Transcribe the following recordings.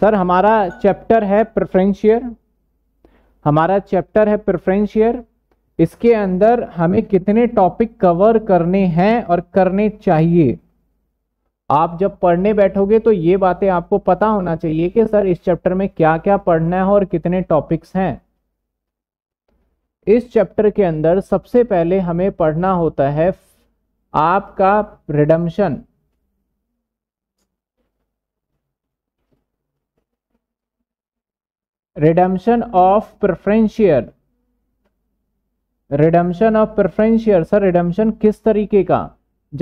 Sir हमारा chapter है प्रेफरेंशियर हमारा चैप्टर है प्रेफरेंशियर इसके अंदर हमें कितने टॉपिक कवर करने हैं और करने चाहिए आप जब पढ़ने बैठोगे तो ये बातें आपको पता होना चाहिए कि सर इस चैप्टर में क्या क्या पढ़ना है और कितने टॉपिक्स हैं इस चैप्टर के अंदर सबसे पहले हमें पढ़ना होता है आपका redemption redemption of preferential redemption redemption of preferential sir redemption किस तरीके का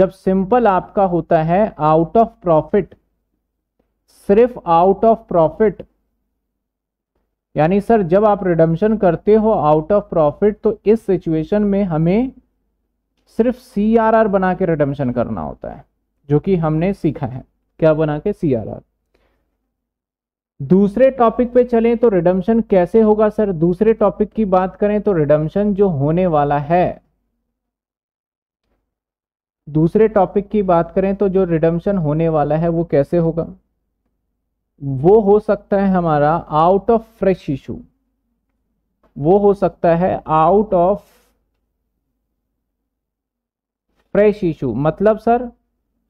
जब सिंपल आपका होता है आउट ऑफ प्रॉफिट सिर्फ आउट ऑफ प्रॉफिट यानी सर जब आप रिडम्शन करते हो आउट ऑफ प्रॉफिट तो इस सिचुएशन में हमें सिर्फ सी आर आर बना के रिडम्शन करना होता है जो कि हमने सीखा है क्या बना के सी आर आर दूसरे टॉपिक पे चलें तो रिडम्शन कैसे होगा सर दूसरे टॉपिक की बात करें तो रिडम्शन जो होने वाला है दूसरे टॉपिक की बात करें तो जो रिडम्शन होने वाला है वो कैसे होगा वो हो सकता है हमारा आउट ऑफ फ्रेश इशू वो हो सकता है आउट ऑफ फ्रेश इशू मतलब सर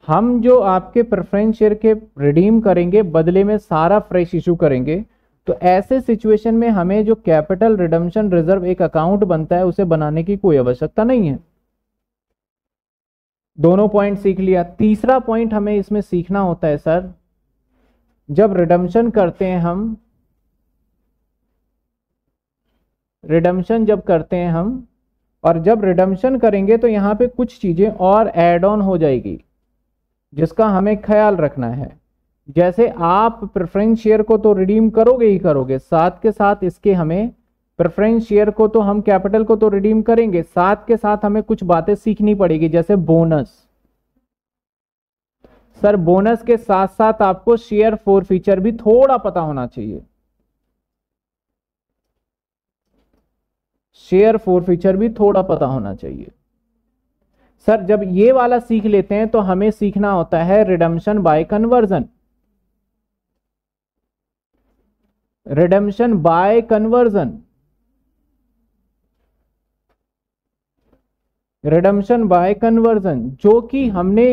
हम जो आपके प्रेफरेंस शेयर के रिडीम करेंगे बदले में सारा फ्रेश इशू करेंगे तो ऐसे सिचुएशन में हमें जो कैपिटल रिडम्शन रिजर्व एक अकाउंट बनता है उसे बनाने की कोई आवश्यकता नहीं है दोनों पॉइंट सीख लिया तीसरा पॉइंट हमें इसमें सीखना होता है सर जब रिडम्शन करते हैं हम रिडम्शन जब करते हैं हम और जब रिडम्शन करेंगे तो यहाँ पे कुछ चीज़ें और एड ऑन हो जाएगी जिसका हमें ख्याल रखना है जैसे आप प्रेफरेंस शेयर को तो रिडीम करोगे ही करोगे साथ के साथ इसके हमें प्रेफरेंस शेयर को तो हम कैपिटल को तो रिडीम करेंगे साथ के साथ हमें कुछ बातें सीखनी पड़ेगी जैसे बोनस सर बोनस के साथ साथ आपको शेयर फोर फीचर भी थोड़ा पता होना चाहिए शेयर फोर फीचर भी थोड़ा पता होना चाहिए सर जब ये वाला सीख लेते हैं तो हमें सीखना होता है redemption by conversion redemption by conversion redemption by conversion जो कि हमने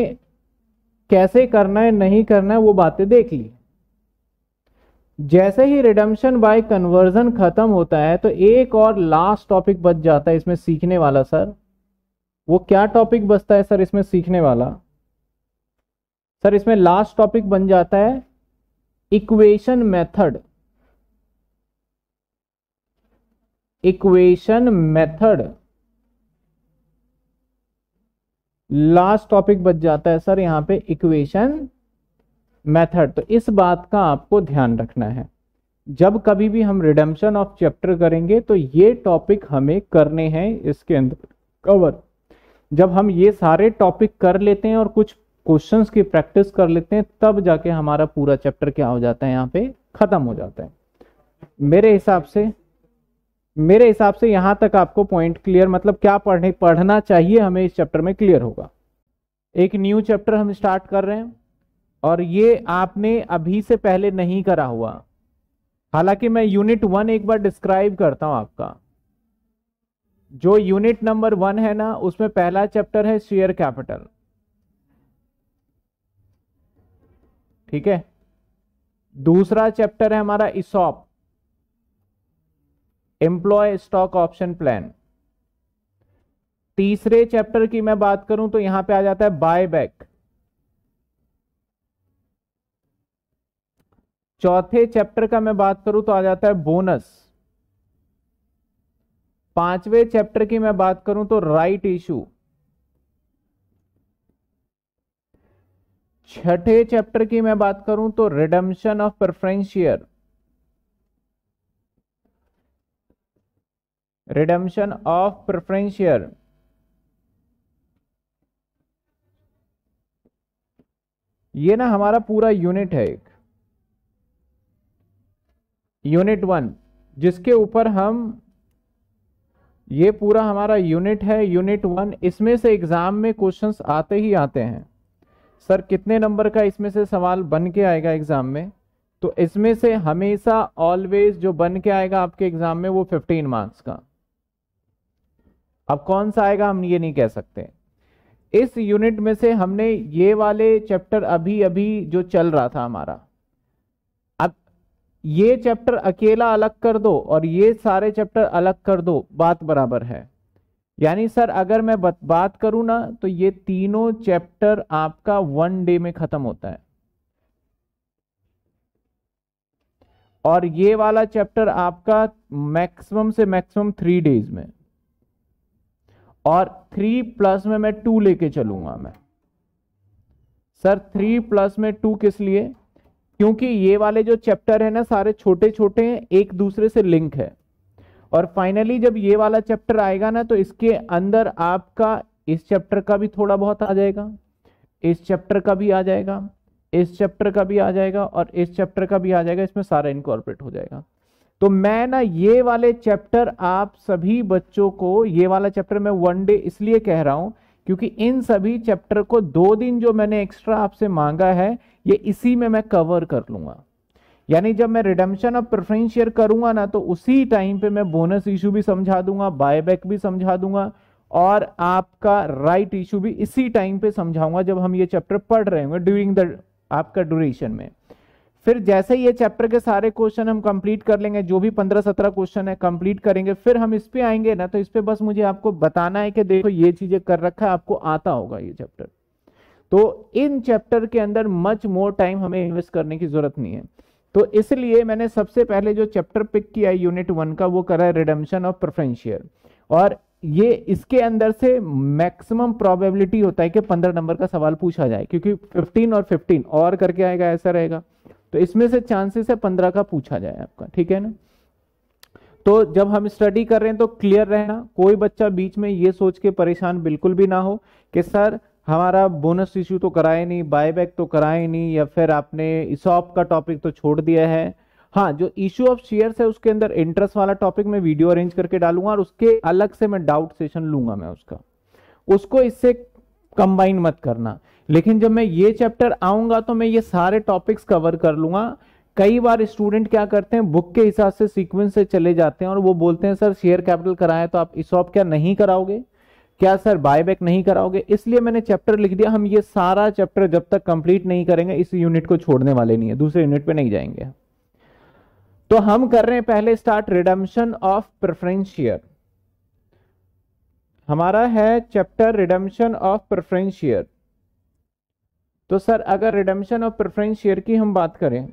कैसे करना है नहीं करना है वो बातें देख ली जैसे ही रिडम्शन बाय कन्वर्जन खत्म होता है तो एक और लास्ट टॉपिक बच जाता है इसमें सीखने वाला सर वो क्या टॉपिक बचता है सर इसमें सीखने वाला सर इसमें लास्ट टॉपिक बन जाता है equation method equation method last topic बच जाता है सर यहां पे इक्वेशन मेथड तो इस बात का आपको ध्यान रखना है जब कभी भी हम रिडम्शन ऑफ चैप्टर करेंगे तो ये टॉपिक हमें करने हैं इसके अंदर कवर जब हम ये सारे टॉपिक कर लेते हैं और कुछ क्वेश्चंस की प्रैक्टिस कर लेते हैं तब जाके हमारा पूरा चैप्टर क्या हो जाता है यहाँ पे ख़त्म हो जाता है मेरे हिसाब से मेरे हिसाब से यहां तक आपको पॉइंट क्लियर मतलब क्या पढ़ने पढ़ना चाहिए हमें इस चैप्टर में क्लियर होगा एक न्यू चैप्टर हम स्टार्ट कर रहे हैं और ये आपने अभी से पहले नहीं करा हुआ हालांकि मैं यूनिट वन एक बार डिस्क्राइब करता हूं आपका जो यूनिट नंबर वन है ना उसमें पहला चैप्टर है शेयर कैपिटल ठीक है दूसरा चैप्टर है हमारा ESOP employee stock option plan तीसरे चैप्टर की मैं बात करूं तो यहां पे आ जाता है बाय बैक चौथे चैप्टर का मैं बात करूं तो आ जाता है बोनस पांचवें चैप्टर की मैं बात करूं तो राइट इशू छठे चैप्टर की मैं बात करूं तो redemption of preferential redemption of preferential ये ना हमारा पूरा यूनिट है एक यूनिट वन जिसके ऊपर हम ये पूरा हमारा यूनिट है यूनिट वन इसमें से एग्जाम में क्वेश्चंस आते ही आते हैं सर कितने नंबर का इसमें से सवाल बन के आएगा एग्जाम में तो इसमें से हमेशा ऑलवेज जो बन के आएगा आपके एग्जाम में वो 15 मार्क्स का अब कौन सा आएगा हम ये नहीं कह सकते इस यूनिट में से हमने ये वाले चैप्टर अभी अभी जो चल रहा था हमारा ये चैप्टर अकेला अलग कर दो और ये सारे चैप्टर अलग कर दो बात बराबर है यानी सर अगर मैं बत, बात करूं ना तो ये तीनों चैप्टर आपका वन डे में ख़त्म होता है और ये वाला चैप्टर आपका मैक्सिमम से मैक्सिमम थ्री डेज में और थ्री प्लस में मैं टू लेके चलूंगा मैं सर थ्री प्लस में टू किस लिए क्योंकि ये वाले जो चैप्टर है ना सारे छोटे छोटे हैं एक दूसरे से लिंक है और फाइनली जब ये वाला चैप्टर आएगा ना तो इसके अंदर आपका इस चैप्टर का भी थोड़ा बहुत आ जाएगा इस चैप्टर का भी आ जाएगा इस चैप्टर का भी आ जाएगा और इस चैप्टर का भी आ जाएगा इसमें सारा इनकॉर्पोरेट हो जाएगा तो मैं ना ये वाले चैप्टर आप सभी बच्चों को ये वाला चैप्टर मैं वन डे इसलिए कह रहा हूं क्योंकि इन सभी चैप्टर को दो दिन जो मैंने एक्स्ट्रा आपसे मांगा है ये इसी में मैं कवर कर लूंगा यानी जब मैं रिडम्शन ऑफ प्रेफरेंस शेयर करूंगा ना तो उसी टाइम पे मैं बोनस इशू भी समझा दूंगा बायबैक भी समझा दूंगा और आपका राइट right इशू भी इसी टाइम पे समझाऊंगा जब हम ये चैप्टर पढ़ रहे होंगे ड्यूरिंग द आपका ड्यूरेशन में फिर जैसे ये चैप्टर के सारे क्वेश्चन हम कंप्लीट कर लेंगे जो भी पंद्रह सत्रह क्वेश्चन है कंप्लीट करेंगे फिर हम इस पर आएंगे ना तो इस पर बस मुझे आपको बताना है कि देखो ये चीजें कर रखा है आपको आता होगा ये चैप्टर तो इन चैप्टर के अंदर मच मोर टाइम हमें इन्वेस्ट करने की जरूरत नहीं है तो इसलिए मैंने सबसे पहले जो चैप्टर पिक किया है यूनिट वन का वो करा है रिडम्शन ऑफ प्रेफरेंशियल और ये इसके अंदर से मैक्सिमम प्रोबेबिलिटी होता है कि पंद्रह नंबर का सवाल पूछा जाए क्योंकि फिफ्टीन और फिफ्टीन और करके आएगा ऐसा रहेगा तो इसमें से चांसेस है पंद्रह का पूछा जाए आपका ठीक है ना तो जब हम स्टडी कर रहे हैं तो क्लियर रहना कोई बच्चा बीच में ये सोच के परेशान बिल्कुल भी ना हो कि सर हमारा बोनस इश्यू तो कराए नहीं बायबैक तो कराए नहीं या फिर आपने इसॉप का टॉपिक तो छोड़ दिया है हाँ जो इश्यू ऑफ शेयर्स है उसके अंदर इंटरेस्ट वाला टॉपिक मैं वीडियो अरेंज करके डालूंगा और उसके अलग से मैं डाउट सेशन लूंगा मैं उसका उसको इससे कंबाइन मत करना लेकिन जब मैं ये चैप्टर आऊंगा तो मैं ये सारे टॉपिक्स कवर कर लूंगा कई बार स्टूडेंट क्या करते हैं बुक के हिसाब से सीक्वेंस से चले जाते हैं और वो बोलते हैं सर शेयर कैपिटल कराए तो आप इसॉप क्या नहीं कराओगे क्या सर बायबैक नहीं कराओगे इसलिए मैंने चैप्टर लिख दिया हम ये सारा चैप्टर जब तक कंप्लीट नहीं करेंगे इस यूनिट को छोड़ने वाले नहीं है दूसरे यूनिट पे नहीं जाएंगे तो हम कर रहे हैं पहले स्टार्ट रिडम्शन ऑफ प्रेफरेंशियर हमारा है चैप्टर रिडम्शन ऑफ प्रेफरेंशियर तो सर अगर रिडम्शन ऑफ प्रेफरेंशियर की हम बात करें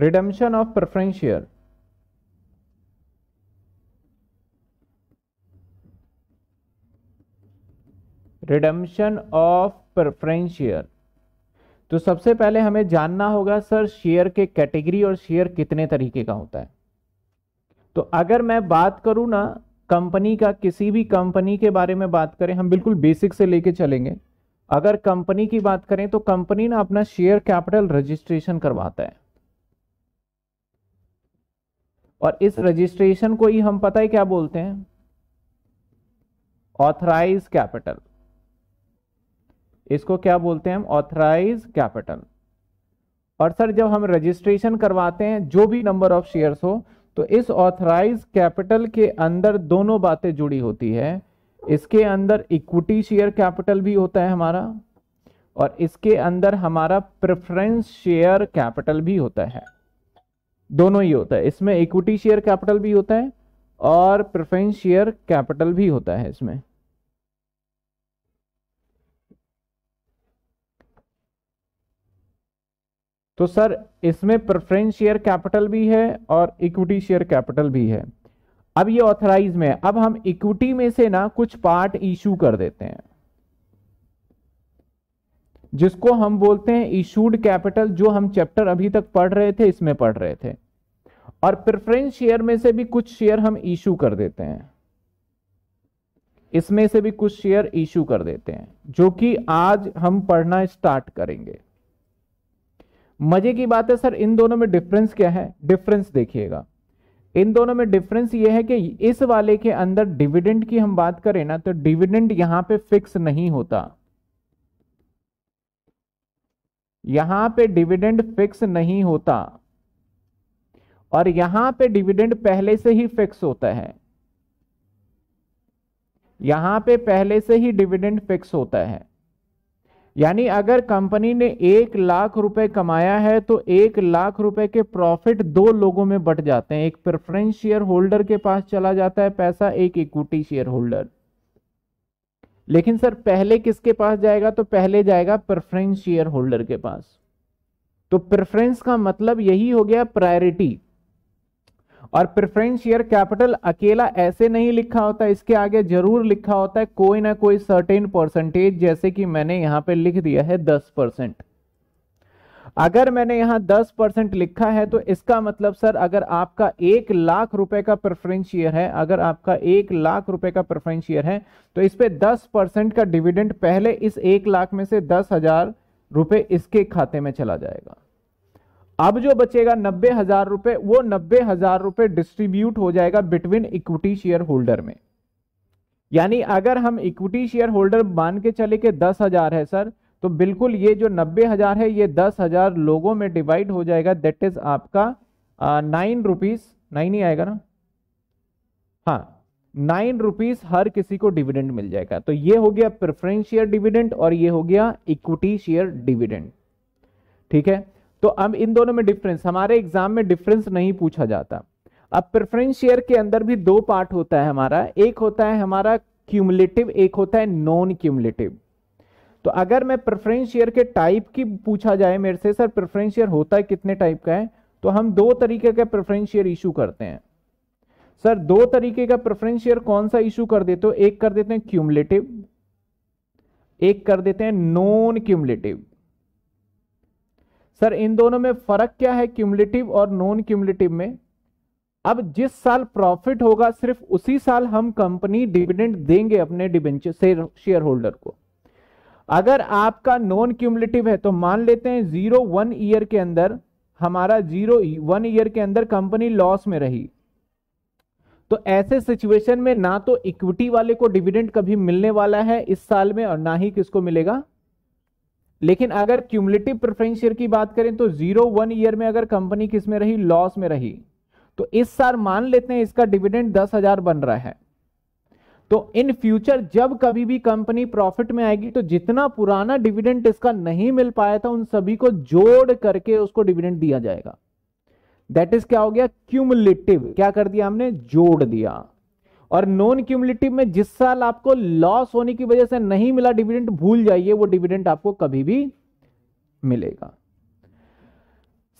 redemption of preferential redemption of preferential तो सबसे पहले हमें जानना होगा सर शेयर के कैटेगरी और शेयर कितने तरीके का होता है तो अगर मैं बात करूं ना कंपनी का किसी भी कंपनी के बारे में बात करें हम बिल्कुल बेसिक से लेके चलेंगे अगर कंपनी की बात करें तो कंपनी ना अपना शेयर कैपिटल रजिस्ट्रेशन करवाता है और इस रजिस्ट्रेशन को ही हम पता है क्या बोलते हैं ऑथराइज कैपिटल इसको क्या बोलते हैं हम ऑथराइज कैपिटल और सर जब हम रजिस्ट्रेशन करवाते हैं जो भी नंबर ऑफ शेयर्स हो तो इस ऑथराइज कैपिटल के अंदर दोनों बातें जुड़ी होती है इसके अंदर इक्विटी शेयर कैपिटल भी होता है हमारा और इसके अंदर हमारा प्रेफरेंस शेयर कैपिटल भी होता है दोनों ही होता है इसमें इक्विटी शेयर कैपिटल भी होता है और प्रेफरेंस शेयर कैपिटल भी होता है इसमें तो सर इसमें प्रेफरेंस शेयर कैपिटल भी है और इक्विटी शेयर कैपिटल भी है अब ये ऑथराइज में है अब हम इक्विटी में से ना कुछ पार्ट इशू कर देते हैं जिसको हम बोलते हैं इशूड कैपिटल जो हम चैप्टर अभी तक पढ़ रहे थे इसमें पढ़ रहे थे और प्रेफरेंस शेयर में से भी कुछ शेयर हम इशू कर देते हैं इसमें से भी कुछ शेयर इशू कर देते हैं जो कि आज हम पढ़ना स्टार्ट करेंगे मजे की बात है सर इन दोनों में डिफरेंस क्या है डिफरेंस देखिएगा इन दोनों में डिफरेंस ये है कि इस वाले के अंदर डिविडेंड की हम बात करें ना तो डिविडेंड यहां पे फिक्स नहीं होता यहां पे डिविडेंड फिक्स नहीं होता और यहां पे डिविडेंड पहले से ही फिक्स होता है यहां पे पहले से ही डिविडेंड फिक्स होता है यानी अगर कंपनी ने एक लाख रुपए कमाया है तो एक लाख रुपए के प्रॉफिट दो लोगों में बट जाते हैं एक प्रेफरेंस शेयर होल्डर के पास चला जाता है पैसा एक इक्विटी शेयर होल्डर लेकिन सर पहले किसके पास जाएगा तो पहले जाएगा प्रेफरेंस शेयर होल्डर के पास तो प्रेफरेंस का मतलब यही हो गया प्रायोरिटी और प्रेफरेंस शेयर कैपिटल अकेला ऐसे नहीं लिखा होता इसके आगे जरूर लिखा होता है कोई ना कोई सर्टेन परसेंटेज जैसे कि मैंने यहां पे लिख दिया है दस परसेंट अगर मैंने यहां 10 परसेंट लिखा है तो इसका मतलब सर अगर आपका एक लाख रुपए का प्रेफरेंस शेयर है अगर आपका एक लाख रुपए का प्रेफरेंस शेयर है तो इस पर दस परसेंट का डिविडेंड पहले इस एक लाख में से दस हजार रुपए इसके खाते में चला जाएगा अब जो बचेगा नब्बे हजार रुपए वो नब्बे हजार रुपए डिस्ट्रीब्यूट हो जाएगा बिटवीन इक्विटी शेयर होल्डर में यानी अगर हम इक्विटी शेयर होल्डर मान के चले के दस हजार है सर तो बिल्कुल ये जो नब्बे हज़ार है ये दस हज़ार लोगों में डिवाइड हो जाएगा दैट इज़ आपका नाइन रुपीज़ नाइन ही आएगा ना हाँ नाइन रुपीज़ हर किसी को डिविडेंड मिल जाएगा तो ये हो गया प्रेफरेंस शेयर डिविडेंड और ये हो गया इक्विटी शेयर डिविडेंड ठीक है तो अब इन दोनों में डिफरेंस हमारे एग्जाम में डिफरेंस नहीं पूछा जाता अब प्रेफरेंस शेयर के अंदर भी दो पार्ट होता है हमारा एक होता है हमारा क्यूमुलेटिव एक होता है नॉन क्यूमुलेटिव तो अगर मैं प्रेफरेंस शेयर के टाइप की पूछा जाए मेरे से सर प्रेफरेंस शेयर होता है कितने टाइप का है तो हम दो तरीके का प्रेफरेंस शेयर इशू करते हैं सर दो तरीके का प्रेफरेंस शेयर कौन सा इशू कर देते हो एक कर देते हैं क्यूमलेटिव एक कर देते हैं नॉन क्यूमलेटिव सर इन दोनों में फर्क क्या है क्यूमलेटिव और नॉन क्यूमलेटिव में अब जिस साल प्रॉफिट होगा सिर्फ उसी साल हम कंपनी डिविडेंड देंगे अपने डिबेंचर शेयर होल्डर को अगर आपका नॉन क्यूमलेटिव है तो मान लेते हैं जीरो वन ईयर के अंदर हमारा जीरो वन ईयर के अंदर कंपनी लॉस में रही तो ऐसे सिचुएशन में ना तो इक्विटी वाले को डिविडेंड कभी मिलने वाला है इस साल में और ना ही किसको मिलेगा लेकिन अगर क्यूमलेटिव प्रेफरेंस शेयर की बात करें तो जीरो वन ईयर में अगर कंपनी किस में रही लॉस में रही तो इस साल मान लेते हैं इसका डिविडेंड दस हजार बन रहा है तो इन फ्यूचर जब कभी भी कंपनी प्रॉफिट में आएगी तो जितना पुराना डिविडेंड इसका नहीं मिल पाया था उन सभी को जोड़ करके उसको डिविडेंड दिया जाएगा दैट इज क्या हो गया क्यूमुलेटिव क्या कर दिया हमने जोड़ दिया और नॉन क्यूमुलेटिव में जिस साल आपको लॉस होने की वजह से नहीं मिला डिविडेंट भूल जाइए वो डिविडेंट आपको कभी भी मिलेगा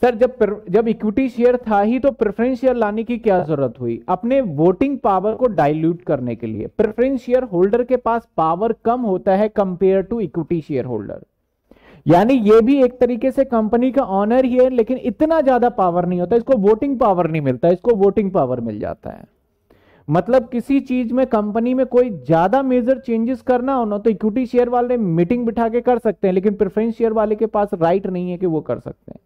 सर जब जब इक्विटी शेयर था ही तो प्रेफरेंस शेयर लाने की क्या जरूरत हुई अपने वोटिंग पावर को डाइल्यूट करने के लिए प्रेफरेंस शेयर होल्डर के पास पावर कम होता है compare to equity share holder यानी ये भी एक तरीके से कंपनी का ऑनर ही है लेकिन इतना ज्यादा पावर नहीं होता इसको वोटिंग पावर नहीं मिलता इसको वोटिंग पावर मिल जाता है मतलब किसी चीज में कंपनी में कोई ज्यादा मेजर चेंजेस करना हो ना तो इक्विटी शेयर वाले मीटिंग बिठा के कर सकते हैं लेकिन प्रेफरेंस शेयर वाले के पास राइट नहीं है कि वो कर सकते हैं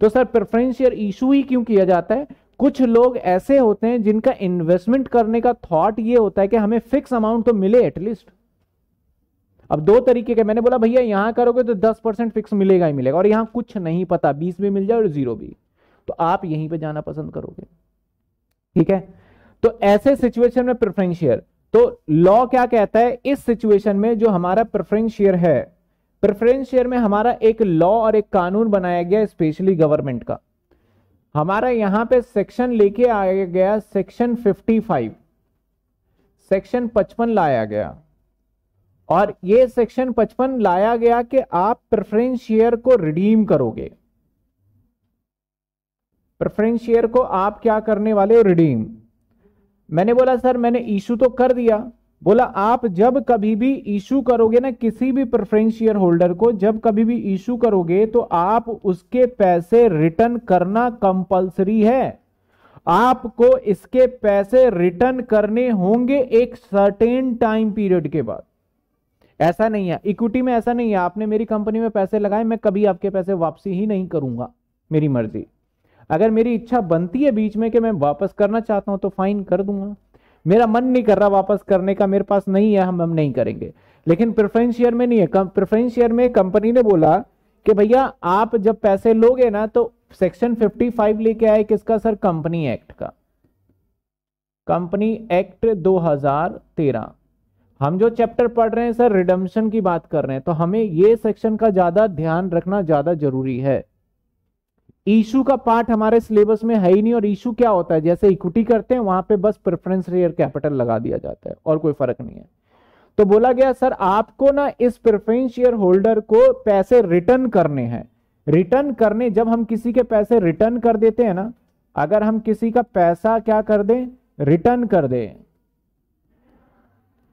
तो सर प्रेफरेंस इशू ही क्यों किया जाता है कुछ लोग ऐसे होते हैं जिनका इन्वेस्टमेंट करने का थॉट ये होता है कि हमें फिक्स अमाउंट तो मिले एटलीस्ट अब दो तरीके के मैंने बोला भैया यहां करोगे तो दस परसेंट फिक्स मिलेगा ही मिलेगा और यहां कुछ नहीं पता बीस भी मिल जाए और जीरो भी तो आप यहीं पे जाना पसंद करोगे ठीक है तो ऐसे सिचुएशन में प्रेफरेंस शेयर तो लॉ क्या कहता है इस सिचुएशन में जो हमारा प्रेफरेंस शेयर है प्रेफरेंस शेयर में हमारा एक लॉ और एक कानून बनाया गया स्पेशली गवर्नमेंट का हमारा यहां पे सेक्शन लेके आया गया सेक्शन 55 सेक्शन 55 लाया गया और ये सेक्शन 55 लाया गया कि आप प्रेफरेंस शेयर को रिडीम करोगे प्रेफरेंस शेयर को आप क्या करने वाले हो रिडीम मैंने बोला सर मैंने इशू तो कर दिया बोला आप जब कभी भी इशू करोगे ना किसी भी प्रेफरेंस शेयर होल्डर को जब कभी भी इशू करोगे तो आप उसके पैसे रिटर्न करना कंपलसरी है आपको इसके पैसे रिटर्न करने होंगे एक सर्टेन टाइम पीरियड के बाद ऐसा नहीं है इक्विटी में ऐसा नहीं है आपने मेरी कंपनी में पैसे लगाए मैं कभी आपके पैसे वापसी ही नहीं करूंगा मेरी मर्जी अगर मेरी इच्छा बनती है बीच में कि मैं वापस करना चाहता हूं तो फाइन कर दूंगा मेरा मन नहीं कर रहा वापस करने का मेरे पास नहीं है हम हम नहीं करेंगे लेकिन प्रेफरेंस शेयर में नहीं है प्रेफरेंस शेयर में कंपनी ने बोला कि भैया आप जब पैसे लोगे ना तो सेक्शन 55 लेके आए किसका सर कंपनी एक्ट का कंपनी एक्ट 2013 हम जो चैप्टर पढ़ रहे हैं सर रिडम्शन की बात कर रहे हैं तो हमें ये सेक्शन का ज़्यादा ध्यान रखना ज़्यादा जरूरी है ईशू का पार्ट हमारे सिलेबस में है ही नहीं और ईशू क्या होता है जैसे इक्विटी करते हैं वहां पे बस प्रेफरेंस रेयर कैपिटल लगा दिया जाता है और कोई फर्क नहीं है तो बोला गया सर आपको ना इस प्रेफरेंस शेयर होल्डर को पैसे रिटर्न करने हैं रिटर्न करने जब हम किसी के पैसे रिटर्न कर देते हैं ना अगर हम किसी का पैसा क्या कर दें रिटर्न कर दें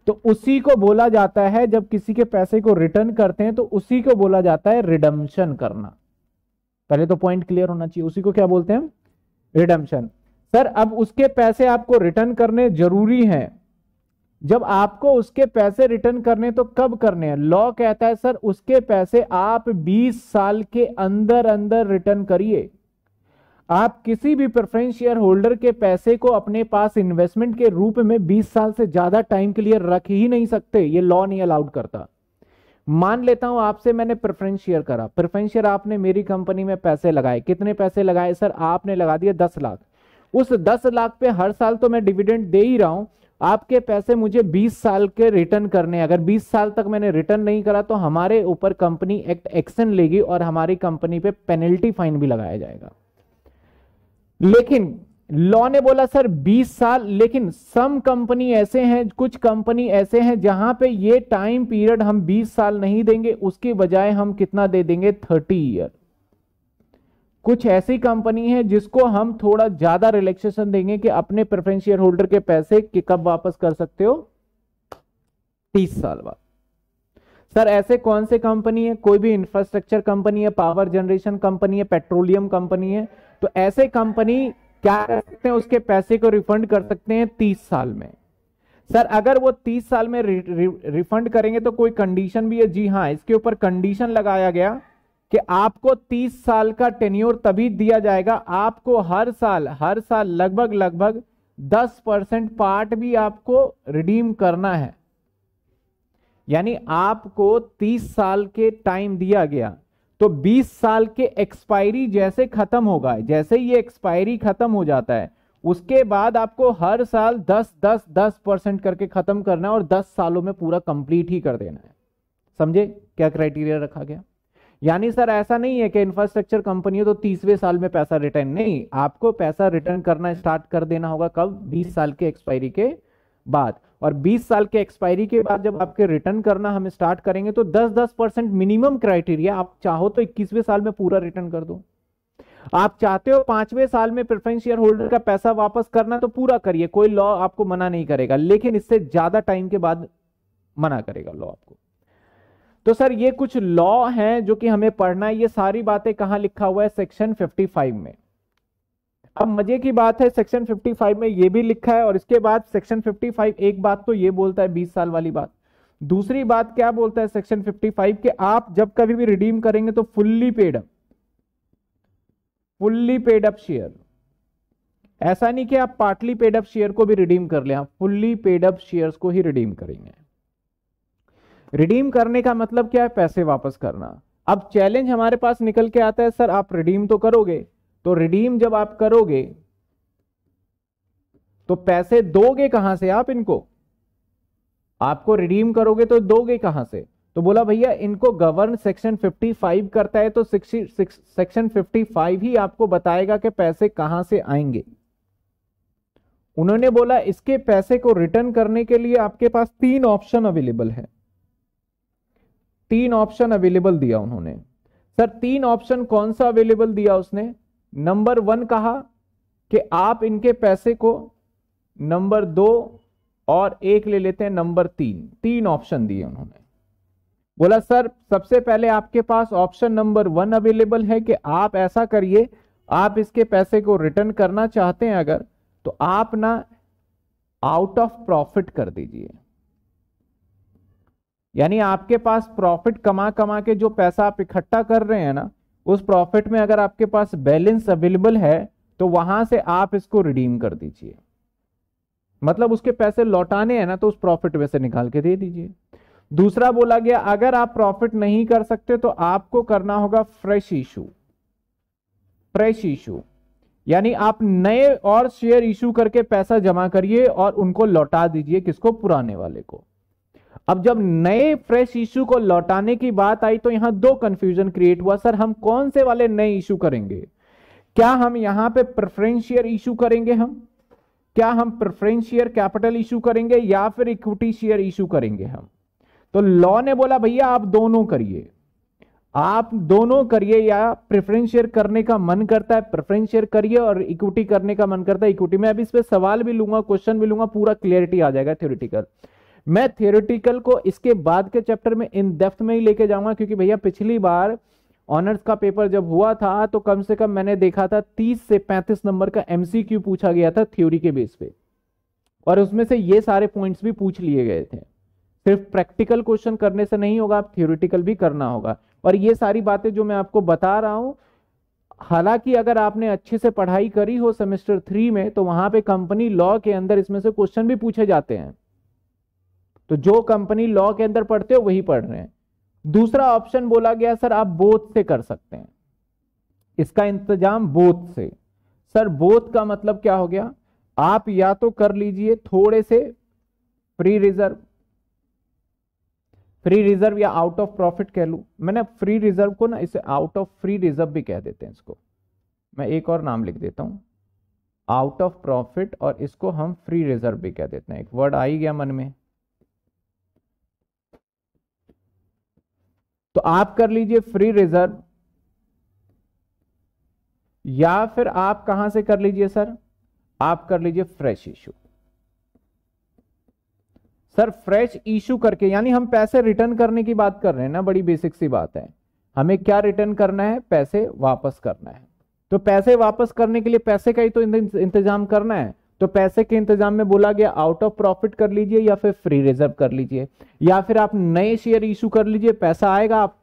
तो उसी को बोला जाता है जब किसी के पैसे को रिटर्न करते हैं तो उसी को बोला जाता है रिडम्शन करना पहले तो पॉइंट क्लियर होना चाहिए उसी को क्या बोलते हैं रिडम्शन सर अब उसके पैसे आपको रिटर्न करने जरूरी हैं जब आपको उसके पैसे रिटर्न करने तो कब करने हैं लॉ कहता है सर उसके पैसे आप 20 साल के अंदर अंदर रिटर्न करिए आप किसी भी प्रेफरेंस शेयर होल्डर के पैसे को अपने पास इन्वेस्टमेंट के रूप में 20 साल से ज्यादा टाइम के लिए रख ही नहीं सकते ये लॉ नहीं अलाउड करता मान लेता हूं आपसे मैंने प्रेफरेंस शेयर करा प्रेफरेंस शेयर आपने मेरी कंपनी में पैसे लगाए कितने पैसे लगाए सर आपने लगा दिए दस लाख उस दस लाख पे हर साल तो मैं डिविडेंड दे ही रहा हूं आपके पैसे मुझे 20 साल के रिटर्न करने अगर 20 साल तक मैंने रिटर्न नहीं करा तो हमारे ऊपर कंपनी एक्ट एक्शन लेगी और हमारी कंपनी पे पेनल्टी फाइन भी लगाया जाएगा लेकिन लॉ ने बोला सर 20 साल लेकिन सम कंपनी ऐसे हैं कुछ कंपनी ऐसे हैं जहां पे ये टाइम पीरियड हम 20 साल नहीं देंगे उसके बजाय हम कितना दे देंगे 30 ईयर कुछ ऐसी कंपनी है जिसको हम थोड़ा ज्यादा रिलैक्सेशन देंगे कि अपने प्रेफरेंस शेयर होल्डर के पैसे कि कब वापस कर सकते हो 30 साल बाद सर ऐसे कौन से कंपनी है कोई भी इंफ्रास्ट्रक्चर कंपनी है पावर जनरेशन कंपनी है पेट्रोलियम कंपनी है तो ऐसे कंपनी क्या कर सकते हैं उसके पैसे को रिफंड कर सकते हैं तीस साल में सर अगर वो तीस साल में रि, रि, रिफंड करेंगे तो कोई कंडीशन भी है जी हाँ इसके ऊपर कंडीशन लगाया गया कि आपको तीस साल का टेन्योर तभी दिया जाएगा आपको हर साल हर साल लगभग लगभग दस परसेंट पार्ट भी आपको रिडीम करना है यानी आपको तीस साल के टाइम दिया गया तो 20 साल के एक्सपायरी जैसे खत्म होगा जैसे ये एक्सपायरी खत्म हो जाता है उसके बाद आपको हर साल 10 10 10 परसेंट करके खत्म करना है और 10 सालों में पूरा कंप्लीट ही कर देना है समझे क्या क्राइटेरिया रखा गया यानी सर ऐसा नहीं है कि इंफ्रास्ट्रक्चर कंपनियों तो तीसवें साल में पैसा रिटर्न नहीं आपको पैसा रिटर्न करना स्टार्ट कर देना होगा कब 20 साल के एक्सपायरी के बाद और 20 साल के एक्सपायरी के बाद जब आपके रिटर्न करना हम स्टार्ट करेंगे तो 10-10 परसेंट मिनिमम क्राइटेरिया आप चाहो तो 21वें साल में पूरा रिटर्न कर दो आप चाहते हो पांचवें साल में प्रेफरेंस शेयर होल्डर का पैसा वापस करना तो पूरा करिए कोई लॉ आपको मना नहीं करेगा लेकिन इससे ज्यादा टाइम के बाद मना करेगा लॉ आपको तो सर ये कुछ लॉ है जो कि हमें पढ़ना है ये सारी बातें कहां लिखा हुआ है सेक्शन फिफ्टी में अब मजे की बात है सेक्शन 55 में ये भी लिखा है और इसके बाद सेक्शन 55 एक बात तो ये बोलता है 20 साल वाली बात दूसरी बात क्या बोलता है सेक्शन 55 के आप जब कभी भी रिडीम करेंगे तो fully paid up fully paid up share ऐसा नहीं कि आप पार्टली पेड अप शेयर को भी रिडीम कर ले फुल्ली पेड अप शेयर को ही रिडीम करेंगे रिडीम करने का मतलब क्या है पैसे वापस करना अब चैलेंज हमारे पास निकल के आता है सर आप रिडीम तो करोगे तो रिडीम जब आप करोगे तो पैसे दोगे कहां से आप इनको आपको रिडीम करोगे तो दोगे कहां से तो बोला भैया इनको गवर्न सेक्शन 55 करता है तो सेक्शन 55 ही आपको बताएगा कि पैसे कहां से आएंगे उन्होंने बोला इसके पैसे को रिटर्न करने के लिए आपके पास तीन ऑप्शन अवेलेबल है तीन ऑप्शन अवेलेबल दिया उन्होंने सर तीन ऑप्शन कौन सा अवेलेबल दिया उसने नंबर वन कहा कि आप इनके पैसे को नंबर दो और एक ले लेते हैं नंबर तीन तीन ऑप्शन दिए उन्होंने बोला सर सबसे पहले आपके पास ऑप्शन नंबर वन अवेलेबल है कि आप ऐसा करिए आप इसके पैसे को रिटर्न करना चाहते हैं अगर तो आप ना आउट ऑफ प्रॉफिट कर दीजिए यानी आपके पास प्रॉफिट कमा कमा के जो पैसा आप इकट्ठा कर रहे हैं ना उस प्रॉफिट में अगर आपके पास बैलेंस अवेलेबल है तो वहां से आप इसको रिडीम कर दीजिए मतलब उसके पैसे लौटाने हैं ना तो उस प्रॉफिट में से निकाल के दे दीजिए दूसरा बोला गया अगर आप प्रॉफिट नहीं कर सकते तो आपको करना होगा फ्रेश इशू फ्रेश इशू यानी आप नए और शेयर इशू करके पैसा जमा करिए और उनको लौटा दीजिए किसको पुराने वाले को अब जब नए फ्रेश इशू को लौटाने की बात आई तो यहां दो कंफ्यूजन क्रिएट हुआ सर हम कौन से वाले नए इशू करेंगे क्या हम यहां पे प्रेफरेंशियर इशू करेंगे हम क्या हम प्रेफरेंशियर कैपिटल इशू करेंगे या फिर इक्विटी शेयर इशू करेंगे हम तो लॉ ने बोला भैया आप दोनों करिए आप दोनों करिए या प्रेफरेंस शेयर करने का मन करता है प्रेफरेंस शेयर करिए और इक्विटी करने का मन करता है इक्विटी में अभी इस पर सवाल भी लूंगा क्वेश्चन भी लूंगा पूरा क्लियरिटी आ जाएगा थ्योरिटिकल मैं थियोरिटिकल को इसके बाद के चैप्टर में इन डेप्थ में ही लेके जाऊंगा क्योंकि भैया पिछली बार ऑनर्स का पेपर जब हुआ था तो कम से कम मैंने देखा था 30 से 35 नंबर का एमसीक्यू पूछा गया था थ्योरी के बेस पे और उसमें से ये सारे पॉइंट्स भी पूछ लिए गए थे सिर्फ प्रैक्टिकल क्वेश्चन करने से नहीं होगा आप थियोरिटिकल भी करना होगा और ये सारी बातें जो मैं आपको बता रहा हूँ हालांकि अगर आपने अच्छे से पढ़ाई करी हो सेमेस्टर थ्री में तो वहां पे कंपनी लॉ के अंदर इसमें से क्वेश्चन भी पूछे जाते हैं तो जो कंपनी लॉ के अंदर पढ़ते हो वही पढ़ रहे हैं दूसरा ऑप्शन बोला गया सर आप बोथ से कर सकते हैं इसका इंतजाम बोथ से सर बोथ का मतलब क्या हो गया आप या तो कर लीजिए थोड़े से प्री रिजर्व फ्री रिजर्व या आउट ऑफ प्रॉफिट कह लू मैंने फ्री रिजर्व को ना इसे आउट ऑफ फ्री रिजर्व भी कह देते हैं इसको मैं एक और नाम लिख देता हूं आउट ऑफ प्रॉफिट और इसको हम फ्री रिजर्व भी कह देते हैं एक वर्ड आ ही गया मन में तो आप कर लीजिए फ्री रिजर्व या फिर आप कहां से कर लीजिए सर आप कर लीजिए fresh issue sir fresh issue करके यानी हम पैसे रिटर्न करने की बात कर रहे हैं ना बड़ी बेसिक सी बात है हमें क्या रिटर्न करना है पैसे वापस करना है तो पैसे वापस करने के लिए पैसे का ही तो इंतजाम करना है तो पैसे के इंतजाम में बोला गया आउट ऑफ प्रॉफिट कर लीजिए या फिर फ्री रिजर्व कर लीजिए या फिर आप नए शेयर इशू कर लीजिए पैसा आएगा आप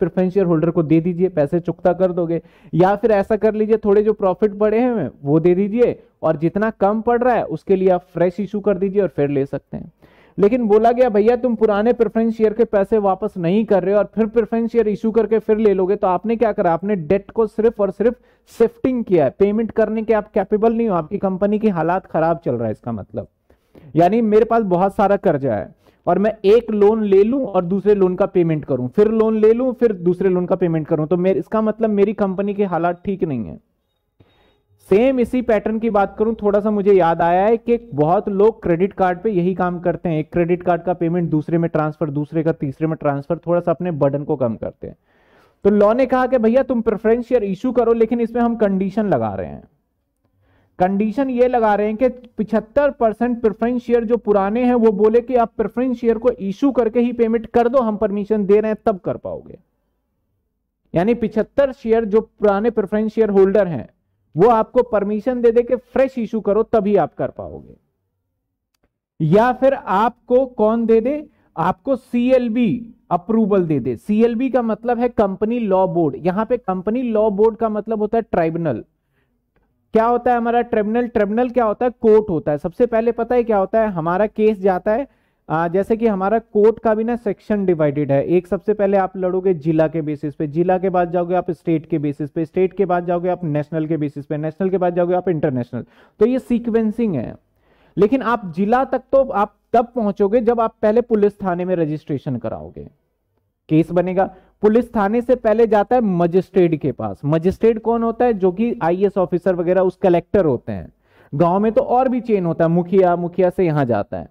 प्रिफेंशियर होल्डर को दे दीजिए पैसे चुकता कर दोगे या फिर ऐसा कर लीजिए थोड़े जो प्रॉफिट पड़े हैं वो दे दीजिए और जितना कम पड़ रहा है उसके लिए आप फ्रेश इशू कर दीजिए और फिर ले सकते हैं लेकिन बोला गया भैया तुम पुराने प्रेफरेंस शेयर के पैसे वापस नहीं कर रहे हो और फिर प्रेफरेंस शेयर इशू करके फिर ले लोगे तो आपने क्या करा आपने डेट को सिर्फ और सिर्फ शिफ्टिंग किया है पेमेंट करने के आप कैपेबल नहीं हो आपकी कंपनी की हालात खराब चल रहा है इसका मतलब यानी मेरे पास बहुत सारा कर्जा है और मैं एक लोन ले लूं और दूसरे लोन का पेमेंट करूं फिर लोन ले लूं फिर दूसरे लोन का पेमेंट करूं तो मेरे इसका मतलब मेरी कंपनी के हालात ठीक नहीं है सेम इसी पैटर्न की बात करूं थोड़ा सा मुझे याद आया है कि बहुत लोग क्रेडिट कार्ड पे यही काम करते हैं एक क्रेडिट कार्ड का पेमेंट दूसरे में ट्रांसफर दूसरे का तीसरे में ट्रांसफर थोड़ा सा अपने बर्डन को कम करते हैं तो लॉ ने कहा कि भैया तुम प्रेफरेंस शेयर इशू करो लेकिन इसमें हम कंडीशन लगा रहे हैं कंडीशन ये लगा रहे हैं कि पिछहत्तर परसेंट प्रेफरेंस शेयर जो पुराने हैं वो बोले कि आप प्रेफरेंस शेयर को इशू करके ही पेमेंट कर दो हम परमिशन दे रहे हैं तब कर पाओगे यानी पिछहत्तर शेयर जो पुराने प्रेफरेंस शेयर होल्डर हैं वो आपको परमिशन दे दे के फ्रेश इशू करो तभी आप कर पाओगे या फिर आपको कौन दे दे आपको सीएलबी अप्रूवल दे दे सीएलबी का मतलब है कंपनी लॉ बोर्ड यहां पे कंपनी लॉ बोर्ड का मतलब होता है ट्राइब्यूनल क्या होता है हमारा ट्रिब्यूनल ट्रिब्यूनल क्या होता है कोर्ट होता है सबसे पहले पता है क्या होता है हमारा केस जाता है आ, जैसे कि हमारा कोर्ट का भी ना सेक्शन डिवाइडेड है एक सबसे पहले आप लड़ोगे जिला के बेसिस पे जिला के बाद जाओगे आप स्टेट के बेसिस पे स्टेट के बाद जाओगे आप नेशनल के बेसिस पे नेशनल के बाद जाओगे आप इंटरनेशनल तो ये सीक्वेंसिंग है लेकिन आप जिला तक तो आप तब पहुंचोगे जब आप पहले पुलिस थाने में रजिस्ट्रेशन कराओगे केस बनेगा पुलिस थाने से पहले जाता है मजिस्ट्रेट के पास मजिस्ट्रेट कौन होता है जो कि आईएएस ऑफिसर वगैरह उस कलेक्टर होते हैं गांव में तो और भी चेन होता है मुखिया मुखिया से यहां जाता है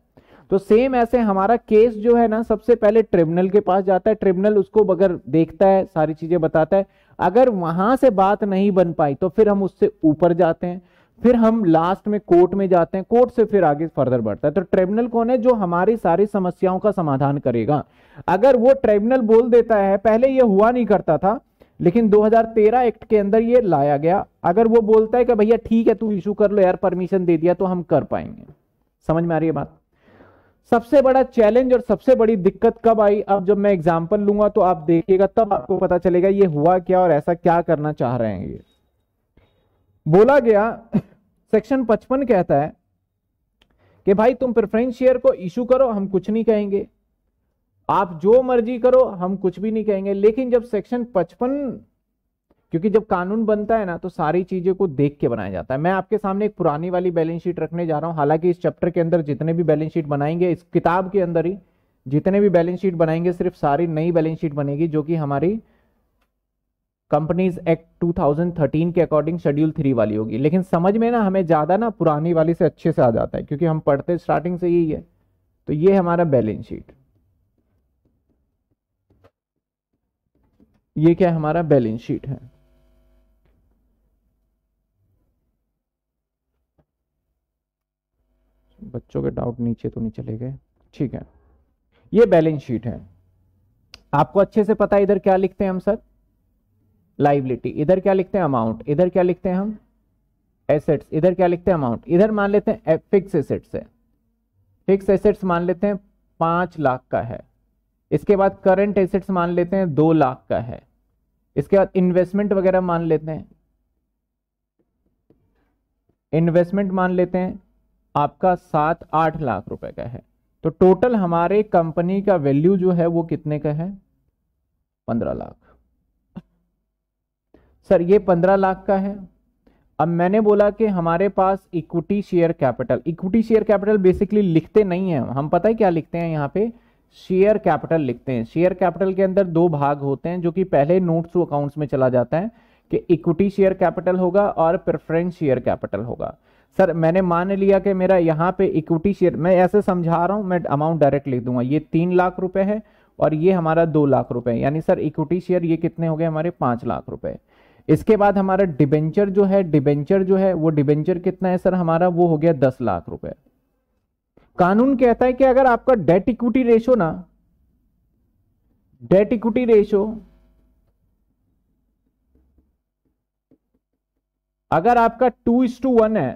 तो सेम ऐसे हमारा केस जो है ना सबसे पहले ट्रिब्यूनल के पास जाता है ट्रिब्यूनल उसको अगर देखता है सारी चीजें बताता है अगर वहां से बात नहीं बन पाई तो फिर हम उससे ऊपर जाते हैं फिर हम लास्ट में कोर्ट में जाते हैं कोर्ट से फिर आगे फर्दर बढ़ता है तो ट्रिब्यूनल कौन है जो हमारी सारी समस्याओं का समाधान करेगा अगर वो ट्रिब्यूनल बोल देता है पहले ये हुआ नहीं करता था लेकिन 2013 एक्ट के अंदर ये लाया गया अगर वो बोलता है कि भैया ठीक है तू इशू कर लो यार परमिशन दे दिया तो हम कर पाएंगे समझ में आ रही है बात सबसे बड़ा चैलेंज और सबसे बड़ी दिक्कत कब आई अब जब मैं एग्जाम्पल लूंगा तो आप देखिएगा तब आपको पता चलेगा ये हुआ क्या और ऐसा क्या करना चाह रहे हैं ये बोला गया सेक्शन पचपन कहता है कि भाई तुम प्रेफरेंस शेयर को इशू करो हम कुछ नहीं कहेंगे आप जो मर्जी करो हम कुछ भी नहीं कहेंगे लेकिन जब सेक्शन पचपन क्योंकि जब कानून बनता है ना तो सारी चीज़ों को देख के बनाया जाता है मैं आपके सामने एक पुरानी वाली बैलेंस शीट रखने जा रहा हूं हालांकि इस चैप्टर के अंदर जितने भी बैलेंस शीट बनाएंगे इस किताब के अंदर ही जितने भी बैलेंस शीट बनाएंगे सिर्फ सारी नई बैलेंस शीट बनेगी जो कि हमारी कंपनीज एक्ट टू के अकॉर्डिंग शेड्यूल थ्री वाली होगी लेकिन समझ में ना हमें ज़्यादा ना पुरानी वाली से अच्छे से आ जाता है क्योंकि हम पढ़ते स्टार्टिंग से यही है तो ये हमारा बैलेंस शीट ये क्या हमारा बैलेंस शीट है बच्चों के डाउट नीचे तो नहीं चले गए ठीक है ये बैलेंस शीट है आपको अच्छे से पता है इधर क्या लिखते हैं हम सर लाइबिलिटी इधर क्या लिखते हैं अमाउंट इधर क्या लिखते हैं हम एसेट्स इधर क्या लिखते हैं अमाउंट इधर मान लेते हैं फिक्स एसेट्स है फिक्स एसेट्स मान लेते हैं पांच लाख का है इसके बाद करंट एसेट्स मान लेते हैं दो लाख का है इसके बाद इन्वेस्टमेंट वगैरह मान लेते हैं इन्वेस्टमेंट मान लेते हैं आपका सात आठ लाख रुपए का है तो टोटल हमारे कंपनी का वैल्यू जो है वो कितने का है पंद्रह लाख सर ये पंद्रह लाख का है अब मैंने बोला कि हमारे पास equity share capital equity share capital basically लिखते नहीं है हम पता है क्या लिखते हैं यहां पे शेयर कैपिटल लिखते हैं शेयर कैपिटल के अंदर दो भाग होते हैं जो कि पहले नोट्स अकाउंट्स में चला जाता है कि इक्विटी शेयर कैपिटल होगा और प्रेफरेंस शेयर कैपिटल होगा सर मैंने मान लिया कि मेरा यहाँ पे इक्विटी शेयर मैं ऐसे समझा रहा हूँ मैं अमाउंट डायरेक्ट लिख दूंगा ये तीन लाख रुपए है और ये हमारा दो लाख रुपए यानी सर इक्विटी शेयर ये कितने हो गए हमारे पाँच लाख रुपए इसके बाद हमारा डिबेंचर जो है डिबेंचर जो है वो डिबेंचर कितना है सर हमारा वो हो गया दस लाख रुपए कानून कहता है कि अगर आपका डेट इक्विटी रेशो ना डेट इक्विटी रेशो अगर आपका टू इस टू वन है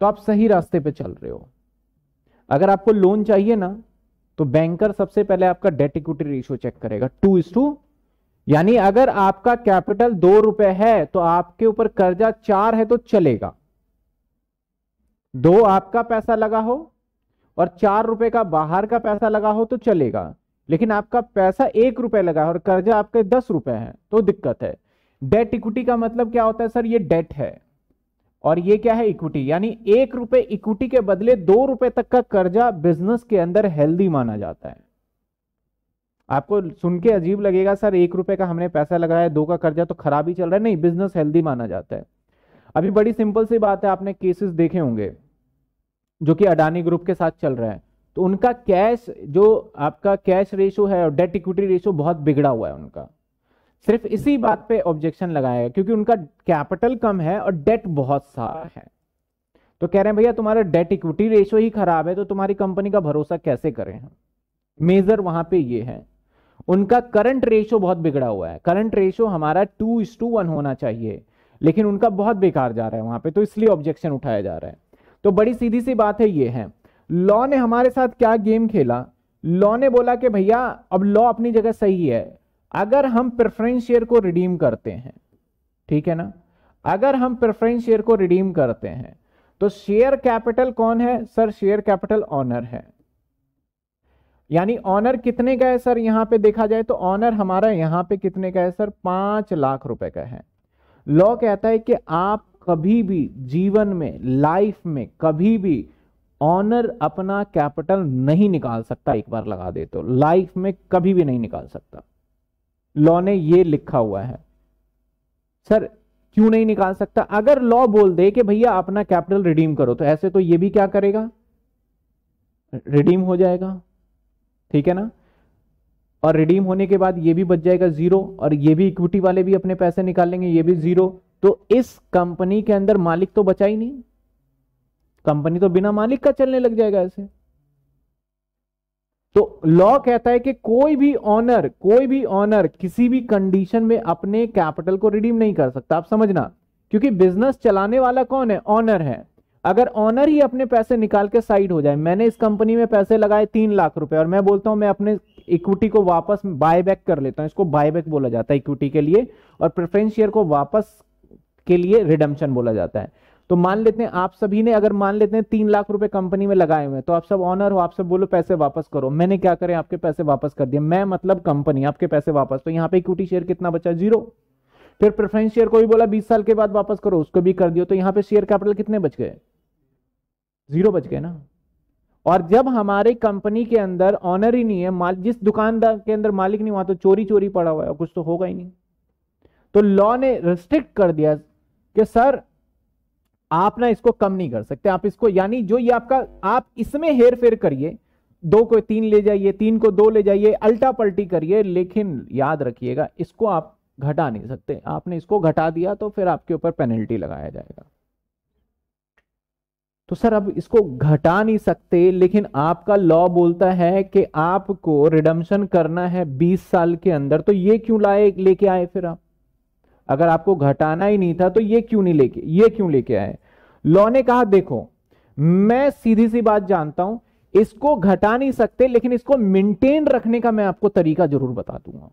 तो आप सही रास्ते पे चल रहे हो अगर आपको लोन चाहिए ना तो बैंकर सबसे पहले आपका डेट इक्विटी रेशियो चेक करेगा टू इज टू यानी अगर आपका कैपिटल दो रुपए है तो आपके ऊपर कर्जा चार है तो चलेगा दो आपका पैसा लगा हो और चार रुपए का बाहर का पैसा लगा हो तो चलेगा लेकिन आपका पैसा एक रुपए लगा है और कर्जा आपके दस रुपए है तो दिक्कत है डेट इक्विटी का मतलब क्या होता है सर ये डेट है और ये क्या है इक्विटी यानी एक रुपए इक्विटी के बदले दो रुपए तक का कर्जा बिजनेस के अंदर हेल्दी माना जाता है आपको सुन के अजीब लगेगा सर एक रुपए का हमने पैसा लगाया दो का कर्जा तो खराब ही चल रहा है नहीं बिजनेस हेल्दी माना जाता है अभी बड़ी सिंपल सी बात है आपने केसेस देखे होंगे जो कि अडानी ग्रुप के साथ चल रहा है तो उनका कैश जो आपका कैश रेशो है और डेट इक्विटी रेशो बहुत बिगड़ा हुआ है उनका सिर्फ इसी बात पे ऑब्जेक्शन लगाएगा क्योंकि उनका कैपिटल कम है और डेट बहुत सारा है तो कह रहे हैं भैया तुम्हारा डेट इक्विटी रेशियो ही खराब है तो तुम्हारी कंपनी का भरोसा कैसे करें हम मेजर वहां पे ये है उनका करंट रेशियो बहुत बिगड़ा हुआ है करंट रेशियो हमारा टू इस टू वन होना चाहिए लेकिन उनका बहुत बेकार जा रहा है वहां पे तो इसलिए ऑब्जेक्शन उठाया जा रहा है तो बड़ी सीधी सी बात है ये है लॉ ने हमारे साथ क्या गेम खेला लॉ ने बोला कि भैया अब लॉ अपनी जगह सही है अगर हम प्रेफरेंस शेयर को रिडीम करते हैं ठीक है ना अगर हम प्रेफरेंस शेयर को रिडीम करते हैं तो शेयर कैपिटल कौन है सर शेयर कैपिटल ऑनर है यानी ऑनर कितने का है सर यहां पे देखा जाए तो ऑनर हमारा यहां पे कितने का है सर पांच लाख रुपए का है लॉ कहता है कि आप कभी भी जीवन में लाइफ में कभी भी ऑनर अपना कैपिटल नहीं निकाल सकता एक बार लगा दे तो लाइफ में कभी भी नहीं निकाल सकता लॉ ने ये लिखा हुआ है सर क्यों नहीं निकाल सकता अगर लॉ बोल दे कि भैया अपना कैपिटल रिडीम करो तो ऐसे तो ये भी क्या करेगा रिडीम हो जाएगा ठीक है ना और रिडीम होने के बाद ये भी बच जाएगा जीरो और ये भी इक्विटी वाले भी अपने पैसे निकाल लेंगे ये भी जीरो तो इस कंपनी के अंदर मालिक तो बचा ही नहीं कंपनी तो बिना मालिक का चलने लग जाएगा ऐसे तो लॉ कहता है कि कोई भी ऑनर कोई भी ऑनर किसी भी कंडीशन में अपने कैपिटल को रिडीम नहीं कर सकता आप समझना क्योंकि बिजनेस चलाने वाला कौन है ऑनर है अगर ऑनर ही अपने पैसे निकाल के साइड हो जाए मैंने इस कंपनी में पैसे लगाए तीन लाख रुपए और मैं बोलता हूं मैं अपने इक्विटी को वापस बाय बैक कर लेता हूं इसको बाय बैक बोला जाता है इक्विटी के लिए और प्रेफरेंस शेयर को वापस के लिए रिडम्शन बोला जाता है तो मान लेते हैं आप सभी ने अगर मान लेते हैं तीन लाख रुपए कंपनी में लगाए हुए तो आप सब ऑनर हो आप सब बोलो पैसे वापस करो मैंने क्या करें आपके पैसे वापस कर दिए मैं मतलब कंपनी आपके पैसे वापस तो यहाँ पे इक्विटी शेयर कितना बचा जीरो फिर प्रेफरेंस शेयर को भी बोला बीस साल के बाद वापस करो उसको भी कर दियो तो यहाँ पे शेयर कैपिटल कितने बच गए जीरो बच गए ना और जब हमारे कंपनी के अंदर ऑनर ही नहीं है माल जिस दुकानदार के अंदर मालिक नहीं हुआ तो चोरी चोरी पड़ा हुआ है कुछ तो होगा ही नहीं तो लॉ ने रिस्ट्रिक्ट कर दिया कि सर आप ना इसको कम नहीं कर सकते आप इसको यानी जो ये आपका आप इसमें हेर फेर करिए दो को तीन ले जाइए तीन को दो ले जाइए अल्टा पलटी करिए लेकिन याद रखिएगा इसको आप घटा नहीं सकते आपने इसको घटा दिया तो फिर आपके ऊपर पेनल्टी लगाया जाएगा तो सर अब इसको घटा नहीं सकते लेकिन आपका लॉ बोलता है कि आपको रिडम्शन करना है 20 साल के अंदर तो ये क्यों लाए लेके आए फिर आप अगर आपको घटाना ही नहीं था तो ये क्यों नहीं लेके ये क्यों लेके आए लॉ ने कहा देखो मैं सीधी सी बात जानता हूं इसको घटा नहीं सकते लेकिन इसको मेंटेन रखने का मैं आपको तरीका जरूर बता दूंगा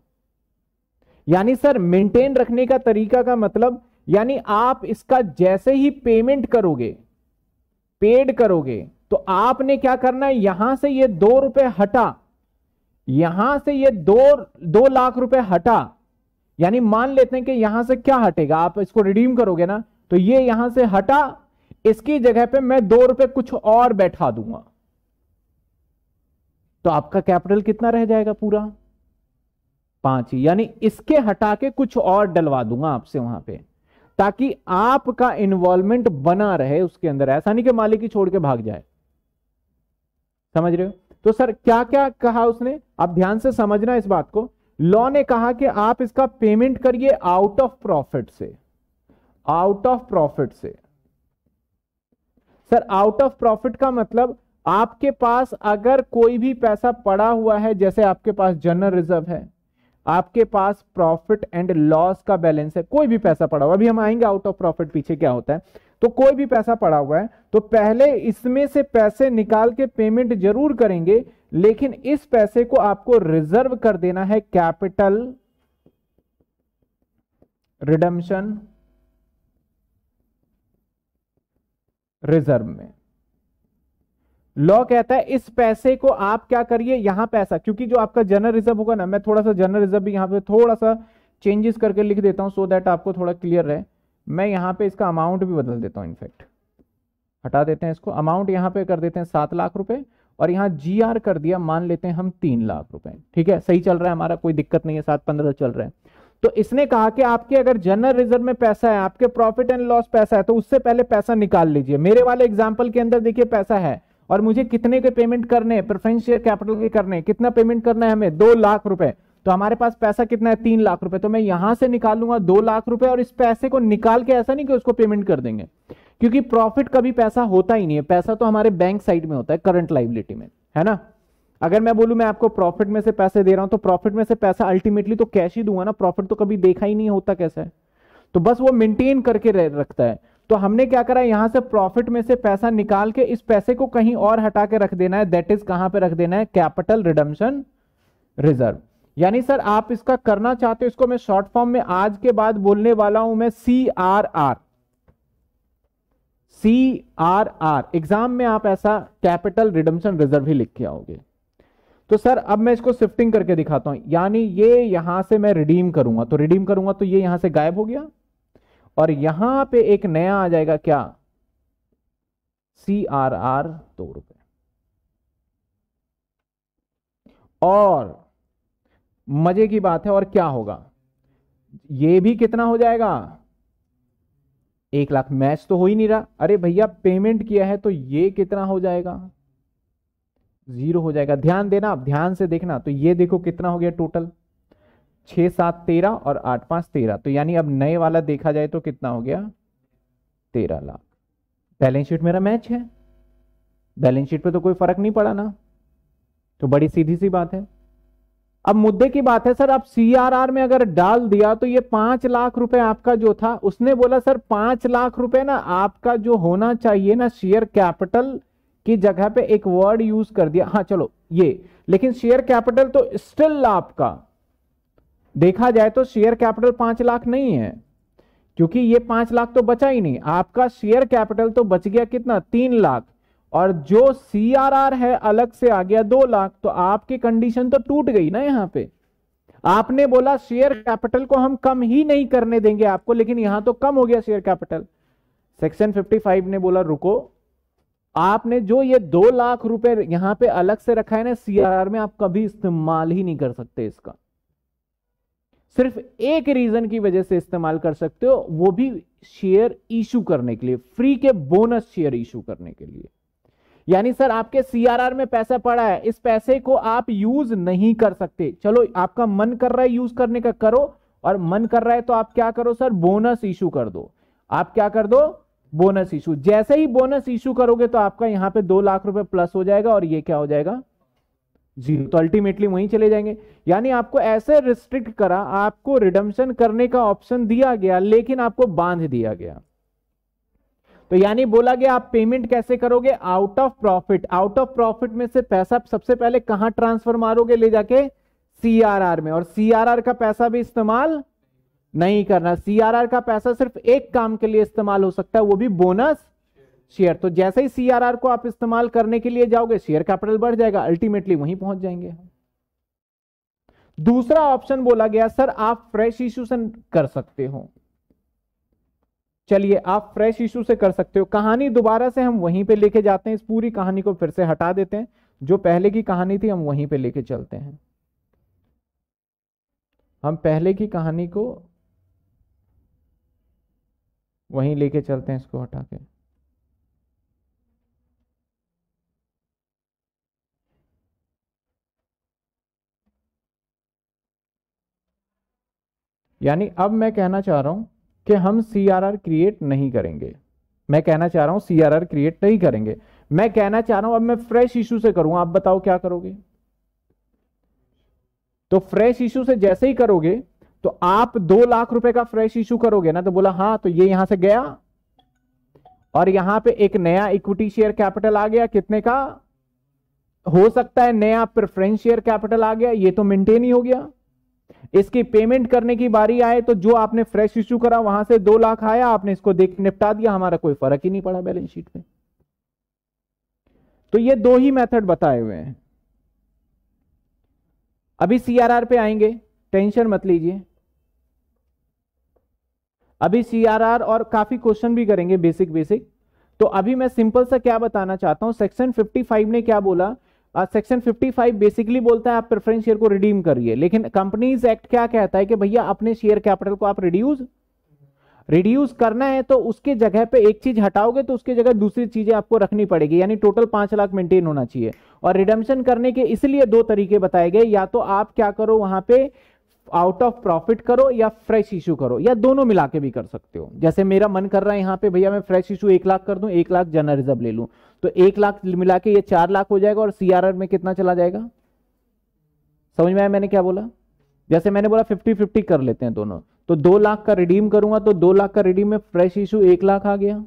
यानी सर मेंटेन रखने का तरीका का मतलब यानी आप इसका जैसे ही पेमेंट करोगे पेड करोगे तो आपने क्या करना है यहां से ये दो रुपए हटा यहां से ये दो दो लाख रुपए हटा यानी मान लेते हैं कि यहां से क्या हटेगा आप इसको रिडीम करोगे ना तो ये यहां से हटा इसकी जगह पे मैं दो रुपए कुछ और बैठा दूंगा तो आपका कैपिटल कितना रह जाएगा पूरा पांच ही यानी इसके हटा के कुछ और डलवा दूंगा आपसे वहां पे ताकि आपका इन्वॉल्वमेंट बना रहे उसके अंदर ऐसा नहीं कि मालिक ही छोड़ के भाग जाए समझ रहे हो तो सर क्या क्या कहा उसने आप ध्यान से समझना इस बात को लॉ ने कहा कि आप इसका पेमेंट करिए आउट ऑफ प्रॉफिट से आउट ऑफ प्रॉफिट से सर आउट ऑफ प्रॉफिट का मतलब आपके पास अगर कोई भी पैसा पड़ा हुआ है जैसे आपके पास जनरल रिजर्व है आपके पास प्रॉफिट एंड लॉस का बैलेंस है कोई भी पैसा पड़ा हुआ अभी हम आएंगे आउट ऑफ प्रॉफिट पीछे क्या होता है तो कोई भी पैसा पड़ा हुआ है तो पहले इसमें से पैसे निकाल के पेमेंट जरूर करेंगे लेकिन इस पैसे को आपको रिजर्व कर देना है कैपिटल रिडम्शन रिजर्व में लॉ कहता है इस पैसे को आप क्या करिए यहां पैसा क्योंकि जो आपका जनरल रिजर्व होगा ना मैं थोड़ा सा जनरल रिजर्व भी यहां पे थोड़ा सा चेंजेस करके लिख देता हूं सो so दैट आपको थोड़ा क्लियर रहे मैं यहाँ पे इसका अमाउंट भी बदल देता हूँ इनफैक्ट हटा देते हैं इसको अमाउंट यहाँ पे कर देते हैं सात लाख रुपए और यहाँ जी आर कर दिया मान लेते हैं हम तीन लाख रुपए ठीक है सही चल रहा है हमारा कोई दिक्कत नहीं है सात पंद्रह चल रहा है तो इसने कहा कि आपके अगर जनरल रिजर्व में पैसा है आपके प्रॉफिट एंड लॉस पैसा है तो उससे पहले पैसा निकाल लीजिए मेरे वाले एग्जाम्पल के अंदर देखिए पैसा है और मुझे कितने के पेमेंट करने प्रेफरेंस शेयर कैपिटल के करने कितना पेमेंट करना है हमें दो लाख रुपए तो हमारे पास पैसा कितना है तीन लाख रुपए तो मैं यहां से निकाल लूंगा दो लाख रुपए और इस पैसे को निकाल के ऐसा नहीं कि उसको पेमेंट कर देंगे क्योंकि प्रॉफिट कभी पैसा होता ही नहीं है पैसा तो हमारे बैंक साइड में होता है करंट लाइबिलिटी में है ना अगर मैं बोलूं मैं आपको प्रॉफिट में से पैसे दे रहा हूं तो प्रॉफिट में से पैसा अल्टीमेटली तो कैश ही दूंगा ना प्रॉफिट तो कभी देखा ही नहीं होता कैसा है तो बस वो मेंटेन करके रखता है तो हमने क्या करा यहां से प्रॉफिट में से पैसा निकाल के इस पैसे को कहीं और हटा के रख देना है दैट इज कहां पे रख देना है कैपिटल रिडम्शन रिजर्व यानी सर आप इसका करना चाहते हो इसको मैं शॉर्ट फॉर्म में आज के बाद बोलने वाला हूं मैं C R R C R R exam में आप ऐसा कैपिटल रिडम्शन रिजर्व ही लिख के आओगे तो सर अब मैं इसको शिफ्टिंग करके दिखाता हूं यानी ये यहां से मैं रिडीम करूंगा तो रिडीम करूंगा तो ये यहां से गायब हो गया और यहां पे एक नया आ जाएगा क्या सी आर आर दो रुपए और मजे की बात है और क्या होगा ये भी कितना हो जाएगा एक लाख मैच तो हो ही नहीं रहा अरे भैया पेमेंट किया है तो ये कितना हो जाएगा जीरो हो जाएगा ध्यान देना आप ध्यान से देखना तो ये देखो कितना हो गया टोटल छह सात तेरह और आठ पांच तेरह तो यानी अब नए वाला देखा जाए तो कितना हो गया तेरह लाख बैलेंस शीट मेरा मैच है बैलेंस शीट पे तो कोई फर्क नहीं पड़ा ना तो बड़ी सीधी सी बात है अब मुद्दे की बात है सर आप सीआरआर में अगर डाल दिया तो ये पांच लाख रुपए आपका जो था उसने बोला सर पांच लाख रुपए ना आपका जो होना चाहिए ना शेयर कैपिटल की जगह पे एक वर्ड यूज कर दिया हाँ चलो ये लेकिन शेयर कैपिटल तो स्टिल आपका देखा जाए तो शेयर कैपिटल पांच लाख नहीं है क्योंकि ये पांच लाख तो बचा ही नहीं आपका शेयर कैपिटल तो बच गया कितना तीन लाख और जो सी है अलग से आ गया दो लाख तो आपकी कंडीशन तो टूट गई ना यहाँ पे आपने बोला शेयर कैपिटल को हम कम ही नहीं करने देंगे आपको लेकिन यहां तो कम हो गया शेयर कैपिटल सेक्शन 55 ने बोला रुको आपने जो ये दो लाख रुपए यहां पे अलग से रखा है ना सी में आप कभी इस्तेमाल ही नहीं कर सकते इसका सिर्फ एक रीजन की वजह से इस्तेमाल कर सकते हो वो भी शेयर इशू करने के लिए फ्री के बोनस शेयर इशू करने के लिए यानी सर आपके सीआरआर में पैसा पड़ा है इस पैसे को आप यूज नहीं कर सकते चलो आपका मन कर रहा है यूज करने का करो और मन कर रहा है तो आप क्या करो सर बोनस इशू कर दो आप क्या कर दो बोनस इशू जैसे ही बोनस इशू करोगे तो आपका यहां पे दो लाख रुपए प्लस हो जाएगा और ये क्या हो जाएगा जीरो तो अल्टीमेटली वहीं चले जाएंगे यानी आपको ऐसे रिस्ट्रिक्ट करा आपको रिडम्शन करने का ऑप्शन दिया गया लेकिन आपको बांध दिया गया तो यानी बोला गया आप पेमेंट कैसे करोगे out of profit out of profit में से पैसा सबसे पहले कहां ट्रांसफर मारोगे ले जाके सीआरआर में और सीआरआर का पैसा भी इस्तेमाल नहीं करना सीआरआर का पैसा सिर्फ एक काम के लिए इस्तेमाल हो सकता है वो भी बोनस शेयर तो जैसे ही सीआरआर को आप इस्तेमाल करने के लिए जाओगे शेयर कैपिटल बढ़ जाएगा अल्टीमेटली वहीं पहुंच जाएंगे दूसरा ऑप्शन बोला गया सर आप फ्रेश इश्यूशन कर सकते हो चलिए आप फ्रेश इशू से कर सकते हो कहानी दोबारा से हम वहीं पे लेके जाते हैं इस पूरी कहानी को फिर से हटा देते हैं जो पहले की कहानी थी हम वहीं पे लेके चलते हैं हम पहले की कहानी को वहीं लेके चलते हैं इसको हटा के यानी अब मैं कहना चाह रहा हूं कि हम सी क्रिएट नहीं करेंगे मैं कहना चाह रहा हूं सी क्रिएट नहीं करेंगे मैं कहना चाह रहा हूं अब मैं फ्रेश इशू से करूं आप बताओ क्या करोगे तो फ्रेश इशू से जैसे ही करोगे तो आप दो लाख रुपए का फ्रेश इशू करोगे ना तो बोला हाँ तो ये यहां से गया और यहां पे एक नया इक्विटी शेयर कैपिटल आ गया कितने का हो सकता है नया प्रेफरेंस शेयर कैपिटल आ गया ये तो मेंटेन ही हो गया इसकी पेमेंट करने की बारी आए तो जो आपने फ्रेश इश्यू करा वहां से दो लाख आया आपने इसको देख निपटा दिया हमारा कोई फर्क ही नहीं पड़ा बैलेंस शीट में तो ये दो ही मेथड बताए हुए हैं अभी सीआरआर पे आएंगे टेंशन मत लीजिए अभी सीआरआर और काफी क्वेश्चन भी करेंगे बेसिक बेसिक तो अभी मैं सिंपल सा क्या बताना चाहता हूं सेक्शन 55 ने क्या बोला सेक्शन 55 बेसिकली बोलता है आप प्रेफरेंस शेयर को रिडीम करिए लेकिन कंपनीज एक्ट क्या कहता है कि भैया अपने शेयर कैपिटल को आप रिड्यूस रिड्यूस करना है तो उसके जगह पे एक चीज हटाओगे तो उसके जगह दूसरी चीजें आपको रखनी पड़ेगी यानी टोटल पांच लाख मेंटेन होना चाहिए और रिडम्शन करने के इसलिए दो तरीके बताए गए या तो आप क्या करो वहां पे आउट ऑफ प्रॉफिट करो या फ्रेश इशू करो या दोनों मिला के भी कर सकते हो जैसे मेरा मन कर रहा है यहाँ पे भैया मैं फ्रेश इशू एक लाख कर दू एक लाख जनरल रिजर्व ले लू तो एक लाख मिला के ये चार लाख हो जाएगा और सीआरआर में कितना चला जाएगा समझ में आया मैंने क्या बोला जैसे मैंने बोला फिफ्टी फिफ्टी कर लेते हैं दोनों तो दो लाख का रिडीम करूंगा तो दो लाख का रिडीम में फ्रेश इशू एक लाख आ गया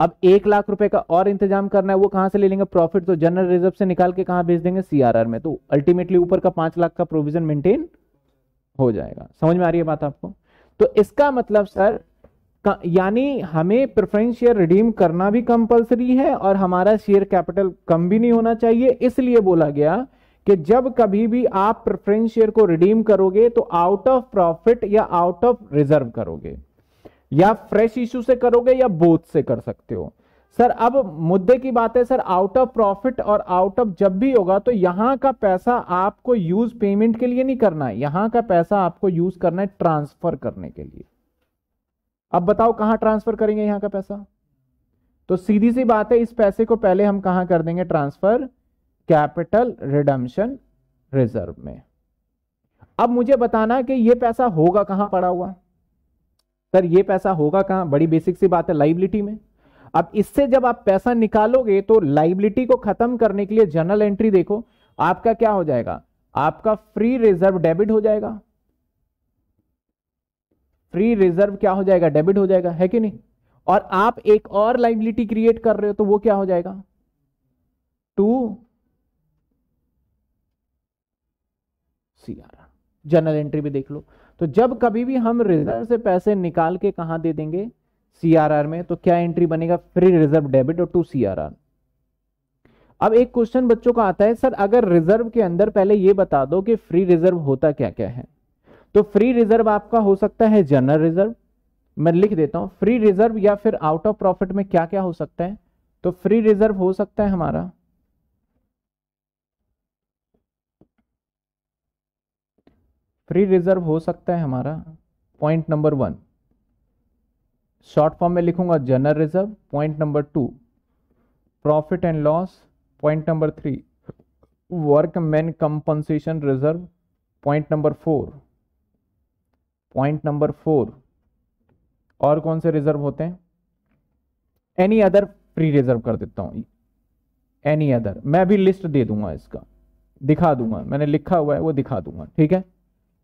अब एक लाख रुपए का और इंतजाम करना है वो कहां से ले लेंगे प्रॉफिट तो जनरल रिजर्व से निकाल के कहां भेज देंगे सीआरआर में तो अल्टीमेटली ऊपर का पांच लाख का प्रोविजन मेंटेन हो जाएगा समझ में आ रही है बात आपको तो इसका मतलब सर यानी हमें प्रेफरेंस शेयर रिडीम करना भी कंपलसरी है और हमारा शेयर कैपिटल कम भी नहीं होना चाहिए इसलिए बोला गया कि जब कभी भी आप प्रेफरेंस शेयर को रिडीम करोगे तो आउट ऑफ प्रॉफिट या आउट ऑफ रिजर्व करोगे या फ्रेश इश्यू से करोगे या बोथ से कर सकते हो सर अब मुद्दे की बात है सर आउट ऑफ प्रॉफिट और आउट ऑफ जब भी होगा तो यहां का पैसा आपको यूज पेमेंट के लिए नहीं करना है यहां का पैसा आपको यूज करना है ट्रांसफर करने के लिए अब बताओ कहां ट्रांसफर करेंगे यहां का पैसा तो सीधी सी बात है इस पैसे को पहले हम कहां कर देंगे ट्रांसफर कैपिटल रिडम्शन रिजर्व में अब मुझे बताना कि यह पैसा होगा कहां पड़ा हुआ सर यह पैसा होगा कहां बड़ी बेसिक सी बात है लाइबिलिटी में अब इससे जब आप पैसा निकालोगे तो लाइबिलिटी को खत्म करने के लिए जनरल एंट्री देखो आपका क्या हो जाएगा आपका फ्री रिजर्व डेबिट हो जाएगा फ्री रिजर्व क्या हो जाएगा डेबिट हो जाएगा है कि नहीं और आप एक और लाइबिलिटी क्रिएट कर रहे हो तो वो क्या हो जाएगा टू आर जनरल एंट्री भी देख लो तो जब कभी भी हम रिजर्व से पैसे निकाल के कहा दे देंगे सीआरआर में तो क्या एंट्री बनेगा फ्री रिजर्व डेबिट और टू सीआरआर अब एक क्वेश्चन बच्चों का आता है सर अगर रिजर्व के अंदर पहले यह बता दो कि फ्री रिजर्व होता क्या क्या है तो फ्री रिजर्व आपका हो सकता है जनरल रिजर्व मैं लिख देता हूं फ्री रिजर्व या फिर आउट ऑफ प्रॉफिट में क्या क्या हो सकता है तो फ्री रिजर्व हो सकता है हमारा फ्री रिजर्व हो सकता है हमारा point number one short form में लिखूंगा general reserve point number two profit and loss point number three workman compensation reserve point number four point number four और कौन से रिजर्व होते हैं एनी अदर प्री रिजर्व कर देता हूं एनी अदर मैं भी लिस्ट दे दूंगा इसका दिखा दूंगा मैंने लिखा हुआ है वो दिखा दूंगा ठीक है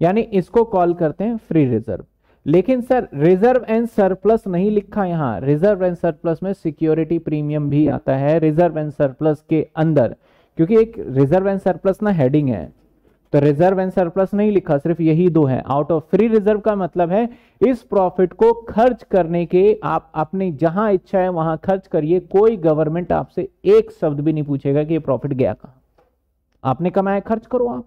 यानी इसको कॉल करते हैं फ्री रिजर्व लेकिन सर रिजर्व एंड सरप्लस नहीं लिखा यहां रिजर्व एंड सरप्लस में सिक्योरिटी प्रीमियम भी आता है रिजर्व एंड सरप्लस के अंदर क्योंकि एक रिजर्व एंड सरप्लस ना हेडिंग है तो रिजर्व एंड सरप्लस नहीं लिखा सिर्फ यही दो है आउट ऑफ फ्री रिजर्व का मतलब है इस प्रॉफिट को खर्च करने के आप अपने जहां इच्छा है वहां खर्च करिए कोई गवर्नमेंट आपसे एक शब्द भी नहीं पूछेगा कि ये प्रॉफिट गया कहा आपने कमाया खर्च करो आप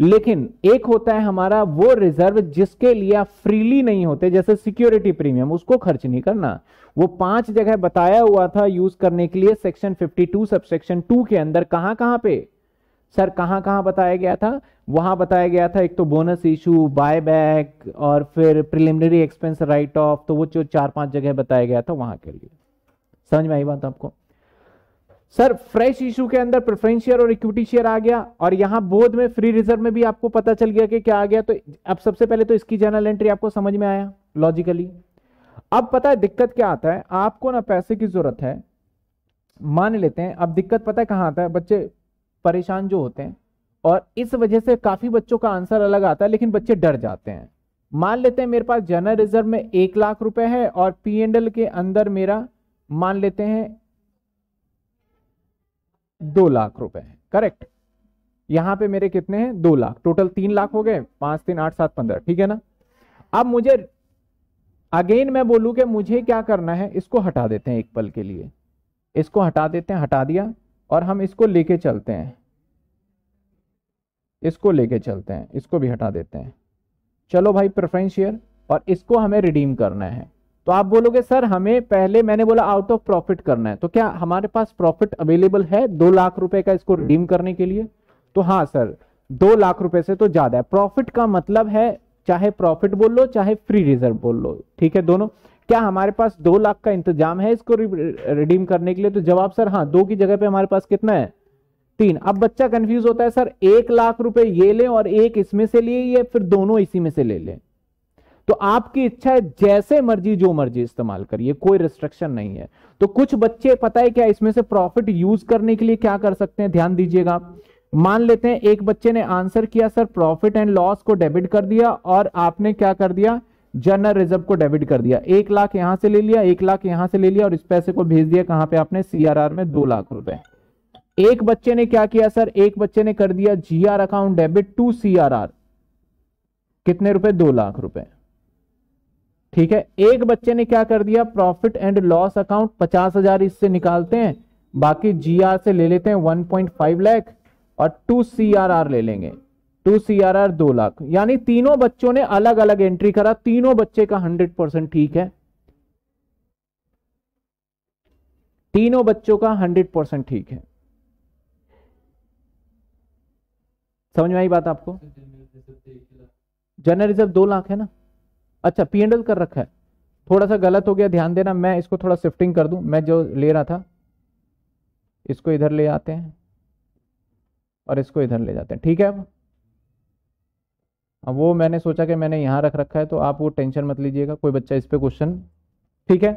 लेकिन एक होता है हमारा वो रिजर्व जिसके लिए आप फ्रीली नहीं होते जैसे सिक्योरिटी प्रीमियम उसको खर्च नहीं करना वो पांच जगह बताया हुआ था यूज करने के लिए सेक्शन 52 सबसेक्शन टू के अंदर कहां कहां पे सर कहाँ कहाँ बताया गया था वहाँ बताया गया था एक तो बोनस इशू बाय बैक और फिर प्रिलिमिनरी एक्सपेंस राइट ऑफ तो वो जो चार पांच जगह बताया गया था वहाँ के लिए समझ में आई बात आपको सर फ्रेश इशू के अंदर प्रेफरेंस शेयर और इक्विटी शेयर आ गया और यहां बोध में फ्री रिजर्व में भी आपको पता चल गया कि क्या आ गया तो अब सबसे पहले तो इसकी जर्नल एंट्री आपको समझ में आया लॉजिकली अब पता है दिक्कत क्या आता है आपको ना पैसे की जरूरत है मान लेते हैं अब दिक्कत पता है कहां आता है बच्चे परेशान जो होते हैं और इस वजह से काफ़ी बच्चों का आंसर अलग आता है लेकिन बच्चे डर जाते हैं मान लेते हैं मेरे पास जनरल रिजर्व में एक लाख रुपए है और पी एंड के अंदर मेरा मान लेते हैं दो लाख रुपए है करेक्ट यहां पे मेरे कितने हैं दो लाख टोटल तीन लाख हो गए पांच तीन आठ सात पंद्रह ठीक है ना अब मुझे अगेन मैं बोलूं कि मुझे क्या करना है इसको हटा देते हैं एक पल के लिए इसको हटा देते हैं हटा दिया और हम इसको लेके चलते हैं इसको लेके चलते हैं इसको भी हटा देते हैं चलो भाई प्रेफरेंस शेयर और इसको हमें रिडीम करना है तो आप बोलोगे सर हमें पहले मैंने बोला आउट ऑफ प्रॉफिट करना है तो क्या हमारे पास प्रॉफिट अवेलेबल है दो लाख रुपए का इसको रिडीम करने के लिए तो हाँ सर दो लाख रुपए से तो ज्यादा है प्रॉफिट का मतलब है चाहे प्रॉफिट बोल लो चाहे फ्री रिजर्व बोल लो ठीक है दोनों क्या हमारे पास दो लाख का इंतजाम है इसको रिडीम करने के लिए तो जवाब सर हाँ दो की जगह पे हमारे पास कितना है तीन अब बच्चा कंफ्यूज होता है सर एक लाख रुपए ये लें और एक इसमें से लिए या फिर दोनों इसी में से ले लें तो आपकी इच्छा है जैसे मर्जी जो मर्जी इस्तेमाल करिए कोई रिस्ट्रिक्शन नहीं है तो कुछ बच्चे पता है क्या इसमें से प्रॉफिट यूज करने के लिए क्या कर सकते हैं ध्यान दीजिएगा मान लेते हैं एक बच्चे ने आंसर किया सर प्रॉफिट एंड लॉस को डेबिट कर दिया और आपने क्या कर दिया जनरल रिजर्व को डेबिट कर दिया एक लाख यहां से ले लिया एक लाख यहां से ले लिया और इस पैसे को भेज दिया कहां पे आपने सीआरआर में दो लाख रुपए एक बच्चे ने क्या किया सर एक बच्चे ने कर दिया GR account debit to CRR कितने रुपए दो लाख रुपए ठीक है एक बच्चे ने क्या कर दिया प्रॉफिट एंड लॉस अकाउंट पचास हजार इससे निकालते हैं बाकी जी से ले लेते हैं वन लाख और टू सी ले लेंगे टू सी आर आर दो लाख यानी तीनों बच्चों ने अलग अलग एंट्री करा तीनों बच्चे का हंड्रेड परसेंट ठीक है तीनों बच्चों का हंड्रेड परसेंट ठीक है समझ में आई बात आपको जनरल रिजर्व दो लाख है ना अच्छा पीएनएल कर रखा है थोड़ा सा गलत हो गया ध्यान देना मैं इसको थोड़ा शिफ्टिंग कर दूं मैं जो ले रहा था इसको इधर ले आते हैं और इसको इधर ले जाते हैं ठीक है अब अब वो मैंने सोचा कि मैंने यहाँ रख रखा है तो आप वो टेंशन मत लीजिएगा कोई बच्चा इस पर क्वेश्चन ठीक है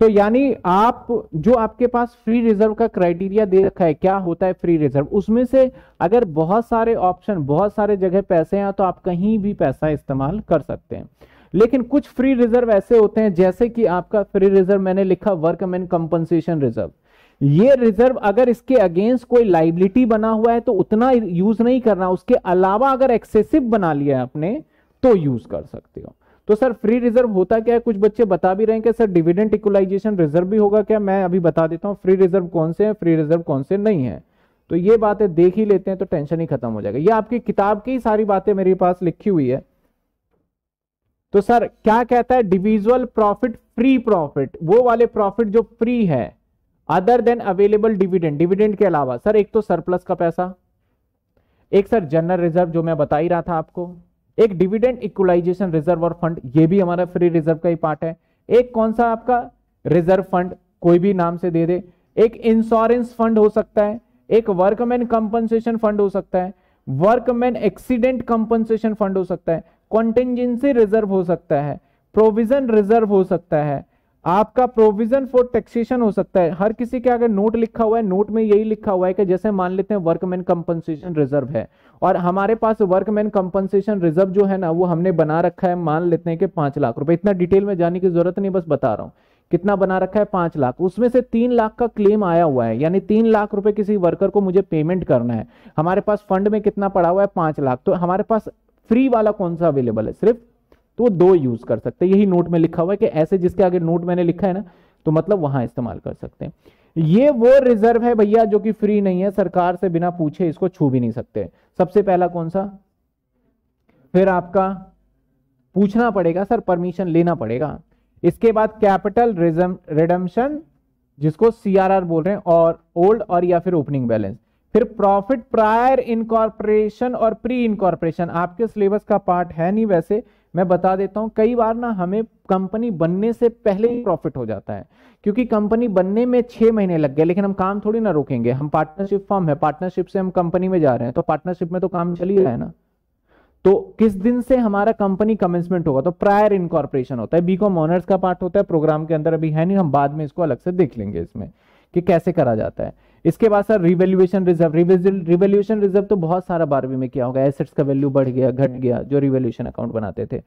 तो यानी आप जो आपके पास फ्री रिजर्व का क्राइटेरिया दे रखा है क्या होता है फ्री रिजर्व उसमें से अगर बहुत सारे ऑप्शन बहुत सारे जगह पैसे हैं तो आप कहीं भी पैसा इस्तेमाल कर सकते हैं लेकिन कुछ फ्री रिजर्व ऐसे होते हैं जैसे कि आपका फ्री रिजर्व मैंने लिखा वर्कमैन कंपनसेशन रिजर्व ये रिजर्व अगर इसके अगेंस्ट कोई लाइबिलिटी बना हुआ है तो उतना यूज नहीं करना उसके अलावा अगर एक्सेसिव बना लिया है आपने तो यूज कर सकते हो तो सर फ्री रिजर्व होता क्या है कुछ बच्चे बता भी रहे हैं कि सर डिविडेंट इक्वलाइजेशन रिजर्व भी होगा क्या मैं अभी बता देता हूं फ्री रिजर्व कौन से हैं फ्री रिजर्व कौन से नहीं है तो ये बातें देख ही लेते हैं तो टेंशन ही खत्म हो जाएगा ये आपकी किताब की सारी बातें मेरे पास लिखी हुई है तो सर क्या कहता है डिविजुअल प्रॉफिट फ्री प्रॉफिट वो वाले प्रॉफिट जो फ्री है other than available dividend dividend के अलावा सर एक तो सरप्लस का पैसा एक सर जनरल रिजर्व जो मैं बता ही रहा था आपको एक डिविडेंड इक्वलाइजेशन रिजर्व और फंड ये भी हमारा फ्री रिजर्व का ही पार्ट है एक कौन सा आपका रिजर्व फंड कोई भी नाम से दे दे एक इंश्योरेंस फंड हो सकता है एक वर्कमैन कंपनसेशन फंड हो सकता है वर्कमैन एक्सीडेंट कंपनसेशन फंड हो सकता है कॉन्टेंजेंसी रिजर्व हो सकता है प्रोविजन रिजर्व हो सकता है आपका प्रोविजन फॉर टैक्सेशन हो सकता है हर किसी के अगर नोट लिखा हुआ है नोट में यही लिखा हुआ है कि जैसे मान लेते हैं वर्कमैन कंपनसेशन रिजर्व है और हमारे पास वर्कमैन कंपनसेशन रिजर्व जो है ना वो हमने बना रखा है मान लेते हैं कि पांच लाख रुपए इतना डिटेल में जाने की जरूरत नहीं बस बता रहा हूँ कितना बना रखा है पांच लाख उसमें से तीन लाख का क्लेम आया हुआ है यानी तीन लाख रुपए किसी वर्कर को मुझे पेमेंट करना है हमारे पास फंड में कितना पड़ा हुआ है पांच लाख तो हमारे पास फ्री वाला कौन सा अवेलेबल है सिर्फ तो वो दो यूज कर सकते हैं यही नोट में लिखा हुआ है कि ऐसे जिसके आगे नोट मैंने लिखा है ना तो मतलब वहां इस्तेमाल कर सकते हैं ये वो रिजर्व है भैया जो कि फ्री नहीं है सरकार से बिना पूछे इसको छू भी नहीं सकते सबसे पहला कौन सा फिर आपका पूछना पड़ेगा सर परमिशन लेना पड़ेगा इसके बाद कैपिटल रिडम्शन जिसको सीआरआर बोल रहे हैं और ओल्ड और या फिर ओपनिंग बैलेंस फिर प्रॉफिट प्रायर इनकॉर्पोरेशन और प्री इनकॉर्पोरेशन आपके सिलेबस का पार्ट है नहीं वैसे मैं बता देता हूं कई बार ना हमें कंपनी बनने से पहले ही प्रॉफिट हो जाता है क्योंकि कंपनी बनने में छह महीने लग गए लेकिन हम काम थोड़ी ना रोकेंगे हम पार्टनरशिप फॉर्म है पार्टनरशिप से हम कंपनी में जा रहे हैं तो पार्टनरशिप में तो काम चल ही रहा है ना तो किस दिन से हमारा कंपनी कमेंसमेंट होगा तो प्रायर इनकॉर्पोरेशन होता है बीकॉम ऑनर्स का पार्ट होता है प्रोग्राम के अंदर अभी है नहीं हम बाद में इसको अलग से देख लेंगे इसमें कि कैसे करा जाता है इसके बाद sir revaluation reserve revaluation reserve तो बहुत सारा बारहवीं में किया होगा एसेट्स का वैल्यू बढ़ गया घट हम्म। गया जो रिवेल्यूशन अकाउंट बनाते थे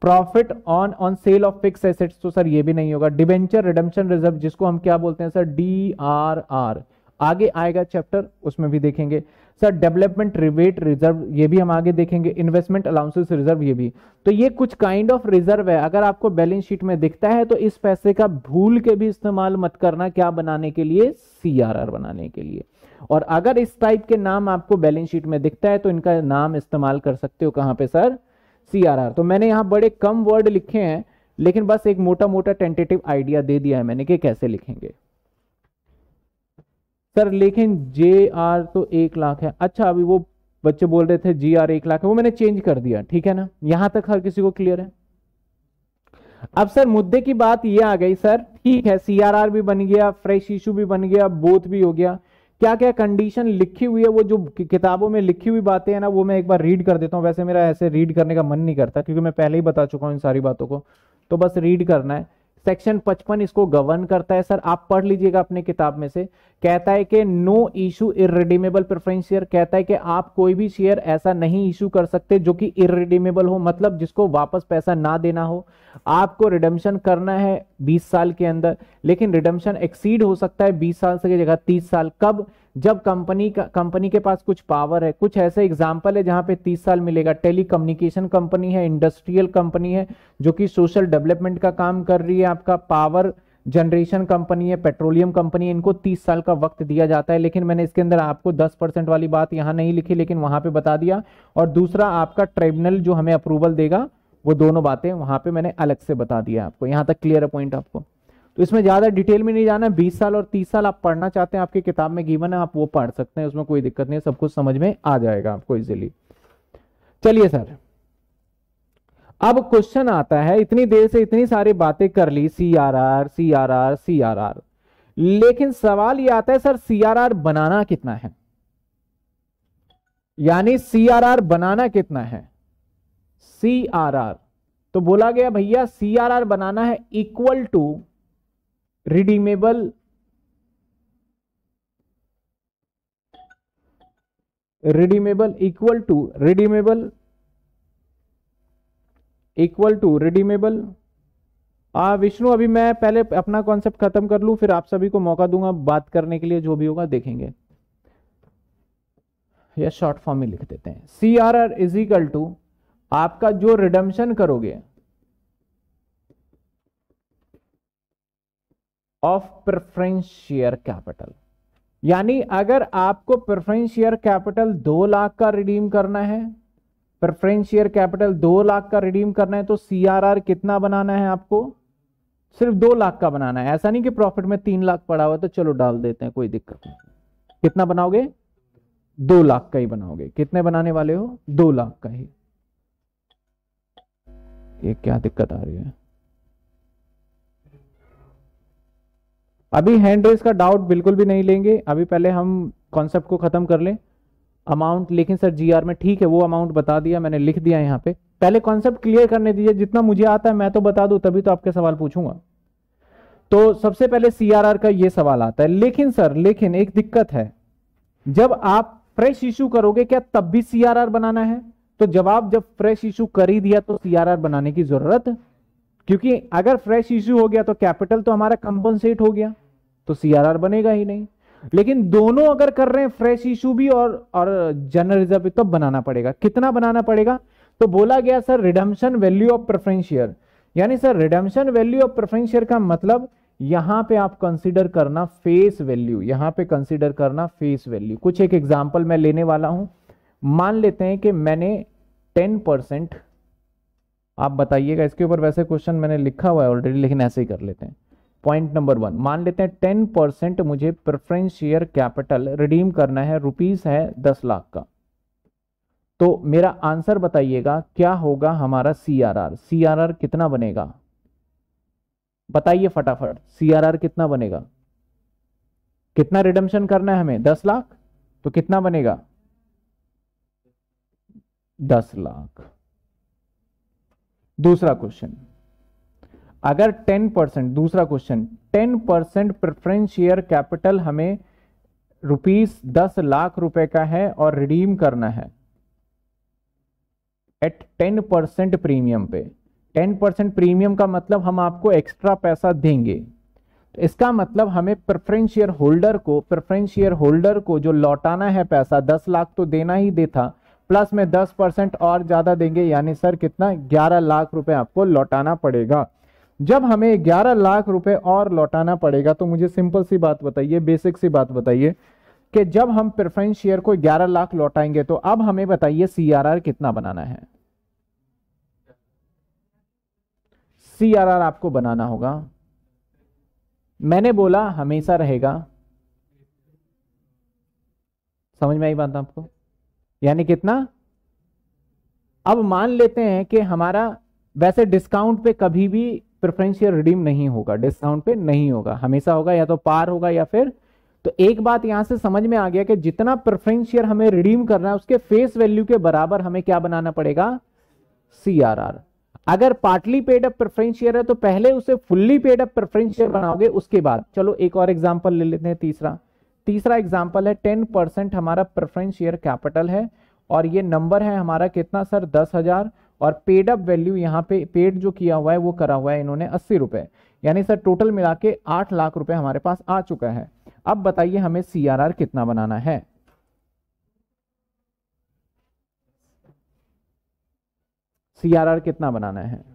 profit on on sale of fix assets तो सर ये भी नहीं होगा डिवेंचर रिडम्पशन रिजर्व जिसको हम क्या बोलते हैं सर डी आर आर आगे आएगा चैप्टर उसमें भी देखेंगे सर डेवलपमेंट रिवेट रिजर्व ये भी हम आगे देखेंगे इन्वेस्टमेंट अलाउंसेस रिजर्व ये भी तो ये कुछ काइंड ऑफ रिजर्व है अगर आपको बैलेंस शीट में दिखता है तो इस पैसे का भूल के भी इस्तेमाल मत करना क्या बनाने के लिए सी बनाने के लिए और अगर इस टाइप के नाम आपको बैलेंस शीट में दिखता है तो इनका नाम इस्तेमाल कर सकते हो कहाँ पे सर सी तो मैंने यहाँ बड़े कम वर्ड लिखे हैं लेकिन बस एक मोटा मोटा टेंटेटिव आइडिया दे दिया है मैंने कि कैसे लिखेंगे सर लेकिन जे आर तो एक लाख है अच्छा अभी वो बच्चे बोल रहे थे जी आर एक लाख है वो मैंने चेंज कर दिया ठीक है ना यहां तक हर किसी को क्लियर है अब सर मुद्दे की बात ये आ गई सर ठीक है सीआरआर भी बन गया फ्रेश इशू भी बन गया बोथ भी हो गया क्या क्या कंडीशन लिखी हुई है वो जो किताबों में लिखी हुई बातें हैं ना वो मैं एक बार रीड कर देता हूं वैसे मेरा ऐसे रीड करने का मन नहीं करता क्योंकि मैं पहले ही बता चुका हूं इन सारी बातों को तो बस रीड करना है सेक्शन 55 इसको गवर्न करता है सर आप पढ़ लीजिएगा अपने किताब में से कहता है कि no issue irredeemable preference share कहता है कि आप कोई भी शेयर ऐसा नहीं इशू कर सकते जो कि इरेडीमेबल हो मतलब जिसको वापस पैसा ना देना हो आपको रिडम्शन करना है 20 साल के अंदर लेकिन रिडम्शन एक्सीड हो सकता है 20 साल से जगह 30 साल कब जब कंपनी का कंपनी के पास कुछ पावर है कुछ ऐसे एग्जाम्पल है जहां पे तीस साल मिलेगा टेली कम्युनिकेशन कंपनी है इंडस्ट्रियल कंपनी है जो कि सोशल डेवलपमेंट का काम कर रही है आपका पावर जनरेशन कंपनी है पेट्रोलियम कंपनी है इनको तीस साल का वक्त दिया जाता है लेकिन मैंने इसके अंदर आपको दस परसेंट वाली बात यहाँ नहीं लिखी लेकिन वहां पे बता दिया और दूसरा आपका ट्रिब्यूनल जो हमें अप्रूवल देगा वो दोनों बातें वहां पे मैंने अलग से बता दिया आपको यहाँ तक क्लियर है पॉइंट आपको तो इसमें ज़्यादा डिटेल में नहीं जाना है बीस साल और तीस साल आप पढ़ना चाहते हैं आपकी किताब में गीवन है आप वो पढ़ सकते हैं उसमें कोई दिक्कत नहीं है सब कुछ समझ में आ जाएगा आपको इजिली चलिए सर अब क्वेश्चन आता है इतनी देर से इतनी सारी बातें कर ली C R R C R R C R R लेकिन सवाल ये आता है सर सी आर आर बनाना कितना है यानी सी आर आर बनाना कितना है सी आर आर तो बोला गया भैया सी आर आर बनाना है equal to redeemable redeemable equal to redeemable equal to redeemable आ विष्णु अभी मैं पहले अपना कॉन्सेप्ट खत्म कर लूं फिर आप सभी को मौका दूंगा बात करने के लिए जो भी होगा देखेंगे या शॉर्ट फॉर्म में लिख देते हैं C R R is equal to आपका जो रिडम्शन करोगे ऑफ प्रेफरेंस शेयर कैपिटल यानी अगर आपको प्रेफरेंस शेयर कैपिटल दो लाख का रिडीम करना है प्रेफरेंस शेयर कैपिटल दो लाख का रिडीम करना है तो सीआरआर कितना बनाना है आपको सिर्फ दो लाख का बनाना है ऐसा नहीं कि प्रॉफिट में तीन लाख पड़ा हुआ तो चलो डाल देते हैं कोई दिक्कत नहीं कितना बनाओगे दो लाख का ही बनाओगे कितने बनाने वाले हो दो लाख का ही ये क्या दिक्कत आ रही है अभी हैंड रेस का डाउट बिल्कुल भी नहीं लेंगे अभी पहले हम कॉन्सेप्ट को ख़त्म कर लें अमाउंट लेकिन सर जीआर में ठीक है वो अमाउंट बता दिया मैंने लिख दिया यहाँ पे पहले कॉन्सेप्ट क्लियर करने दीजिए जितना मुझे आता है मैं तो बता दू तभी तो आपके सवाल पूछूंगा तो सबसे पहले सी का ये सवाल आता है लेकिन सर लेकिन एक दिक्कत है जब आप फ्रेश इशू करोगे क्या तब भी सी बनाना है तो जवाब जब फ्रेश इशू कर ही दिया तो सीआरआर बनाने की जरूरत क्योंकि अगर फ्रेश इश्यू हो गया तो कैपिटल तो हमारा कंपनसेट हो गया तो सीआरआर बनेगा ही नहीं लेकिन दोनों अगर कर रहे हैं फ्रेश इशू भी और और जनरल रिजर्व भी तो बनाना पड़ेगा कितना बनाना पड़ेगा तो बोला गया sir redemption value of preferential यानी sir redemption value of preferential का मतलब यहां पे आप कंसीडर करना फेस वैल्यू यहां पे कंसीडर करना फेस वैल्यू कुछ एक एग्जांपल मैं लेने वाला हूं मान लेते हैं कि मैंने टेन परसेंट आप बताइएगा इसके ऊपर वैसे क्वेश्चन मैंने लिखा हुआ है ऑलरेडी लेकिन ऐसे ही कर लेते हैं पॉइंट नंबर वन मान लेते हैं टेन परसेंट मुझे प्रेफरेंस शेयर कैपिटल रिडीम करना है रुपीस है दस लाख का तो मेरा आंसर बताइएगा क्या होगा हमारा C R R C R R कितना बनेगा बताइए फटाफट सी आर आर कितना बनेगा कितना रिडम्शन करना है हमें दस लाख तो कितना बनेगा दस लाख दूसरा क्वेश्चन अगर 10 परसेंट दूसरा question 10 percent preference share capital हमें रुपीस दस लाख रुपए का है और रिडीम करना है एट 10 परसेंट प्रीमियम पे 10 परसेंट प्रीमियम का मतलब हम आपको एक्स्ट्रा पैसा देंगे तो इसका मतलब हमें प्रेफरेंस शेयर होल्डर को प्रेफरेंस शेयर होल्डर को जो लौटाना है पैसा दस लाख तो देना ही देता प्लस में दस परसेंट और ज़्यादा देंगे यानी सर कितना ग्यारह लाख रुपए आपको लौटाना पड़ेगा जब हमें ग्यारह लाख रुपए और लौटाना पड़ेगा तो मुझे सिंपल सी बात बताइए बेसिक सी बात बताइए कि जब हम प्रेफरेंस शेयर को 11 लाख लौटाएंगे तो अब हमें बताइए सी कितना बनाना है सी आपको बनाना होगा मैंने बोला हमेशा रहेगा समझ में आई बात आपको यानी कितना अब मान लेते हैं कि हमारा वैसे डिस्काउंट पे कभी भी प्रेफरेंशियल रिडीम नहीं होगा डिस्काउंट पे नहीं होगा हमेशा होगा या तो पार होगा या फिर तो एक बात यहां से समझ में आ गया कि जितना प्रेफरेंशियल हमें रिडीम करना है उसके फेस वैल्यू के बराबर हमें क्या बनाना पड़ेगा सीआरआर अगर पार्टली पेड अप प्रेफरेंशियल है तो पहले उसे फुल्ली पेड अप प्रेफरेंशियल बनाओगे उसके बाद चलो एक और एग्जाम्पल ले लेते हैं तीसरा तीसरा एग्जाम्पल है टेन परसेंट हमारा प्रेफरेंस शेयर कैपिटल है और ये नंबर है हमारा कितना सर दस हज़ार और पेड अप वैल्यू यहाँ पे पेड जो किया हुआ है वो करा हुआ है इन्होंने अस्सी रुपये यानी सर टोटल मिला के आठ लाख रुपए हमारे पास आ चुका है अब बताइए हमें सी कितना बनाना है सी कितना बनाना है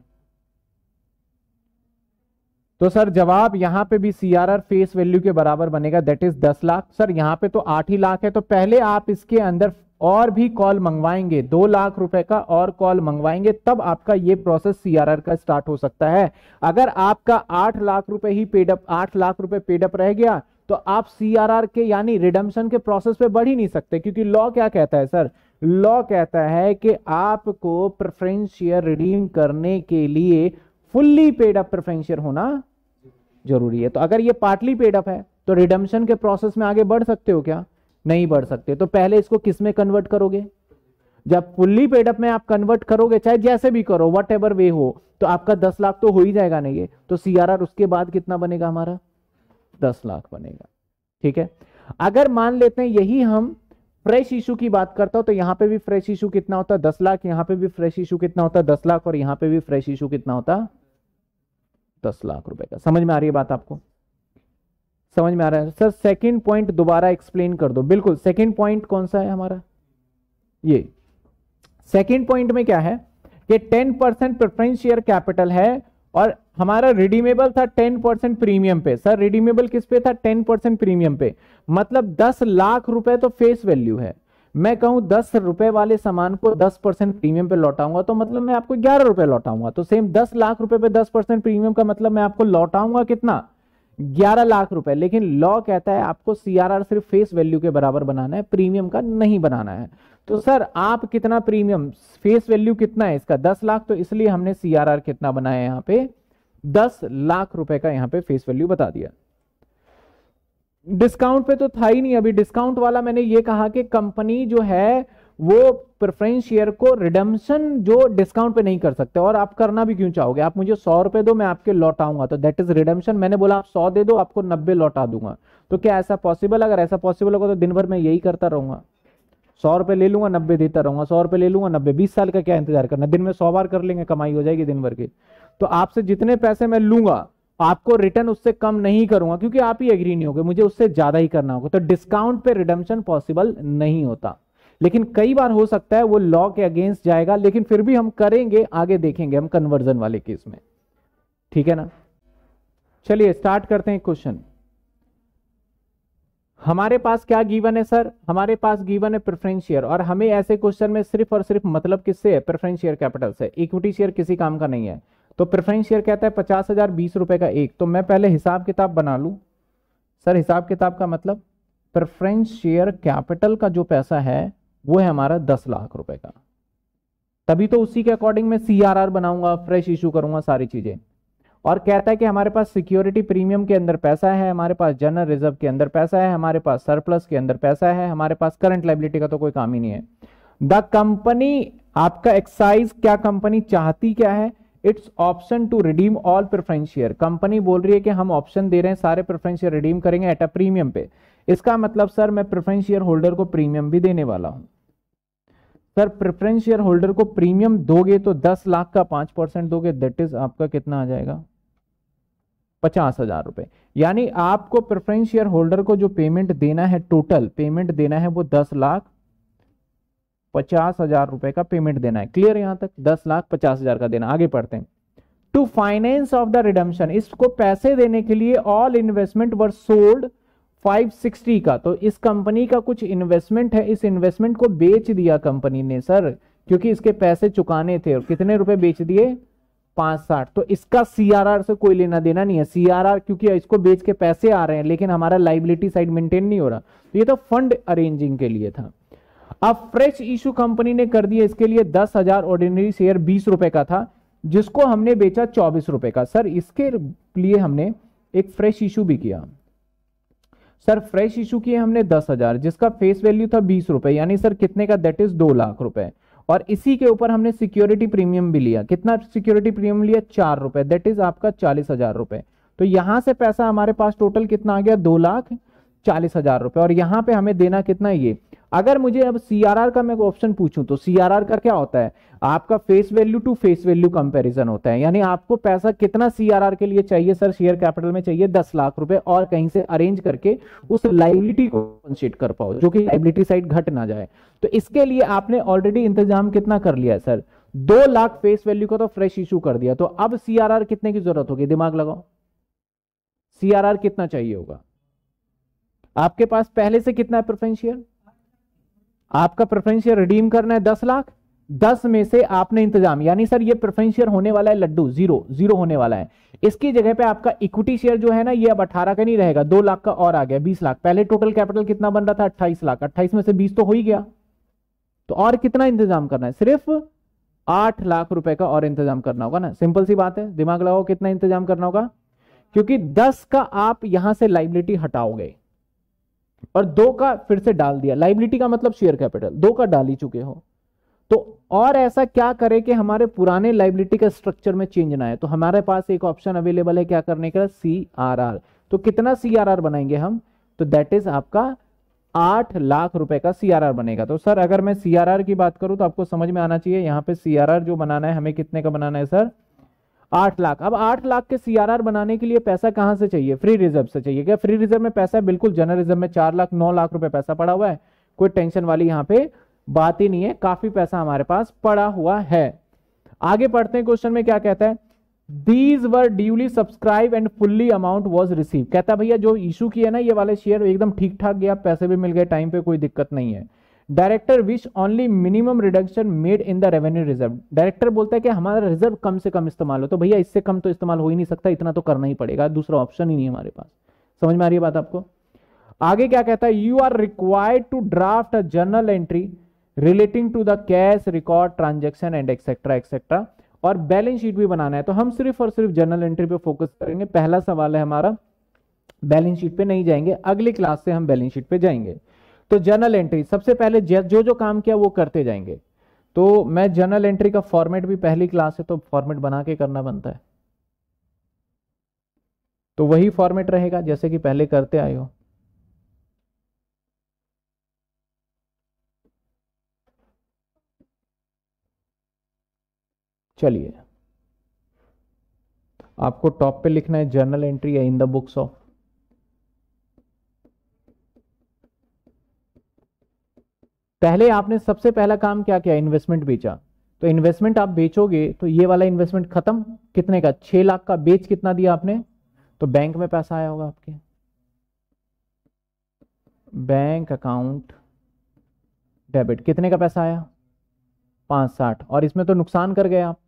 तो सर जवाब यहां पे भी सीआरआर फेस वैल्यू के बराबर बनेगा दैट इज दस लाख सर यहां पे तो आठ ही लाख है तो पहले आप इसके अंदर और भी कॉल मंगवाएंगे दो लाख रुपए का और कॉल मंगवाएंगे तब आपका ये प्रोसेस सीआरआर का स्टार्ट हो सकता है अगर आपका आठ लाख रुपए ही पेडअप आठ लाख रुपए पेडअप रह गया तो आप सीआरआर के यानी रिडम्शन के प्रोसेस पे बढ़ ही नहीं सकते क्योंकि लॉ क्या कहता है सर लॉ कहता है कि आपको प्रेफरेंस शेयर रिडीम करने के लिए fully paid up preference share होना जरूरी है तो अगर ये पार्टली पेड अप है तो रिडम्शन के प्रोसेस में आगे बढ़ सकते हो क्या नहीं बढ़ सकते तो पहले इसको किस में कन्वर्ट करोगे जब फुल्ली पेडअप में आप कन्वर्ट करोगे चाहे जैसे भी करो वट एवर वे हो तो आपका दस लाख तो हो ही जाएगा नहीं ये तो आर उसके बाद कितना बनेगा हमारा दस लाख बनेगा ठीक है अगर मान लेते हैं यही हम फ्रेश इशू की बात करता हूं तो यहाँ पे भी फ्रेश इशू कितना होता है दस लाख यहाँ पे भी फ्रेश इशू कितना होता है दस लाख और यहाँ पे भी फ्रेश इशू कितना होता है दस लाख रुपए का समझ में आ रही है बात आपको समझ में आ रहा है सर सेकंड पॉइंट दोबारा एक्सप्लेन कर दो बिल्कुल सेकंड पॉइंट कौन सा है हमारा ये सेकंड पॉइंट में क्या है कि 10 परसेंट प्रेफरेंस शेयर कैपिटल है और हमारा रिडीमेबल था 10 परसेंट प्रीमियम पे सर रिडीमेबल किस पे था 10 परसेंट प्रीमियम पे मतलब 10 लाख रुपए तो फेस वैल्यू है मैं कहूं दस रुपए वाले सामान को दस परसेंट प्रीमियम पे लौटाऊंगा तो मतलब मैं आपको ग्यारह रुपए लौटाऊंगा तो सेम दस लाख रुपए पे दस परसेंट प्रीमियम का मतलब मैं आपको लौटाऊंगा कितना ग्यारह लाख रुपए लेकिन लॉ कहता है आपको सीआरआर सिर्फ फेस वैल्यू के बराबर बनाना है प्रीमियम का नहीं बनाना है तो सर आप कितना प्रीमियम फेस वैल्यू कितना है इसका दस लाख तो इसलिए हमने सीआरआर कितना बनाया यहाँ पे दस लाख रुपए का यहाँ पे फेस वैल्यू बता दिया डिस्काउंट पे तो था ही नहीं अभी डिस्काउंट वाला मैंने ये कहा कि कंपनी जो है वो प्रेफरेंस शेयर को रिडम्शन जो डिस्काउंट पे नहीं कर सकते और आप करना भी क्यों चाहोगे आप मुझे सौ रुपए दो मैं आपके लौटाऊंगा तो दैट इज रिडम्शन मैंने बोला आप सौ दे दो आपको नब्बे लौटा दूंगा तो क्या ऐसा पॉसिबल अगर ऐसा पॉसिबल होगा तो दिन भर मैं यही करता रहूंगा सौ रुपए ले लूंगा नब्बे देता रहूंगा सौ रुपये ले लूंगा नब्बे बीस साल का क्या इंतजार करना दिन में सौ बार कर लेंगे कमाई हो जाएगी दिन भर की तो आपसे जितने पैसे मैं लूंगा आपको रिटर्न उससे कम नहीं करूंगा क्योंकि आप ही एग्री नहीं होगे मुझे उससे ज्यादा ही करना होगा तो डिस्काउंट पे रिडम्शन पॉसिबल नहीं होता लेकिन कई बार हो सकता है वो लॉ के अगेंस्ट जाएगा लेकिन फिर भी हम करेंगे आगे देखेंगे हम कन्वर्जन वाले केस में ठीक है ना चलिए स्टार्ट करते हैं क्वेश्चन हमारे पास क्या गीवन है सर हमारे पास गीवन है प्रेफरेंस शेयर और हमें ऐसे क्वेश्चन में सिर्फ और सिर्फ मतलब किससे है प्रेफरेंस शेयर कैपिटल से इक्विटी शेयर किसी काम का नहीं है तो प्रेफरेंस शेयर कहता है पचास हजार बीस रुपए का एक तो मैं पहले हिसाब किताब बना लू सर हिसाब किताब का मतलब प्रेफरेंस शेयर कैपिटल का जो पैसा है वो है हमारा दस लाख रुपए का तभी तो उसी के अकॉर्डिंग मैं सी आर आर बनाऊंगा फ्रेश इशू करूंगा सारी चीजें और कहता है कि हमारे पास सिक्योरिटी प्रीमियम के अंदर पैसा है हमारे पास जनरल रिजर्व के अंदर पैसा है हमारे पास सरप्लस के अंदर पैसा है हमारे पास करंट लाइबिलिटी का तो कोई काम ही नहीं है द कंपनी आपका एक्साइज क्या कंपनी चाहती क्या है it's option to redeem all preference share company बोल रही है कि हम ऑप्शन दे रहे हैं सारे प्रेफरेंस शेयर रिडीम करेंगे एट अ प्रीमियम पे इसका मतलब सर मैं प्रेफरेंस शेयर होल्डर को प्रीमियम भी देने वाला हूं सर प्रेफरेंस शेयर होल्डर को प्रीमियम दोगे तो दस लाख का पांच परसेंट दोगे दैट इज आपका कितना आ जाएगा पचास हजार रुपए यानी आपको प्रेफरेंस शेयर होल्डर को जो पेमेंट देना है टोटल पेमेंट देना है वो दस लाख पचास हजार रुपए का पेमेंट देना है क्लियर यहां तक दस लाख पचास हजार का देना आगे पढ़ते हैं to finance of the redemption इसको पैसे देने के लिए ऑल इन्वेस्टमेंट वर सोल्ड 560 का तो इस कंपनी का कुछ इन्वेस्टमेंट है इस इन्वेस्टमेंट को बेच दिया कंपनी ने सर क्योंकि इसके पैसे चुकाने थे और कितने रुपए बेच दिए पांच साठ तो इसका सीआरआर से कोई लेना देना नहीं है सीआरआर क्योंकि इसको बेच के पैसे आ रहे हैं लेकिन हमारा लाइबिलिटी साइड मेंटेन नहीं हो रहा तो ये तो फंड अरेंजिंग के लिए था अब फ्रेश इशू कंपनी ने कर दिया इसके लिए दस हजार ऑर्डिनरी शेयर बीस रुपए का था जिसको हमने बेचा चौबीस रुपए का सर इसके लिए हमने एक फ्रेश इशू भी किया सर फ्रेश इशू किए हमने दस हजार जिसका फेस वैल्यू था बीस रुपए यानी सर कितने का दैट इज दो लाख रुपए और इसी के ऊपर हमने सिक्योरिटी प्रीमियम भी लिया कितना सिक्योरिटी प्रीमियम लिया चार रुपए दैट इज आपका चालीस हजार रुपए तो यहां से पैसा हमारे पास टोटल कितना आ गया दो लाख चालीस हजार रुपए और यहां पे हमें देना कितना ये अगर मुझे अब सीआरआर का मैं ऑप्शन पूछूं तो सीआरआर का क्या होता है आपका face value to face value comparison होता है यानी आपको पैसा कितना सीआरआर के लिए चाहिए सर शेयर कैपिटल में चाहिए दस लाख रुपए और कहीं से अरेंज करके उस लाइबिलिटी को कंसिड कर पाओ जो कि लाइबिलिटी साइड घट ना जाए तो इसके लिए आपने ऑलरेडी इंतजाम कितना कर लिया है सर दो लाख फेस वैल्यू को तो फ्रेश इशू कर दिया तो अब आर कितने की जरूरत होगी दिमाग लगाओ आर कितना चाहिए होगा आपके पास पहले से कितना है प्रेफरेंस शेयर आपका प्रेफरेंस शेयर रिडीम करना है दस लाख दस में से आपने इंतजाम यानी सर ये प्रेफरेंस शेयर होने वाला है लड्डू जीरो जीरो होने वाला है इसकी जगह पे आपका इक्विटी शेयर जो है ना ये अब अठारह का नहीं रहेगा दो लाख का और आ गया बीस लाख पहले टोटल कैपिटल कितना बन रहा था अट्ठाईस लाख अट्ठाईस में से बीस तो हो ही गया तो और कितना इंतजाम करना है सिर्फ आठ लाख रुपए का और इंतजाम करना होगा ना सिंपल सी बात है दिमाग लगाओ कितना इंतजाम करना होगा क्योंकि दस का आप यहां से लाइबिलिटी हटाओगे और दो का फिर से डाल दिया लाइबिलिटी का मतलब शेयर कैपिटल दो का डाल ही चुके हो तो और ऐसा क्या करे कि हमारे पुराने लाइबिलिटी का स्ट्रक्चर में चेंज ना आए तो हमारे पास एक ऑप्शन अवेलेबल है क्या करने का सी आर आर तो कितना सी आर आर बनाएंगे हम तो दैट इज आपका आठ लाख रुपए का आर बनेगा तो सर अगर मैं आर की बात करूं तो आपको समझ में आना चाहिए यहाँ पे आर जो बनाना है हमें कितने का बनाना है सर आठ लाख अब आठ लाख के सीआरआर बनाने के लिए पैसा कहां से चाहिए फ्री रिजर्व से चाहिए क्या फ्री रिजर्व में पैसा है बिल्कुल जनरल रिजर्व में चार लाख नौ लाख रुपए पैसा पड़ा हुआ है कोई टेंशन वाली यहां पे बात ही नहीं है काफी पैसा हमारे पास पड़ा हुआ है आगे पढ़ते हैं क्वेश्चन में क्या कहता है these were duly subscribe and fully amount was receive कहता भैया जो इशू किया ना ये वाले शेयर एकदम ठीक ठाक गया पैसे भी मिल गए टाइम पे कोई दिक्कत नहीं है director wish only minimum reduction made in the revenue reserve director बोलता है कि हमारा रिजर्व कम से कम इस्तेमाल हो तो भैया इससे कम तो इस्तेमाल हो ही नहीं सकता इतना तो करना ही पड़ेगा दूसरा ऑप्शन ही नहीं हमारे पास समझ में आ रही है बात आपको आगे क्या कहता है you are required to draft a journal entry relating to the cash record transaction and etcetera etcetera और बैलेंस शीट भी बनाना है तो हम सिर्फ और सिर्फ जर्नल एंट्री पे फोकस करेंगे पहला सवाल है हमारा बैलेंस शीट पे नहीं जाएंगे अगली क्लास से हम बैलेंस शीट पे जाएंगे तो जर्नल एंट्री सबसे पहले जो जो काम किया वो करते जाएंगे तो मैं जर्नल एंट्री का फॉर्मेट भी पहली क्लास है तो फॉर्मेट बना के करना बनता है तो वही फॉर्मेट रहेगा जैसे कि पहले करते आए हो चलिए आपको टॉप पे लिखना है जर्नल एंट्री या इन द बुक्स ऑफ पहले आपने सबसे पहला काम क्या किया इन्वेस्टमेंट बेचा तो इन्वेस्टमेंट आप बेचोगे तो ये वाला इन्वेस्टमेंट खत्म कितने का छह लाख का बेच कितना दिया आपने तो बैंक में पैसा आया होगा आपके बैंक अकाउंट डेबिट कितने का पैसा आया पांच साठ और इसमें तो नुकसान कर गए आप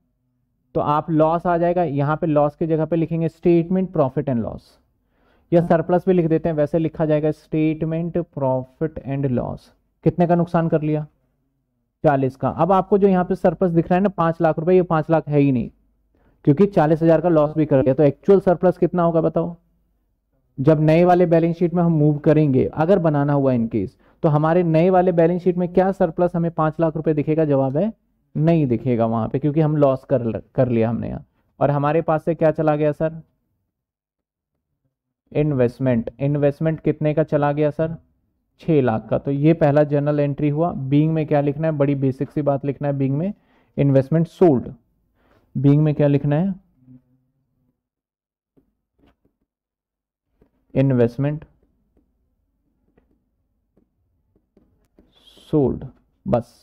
तो आप लॉस आ जाएगा यहां पे लॉस की जगह पे लिखेंगे स्टेटमेंट प्रॉफिट एंड लॉस या सरप्लस भी लिख देते हैं वैसे लिखा जाएगा स्टेटमेंट प्रॉफिट एंड लॉस कितने का नुकसान कर लिया चालीस का अब आपको जो यहाँ पे सरप्लस दिख रहा है ना पांच लाख रुपए ये पांच लाख है ही नहीं क्योंकि चालीस हजार का लॉस भी कर लिया तो एक्चुअल सरप्लस कितना होगा बताओ जब नए वाले बैलेंस शीट में हम मूव करेंगे अगर बनाना हुआ इनकेस तो हमारे नए वाले बैलेंस शीट में क्या सरप्लस हमें पांच लाख रुपए दिखेगा जवाब है नहीं दिखेगा वहां पे क्योंकि हम लॉस कर कर लिया हमने यहाँ और हमारे पास से क्या चला गया सर इन्वेस्टमेंट इन्वेस्टमेंट कितने का चला गया सर छः लाख का तो ये पहला जर्नल एंट्री हुआ बींग में क्या लिखना है बड़ी बेसिक सी बात लिखना है बींग में इन्वेस्टमेंट सोल्ड बींग में क्या लिखना है इन्वेस्टमेंट सोल्ड बस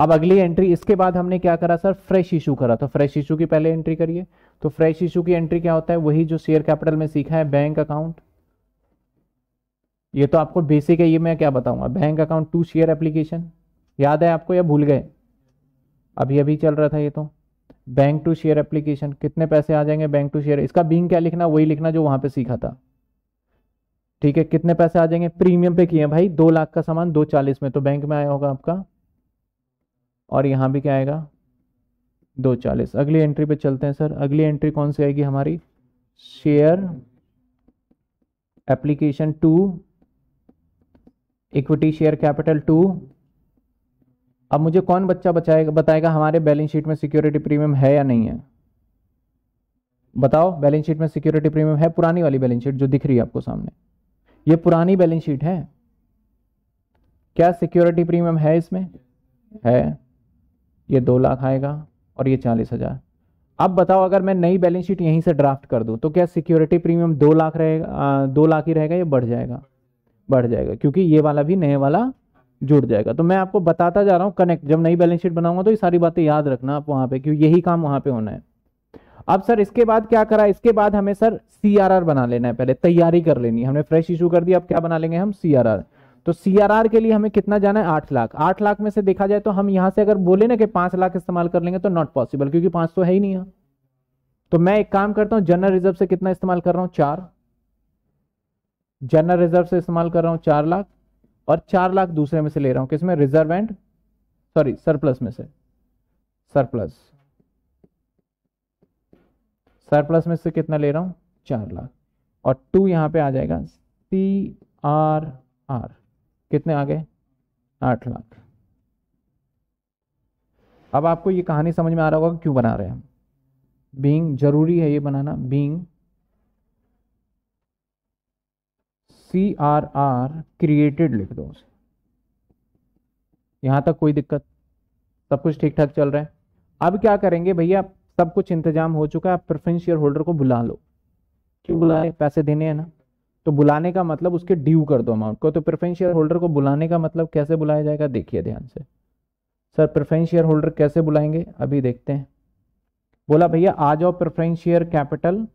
अब अगली एंट्री इसके बाद हमने क्या करा सर फ्रेश इशू करा तो फ्रेश इशू की पहले एंट्री करिए तो फ्रेश इशू की एंट्री क्या होता है वही जो शेयर कैपिटल में सीखा है बैंक अकाउंट ये तो आपको बेसिक है ये मैं क्या बताऊंगा bank account to share application याद है आपको या भूल गए अभी अभी चल रहा था ये तो बैंक टू शेयर एप्लीकेशन कितने पैसे आ जाएंगे बैंक टू शेयर इसका बींग क्या लिखना वही लिखना जो वहां पे सीखा था ठीक है कितने पैसे आ जाएंगे प्रीमियम पे किए भाई दो लाख का सामान दो चालीस में तो बैंक में आया होगा आपका और यहाँ भी क्या आएगा दो चालीस अगली एंट्री पे चलते हैं सर अगली एंट्री कौन सी आएगी हमारी share application to equity share capital to अब मुझे कौन बच्चा बचाएगा बताएगा हमारे बैलेंस शीट में सिक्योरिटी प्रीमियम है या नहीं है बताओ बैलेंस शीट में सिक्योरिटी प्रीमियम है पुरानी वाली बैलेंस शीट जो दिख रही है आपको सामने ये पुरानी बैलेंस शीट है क्या सिक्योरिटी प्रीमियम है इसमें है ये दो लाख आएगा और ये चालीस हज़ार अब बताओ अगर मैं नई बैलेंस शीट यहीं से ड्राफ्ट कर दूं तो क्या सिक्योरिटी प्रीमियम दो लाख रहेगा दो लाख ही रहेगा या बढ़ जाएगा बढ़ जाएगा क्योंकि ये वाला भी नए वाला जुड़ जाएगा तो मैं आपको बताता जा रहा हूँ कनेक्ट जब नई बैलेंस शीट बनाऊंगा तो ये सारी बातें याद रखना आप वहां पे क्यों यही काम वहां पे होना है अब सर इसके बाद क्या करा इसके बाद हमें सर सी बना लेना है पहले तैयारी कर लेनी हमने फ्रेश इशू कर दिया अब क्या बना लेंगे हम सी तो सी के लिए हमें कितना जाना है आठ लाख आठ लाख में से देखा जाए तो हम यहां से अगर बोले ना कि पांच लाख इस्तेमाल कर लेंगे तो नॉट पॉसिबल क्योंकि पांच तो है ही नहीं है तो मैं एक काम करता हूं जनरल रिजर्व से कितना इस्तेमाल कर रहा हूं चार जनरल रिजर्व से इस्तेमाल कर रहा हूं चार लाख और चार लाख दूसरे में से ले रहा हूं किसमें रिजर्व एंड सॉरी सरप्लस में से सरप्लस सरप्लस में से कितना ले रहा हूं चार लाख और टू यहां पे आ जाएगा सी आर आर कितने आ गए आठ लाख अब आपको ये कहानी समझ में आ रहा होगा क्यों बना रहे हैं हम बींग जरूरी है ये बनाना being C R R created लिख दो उसे यहां तक कोई दिक्कत सब कुछ ठीक ठाक चल रहा है अब क्या करेंगे भैया सब कुछ इंतजाम हो चुका है आप प्रिफरेंस शेयर होल्डर को बुला लो क्यों बुलाए पैसे देने हैं ना तो बुलाने का मतलब उसके ड्यू कर दो अमाउंट को तो प्रिफरेंस शेयर होल्डर को बुलाने का मतलब कैसे बुलाया जाएगा देखिए ध्यान से सर प्रिफरेंस शेयर होल्डर कैसे बुलाएंगे अभी देखते हैं बोला भैया आ जाओ प्रेफरेंस शेयर कैपिटल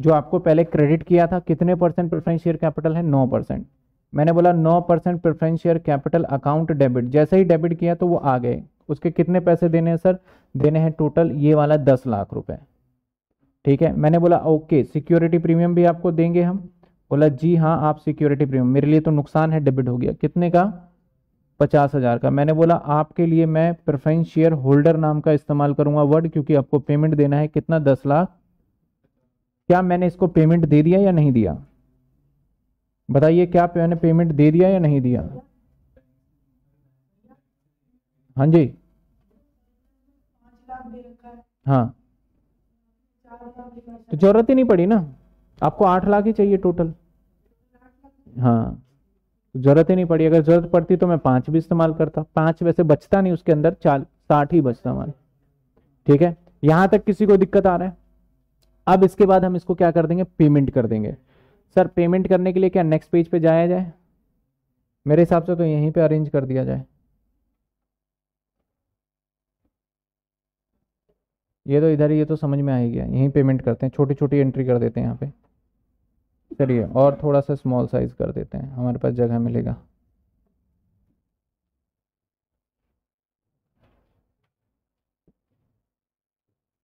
जो आपको पहले क्रेडिट किया था कितने परसेंट प्रेफरेंस शेयर कैपिटल है नौ परसेंट मैंने बोला नौ percent preference share capital account debit जैसे ही डेबिट किया तो वो आ गए उसके कितने पैसे देने हैं सर देने हैं टोटल ये वाला दस लाख रुपए ठीक है मैंने बोला ओके सिक्योरिटी प्रीमियम भी आपको देंगे हम बोला जी हाँ आप सिक्योरिटी प्रीमियम मेरे लिए तो नुकसान है डेबिट हो गया कितने का पचास हज़ार का मैंने बोला आपके लिए मैं प्रेफरेंस शेयर होल्डर नाम का इस्तेमाल करूंगा वर्ड क्योंकि आपको पेमेंट देना है कितना दस लाख क्या मैंने इसको पेमेंट दे दिया या नहीं दिया बताइए क्या मैंने पेमेंट दे दिया या नहीं दिया हाँ जी हाँ तो जरूरत ही नहीं पड़ी ना आपको आठ लाख ही चाहिए टोटल हाँ तो जरूरत ही नहीं पड़ी अगर जरूरत पड़ती तो मैं पांच भी इस्तेमाल करता पांच वैसे बचता नहीं उसके अंदर चाल साठ ही बचता हमारे ठीक है यहां तक किसी को दिक्कत आ रहा है अब इसके बाद हम इसको क्या कर देंगे पेमेंट कर देंगे सर पेमेंट करने के लिए क्या नेक्स्ट पेज पे जाया जाए मेरे हिसाब से तो यहीं पे अरेंज कर दिया जाए ये तो इधर ये तो समझ में आएगी यहीं पेमेंट करते हैं छोटी छोटी एंट्री कर देते हैं यहाँ पे चलिए और थोड़ा सा स्मॉल साइज़ कर देते हैं हमारे पास जगह मिलेगा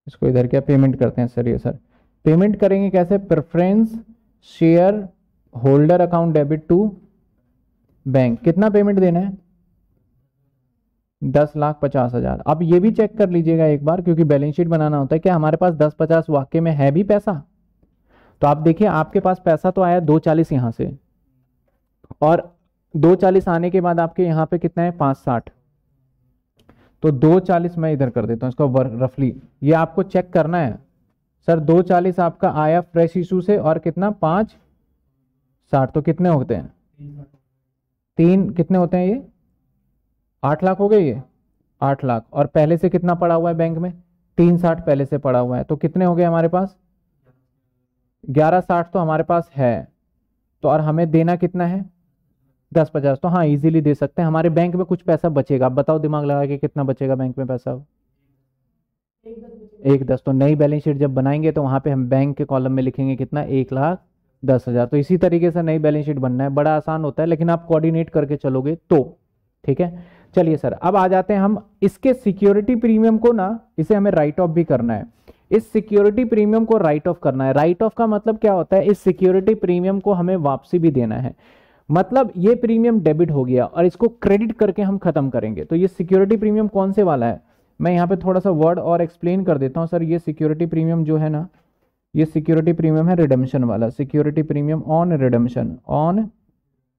इसको इधर क्या पेमेंट करते हैं सर ये सर पेमेंट करेंगे कैसे preference share holder account debit to bank कितना पेमेंट देना है दस लाख पचास हजार आप ये भी चेक कर लीजिएगा एक बार क्योंकि बैलेंस शीट बनाना होता है क्या हमारे पास दस पचास वाक्य में है भी पैसा तो आप देखिए आपके पास पैसा तो आया दो चालीस यहां से और दो चालीस आने के बाद आपके यहां पे कितना है पांच साठ तो दो चालीस मैं इधर कर देता हूँ इसका वर्क रफली ये आपको चेक करना है सर दो चालीस आपका आया फ्रेश इशू से और कितना पाँच साठ तो कितने होते हैं तीन कितने होते हैं ये आठ लाख हो गए ये आठ लाख और पहले से कितना पड़ा हुआ है बैंक में तीन साठ पहले से पड़ा हुआ है तो कितने हो गए हमारे पास ग्यारह साठ तो हमारे पास है तो और हमें देना कितना है दस पचास तो हाँ इजीली दे सकते हैं हमारे बैंक में कुछ पैसा बचेगा आप बताओ दिमाग लगा के कितना बचेगा बैंक में पैसा एक दस तो नई बैलेंस शीट जब बनाएंगे तो वहां पे हम बैंक के कॉलम में लिखेंगे कितना एक लाख दस हज़ार तो इसी तरीके से नई बैलेंस शीट बनना है बड़ा आसान होता है लेकिन आप कोऑर्डिनेट करके चलोगे तो ठीक है चलिए सर अब आ जाते हैं हम इसके सिक्योरिटी प्रीमियम को ना इसे हमें राइट ऑफ भी करना है इस सिक्योरिटी प्रीमियम को राइट ऑफ करना है राइट ऑफ का मतलब क्या होता है इस सिक्योरिटी प्रीमियम को हमें वापसी भी देना है मतलब ये प्रीमियम डेबिट हो गया और इसको क्रेडिट करके हम खत्म करेंगे तो ये सिक्योरिटी प्रीमियम कौन से वाला है मैं यहाँ पे थोड़ा सा वर्ड और एक्सप्लेन कर देता हूँ सर ये सिक्योरिटी प्रीमियम जो है ना ये सिक्योरिटी प्रीमियम है रिडम्शन वाला security premium on redemption on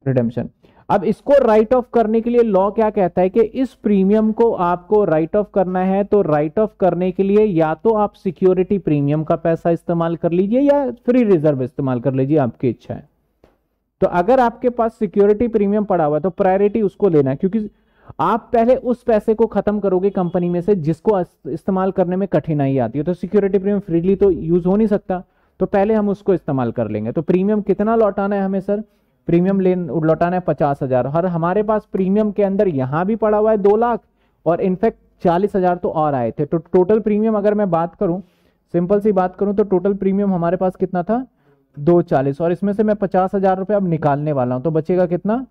redemption अब इसको राइट ऑफ करने के लिए लॉ क्या कहता है कि इस प्रीमियम को आपको राइट ऑफ करना है तो राइट ऑफ करने के लिए या तो आप सिक्योरिटी प्रीमियम का पैसा इस्तेमाल कर लीजिए या फ्री रिजर्व इस्तेमाल कर लीजिए आपकी इच्छा है तो अगर आपके पास सिक्योरिटी प्रीमियम पड़ा हुआ है तो प्रायोरिटी उसको लेना है क्योंकि आप पहले उस पैसे को खत्म करोगे कंपनी में से जिसको इस्तेमाल करने में कठिनाई आती है तो सिक्योरिटी प्रीमियम फ्रीली तो यूज हो नहीं सकता तो पहले हम उसको इस्तेमाल कर लेंगे तो प्रीमियम कितना लौटाना है हमें सर प्रीमियम ले लौटाना है पचास हजार हर हमारे पास प्रीमियम के अंदर यहाँ भी पड़ा हुआ है दो लाख और इनफैक्ट चालीस हजार तो और आए थे तो टोटल प्रीमियम अगर मैं बात करूँ सिंपल सी बात करूँ तो टोटल प्रीमियम हमारे पास कितना था दो चालीस और इसमें से मैं पचास हजार रुपये अब निकालने वाला हूं तो बचेगा कितना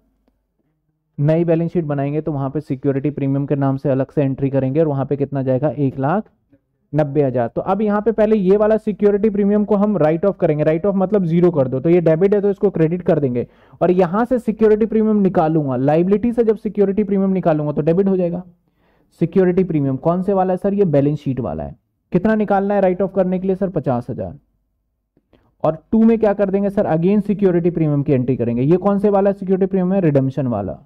नई बैलेंस शीट बनाएंगे तो वहां पे सिक्योरिटी प्रीमियम के नाम से अलग से एंट्री करेंगे और वहां पे कितना जाएगा एक लाख नब्बे हज़ार तो अब यहाँ पे पहले ये वाला सिक्योरिटी प्रीमियम को हम राइट ऑफ करेंगे राइट ऑफ मतलब जीरो कर दो तो ये डेबिट है तो इसको क्रेडिट कर देंगे और यहां से सिक्योरिटी प्रीमियम निकालूंगा लाइबिलिटी से जब सिक्योरिटी प्रीमियम निकालूंगा तो डेबिट हो जाएगा सिक्योरिटी प्रीमियम कौन से वाला है सर ये बैलेंस शीट वाला है कितना निकालना है राइट ऑफ करने के लिए सर पचास हज़ार और टू में क्या कर देंगे सर अगेन सिक्योरिटी प्रीमियम की एंट्री करेंगे ये कौन से वाला सिक्योरिटी प्रीमियम है रिडम्शन वाला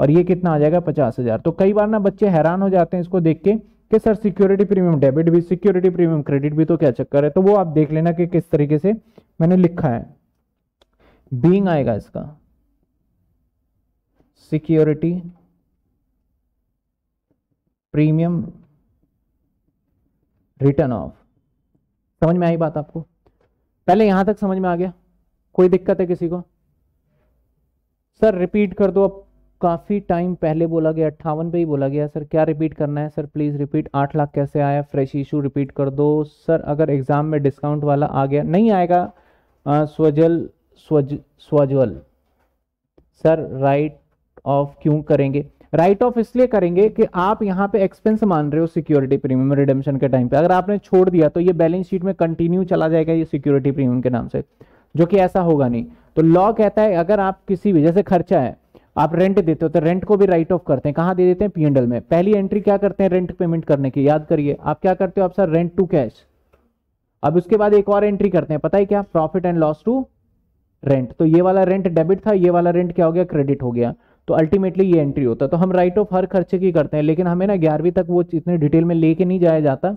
और ये कितना आ जाएगा पचास हज़ार तो कई बार ना बच्चे हैरान हो जाते हैं इसको देख के कि सर सिक्योरिटी प्रीमियम डेबिट भी सिक्योरिटी प्रीमियम क्रेडिट भी तो क्या चक्कर है तो वो आप देख लेना कि किस तरीके से मैंने लिखा है बींग आएगा इसका सिक्योरिटी प्रीमियम रिटर्न ऑफ समझ में आई बात आपको पहले यहां तक समझ में आ गया कोई दिक्कत है किसी को सर रिपीट कर दो अब काफ़ी टाइम पहले बोला गया अट्ठावन पे ही बोला गया सर क्या रिपीट करना है सर प्लीज़ रिपीट आठ लाख कैसे आया फ्रेश इशू रिपीट कर दो सर अगर एग्ज़ाम में डिस्काउंट वाला आ गया नहीं आएगा स्वजल स्वज स्वजल सर राइट ऑफ क्यों करेंगे राइट ऑफ इसलिए करेंगे कि आप यहां पे एक्सपेंस मान रहे हो सिक्योरिटी प्रीमियम रिडेम्पशन के टाइम पे अगर आपने छोड़ दिया तो ये बैलेंस शीट में कंटिन्यू चला जाएगा ये सिक्योरिटी प्रीमियम के नाम से जो कि ऐसा होगा नहीं तो लॉ कहता है अगर आप किसी भी जैसे खर्चा है आप रेंट देते हो तो रेंट को भी राइट ऑफ करते हैं कहां दे देते हैं पीएनडल में पहली एंट्री क्या करते हैं रेंट पेमेंट करने की याद करिए आप क्या करते हो आप सर रेंट टू कैश अब उसके बाद एक और एंट्री करते हैं पता है क्या profit and loss to rent तो ये वाला रेंट डेबिट था ये वाला रेंट क्या हो गया क्रेडिट हो गया तो अल्टीमेटली ये एंट्री होता है तो हम राइट ऑफ हर खर्चे की करते हैं लेकिन हमें ना ग्यारहवीं तक वो इतने डिटेल में लेके नहीं जाया जाता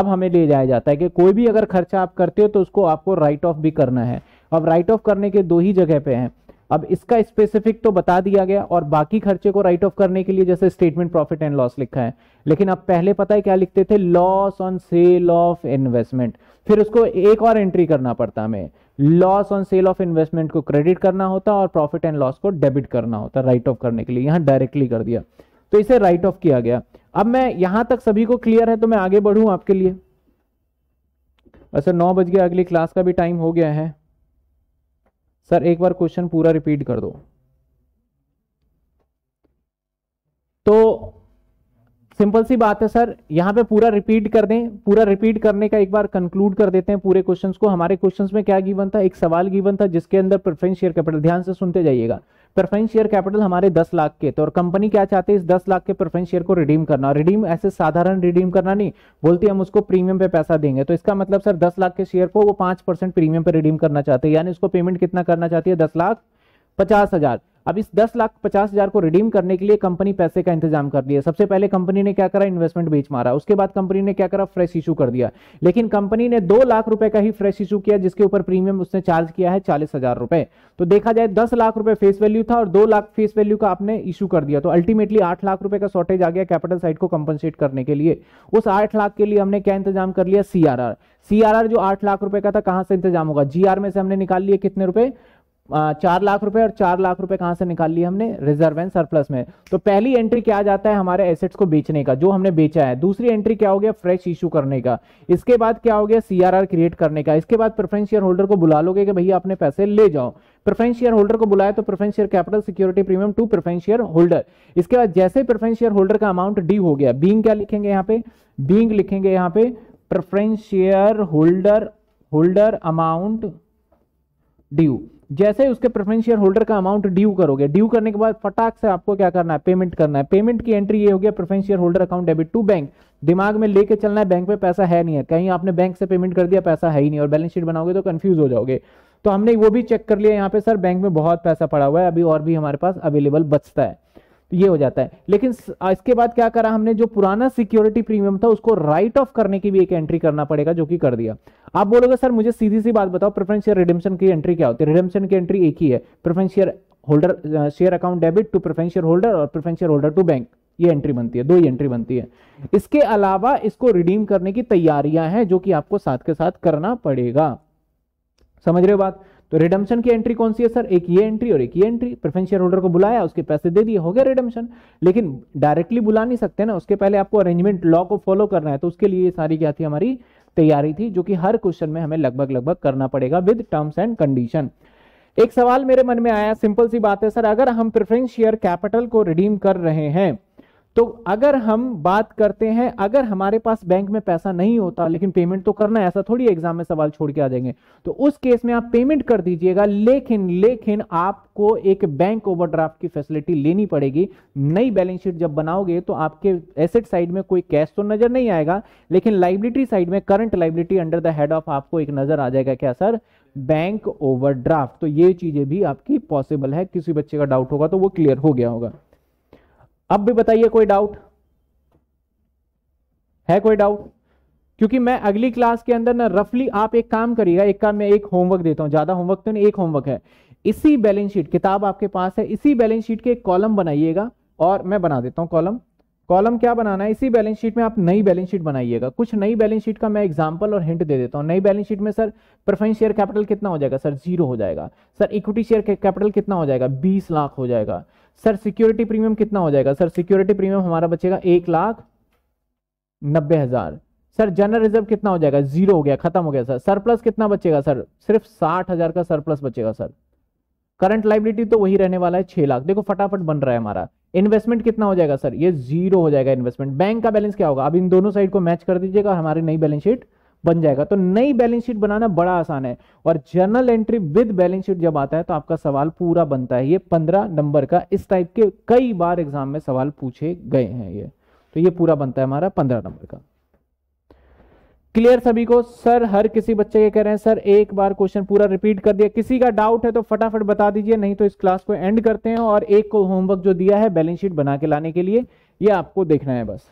अब हमें ले जाया जाता है कि कोई भी अगर खर्चा आप करते हो तो उसको आपको राइट ऑफ भी करना है अब राइट ऑफ करने के दो ही जगह पे हैं अब इसका स्पेसिफिक तो बता दिया गया और बाकी खर्चे को राइट ऑफ करने के लिए जैसे स्टेटमेंट प्रॉफिट एंड लॉस लिखा है लेकिन अब पहले पता है क्या लिखते थे loss on sale of investment फिर उसको एक और एंट्री करना पड़ता हमें loss on sale of investment को क्रेडिट करना होता और प्रॉफिट एंड लॉस को डेबिट करना होता राइट ऑफ करने के लिए यहां डायरेक्टली कर दिया तो इसे राइट ऑफ किया गया अब मैं यहां तक सभी को क्लियर है तो मैं आगे बढ़ू आपके लिए सर नौ बज गया अगली क्लास का भी टाइम हो गया है सर एक बार क्वेश्चन पूरा रिपीट कर दो सिंपल सी बात है सर यहाँ पे पूरा रिपीट कर दें पूरा रिपीट करने का एक बार कंक्लूड कर देते हैं पूरे क्वेश्चंस को हमारे क्वेश्चंस में क्या गीवन था एक सवाल गीवन था जिसके अंदर प्रेफरेंस शेयर कैपिटल ध्यान से सुनते जाइएगा प्रेफरेंस शेयर कैपिटल हमारे 10 लाख के तो और कंपनी क्या चाहते हैं इस दस लाख के प्रेफरेंस शेयर को रिडीम करना रिडीम ऐसे साधारण रिडीम करना नहीं बोलती हम उसको प्रीमियम पे पैसा देंगे तो इसका मतलब सर दस लाख के शेयर को वो पांच प्रीमियम पर रिडीम करना चाहते हैं यानी उसको पेमेंट कितना करना चाहती है दस लाख पचास हजार अब इस दस लाख पचास हजार को रिडीम करने के लिए कंपनी पैसे का इंतजाम कर दिया सबसे पहले कंपनी ने क्या करा इन्वेस्टमेंट बेच मारा उसके बाद कंपनी ने क्या करा फ्रेश इशू कर दिया लेकिन कंपनी ने दो लाख रुपए का ही फ्रेश इशू किया जिसके ऊपर प्रीमियम उसने चार्ज किया है चालीस हजार रुपए तो देखा जाए दस लाख रुपए फेस वैल्यू था और दो लाख फेस वैल्यू का आपने इशू कर दिया तो अल्टीमेटली आठ लाख रुपए का शॉर्टेज आ गया कैपिटल साइड को कंपनसेट करने के लिए उस आठ लाख के लिए हमने क्या इंतजाम कर लिया सीआरआर सीआरआर जो आठ लाख रुपए का था कहां से इंतजाम होगा जीआर में से हमने निकाल लिए कितने रुपए चार लाख रुपए और चार लाख रुपए कहां से निकाल लिए हमने रिजर्व एंड सरप्लस में तो पहली एंट्री क्या जाता है हमारे एसेट्स को बेचने का जो हमने बेचा है दूसरी एंट्री क्या हो गया फ्रेश इशू करने का इसके बाद क्या हो गया सीआरआर क्रिएट करने का इसके बाद प्रेफरेंस शेयर होल्डर को बुला लोगे कि भैया अपने पैसे ले जाओ प्रेफरेंस शेयर होल्डर को बुलाया तो preference share capital security premium to preference share holder इसके बाद जैसे प्रेफरेंस शेयर होल्डर का अमाउंट डी हो गया बींग क्या लिखेंगे यहाँ पे बींग लिखेंगे यहाँ पे preference share holder holder amount due जैसे उसके प्रेफरेंस शेयर होल्डर का अमाउंट ड्यू करोगे ड्यू करने के बाद फटाक से आपको क्या करना है पेमेंट करना है पेमेंट की एंट्री ये हो गया preference share holder account debit to bank दिमाग में लेके चलना है बैंक में पैसा है नहीं है कहीं आपने बैंक से पेमेंट कर दिया पैसा है ही नहीं और बैलेंस शीट बनाओगे तो कन्फ्यूज हो जाओगे तो हमने वो भी चेक कर लिया यहाँ पे सर बैंक में बहुत पैसा पड़ा हुआ है अभी और भी हमारे पास अवेलेबल बचता है तो ये हो जाता है लेकिन इसके बाद क्या करा हमने जो पुराना सिक्योरिटी प्रीमियम था उसको राइट ऑफ करने की भी एक एंट्री करना पड़ेगा जो कि कर दिया आप बोलोगे सर मुझे सीधी सी बात बताओ प्रेफरेंस रिडेम्पशन की एंट्री क्या होती है रिडेम्पशन की एंट्री एक ही है preference holder share account debit to preference holder और प्रेफरेंस होल्डर टू बैंक ये एंट्री बनती है दो ही एंट्री बनती है इसके अलावा इसको रिडीम करने की तैयारियां हैं जो कि आपको साथ के साथ करना पड़ेगा समझ रहे हो बात तो रिडम्शन की एंट्री कौन सी है सर एक ये एंट्री और एक ये एंट्री प्रेफरेंस शेयर होल्डर को बुलाया उसके पैसे दे दिए हो गया रिडम्शन लेकिन डायरेक्टली बुला नहीं सकते ना उसके पहले आपको अरेंजमेंट लॉ को फॉलो करना है तो उसके लिए सारी क्या थी हमारी तैयारी थी जो कि हर क्वेश्चन में हमें लगभग लगभग करना पड़ेगा विद टर्म्स एंड कंडीशन एक सवाल मेरे मन में आया सिंपल सी बात है सर अगर हम प्रेफरेंस शेयर कैपिटल को रिडीम कर रहे हैं तो अगर हम बात करते हैं अगर हमारे पास बैंक में पैसा नहीं होता लेकिन पेमेंट तो करना है ऐसा थोड़ी एग्जाम में सवाल छोड़ के आ जाएंगे तो उस केस में आप पेमेंट कर दीजिएगा लेकिन लेकिन आपको एक बैंक ओवरड्राफ्ट की फैसिलिटी लेनी पड़ेगी नई बैलेंस शीट जब बनाओगे तो आपके एसेट साइड में कोई कैश तो नजर नहीं आएगा लेकिन लाइबिलिटी साइड में current liability under the head of आपको एक नजर आ जाएगा क्या सर बैंक ओवरड्राफ्ट तो ये चीजें भी आपकी पॉसिबल है किसी बच्चे का डाउट होगा तो वो क्लियर हो गया होगा अब भी बताइए कोई डाउट है कोई डाउट क्योंकि मैं अगली क्लास के अंदर ना रफली आप एक काम करिएगा एक काम मैं एक होमवर्क देता हूं ज्यादा होमवर्क तो नहीं एक होमवर्क है इसी बैलेंस शीट किताब आपके पास है इसी बैलेंस शीट के एक कॉलम बनाइएगा और मैं बना देता हूं कॉलम कॉलम क्या बनाना है इसी बैलेंस शीट में आप नई बैलेंस शीट बनाइएगा कुछ नई बैलेंस शीट का मैं एग्जांपल और हिंट दे देता हूं नई बैलेंस शीट में सर प्रेफरेंस शेयर कैपिटल कितना हो जाएगा सर जीरो हो जाएगा सर इक्विटी शेयर कैपिटल कितना हो जाएगा बीस लाख हो जाएगा सर सिक्योरिटी प्रीमियम कितना हो जाएगा सर सिक्योरिटी प्रीमियम हमारा बचेगा एक लाख नब्बे हजार सर जनरल रिजर्व कितना हो जाएगा जीरो हो गया खत्म हो गया सर सरप्लस कितना बचेगा सर सिर्फ साठ हजार का सरप्लस बचेगा सर करंट लाइबिलिटी तो वही रहने वाला है छह लाख देखो फटाफट बन रहा है हमारा इन्वेस्टमेंट कितना हो जाएगा सर ये जीरो हो जाएगा इन्वेस्टमेंट बैंक का बैलेंस क्या होगा अब इन दोनों साइड को मैच कर दीजिएगा हमारी नई बैलेंस शीट बन जाएगा तो नई बैलेंस शीट बनाना बड़ा आसान है और journal entry with balance sheet जब आता है तो आपका सवाल पूरा बनता है ये पंद्रह नंबर का इस टाइप के कई बार एग्जाम में सवाल पूछे गए हैं ये तो ये पूरा बनता है हमारा पंद्रह नंबर का क्लियर सभी को सर हर किसी बच्चे के कह रहे हैं सर एक बार क्वेश्चन पूरा रिपीट कर दिया किसी का डाउट है तो फटाफट बता दीजिए नहीं तो इस क्लास को एंड करते हैं और एक को होमवर्क जो दिया है बैलेंस शीट बना के लाने के लिए ये आपको देखना है बस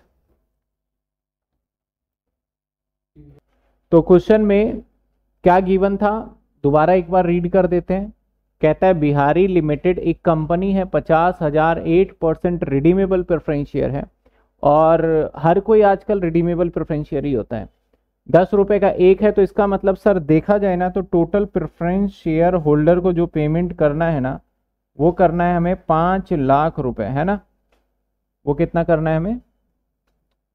तो क्वेश्चन में क्या गिवन था दोबारा एक बार रीड कर देते हैं कहता है बिहारी लिमिटेड एक कंपनी है पचास हजार eight percent redeemable preference share है और हर कोई आजकल रिडीमेबल प्रेफरेंस शेयर ही होता है दस रुपये का एक है तो इसका मतलब सर देखा जाए ना तो टोटल प्रेफरेंस शेयर होल्डर को जो पेमेंट करना है ना वो करना है हमें पाँच लाख रुपए है ना वो कितना करना है हमें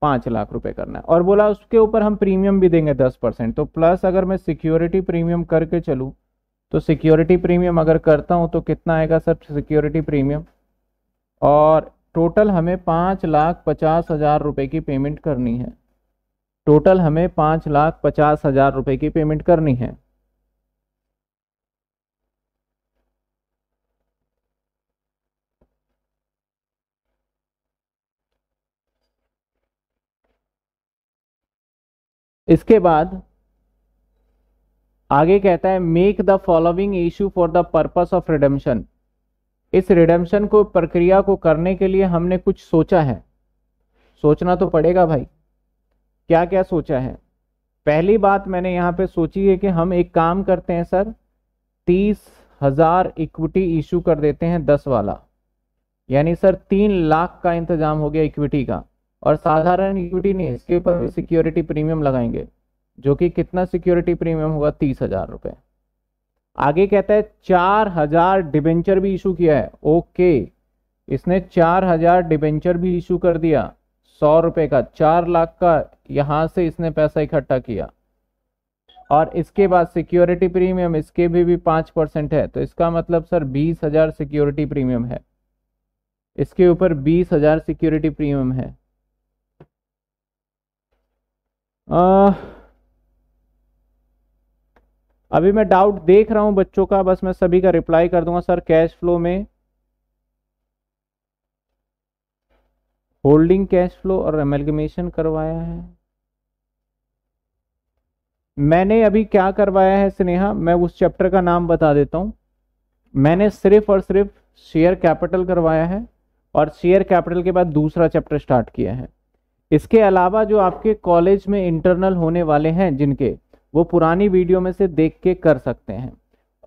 पाँच लाख रुपए करना है और बोला उसके ऊपर हम प्रीमियम भी देंगे दस परसेंट तो प्लस अगर मैं सिक्योरिटी प्रीमियम करके चलूँ तो सिक्योरिटी प्रीमियम अगर करता हूँ तो कितना आएगा सर सिक्योरिटी प्रीमियम और टोटल हमें पाँच लाख पचास हज़ार रुपये की पेमेंट करनी है टोटल हमें पाँच लाख पचास हज़ार रुपये की पेमेंट करनी है इसके बाद आगे कहता है make the following issue for the purpose of redemption इस रिडम्शन को प्रक्रिया को करने के लिए हमने कुछ सोचा है सोचना तो पड़ेगा भाई क्या क्या सोचा है पहली बात मैंने यहाँ पे सोची है कि हम एक काम करते हैं सर तीस हजार इक्विटी इशू कर देते हैं दस वाला यानी सर तीन लाख का इंतजाम हो गया इक्विटी का और साधारण इक्विटी नहीं इसके ऊपर भी सिक्योरिटी प्रीमियम लगाएंगे जो कि कितना सिक्योरिटी प्रीमियम होगा तीस हजार रुपए आगे कहता है चार हजार डिबेंचर भी इशू किया है ओके इसने चार हजार डिबेंचर भी इशू कर दिया सौ रुपए का चार लाख का यहां से इसने पैसा इकट्ठा किया और इसके बाद सिक्योरिटी प्रीमियम इसके भी भी पांच परसेंट है तो इसका मतलब सर बीस हजार सिक्योरिटी प्रीमियम है इसके ऊपर बीस हजार सिक्योरिटी प्रीमियम है आ, अभी मैं डाउट देख रहा हूं बच्चों का बस मैं सभी का रिप्लाई कर दूंगा सर कैश फ्लो में होल्डिंग कैश फ्लो और एमेलगमेशन करवाया है मैंने अभी क्या करवाया है स्नेहा मैं उस चैप्टर का नाम बता देता हूं मैंने सिर्फ और सिर्फ शेयर कैपिटल करवाया है और शेयर कैपिटल के बाद दूसरा चैप्टर स्टार्ट किया है इसके अलावा जो आपके कॉलेज में इंटरनल होने वाले हैं जिनके वो पुरानी वीडियो में से देख के कर सकते हैं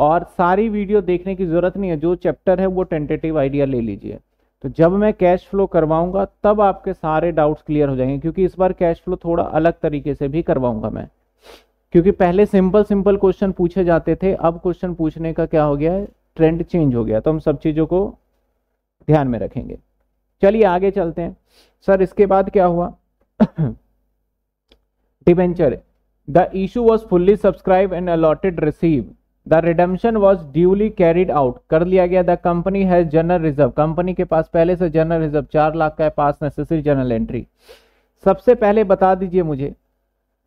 और सारी वीडियो देखने की ज़रूरत नहीं है जो चैप्टर है वो टेंटेटिव आइडिया ले लीजिए तो जब मैं कैश फ्लो करवाऊंगा तब आपके सारे डाउट्स क्लियर हो जाएंगे क्योंकि इस बार कैश फ्लो थोड़ा अलग तरीके से भी करवाऊंगा मैं क्योंकि पहले सिंपल सिंपल क्वेश्चन पूछे जाते थे अब क्वेश्चन पूछने का क्या हो गया है ट्रेंड चेंज हो गया तो हम सब चीज़ों को ध्यान में रखेंगे चलिए आगे चलते हैं सर इसके बाद क्या हुआ debenture the issue was fully subscribe and allotted receive the redemption was duly carried out कर लिया गया the company has general reserve company के पास पहले से जनरल रिजर्व चार लाख का है पास नेसेसरी जनरल एंट्री सबसे पहले बता दीजिए मुझे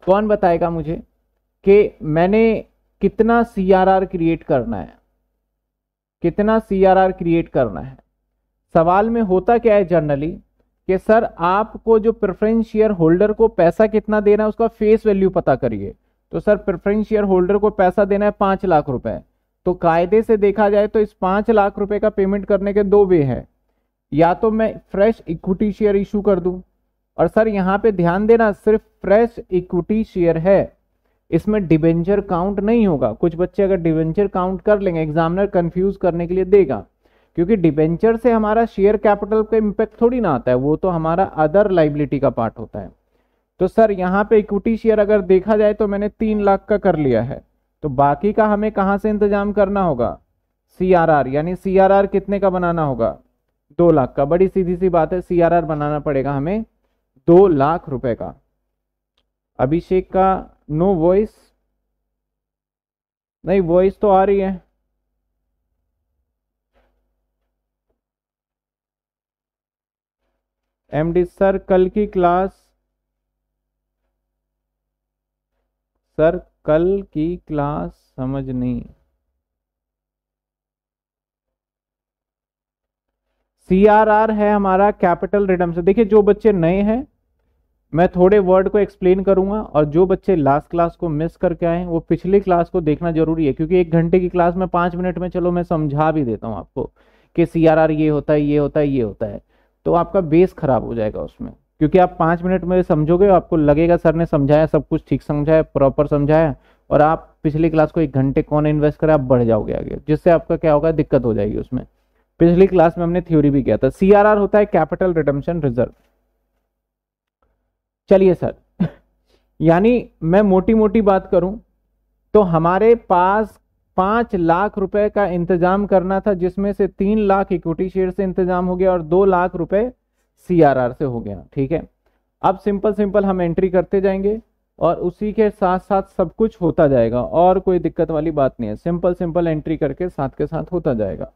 कौन बताएगा मुझे कि मैंने कितना सी आर आर क्रिएट करना है कितना सी आर आर क्रिएट करना है सवाल में होता क्या है जनरली कि सर आपको जो प्रेफरेंस शेयर होल्डर को पैसा कितना देना है उसका फेस वैल्यू पता करिए तो सर प्रेफरेंस शेयर होल्डर को पैसा देना है पांच लाख रुपए तो कायदे से देखा जाए तो इस पांच लाख रुपए का पेमेंट करने के दो वे हैं या तो मैं फ्रेश इक्विटी शेयर इशू कर दूं और सर यहां पे ध्यान देना सिर्फ फ्रेश इक्विटी शेयर है इसमें डिवेंचर काउंट नहीं होगा कुछ बच्चे अगर डिवेंचर काउंट कर लेंगे एग्जामिनर कंफ्यूज करने के लिए देगा क्योंकि डिबेंचर से हमारा शेयर कैपिटल का इम्पैक्ट थोड़ी ना आता है वो तो हमारा अदर लाइबिलिटी का पार्ट होता है तो सर यहाँ पे इक्विटी शेयर अगर देखा जाए तो मैंने तीन लाख का कर लिया है तो बाकी का हमें कहाँ से इंतजाम करना होगा सी यानी सी कितने का बनाना होगा दो लाख का बड़ी सीधी सी बात है सी बनाना पड़ेगा हमें दो लाख रुपए का अभिषेक का नो वॉइस नहीं वॉइस तो आ रही है एमडी सर कल की क्लास सर कल की क्लास समझ नहीं सी आर आर है हमारा कैपिटल रिडम से देखिए जो बच्चे नए हैं मैं थोड़े वर्ड को एक्सप्लेन करूंगा और जो बच्चे लास्ट क्लास को मिस करके आए वो पिछली क्लास को देखना जरूरी है क्योंकि एक घंटे की क्लास में पांच मिनट में चलो मैं समझा भी देता हूं आपको कि सी आर आर ये होता है ये होता है ये होता है तो आपका बेस खराब हो जाएगा उसमें क्योंकि आप पाँच मिनट में समझोगे आपको लगेगा सर ने समझाया सब कुछ ठीक समझाया प्रॉपर समझाया और आप पिछली क्लास को एक घंटे कौन इन्वेस्ट करें आप बढ़ जाओगे आगे जिससे आपका क्या होगा दिक्कत हो जाएगी उसमें पिछली क्लास में हमने थ्योरी भी किया था सी होता है कैपिटल रिटमशन रिजर्व चलिए सर यानी मैं मोटी मोटी बात करूं तो हमारे पास पांच लाख रुपए का इंतजाम करना था जिसमें से तीन लाख इक्विटी शेयर से इंतजाम हो गया और दो लाख रुपए सीआरआर से हो गया ठीक है अब सिंपल सिंपल हम एंट्री करते जाएंगे और उसी के साथ साथ सब कुछ होता जाएगा और कोई दिक्कत वाली बात नहीं है सिंपल सिंपल एंट्री करके साथ के साथ होता जाएगा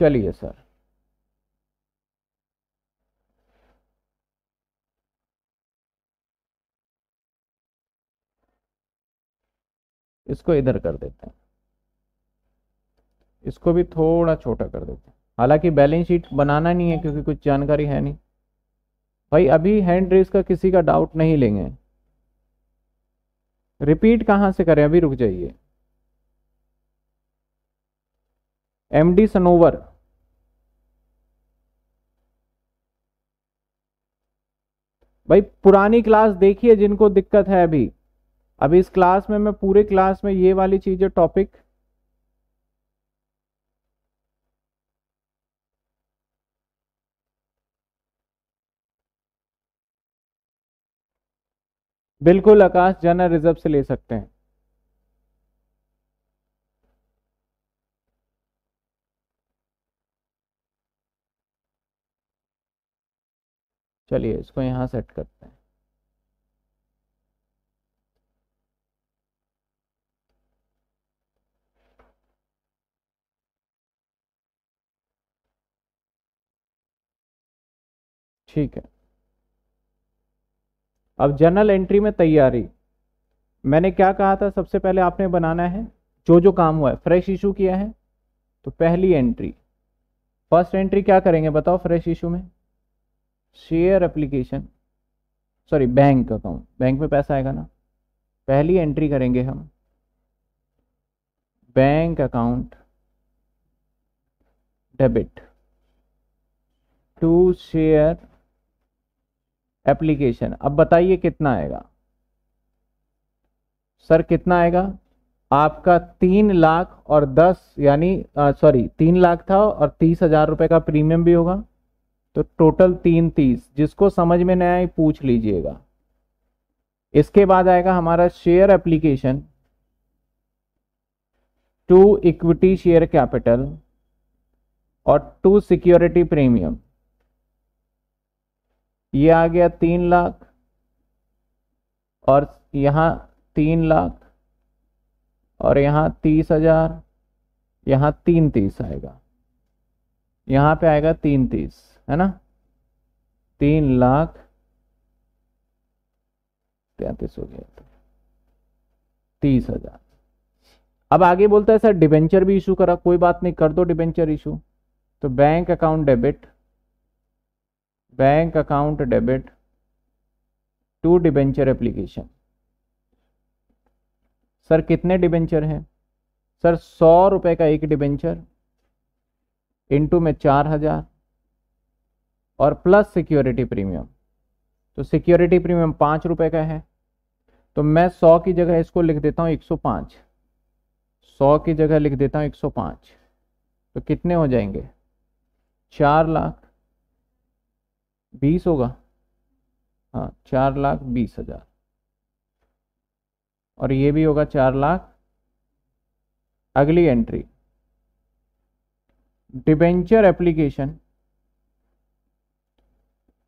चलिए सर इसको इधर कर देते हैं इसको भी थोड़ा छोटा कर देते हैं हालांकि बैलेंस शीट बनाना नहीं है क्योंकि कुछ जानकारी है नहीं भाई अभी हैंड रेस का किसी का डाउट नहीं लेंगे रिपीट कहाँ से करें अभी रुक जाइए एमडी डी सनोवर भाई पुरानी क्लास देखिए जिनको दिक्कत है अभी अभी इस क्लास में मैं पूरे क्लास में ये वाली चीज़ें टॉपिक बिल्कुल आकाश जनरल रिजर्व से ले सकते हैं चलिए इसको यहां सेट करते हैं ठीक है अब जर्नल एंट्री में तैयारी मैंने क्या कहा था सबसे पहले आपने बनाना है जो जो काम हुआ है फ्रेश इशू किया है तो पहली एंट्री फर्स्ट एंट्री क्या करेंगे बताओ फ्रेश इशू में share application sorry bank account bank में पैसा आएगा ना पहली एंट्री करेंगे हम bank account debit to share application अब बताइए कितना आएगा सर कितना आएगा आपका तीन लाख और दस यानी सॉरी तीन लाख था और तीस हजार रुपये का प्रीमियम भी होगा तो टोटल तीन तीस जिसको समझ में नहीं आए पूछ लीजिएगा इसके बाद आएगा हमारा share application to equity share capital और टू सिक्योरिटी प्रीमियम ये आ गया तीन लाख और यहाँ तीन लाख और यहाँ तीस हजार यहाँ तीन तीस आएगा यहाँ पे आएगा तीन तीस है ना तीन लाख तैतीस हो गया तो तीस हजार अब आगे बोलता है सर डिबेंचर भी इशू करा कोई बात नहीं कर दो डिबेंचर इशू तो bank account debit bank account debit to debenture application sir कितने डिबेंचर हैं सर सौ रुपये का एक डिबेंचर इंटू में चार हजार और प्लस सिक्योरिटी प्रीमियम तो सिक्योरिटी प्रीमियम पाँच रुपये का है तो मैं सौ की जगह इसको लिख देता हूँ एक सौ पाँच सौ की जगह लिख देता हूँ एक सौ पाँच तो कितने हो जाएंगे चार लाख बीस होगा हाँ चार लाख बीस हजार और ये भी होगा चार लाख अगली एंट्री डिबेंचर एप्लीकेशन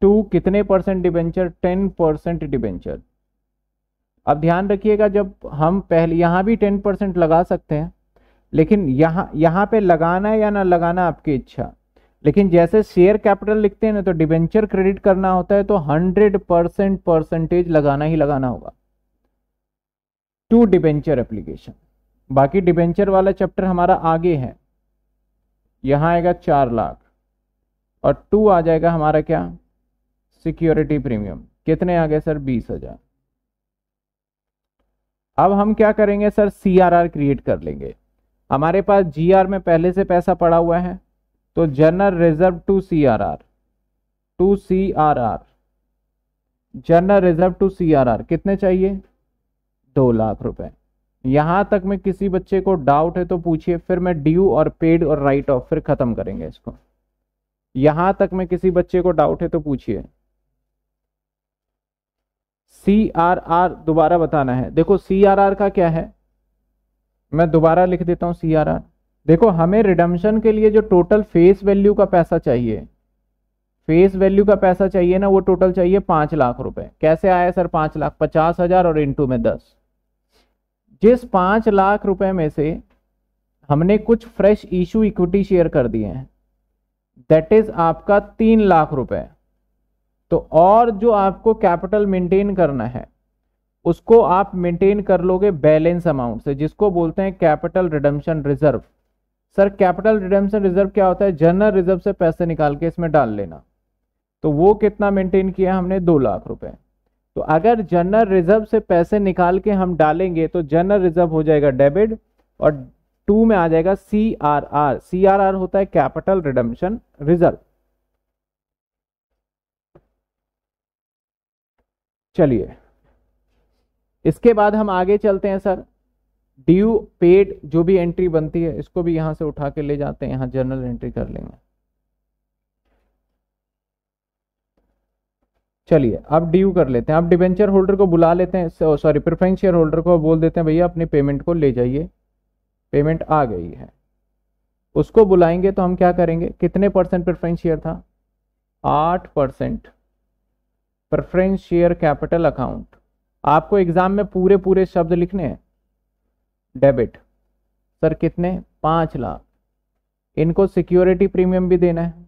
टू कितने percent debenture ten percent debenture अब ध्यान रखिएगा जब हम पहले यहाँ भी टेन परसेंट लगा सकते हैं लेकिन यहाँ यहाँ पे लगाना है या ना लगाना आपकी इच्छा लेकिन जैसे शेयर कैपिटल लिखते हैं ना तो डिबेंचर क्रेडिट करना होता है तो हंड्रेड परसेंट परसेंटेज लगाना ही लगाना होगा टू डिवेंचर एप्लीकेशन बाकी डिवेंचर वाला चैप्टर हमारा आगे है यहां आएगा चार लाख और टू आ जाएगा हमारा क्या सिक्योरिटी प्रीमियम कितने आ गए सर बीस हजार अब हम क्या करेंगे सर सी क्रिएट कर लेंगे हमारे पास जी में पहले से पैसा पड़ा हुआ है तो general reserve to C R R to C R R general reserve to C R R कितने चाहिए दो लाख रुपए यहां तक में किसी बच्चे को डाउट है तो पूछिए फिर मैं ड्यू और पेड और राइट ऑफ फिर खत्म करेंगे इसको यहां तक में किसी बच्चे को डाउट है तो पूछिए सी आर आर दोबारा बताना है देखो सी आर आर का क्या है मैं दोबारा लिख देता हूं सी आर आर देखो हमें रिडम्शन के लिए जो टोटल फेस वैल्यू का पैसा चाहिए फेस वैल्यू का पैसा चाहिए ना वो टोटल चाहिए पांच लाख रुपए कैसे आया सर पांच लाख पचास हजार और इंटू में दस जिस पांच लाख रुपए में से हमने कुछ फ्रेश इशू इक्विटी शेयर कर दिए हैं दैट इज आपका तीन लाख रुपए तो और जो आपको कैपिटल मेंटेन करना है उसको आप मेंटेन कर लोगे बैलेंस अमाउंट से जिसको बोलते हैं capital redemption reserve sir capital redemption reserve क्या होता है जनरल रिजर्व से पैसे निकाल के इसमें डाल लेना तो वो कितना मेंटेन किया हमने दो लाख रुपए तो अगर जनरल रिजर्व से पैसे निकाल के हम डालेंगे तो जनरल रिजर्व हो जाएगा डेबिट और टू में आ जाएगा C R R C R R होता है कैपिटल रिडम्शन रिजर्व चलिए इसके बाद हम आगे चलते हैं सर ड्यू पेड जो भी एंट्री बनती है इसको भी यहां से उठा के ले जाते हैं यहां जर्नल एंट्री कर लेंगे चलिए अब ड्यू कर लेते हैं आप डिवेंचर होल्डर को बुला लेते हैं सॉरी प्रेफरेंस शेयर होल्डर को बोल देते हैं भैया अपनी पेमेंट को ले जाइए पेमेंट आ गई है उसको बुलाएंगे तो हम क्या करेंगे कितने परसेंट प्रेफरेंस शेयर था आठ percent preference share capital account आपको एग्जाम में पूरे पूरे शब्द लिखने हैं डेबिट सर कितने पाँच लाख इनको सिक्योरिटी प्रीमियम भी देना है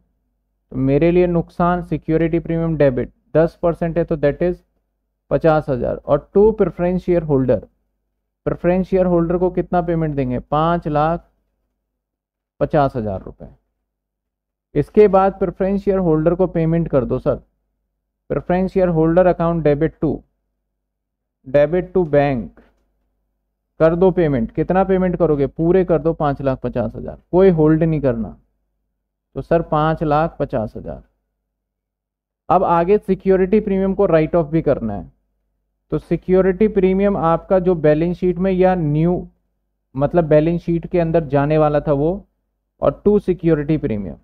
तो मेरे लिए नुकसान सिक्योरिटी प्रीमियम डेबिट दस परसेंट है तो दैट इज़ पचास हज़ार और to preference share holder preference share holder को कितना पेमेंट देंगे पाँच लाख पचास हज़ार रुपये इसके बाद प्रेफरेंस शेयर होल्डर को पेमेंट कर दो sir preference share holder account debit to debit to bank कर दो पेमेंट कितना पेमेंट करोगे पूरे कर दो पाँच लाख पचास हज़ार कोई होल्ड नहीं करना तो सर पाँच लाख पचास हज़ार अब आगे सिक्योरिटी प्रीमियम को राइट ऑफ भी करना है तो सिक्योरिटी प्रीमियम आपका जो बैलेंस शीट में या न्यू मतलब बैलेंस शीट के अंदर जाने वाला था वो और टू सिक्योरिटी प्रीमियम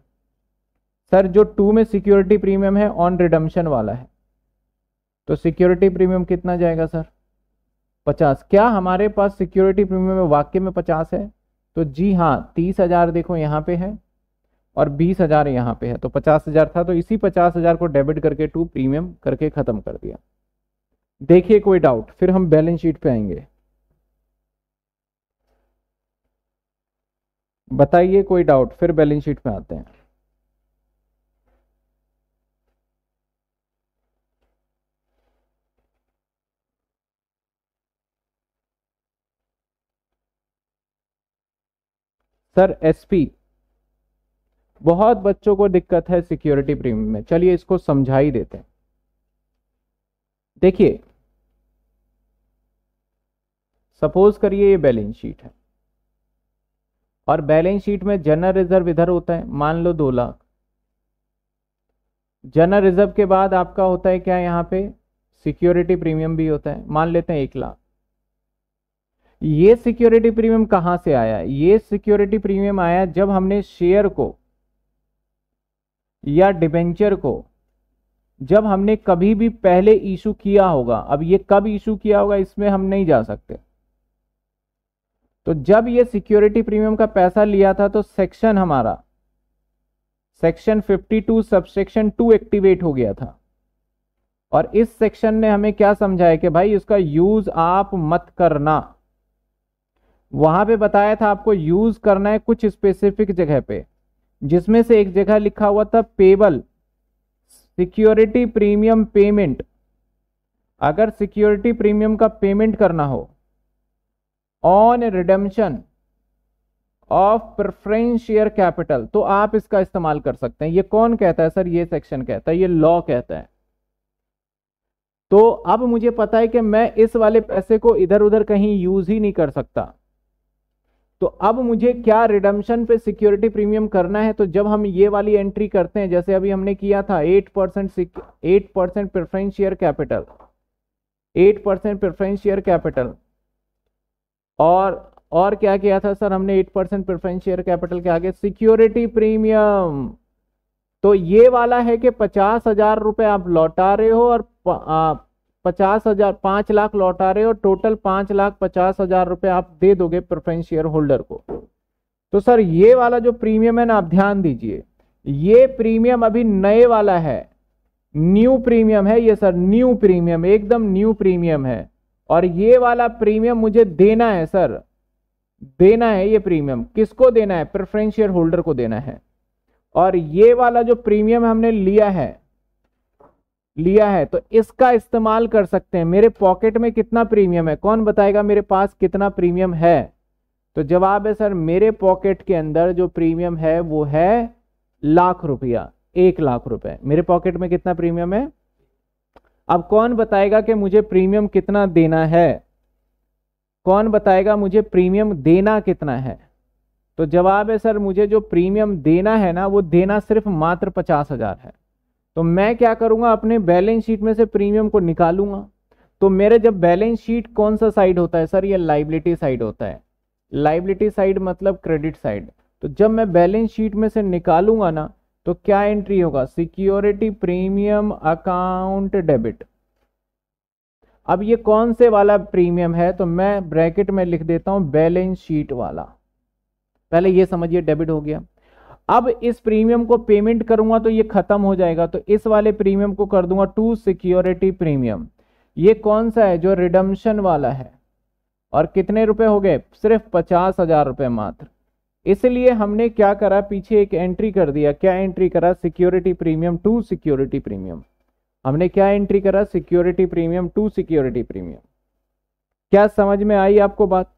सर जो टू में सिक्योरिटी प्रीमियम है ऑन रिडम्शन वाला है तो सिक्योरिटी प्रीमियम कितना जाएगा सर पचास क्या हमारे पास सिक्योरिटी प्रीमियम में वाक्य में पचास है तो जी हाँ तीस हजार देखो यहाँ पे है और बीस हजार यहाँ पे है तो पचास हजार था तो इसी पचास हजार को डेबिट करके टू प्रीमियम करके खत्म कर दिया देखिए कोई डाउट फिर हम बैलेंस शीट पे आएंगे बताइए कोई डाउट फिर बैलेंस शीट पे आते हैं सर एसपी बहुत बच्चों को दिक्कत है सिक्योरिटी प्रीमियम में चलिए इसको समझा ही देते हैं देखिए सपोज करिए ये बैलेंस शीट है और बैलेंस शीट में जनरल रिजर्व इधर होता है मान लो दो लाख जनरल रिजर्व के बाद आपका होता है क्या यहां पे सिक्योरिटी प्रीमियम भी होता है मान लेते हैं एक लाख ये सिक्योरिटी प्रीमियम कहां से आया ये सिक्योरिटी प्रीमियम आया जब हमने शेयर को या डिबेंचर को जब हमने कभी भी पहले इशू किया होगा अब ये कब इशू किया होगा इसमें हम नहीं जा सकते तो जब ये सिक्योरिटी प्रीमियम का पैसा लिया था तो सेक्शन हमारा सेक्शन 52 सबसेक्शन टू एक्टिवेट हो गया था और इस सेक्शन ने हमें क्या समझाया कि भाई उसका यूज आप मत करना वहां पे बताया था आपको यूज करना है कुछ स्पेसिफिक जगह पे जिसमें से एक जगह लिखा हुआ था पेबल सिक्योरिटी प्रीमियम पेमेंट अगर सिक्योरिटी प्रीमियम का पेमेंट करना हो on redemption of preference share capital तो आप इसका इस्तेमाल कर सकते हैं ये कौन कहता है सर ये सेक्शन कहता है ये लॉ कहता है तो अब मुझे पता है कि मैं इस वाले पैसे को इधर उधर कहीं यूज ही नहीं कर सकता तो अब मुझे क्या रिडम्शन पे सिक्योरिटी प्रीमियम करना है तो जब हम ये वाली एंट्री करते हैं जैसे अभी हमने किया था eight percent eight percent preference share capital eight percent preference share capital और और क्या किया था सर हमने eight percent preference share capital के आगे सिक्योरिटी प्रीमियम तो ये वाला है कि पचास हजार रुपये आप लौटा रहे हो और पचास हजार पांच लाख लौटा रहे हो टोटल पांच लाख पचास हजार रुपए आप दे दोगे प्रेफरेंस शेयर होल्डर को तो सर ये वाला जो प्रीमियम है ना आप ध्यान दीजिए ये प्रीमियम अभी नए वाला है न्यू प्रीमियम है ये सर न्यू प्रीमियम एकदम न्यू प्रीमियम है और ये वाला प्रीमियम मुझे देना है सर देना है ये प्रीमियम किसको देना है प्रेफरेंस शेयर होल्डर को देना है और ये वाला जो प्रीमियम हमने लिया है लिया है तो इसका इस्तेमाल कर सकते हैं मेरे पॉकेट में कितना प्रीमियम है कौन बताएगा मेरे पास कितना प्रीमियम है तो जवाब है सर मेरे पॉकेट के अंदर जो प्रीमियम है वो है लाख रुपया एक लाख रुपए मेरे पॉकेट में कितना प्रीमियम है अब कौन बताएगा कि मुझे प्रीमियम कितना देना है कौन बताएगा मुझे प्रीमियम देना कितना है तो जवाब है सर मुझे जो प्रीमियम देना है ना वो देना सिर्फ मात्र पचास हजार है तो मैं क्या करूंगा अपने बैलेंस शीट में से प्रीमियम को निकालूंगा तो मेरे जब बैलेंस शीट कौन सा साइड होता है सर ये लाइबिलिटी साइड होता है लाइबिलिटी साइड मतलब क्रेडिट साइड तो जब मैं बैलेंस शीट में से निकालूंगा ना तो क्या एंट्री होगा सिक्योरिटी प्रीमियम अकाउंट डेबिट अब ये कौन से वाला प्रीमियम है तो मैं ब्रैकेट में लिख देता हूं बैलेंस शीट वाला पहले ये समझिए डेबिट हो गया अब इस प्रीमियम को पेमेंट करूंगा तो ये खत्म हो जाएगा तो इस वाले प्रीमियम को कर दूंगा टू सिक्योरिटी प्रीमियम ये कौन सा है जो रिडम्शन वाला है और कितने रुपए हो गए सिर्फ पचास हजार रुपये मात्र इसलिए हमने क्या करा पीछे एक एंट्री कर दिया क्या एंट्री करा security premium to security premium हमने क्या एंट्री करा security premium to security premium क्या समझ में आई आपको बात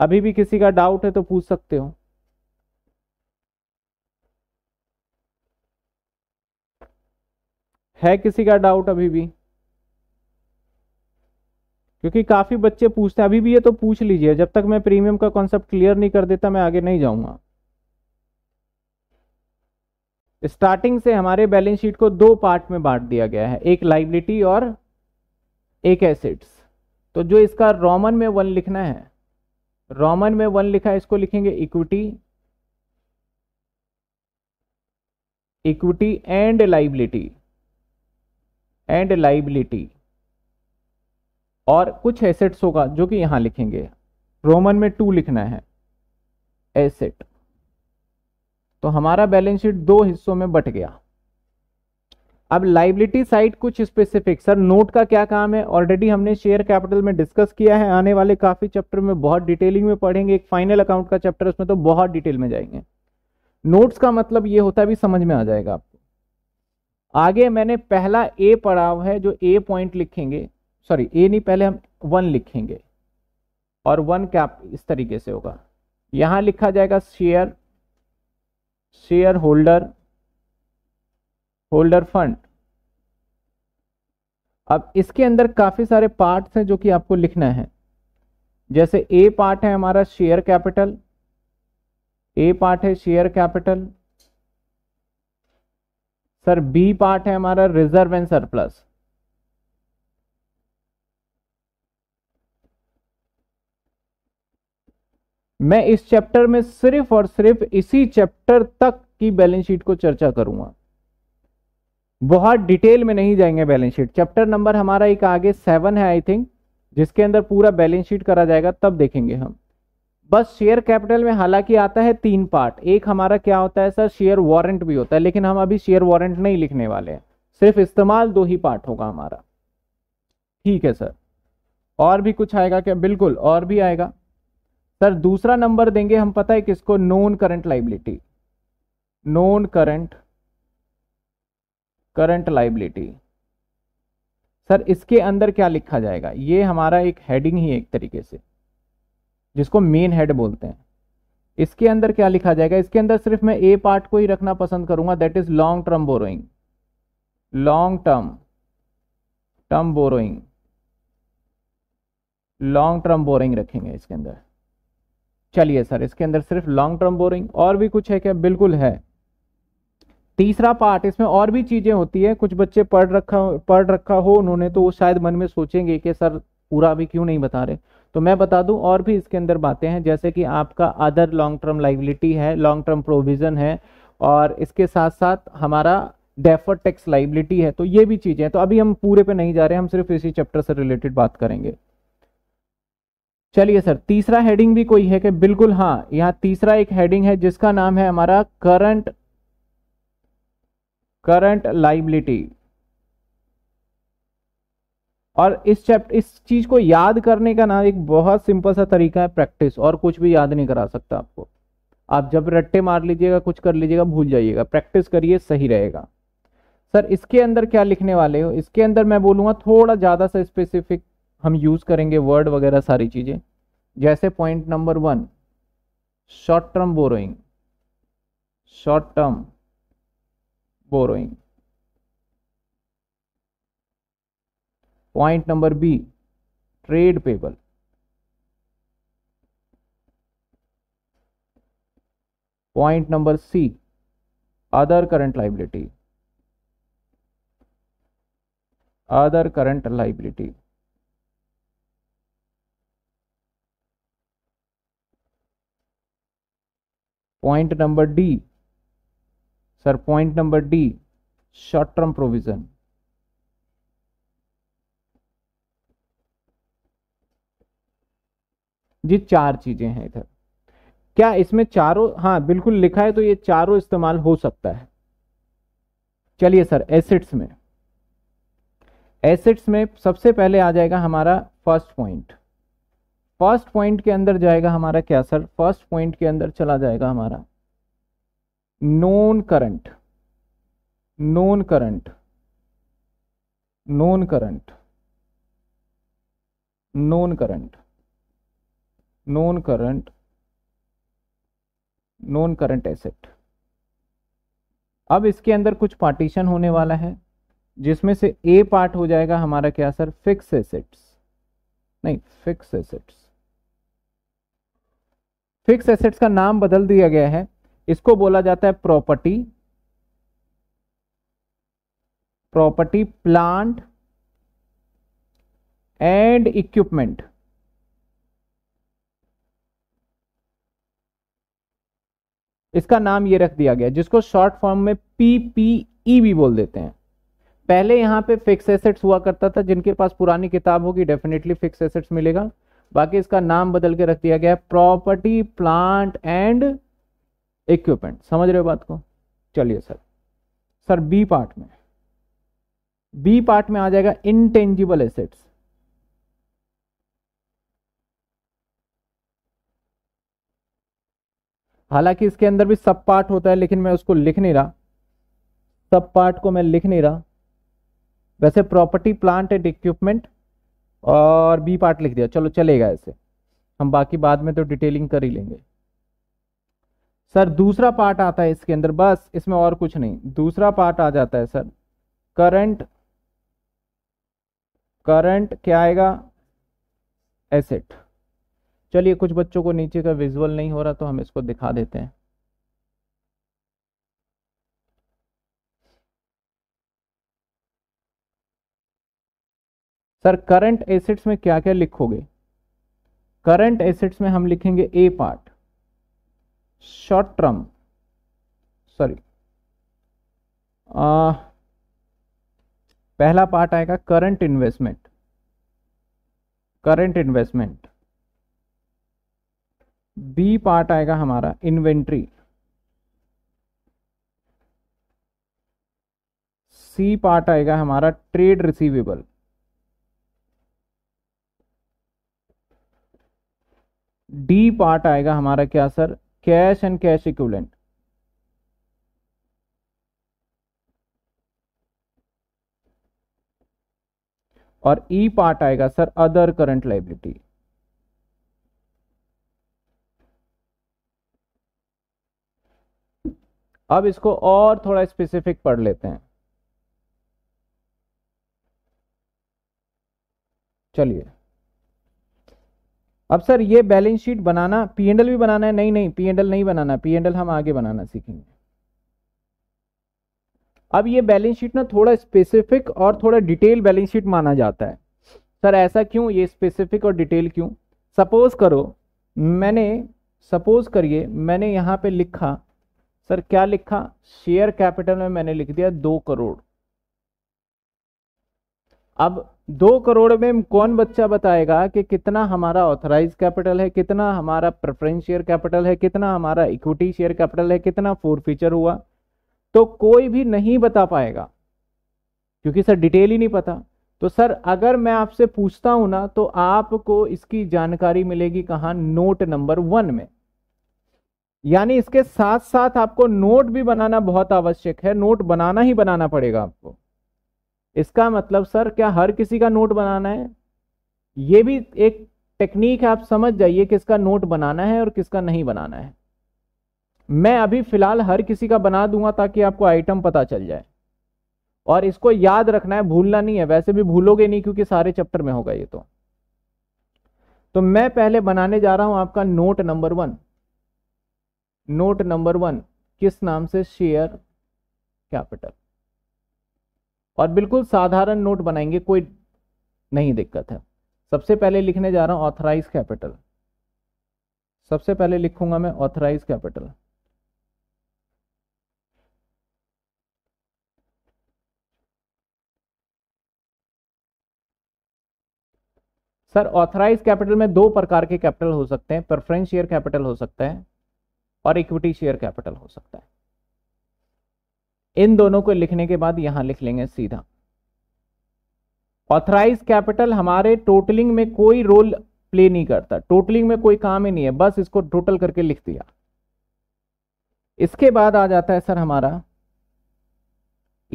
अभी भी किसी का डाउट है तो पूछ सकते हो है किसी का डाउट अभी भी क्योंकि काफी बच्चे पूछते हैं अभी भी ये तो पूछ लीजिए जब तक मैं प्रीमियम का कॉन्सेप्ट क्लियर नहीं कर देता मैं आगे नहीं जाऊंगा स्टार्टिंग से हमारे बैलेंस शीट को दो पार्ट में बांट दिया गया है एक लाइबिलिटी और एक एसेट्स तो जो इसका रोमन में वन लिखना है रोमन में वन लिखा है इसको लिखेंगे equity equity and liability and liability और कुछ एसेट्स होगा जो कि यहां लिखेंगे रोमन में टू लिखना है एसेट तो हमारा बैलेंस शीट दो हिस्सों में बट गया अब लाइबिलिटी साइड कुछ स्पेसिफिक सर नोट का क्या काम है ऑलरेडी हमने शेयर कैपिटल में डिस्कस किया है आने वाले काफ़ी चैप्टर में बहुत डिटेलिंग में पढ़ेंगे एक फाइनल अकाउंट का चैप्टर उसमें तो बहुत डिटेल में जाएंगे नोट्स का मतलब ये होता है भी समझ में आ जाएगा आगे मैंने पहला ए पड़ाव है जो ए पॉइंट लिखेंगे सॉरी ए नहीं पहले हम वन लिखेंगे और वन क्या इस तरीके से होगा यहां लिखा जाएगा share share holder holder fund अब इसके अंदर काफ़ी सारे पार्ट्स हैं जो कि आपको लिखना है जैसे ए पार्ट है हमारा शेयर कैपिटल ए पार्ट है share capital sir B part है हमारा रिजर्व एंड सरप्लस मैं इस चैप्टर में सिर्फ और सिर्फ इसी चैप्टर तक की बैलेंस शीट को चर्चा करूंगा बहुत डिटेल में नहीं जाएंगे बैलेंस शीट चैप्टर नंबर हमारा एक आगे सेवन है आई थिंक जिसके अंदर पूरा बैलेंस शीट करा जाएगा तब देखेंगे हम बस शेयर कैपिटल में हालांकि आता है तीन पार्ट एक हमारा क्या होता है सर शेयर वारंट भी होता है लेकिन हम अभी शेयर वारंट नहीं लिखने वाले हैं सिर्फ इस्तेमाल दो ही पार्ट होगा हमारा ठीक है सर और भी कुछ आएगा क्या बिल्कुल और भी आएगा सर दूसरा नंबर देंगे हम पता है किसको non current liability non current current liability sir इसके अंदर क्या लिखा जाएगा ये हमारा एक हेडिंग ही एक तरीके से जिसको मेन हेड बोलते हैं इसके अंदर क्या लिखा जाएगा इसके अंदर सिर्फ मैं ए पार्ट को ही रखना पसंद करूंगा that is long term borrowing long term term borrowing long term borrowing रखेंगे इसके अंदर चलिए सर इसके अंदर सिर्फ लॉन्ग टर्म बोरिंग और भी कुछ है क्या बिल्कुल है तीसरा पार्ट इसमें और भी चीज़ें होती है कुछ बच्चे पढ़ रखा पढ़ रखा हो उन्होंने तो वो शायद मन में सोचेंगे कि सर पूरा भी क्यों नहीं बता रहे तो मैं बता दूं और भी इसके अंदर बातें हैं जैसे कि आपका अदर लॉन्ग टर्म लाइबिलिटी है लॉन्ग टर्म प्रोविज़न है और इसके साथ साथ हमारा डेफर टैक्स लाइबिलिटी है तो ये भी चीज़ें हैं तो अभी हम पूरे पे नहीं जा रहे हम सिर्फ इसी चैप्टर से रिलेटेड बात करेंगे चलिए सर तीसरा हेडिंग भी कोई है कि बिल्कुल हाँ यहाँ तीसरा एक हेडिंग है जिसका नाम है हमारा करंट करंट लाइबिलिटी और इस चैप्टर इस चीज़ को याद करने का ना एक बहुत सिंपल सा तरीका है प्रैक्टिस और कुछ भी याद नहीं करा सकता आपको आप जब रट्टे मार लीजिएगा कुछ कर लीजिएगा भूल जाइएगा प्रैक्टिस करिए सही रहेगा सर इसके अंदर क्या लिखने वाले हो इसके अंदर मैं बोलूँगा थोड़ा ज़्यादा सा स्पेसिफिक हम यूज़ करेंगे वर्ड वगैरह सारी चीज़ें जैसे point number one short term borrowing short term borrowing Point number B trade payable. Point number C other current liability. Other current liability. Point number D. Sir, point number D short term provision. ये चार चीजें हैं इधर क्या इसमें चारों हाँ बिल्कुल लिखा है तो ये चारों इस्तेमाल हो सकता है चलिए सर एसिड्स में एसिड्स में सबसे पहले आ जाएगा हमारा फर्स्ट पॉइंट फर्स्ट पॉइंट के अंदर जाएगा हमारा क्या सर फर्स्ट पॉइंट के अंदर चला जाएगा हमारा non current non current non current non current non current non current asset अब इसके अंदर कुछ पार्टीशन होने वाला है जिसमें से ए पार्ट हो जाएगा हमारा क्या सर फिक्स एसेट्स नहीं फिक्स एसेट्स फिक्स एसेट्स का नाम बदल दिया गया है इसको बोला जाता है property property plant and equipment इसका नाम ये रख दिया गया जिसको शॉर्ट फॉर्म में पीपीई e भी बोल देते हैं पहले यहाँ पे फिक्स एसेट्स हुआ करता था जिनके पास पुरानी किताब होगी डेफिनेटली फिक्स एसेट्स मिलेगा बाकी इसका नाम बदल के रख दिया गया प्रॉपर्टी प्लांट एंड इक्विपमेंट समझ रहे हो बात को चलिए सर सर बी पार्ट में बी पार्ट में आ जाएगा इनटेंजिबल एसेट्स हालांकि इसके अंदर भी सब पार्ट होता है लेकिन मैं उसको लिख नहीं रहा सब पार्ट को मैं लिख नहीं रहा वैसे प्रॉपर्टी प्लांट एंड इक्विपमेंट और बी पार्ट लिख दिया चलो चलेगा ऐसे हम बाकी बाद में तो डिटेलिंग कर ही लेंगे सर दूसरा पार्ट आता है इसके अंदर बस इसमें और कुछ नहीं दूसरा पार्ट आ जाता है सर करंट करंट क्या आएगा एसेट चलिए कुछ बच्चों को नीचे का विजुअल नहीं हो रहा तो हम इसको दिखा देते हैं सर करंट एसेट्स में क्या क्या लिखोगे करंट एसेट्स में हम लिखेंगे A part short term sorry पहला पार्ट आएगा current investment current investment B part आएगा हमारा इन्वेंट्री सी पार्ट आएगा हमारा ट्रेड रिसीवेबल डी पार्ट आएगा हमारा क्या sir cash and cash equivalent और ई e पार्ट आएगा सर अदर करंट लाइबिलिटी अब इसको और थोड़ा स्पेसिफिक पढ़ लेते हैं चलिए अब सर ये बैलेंस शीट बनाना पी एंडल भी बनाना है नहीं नहीं पी एंडल नहीं बनाना पी एंडल हम आगे बनाना सीखेंगे अब ये बैलेंस शीट ना थोड़ा स्पेसिफिक और थोड़ा डिटेल बैलेंस शीट माना जाता है सर ऐसा क्यों ये स्पेसिफिक और डिटेल क्यों सपोज करो मैंने सपोज करिए मैंने यहां पे लिखा सर क्या लिखा शेयर कैपिटल में मैंने लिख दिया दो करोड़ अब दो करोड़ में कौन बच्चा बताएगा कि कितना हमारा ऑथराइज कैपिटल है कितना हमारा प्रेफरेंस शेयर कैपिटल है कितना हमारा इक्विटी शेयर कैपिटल है कितना फोर फीचर हुआ तो कोई भी नहीं बता पाएगा क्योंकि सर डिटेल ही नहीं पता तो सर अगर मैं आपसे पूछता हूं ना तो आपको इसकी जानकारी मिलेगी कहा नोट नंबर वन में यानी इसके साथ साथ आपको नोट भी बनाना बहुत आवश्यक है नोट बनाना ही बनाना पड़ेगा आपको इसका मतलब सर क्या हर किसी का नोट बनाना है ये भी एक टेक्निक है आप समझ जाइए किसका नोट बनाना है और किसका नहीं बनाना है मैं अभी फिलहाल हर किसी का बना दूंगा ताकि आपको आइटम पता चल जाए और इसको याद रखना है भूलना नहीं है वैसे भी भूलोगे नहीं क्योंकि सारे चैप्टर में होगा ये तो तो मैं पहले बनाने जा रहा हूं आपका note number one note number one किस नाम से शेयर कैपिटल और बिल्कुल साधारण नोट बनाएंगे कोई नहीं दिक्कत है सबसे पहले लिखने जा रहा हूं ऑथराइज कैपिटल सबसे पहले लिखूंगा मैं authorise capital sir authorise capital में दो प्रकार के कैपिटल हो सकते हैं प्रेफरेंस शेयर कैपिटल हो सकता है और इक्विटी शेयर कैपिटल हो सकता है इन दोनों को लिखने के बाद यहां लिख लेंगे सीधा ऑथराइज कैपिटल हमारे टोटलिंग में कोई रोल प्ले नहीं करता टोटलिंग में कोई काम ही नहीं है बस इसको टोटल करके लिख दिया इसके बाद आ जाता है सर हमारा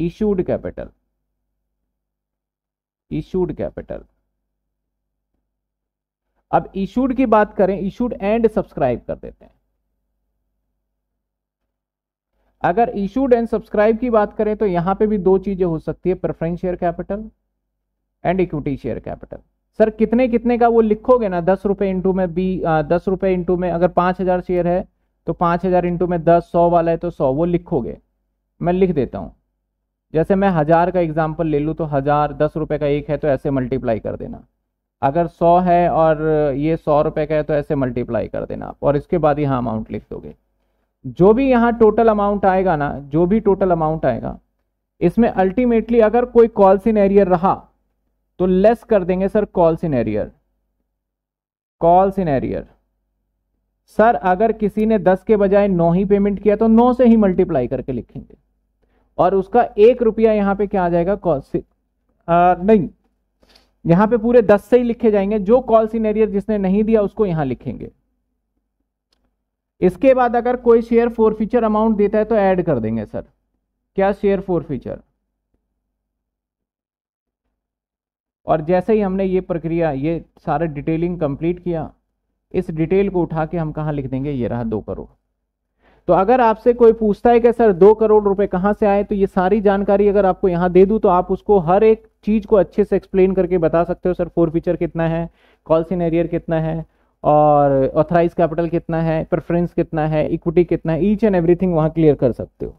इशूड कैपिटल इशूड कैपिटल अब इशूड की बात करें इशूड एंड सब्सक्राइब कर देते हैं अगर इशूड एंड सब्सक्राइब की बात करें तो यहां पे भी दो चीजें हो सकती है preference share capital and equity share capital sir कितने कितने का वो लिखोगे ना दस रुपये इंटू में बी आ, दस रुपये इंटू में अगर पाँच हज़ार शेयर है तो पाँच हज़ार इंटू में दस सौ वाला है तो सौ वो लिखोगे मैं लिख देता हूँ जैसे मैं हज़ार का एग्जाम्पल ले लूँ तो हज़ार दस रुपये का एक है तो ऐसे मल्टीप्लाई कर देना अगर सौ है और ये सौ रुपये का है तो ऐसे मल्टीप्लाई कर देना आप और इसके बाद यहाँ अमाउंट लिख दोगे जो भी यहां टोटल अमाउंट आएगा ना जो भी टोटल अमाउंट आएगा इसमें अल्टीमेटली अगर कोई कॉल इन एरियर रहा तो लेस कर देंगे sir call in arrear call in arrear sir अगर किसी ने 10 के बजाय 9 ही पेमेंट किया तो 9 से ही मल्टीप्लाई करके लिखेंगे और उसका एक रुपया यहां पे क्या आ जाएगा कॉल नहीं यहां पे पूरे 10 से ही लिखे जाएंगे जो कॉल एरियर जिसने नहीं दिया उसको यहां लिखेंगे इसके बाद अगर कोई शेयर फोर फीचर अमाउंट देता है तो ऐड कर देंगे सर क्या शेयर फोर फीचर और जैसे ही हमने ये प्रक्रिया ये सारे डिटेलिंग कंप्लीट किया इस डिटेल को उठा के हम कहाँ लिख देंगे ये रहा दो करोड़ तो अगर आपसे कोई पूछता है कि सर दो करोड़ रुपए कहाँ से आए तो ये सारी जानकारी अगर आपको यहाँ दे दूँ तो आप उसको हर एक चीज़ को अच्छे से एक्सप्लेन करके बता सकते हो सर फोर फीचर कितना है कॉल सिनेरियर कितना है और ऑथराइज कैपिटल कितना है प्रेफरेंस कितना है इक्विटी कितना है ईच एंड एवरीथिंग वहां क्लियर कर सकते हो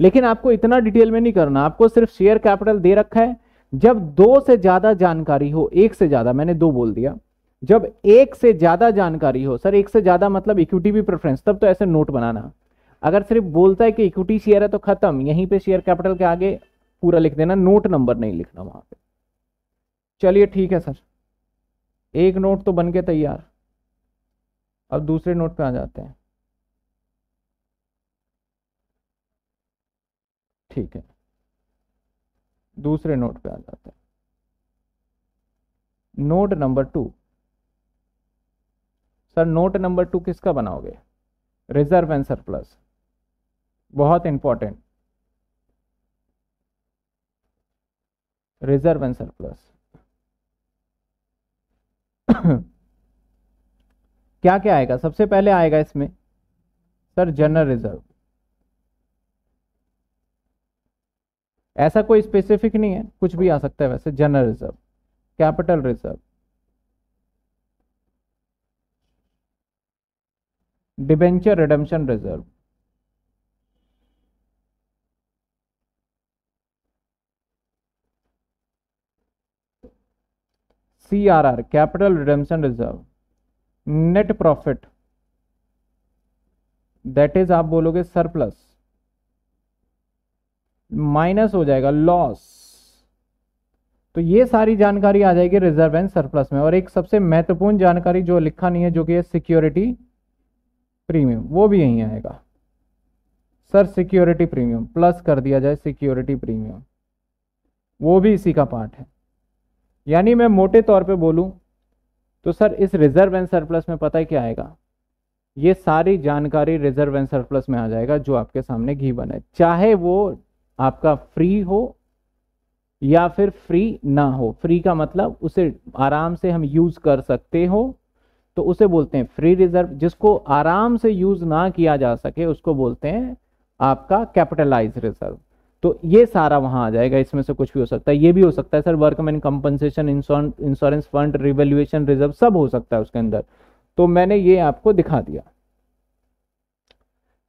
लेकिन आपको इतना डिटेल में नहीं करना आपको सिर्फ शेयर कैपिटल दे रखा है जब दो से ज्यादा जानकारी हो एक से ज्यादा मैंने दो बोल दिया जब एक से ज्यादा जानकारी हो सर एक से ज्यादा मतलब इक्विटी भी प्रेफरेंस तब तो ऐसे नोट बनाना अगर सिर्फ बोलता है कि इक्विटी शेयर है तो खत्म यहीं पे शेयर कैपिटल के आगे पूरा लिख देना नोट नंबर नहीं लिखना वहां पे चलिए ठीक है सर एक नोट तो बन के तैयार अब दूसरे नोट पे आ जाते हैं ठीक है दूसरे नोट पे आ जाते हैं note number two sir note number two किसका बनाओगे रिजर्व एंड सरप्लस बहुत इंपॉर्टेंट रिजर्व एंड सरप्लस क्या क्या आएगा सबसे पहले आएगा इसमें सर जनरल रिजर्व ऐसा कोई स्पेसिफिक नहीं है कुछ भी आ सकता है वैसे general reserve capital reserve debenture redemption reserve C R R capital redemption reserve net profit that is आप बोलोगे सरप्लस माइनस हो जाएगा लॉस तो ये सारी जानकारी आ जाएगी रिजर्व एंड सरप्लस में और एक सबसे महत्वपूर्ण जानकारी जो लिखा नहीं है जो कि है सिक्योरिटी प्रीमियम वो भी यहीं आएगा सर सिक्योरिटी प्रीमियम प्लस कर दिया जाए सिक्योरिटी प्रीमियम वो भी इसी का पार्ट है यानी मैं मोटे तौर पे बोलूं तो सर इस रिजर्व एंड सरप्लस में पता है क्या आएगा ये सारी जानकारी रिजर्व एंड सरप्लस में आ जाएगा जो आपके सामने घी बने चाहे वो आपका फ्री हो या फिर फ्री ना हो फ्री का मतलब उसे आराम से हम यूज़ कर सकते हो तो उसे बोलते हैं फ्री रिजर्व जिसको आराम से यूज़ ना किया जा सके उसको बोलते हैं आपका कैपिटलाइज रिजर्व तो ये सारा वहां आ जाएगा इसमें से कुछ भी हो सकता है ये भी हो सकता है sir workman compensation insurance fund revaluation reserve सब हो सकता है उसके अंदर तो मैंने ये आपको दिखा दिया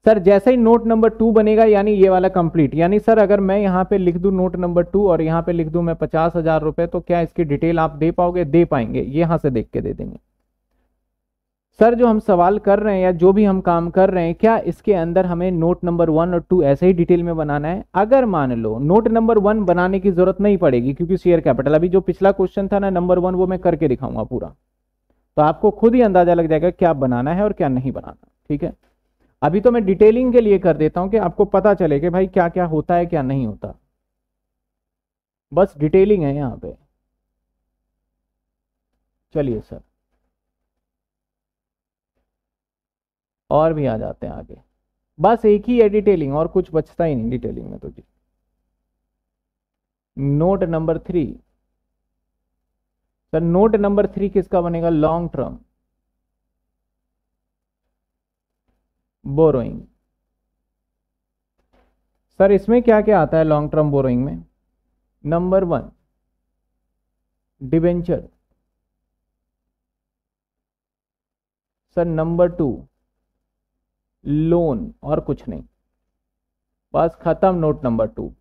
सर जैसे ही नोट नंबर टू बनेगा यानी ये वाला कंप्लीट यानी सर अगर मैं यहां पे लिख दू नोट नंबर टू और यहां पे लिख दू मैं पचास हजार रुपए तो क्या इसकी डिटेल आप दे पाओगे दे पाएंगे यहां से देख के दे देंगे सर जो हम सवाल कर रहे हैं या जो भी हम काम कर रहे हैं क्या इसके अंदर हमें नोट नंबर वन और टू ऐसे ही डिटेल में बनाना है अगर मान लो नोट नंबर वन बनाने की जरूरत नहीं पड़ेगी क्योंकि शेयर कैपिटल अभी जो पिछला क्वेश्चन था ना नंबर वन वो मैं करके दिखाऊंगा पूरा तो आपको खुद ही अंदाजा लग जाएगा क्या बनाना है और क्या नहीं बनाना ठीक है अभी तो मैं डिटेलिंग के लिए कर देता हूं कि आपको पता चले कि भाई क्या क्या होता है क्या नहीं होता बस डिटेलिंग है यहां पे चलिए सर और भी आ जाते हैं आगे बस एक ही है डिटेलिंग और कुछ बचता ही नहीं डिटेलिंग में तो जी note number three sir note number three किसका बनेगा लॉन्ग टर्म बोरोइंग सर इसमें क्या क्या आता है लॉन्ग टर्म बोरोइंग में number one debenture sir number two loan और कुछ नहीं बस खत्म नोट नंबर टू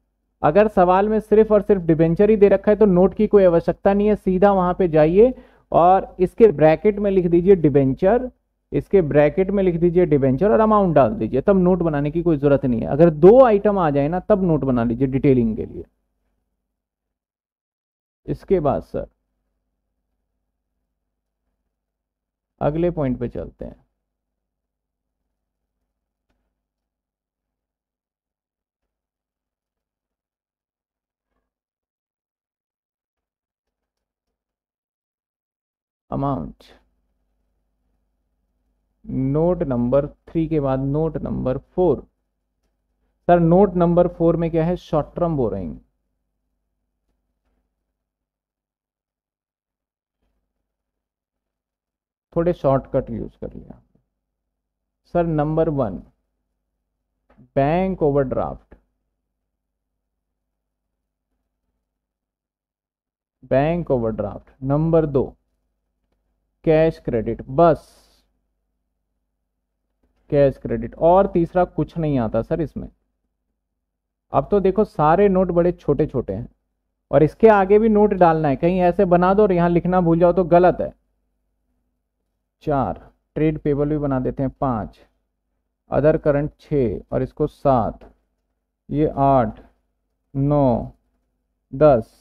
अगर सवाल में सिर्फ और सिर्फ डिबेंचर ही दे रखा है तो नोट की कोई आवश्यकता नहीं है सीधा वहां पे जाइए और इसके ब्रैकेट में लिख दीजिए डिबेंचर इसके ब्रैकेट में लिख दीजिए डिबेंचर और अमाउंट डाल दीजिए तब नोट बनाने की कोई जरूरत नहीं है अगर दो आइटम आ जाए ना तब नोट बना लीजिए डिटेलिंग के लिए इसके बाद सर अगले पॉइंट पे चलते हैं अमाउंट नोट नंबर थ्री के बाद note number four sir note number four में क्या है शॉर्ट टर्म बोरिंग थोड़े शॉर्टकट यूज कर लिया sir number one bank overdraft bank overdraft number दो कैश क्रेडिट बस कैश क्रेडिट और तीसरा कुछ नहीं आता सर इसमें अब तो देखो सारे नोट बड़े छोटे छोटे हैं और इसके आगे भी नोट डालना है कहीं ऐसे बना दो और यहां लिखना भूल जाओ तो गलत है चार ट्रेड पेबल भी बना देते हैं पाँच अदर करंट छः और इसको सात ये आठ नौ दस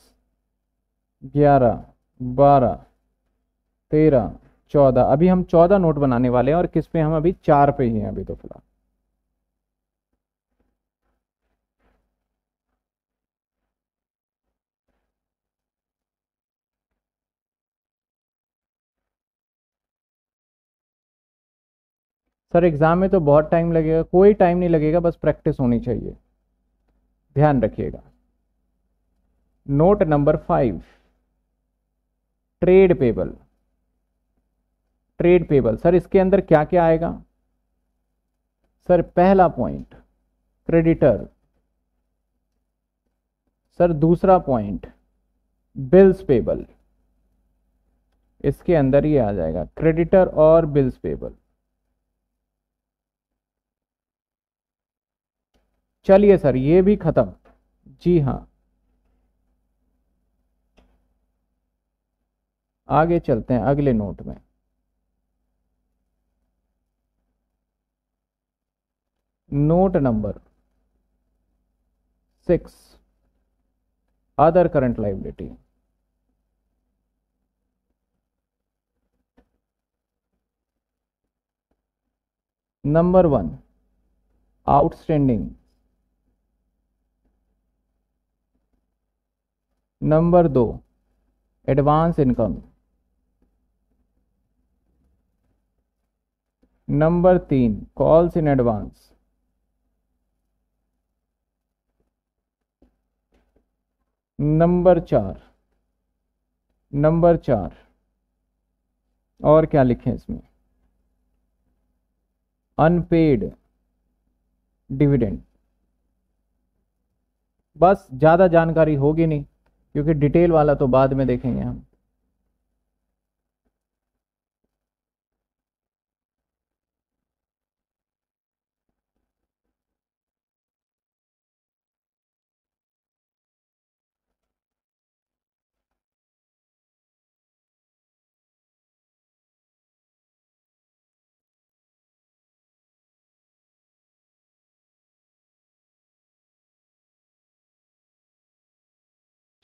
ग्यारह बारह तेरह चौदह अभी हम चौदह नोट बनाने वाले हैं और किस पे हम अभी चार पे ही हैं अभी तो फिलहाल सर एग्ज़ाम में तो बहुत टाइम लगेगा कोई टाइम नहीं लगेगा बस प्रैक्टिस होनी चाहिए ध्यान रखिएगा note number five trade payable trade payable sir इसके अंदर क्या क्या आएगा सर पहला पॉइंट क्रेडिटर सर दूसरा पॉइंट बिल्स पेबल इसके अंदर ये आ जाएगा क्रेडिटर और बिल्स पेबल चलिए सर ये भी खत्म जी हां आगे चलते हैं अगले नोट में note number six other current liability number one outstanding number दो एडवांस इनकम नंबर तीन कॉल्स इन एडवांस नंबर चार नंबर चार और क्या लिखे इसमें अनपेड डिविडेंड बस ज़्यादा जानकारी होगी नहीं क्योंकि डिटेल वाला तो बाद में देखेंगे हम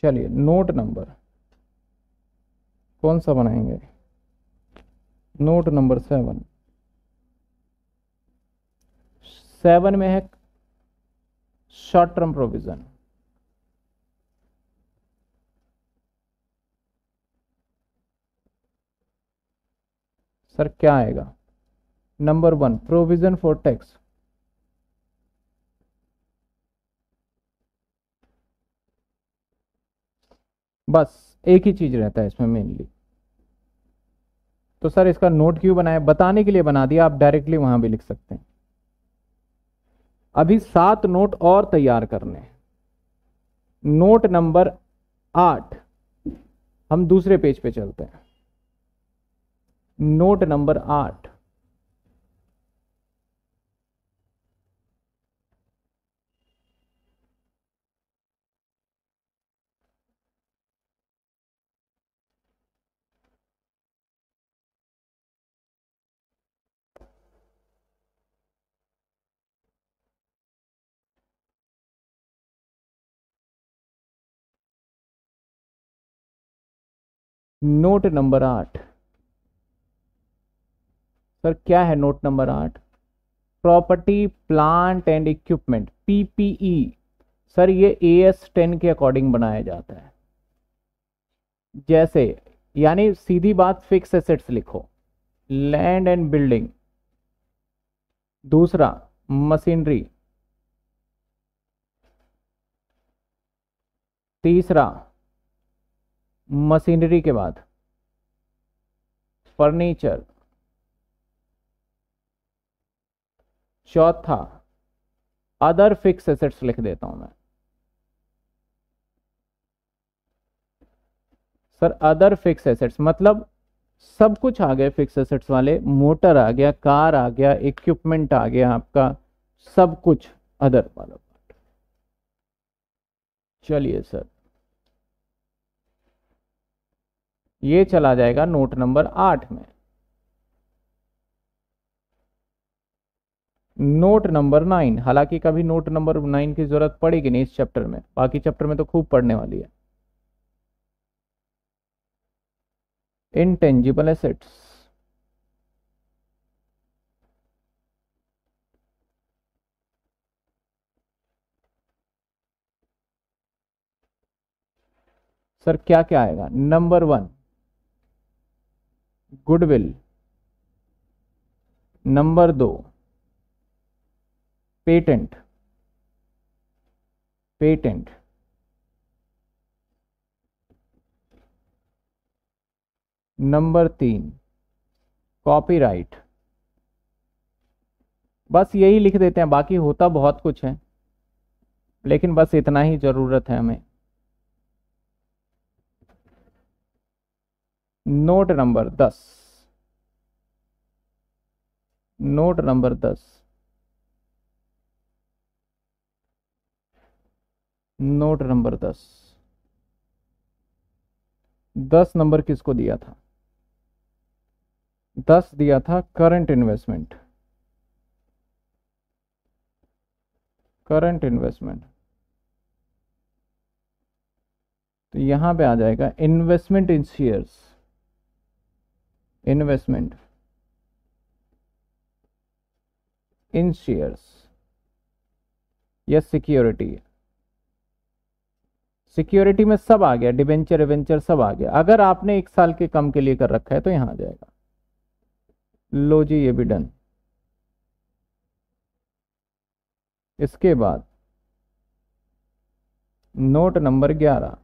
चलिए नोट नंबर कौन सा बनाएंगे नोट नंबर सेवन सेवन में है शॉर्ट टर्म प्रोविजन सर क्या आएगा number one provision for tax बस एक ही चीज रहता है इसमें मेनली तो सर इसका नोट क्यों बनाया बताने के लिए बना दिया आप डायरेक्टली वहां भी लिख सकते हैं अभी सात नोट और तैयार करने नोट नंबर आठ हम दूसरे पेज पे चलते हैं नोट नंबर आठ नोट नंबर आठ सर क्या है नोट नंबर आठ property plant and equipment PPE sir ये ए एस टेन के अकॉर्डिंग बनाया जाता है जैसे यानी सीधी बात फिक्स एसेट्स लिखो लैंड एंड बिल्डिंग दूसरा मशीनरी तीसरा मशीनरी के बाद फर्नीचर चौथा अदर फिक्स एसेट्स लिख देता हूं मैं सर अदर फिक्स एसेट्स मतलब सब कुछ आ गया फिक्स एसेट्स वाले मोटर आ गया कार आ गया इक्विपमेंट आ गया आपका सब कुछ अदर वाला पार्ट चलिए सर ये चला जाएगा नोट नंबर आठ में नोट नंबर नाइन हालांकि कभी नोट नंबर नाइन की जरूरत पड़ेगी नहीं इस चैप्टर में बाकी चैप्टर में तो खूब पढ़ने वाली है इनटेंजिबल एसेट्स सर क्या क्या आएगा नंबर वन गुडविल नंबर दो पेटेंट पेटेंट नंबर तीन कॉपीराइट बस यही लिख देते हैं बाकी होता बहुत कुछ है लेकिन बस इतना ही ज़रूरत है हमें नोट नंबर दस नोट नंबर दस नोट नंबर दस दस नंबर किसको दिया था दस दिया था करंट इन्वेस्टमेंट करंट इन्वेस्टमेंट तो यहां पे आ जाएगा investment in shares investment in shares या सिक्योरिटी सिक्योरिटी में सब आ गया डिवेंचर एवेंचर सब आ गया अगर आपने एक साल के कम के लिए कर रखा है तो यहां आ जाएगा लो जी ये भी डन इसके बाद नोट नंबर ग्यारह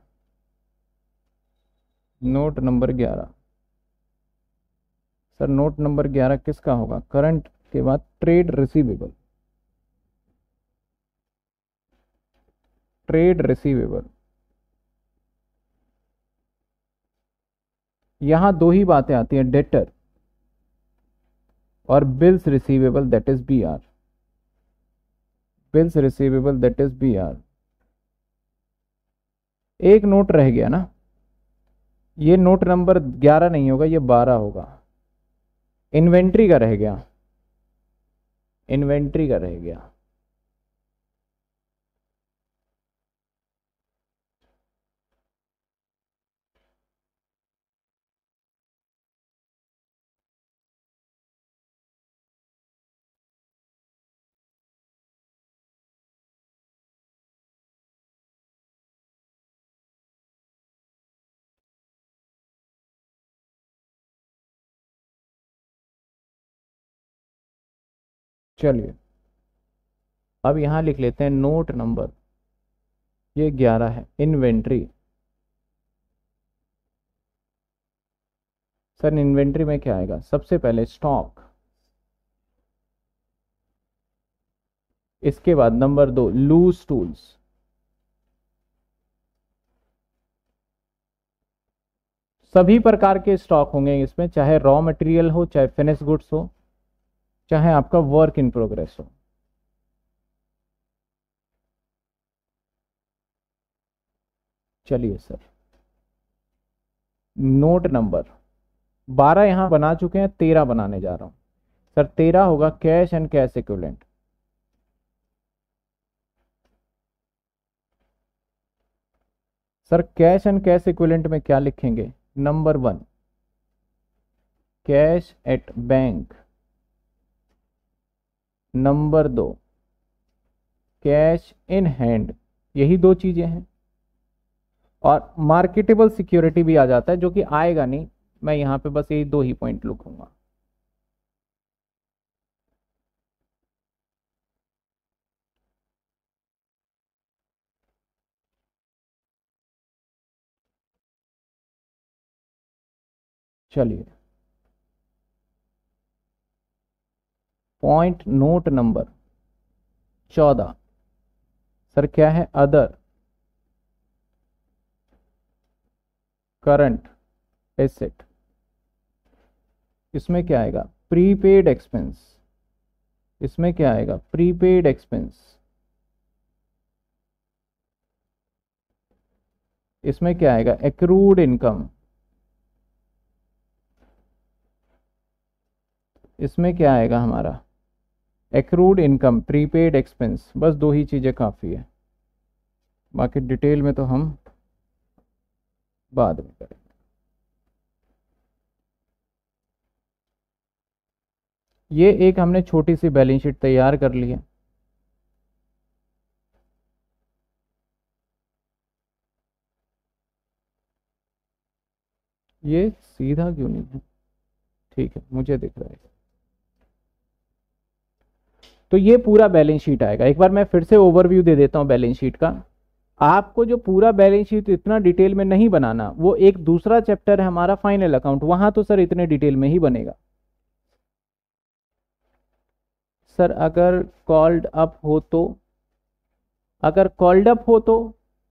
नोट नंबर ग्यारह सर नोट नंबर ग्यारह किसका होगा करंट के बाद ट्रेड रिसीवेबल ट्रेड रिसीवेबल यहां दो ही बातें आती हैं डेटर और bills receivable that is B R bills receivable that is B R एक नोट रह गया ना ये नोट नंबर ग्यारह नहीं होगा ये बारह होगा इन्वेंट्री का रह गया इन्वेंट्री का रह गया चलिए अब यहाँ लिख लेते हैं नोट नंबर ये ग्यारह है इन्वेंट्री सर इन्वेंट्री में क्या आएगा सबसे पहले स्टॉक इसके बाद नंबर दो लूज टूल्स सभी प्रकार के स्टॉक होंगे इसमें चाहे रॉ मटेरियल हो चाहे फिनिश गुड्स हो चाहे आपका वर्क इन प्रोग्रेस हो चलिए सर नोट नंबर बारह यहां बना चुके हैं तेरह बनाने जा रहा हूं सर तेरह होगा cash and cash equivalent sir cash and cash equivalent में क्या लिखेंगे number one cash at bank number दो कैश इन हैंड यही दो चीज़ें हैं और मार्केटेबल सिक्योरिटी भी आ जाता है जो कि आएगा नहीं मैं यहां पे बस यही दो ही पॉइंट लुकूंगा चलिए पॉइंट नोट नंबर चौदह सर क्या है अदर करंट एसेट इसमें क्या आएगा प्रीपेड एक्सपेंस इसमें क्या आएगा प्रीपेड एक्सपेंस इसमें क्या आएगा एक्रूड इनकम इसमें क्या आएगा हमारा एक्रूड इनकम प्रीपेड एक्सपेंस बस दो ही चीज़ें काफ़ी है बाकी डिटेल में तो हम बाद में करेंगे ये एक हमने छोटी सी बैलेंस शीट तैयार कर ली है ये सीधा क्यों नहीं है ठीक है मुझे दिख रहा है तो ये पूरा बैलेंस शीट आएगा एक बार मैं फिर से ओवरव्यू दे देता हूँ बैलेंस शीट का आपको जो पूरा बैलेंस शीट इतना डिटेल में नहीं बनाना वो एक दूसरा चैप्टर है हमारा फाइनल अकाउंट वहां तो सर इतने डिटेल में ही बनेगा सर अगर कॉल्ड अप हो तो अगर कॉल्ड अप हो तो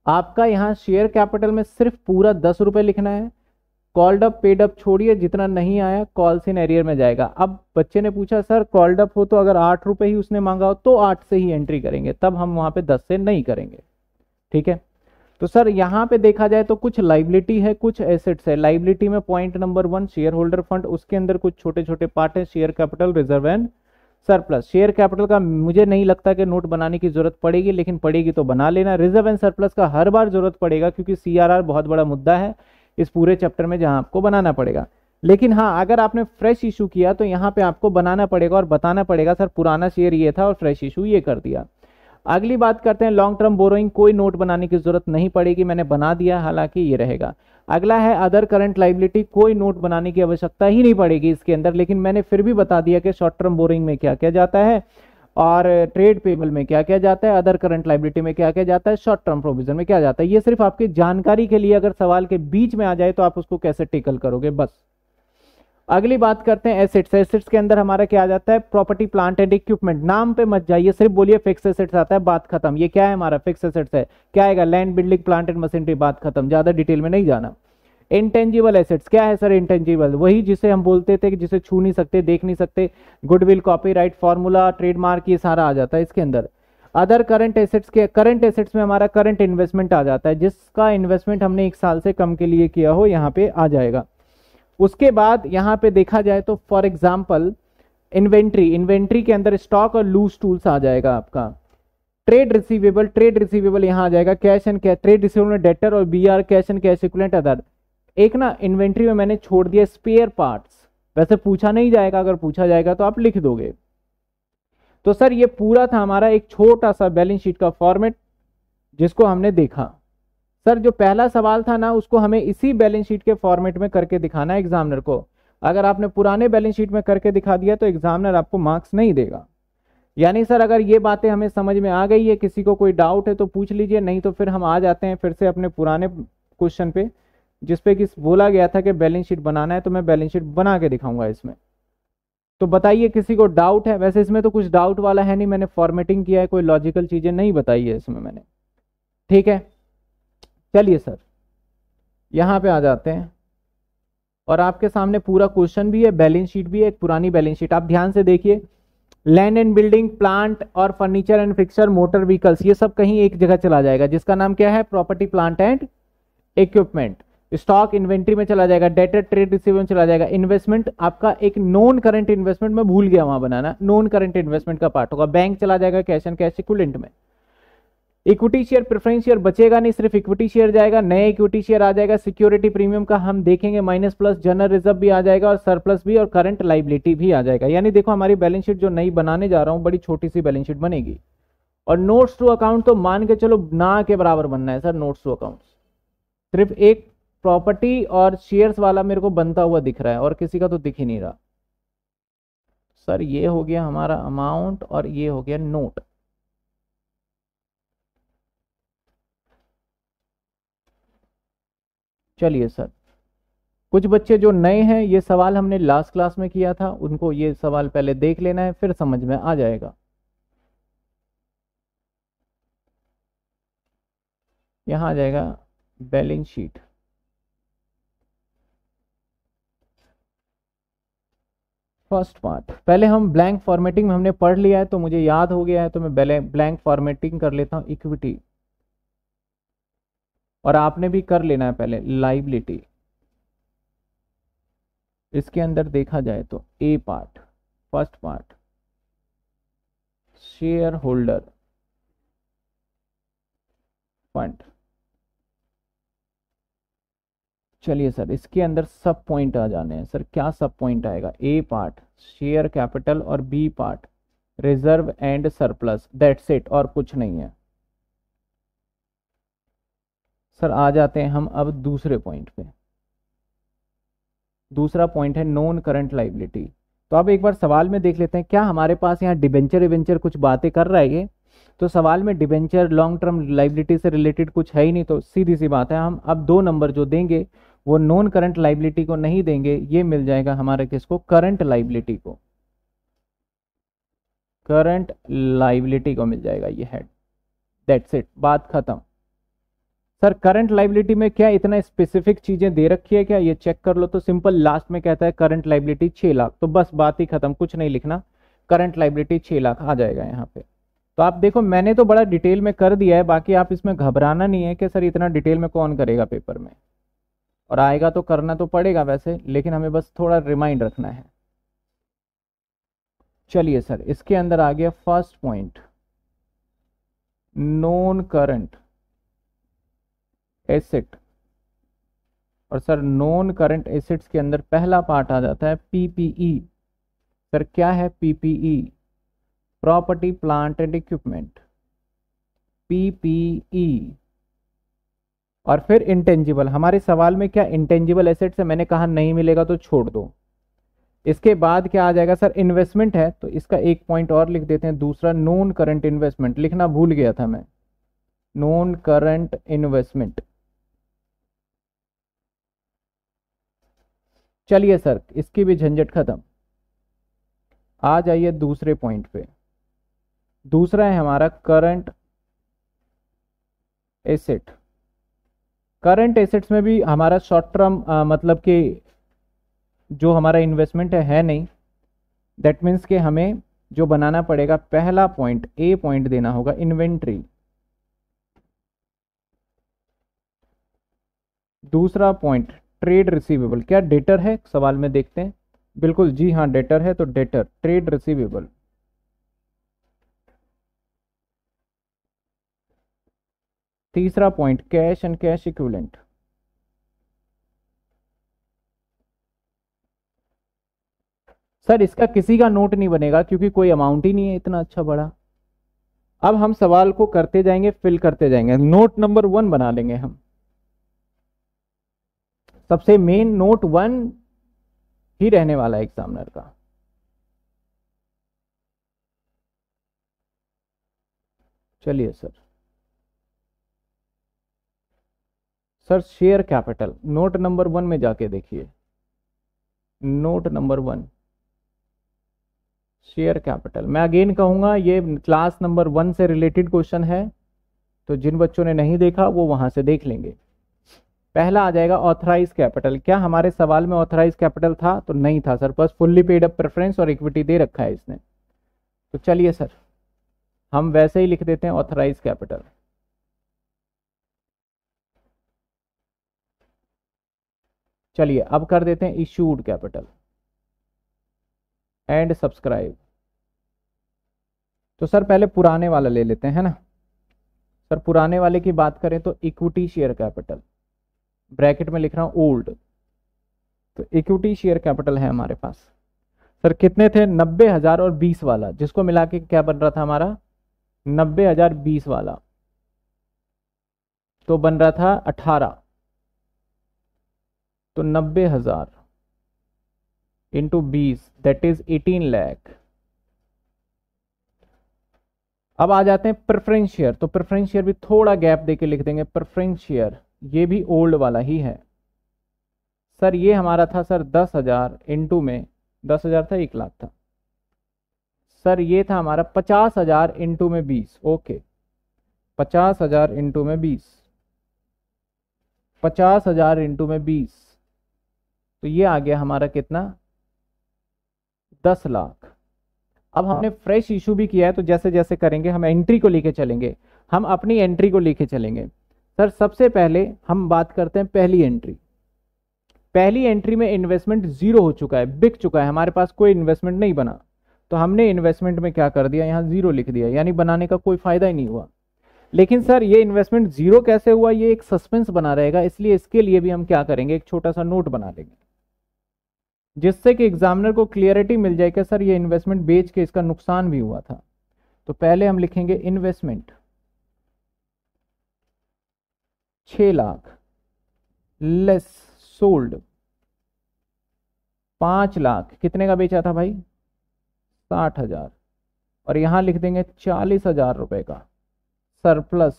आपका यहाँ शेयर कैपिटल में सिर्फ पूरा दस रुपये लिखना है कॉल्ड अप पेड अप छोड़िए जितना नहीं आया कॉल सिन एरियर में जाएगा अब बच्चे ने पूछा सर कॉल्ड अप हो तो अगर आठ रुपए ही उसने मांगा हो तो आठ से ही एंट्री करेंगे तब हम वहां पे दस से नहीं करेंगे ठीक है तो सर यहाँ पे देखा जाए तो कुछ लाइबिलिटी है कुछ एसेट्स है लाइबिलिटी में point number one share holder fund उसके अंदर कुछ छोटे छोटे पार्ट है share capital reserve and surplus share capital का मुझे नहीं लगता कि नोट बनाने की जरूरत पड़ेगी लेकिन पड़ेगी तो बना लेना रिजर्व एंड सरप्लस का हर बार जरूरत पड़ेगा क्योंकि सीआरआर बहुत बड़ा मुद्दा है इस पूरे चैप्टर में जहाँ आपको बनाना पड़ेगा लेकिन हाँ अगर आपने फ्रेश इशू किया तो यहाँ पे आपको बनाना पड़ेगा और बताना पड़ेगा सर पुराना शेयर ये था और फ्रेश इशू ये कर दिया अगली बात करते हैं लॉन्ग टर्म बोरोइंग कोई नोट बनाने की जरूरत नहीं पड़ेगी मैंने बना दिया हालांकि ये रहेगा अगला है अदर करंट लाइबिलिटी कोई नोट बनाने की आवश्यकता ही नहीं पड़ेगी इसके अंदर लेकिन मैंने फिर भी बता दिया कि शॉर्ट टर्म बोरिंग में क्या क्या जाता है और ट्रेड पेबल में क्या क्या जाता है अदर करंट लाइबिलिटी में क्या क्या जाता है शॉर्ट टर्म प्रोविजन में क्या जाता है ये सिर्फ आपकी जानकारी के लिए अगर सवाल के बीच में आ जाए तो आप उसको कैसे टेकल करोगे बस अगली बात करते हैं एसेट्स एसेट्स के अंदर हमारा क्या आ जाता है प्रॉपर्टी प्लांट एंड इक्विपमेंट नाम पे मत जाइए सिर्फ बोलिए फिक्स एसेट्स आता है बात खत्म ये क्या है हमारा फिक्स एसेट्स है क्या आएगा land building plant and machinery बात खत्म ज्यादा डिटेल में नहीं जाना इंटेंजिबल एसेट्स क्या है सर इंटेंजिबल वही जिसे हम बोलते थे कि जिसे छू नहीं सकते देख नहीं सकते गुडविल कॉपीराइट फॉर्मूला ट्रेडमार्क ये सारा आ जाता है इसके अंदर अदर करंट एसेट्स के करंट एसेट्स में हमारा करंट इन्वेस्टमेंट आ जाता है जिसका इन्वेस्टमेंट हमने एक साल से कम के लिए किया हो यहाँ पे आ जाएगा उसके बाद यहाँ पे देखा जाए तो फॉर एग्जाम्पल इन्वेंट्री इन्वेंट्री के अंदर स्टॉक और लूज टूल्स आ जाएगा आपका ट्रेड रिसीवेबल ट्रेड रिसीवेबल यहाँ आ जाएगा cash and cash trade receivable में डेटर और B R cash and cash equivalent other एक ना इन्वेंट्री में मैंने छोड़ दिया स्पेयर पार्ट्स वैसे पूछा नहीं जाएगा अगर पूछा जाएगा तो आप लिख दोगे तो सर ये पूरा था हमारा एक छोटा सा बैलेंस शीट का फॉर्मेट जिसको हमने देखा सर जो पहला सवाल था ना उसको हमें इसी बैलेंस शीट के फॉर्मेट में करके दिखाना है एग्जामिनर को अगर आपने पुराने बैलेंस शीट में करके दिखा दिया तो एग्जामिनर आपको मार्क्स नहीं देगा यानी सर अगर ये बातें हमें समझ में आ गई है किसी को कोई डाउट है तो पूछ लीजिए नहीं तो फिर हम आ जाते हैं फिर से अपने पुराने क्वेश्चन पे जिसपे कि बोला गया था कि बैलेंस शीट बनाना है तो मैं बैलेंस शीट बना के दिखाऊंगा इसमें तो बताइए किसी को डाउट है वैसे इसमें तो कुछ डाउट वाला है नहीं मैंने फॉर्मेटिंग किया है कोई लॉजिकल चीजें नहीं बताई है इसमें मैंने ठीक है चलिए सर यहां पे आ जाते हैं और आपके सामने पूरा क्वेश्चन भी है बैलेंस शीट भी है एक पुरानी बैलेंस शीट आप ध्यान से देखिए लैंड एंड बिल्डिंग प्लांट और furniture and fixture motor vehicles ये सब कहीं एक जगह चला जाएगा जिसका नाम क्या है property plant and equipment stock inventory में चला जाएगा डेटर ट्रेड रिसीवर में चला जाएगा इन्वेस्टमेंट आपका एक नॉन करंट इन्वेस्टमेंट में भूल गया वहां बनाना नॉन करंट इन्वेस्टमेंट का पार्ट होगा बैंक चला जाएगा कैश एंड कैश इक्विलेंट में इक्विटी शेयर प्रेफरेंस शेयर बचेगा नहीं सिर्फ इक्विटी शेयर जाएगा नए इक्विटी शेयर आ जाएगा सिक्योरिटी प्रीमियम का हम देखेंगे माइनस प्लस जनरल रिजर्व भी आ जाएगा और सरप्लस भी और करंट लाइबिलिटी भी आ जाएगा यानी देखो हमारी बैलेंस शीट जो नई बनाने जा रहा हूँ बड़ी छोटी सी बैलेंस शीट बनेगी और नोट्स टू अकाउंट तो मान के चलो ना के बराबर बनना है सर नोट्स टू अकाउंट सिर्फ एक प्रॉपर्टी और शेयर्स वाला मेरे को बनता हुआ दिख रहा है और किसी का तो दिख ही नहीं रहा सर ये हो गया हमारा अमाउंट और ये हो गया नोट चलिए सर कुछ बच्चे जो नए हैं ये सवाल हमने लास्ट क्लास में किया था उनको ये सवाल पहले देख लेना है फिर समझ में आ जाएगा यहां आ जाएगा बैलेंस शीट फर्स्ट पार्ट पहले हम ब्लैंक फॉर्मेटिंग में हमने पढ़ लिया है तो मुझे याद हो गया है तो मैं ब्लैंक फॉर्मेटिंग कर लेता हूं इक्विटी और आपने भी कर लेना है पहले लाइबिलिटी इसके अंदर देखा जाए तो A part first part share holder fund चलिए सर इसके अंदर सब पॉइंट आ जाने हैं सर क्या सब पॉइंट आएगा ए पार्ट शेयर कैपिटल और B part reserve and surplus that's it और कुछ नहीं है सर आ जाते हैं हम अब दूसरे पॉइंट पे दूसरा पॉइंट है नॉन करंट लाइबिलिटी तो अब एक बार सवाल में देख लेते हैं क्या हमारे पास यहाँ डिबेंचर एवेंचर कुछ बातें कर रहा है ये तो सवाल में डिबेंचर लॉन्ग टर्म लाइबिलिटी से रिलेटेड कुछ है ही नहीं तो सीधी सी बात है हम अब दो नंबर जो देंगे वो नॉन करंट लाइबिलिटी को नहीं देंगे ये मिल जाएगा हमारे किसको करंट लाइबिलिटी को करंट लाइबिलिटी को मिल जाएगा ये हेड दैट्स इट बात खत्म सर करंट लाइबिलिटी में क्या इतना स्पेसिफिक चीजें दे रखी है क्या ये चेक कर लो तो सिंपल लास्ट में कहता है करंट लाइबिलिटी छह लाख तो बस बात ही खत्म कुछ नहीं लिखना करंट लाइबिलिटी छह लाख आ जाएगा यहाँ पे तो आप देखो मैंने तो बड़ा डिटेल में कर दिया है बाकी आप इसमें घबराना नहीं है कि सर इतना डिटेल में कौन करेगा पेपर में और आएगा तो करना तो पड़ेगा वैसे लेकिन हमें बस थोड़ा रिमाइंड रखना है चलिए सर इसके अंदर आ गया first point non current asset और सर नॉन करंट एसेट्स के अंदर पहला पार्ट आ जाता है पीपीई e। सर क्या है PPE property plant and equipment PPE और फिर इंटेंजिबल हमारे सवाल में क्या इंटेंजिबल एसेट से मैंने कहा नहीं मिलेगा तो छोड़ दो इसके बाद क्या आ जाएगा सर इन्वेस्टमेंट है तो इसका एक पॉइंट और लिख देते हैं दूसरा नॉन करंट इन्वेस्टमेंट लिखना भूल गया था मैं नॉन करंट इन्वेस्टमेंट चलिए सर इसकी भी झंझट खत्म आ जाइए दूसरे पॉइंट पे दूसरा है हमारा करंट एसेट करंट एसेट्स में भी हमारा शॉर्ट टर्म मतलब कि जो हमारा इन्वेस्टमेंट है, है नहीं दैट मीन्स के हमें जो बनाना पड़ेगा पहला पॉइंट ए पॉइंट देना होगा इन्वेंट्री दूसरा पॉइंट ट्रेड रिसीवेबल क्या डेटर है सवाल में देखते हैं बिल्कुल जी हाँ डेटर है तो डेटर ट्रेड रिसीवेबल तीसरा point cash and cash equivalent sir इसका किसी का नोट नहीं बनेगा क्योंकि कोई अमाउंट ही नहीं है इतना अच्छा बड़ा अब हम सवाल को करते जाएंगे फिल करते जाएंगे नोट नंबर वन बना लेंगे हम सबसे मेन नोट वन ही रहने वाला है एग्जामिनर का चलिए sir sir share capital note number one में जाके देखिए note number one share capital मैं अगेन कहूँगा ये क्लास नंबर वन से रिलेटेड क्वेश्चन है तो जिन बच्चों ने नहीं देखा वो वहाँ से देख लेंगे पहला आ जाएगा ऑथराइज कैपिटल क्या हमारे सवाल में ऑथराइज कैपिटल था तो नहीं था सर बस फुल्ली पेड अप प्रेफरेंस और इक्विटी दे रखा है इसने तो चलिए सर हम वैसे ही लिख देते हैं ऑथराइज कैपिटल चलिए अब कर देते हैं इशूड कैपिटल एंड सब्सक्राइब तो सर पहले पुराने वाला ले लेते हैं ना सर पुराने वाले की बात करें तो इक्विटी शेयर कैपिटल ब्रैकेट में लिख रहा हूं ओल्ड तो इक्विटी शेयर कैपिटल है हमारे पास सर कितने थे नब्बे हजार और बीस वाला जिसको मिला के क्या बन रहा था हमारा नब्बे हजार बीस वाला तो बन रहा था अठारह तो नब्बे हज़ार इंटू बीस दैट इज एटीन लैख अब आ जाते हैं प्रेफरेंस शेयर तो प्रेफरेंस शेयर भी थोड़ा गैप देके लिख देंगे प्रेफरेंस शेयर ये भी ओल्ड वाला ही है सर ये हमारा था सर दस हज़ार इंटू में दस हज़ार था एक लाख था सर ये था हमारा पचास हज़ार इंटू में बीस ओके पचास हज़ार इंटू में बीस पचास हज़ार इंटू में बीस तो ये आ गया हमारा कितना दस लाख अब हाँ। हमने फ्रेश इशू भी किया है तो जैसे जैसे करेंगे हम एंट्री को लेके चलेंगे हम अपनी एंट्री को लेके चलेंगे सर सबसे पहले हम बात करते हैं पहली एंट्री पहली एंट्री में इन्वेस्टमेंट जीरो हो चुका है बिक चुका है हमारे पास कोई इन्वेस्टमेंट नहीं बना तो हमने इन्वेस्टमेंट में क्या कर दिया यहाँ जीरो लिख दिया यानी बनाने का कोई फायदा ही नहीं हुआ लेकिन सर ये इन्वेस्टमेंट जीरो कैसे हुआ ये एक सस्पेंस बना रहेगा इसलिए इसके लिए भी हम क्या करेंगे एक छोटा सा नोट बना लेंगे जिससे कि एग्जामिनर को क्लियरिटी मिल जाए कि सर ये इन्वेस्टमेंट बेच के इसका नुकसान भी हुआ था तो पहले हम लिखेंगे इन्वेस्टमेंट छ लाख लेस सोल्ड पांच लाख कितने का बेचा था भाई साठ हजार और यहां लिख देंगे चालीस हजार रुपए का सरप्लस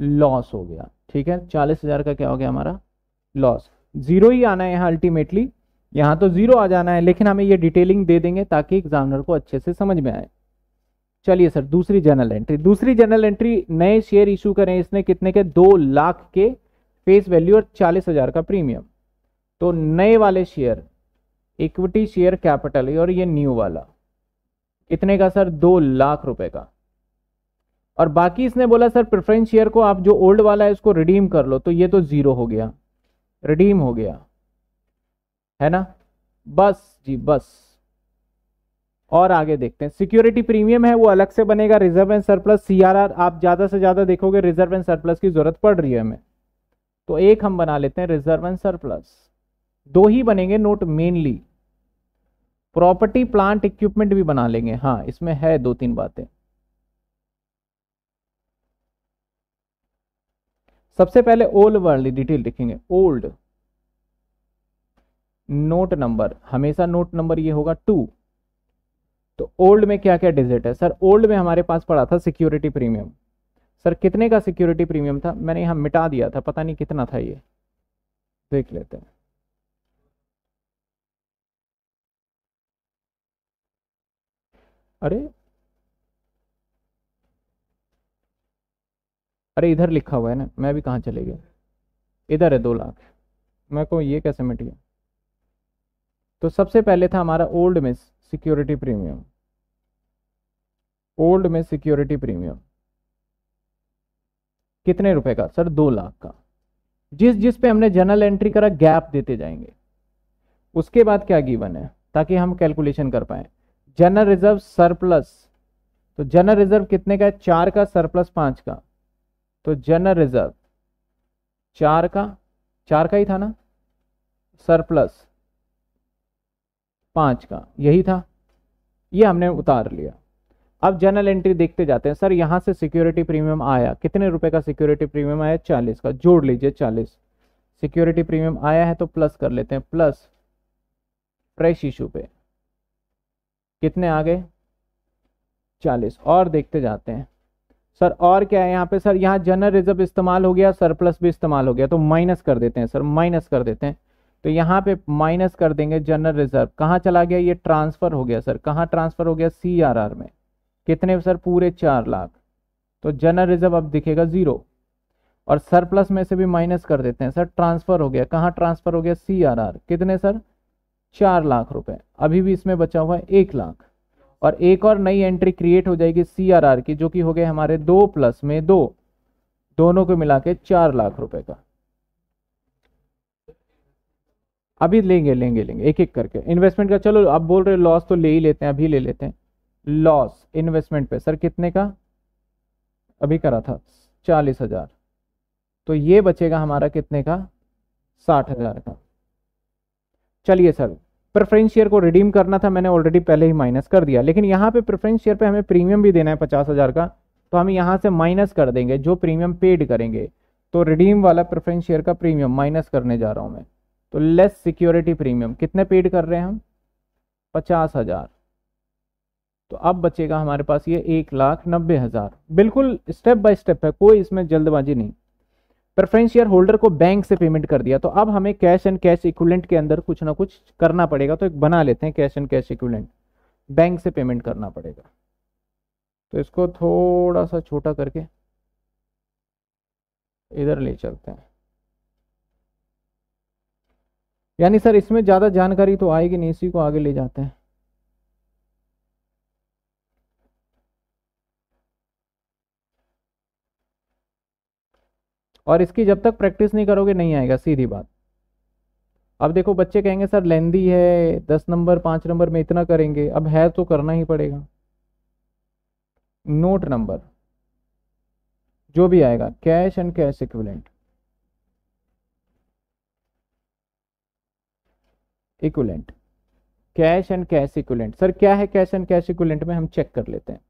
लॉस हो गया ठीक है चालीस हजार का क्या हो गया हमारा लॉस जीरो ही आना है यहाँ अल्टीमेटली यहाँ तो जीरो आ जाना है लेकिन हमें ये डिटेलिंग दे देंगे ताकि एग्जामिनर को अच्छे से समझ में आए चलिए सर दूसरी जर्नल एंट्री दूसरी जर्नल एंट्री नए शेयर इशू करें इसने कितने के दो लाख के फेस वैल्यू और चालीस हजार का प्रीमियम तो नए वाले शेयर इक्विटी शेयर कैपिटल और ये न्यू वाला कितने का सर दो लाख रुपए का और बाकी इसने बोला सर प्रेफरेंस शेयर को आप जो ओल्ड वाला है उसको रिडीम कर लो तो ये तो जीरो हो गया रिडीम हो गया है ना बस जी बस और आगे देखते हैं सिक्योरिटी प्रीमियम है वो अलग से बनेगा रिजर्व एंड सरप्लस सीआरआर आप ज्यादा से ज्यादा देखोगे रिजर्व एंड सरप्लस की जरूरत पड़ रही है हमें तो एक हम बना लेते हैं रिजर्व एंड सरप्लस दो ही बनेंगे note mainly property plant equipment भी बना लेंगे हाँ इसमें है दो तीन बातें सबसे पहले ओल्ड वाली डिटेल देखेंगे ओल्ड नोट नंबर हमेशा नोट नंबर ये होगा टू तो ओल्ड में क्या क्या डिजिट है सर ओल्ड में हमारे पास पड़ा था सिक्योरिटी प्रीमियम सर कितने का सिक्योरिटी प्रीमियम था मैंने यहां मिटा दिया था पता नहीं कितना था ये देख लेते हैं अरे अरे इधर लिखा हुआ है ना मैं भी कहाँ चले गया इधर है दो लाख मैं को ये कैसे मिट गया तो सबसे पहले था हमारा ओल्ड में सिक्योरिटी प्रीमियम ओल्ड में सिक्योरिटी प्रीमियम कितने रुपए का सर दो लाख का जिस जिस पे हमने जनरल एंट्री करा गैप देते जाएंगे उसके बाद क्या गिवन है ताकि हम कैलकुलेशन कर पाए जनरल रिजर्व सरप्लस तो जनरल रिजर्व कितने का है चार का सरप्लस पांच का तो जनरल रिजर्व चार का चार का ही था ना सरप्लस पाँच का यही था ये हमने उतार लिया अब जनरल एंट्री देखते जाते हैं सर यहाँ से सिक्योरिटी प्रीमियम आया कितने रुपए का सिक्योरिटी प्रीमियम आया चालीस का जोड़ लीजिए चालीस सिक्योरिटी प्रीमियम आया है तो प्लस कर लेते हैं प्लस फ्रेश इशू पे कितने आ गए चालीस और देखते जाते हैं सर और क्या है यहाँ पे सर यहाँ जनरल रिजर्व इस्तेमाल हो गया सरप्लस भी इस्तेमाल हो गया तो माइनस कर देते हैं सर माइनस कर देते हैं तो यहाँ पे माइनस कर देंगे जनरल रिजर्व कहाँ चला गया ये ट्रांसफर हो गया सर कहाँ ट्रांसफर हो गया सी आर आर में कितने सर पूरे चार लाख तो जनरल रिजर्व अब दिखेगा जीरो और सरप्लस में से भी माइनस कर देते हैं सर ट्रांसफर हो गया कहाँ ट्रांसफर हो गया सी आर आर कितने सर चार लाख रुपए अभी भी इसमें बचा हुआ है एक लाख और एक और नई एंट्री क्रिएट हो जाएगी आर की जो कि हो गए हमारे दो प्लस में दो दोनों को मिला के चार लाख रुपए का अभी लेंगे लेंगे लेंगे एक एक करके इन्वेस्टमेंट का चलो आप बोल रहे लॉस तो ले ही लेते हैं अभी ले लेते हैं लॉस इन्वेस्टमेंट पे सर कितने का अभी करा था चालीस हजार तो ये बचेगा हमारा कितने का साठ हजार का चलिए सर प्रेफरेंस शेयर को रिडीम करना था मैंने ऑलरेडी पहले ही माइनस कर दिया लेकिन यहाँ पे प्रेफरेंस शेयर पे हमें प्रीमियम भी देना है पचास हज़ार का तो हम यहाँ से माइनस कर देंगे जो प्रीमियम पेड करेंगे तो रिडीम वाला प्रेफरेंस शेयर का प्रीमियम माइनस करने जा रहा हूँ मैं तो लेस सिक्योरिटी प्रीमियम कितने पेड कर रहे हैं हम पचास हज़ार तो अब बचेगा हमारे पास ये एक लाख नब्बे हज़ार बिल्कुल स्टेप बाय स्टेप है कोई इसमें जल्दबाजी नहीं प्रेफरेंस शेयर होल्डर को बैंक से पेमेंट कर दिया तो अब हमें कैश एंड कैश इक्विलेंट के अंदर कुछ ना कुछ करना पड़ेगा तो एक बना लेते हैं cash and cash equivalent bank से पेमेंट करना पड़ेगा तो इसको थोड़ा सा छोटा करके इधर ले चलते हैं यानी सर इसमें ज़्यादा जानकारी तो आएगी नहीं इसी को आगे ले जाते हैं और इसकी जब तक प्रैक्टिस नहीं करोगे नहीं आएगा सीधी बात अब देखो बच्चे कहेंगे सर लेंदी है दस नंबर पाँच नंबर में इतना करेंगे अब है तो करना ही पड़ेगा नोट नंबर जो भी आएगा cash and cash equivalent equivalent cash and cash equivalent sir क्या है कैश एंड कैश इक्विलेंट में हम चेक कर लेते हैं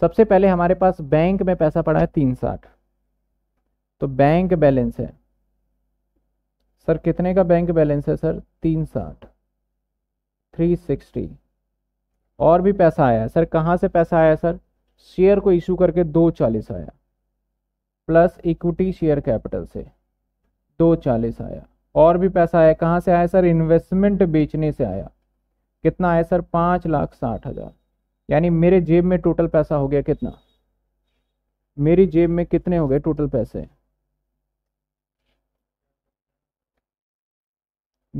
सबसे पहले हमारे पास बैंक में पैसा पड़ा है तीन साठ तो बैंक बैलेंस है सर कितने का बैंक बैलेंस है सर तीन साठ थ्री सिक्सटी और भी पैसा आया है सर कहाँ से पैसा आया सर शेयर को इशू करके दो चालीस आया प्लस इक्विटी शेयर कैपिटल से दो चालीस आया और भी पैसा आया कहाँ से आया सर इन्वेस्टमेंट बेचने से आया कितना आया सर पाँच लाख साठ हज़ार यानी मेरे जेब में टोटल पैसा हो गया कितना मेरी जेब में कितने हो गए टोटल पैसे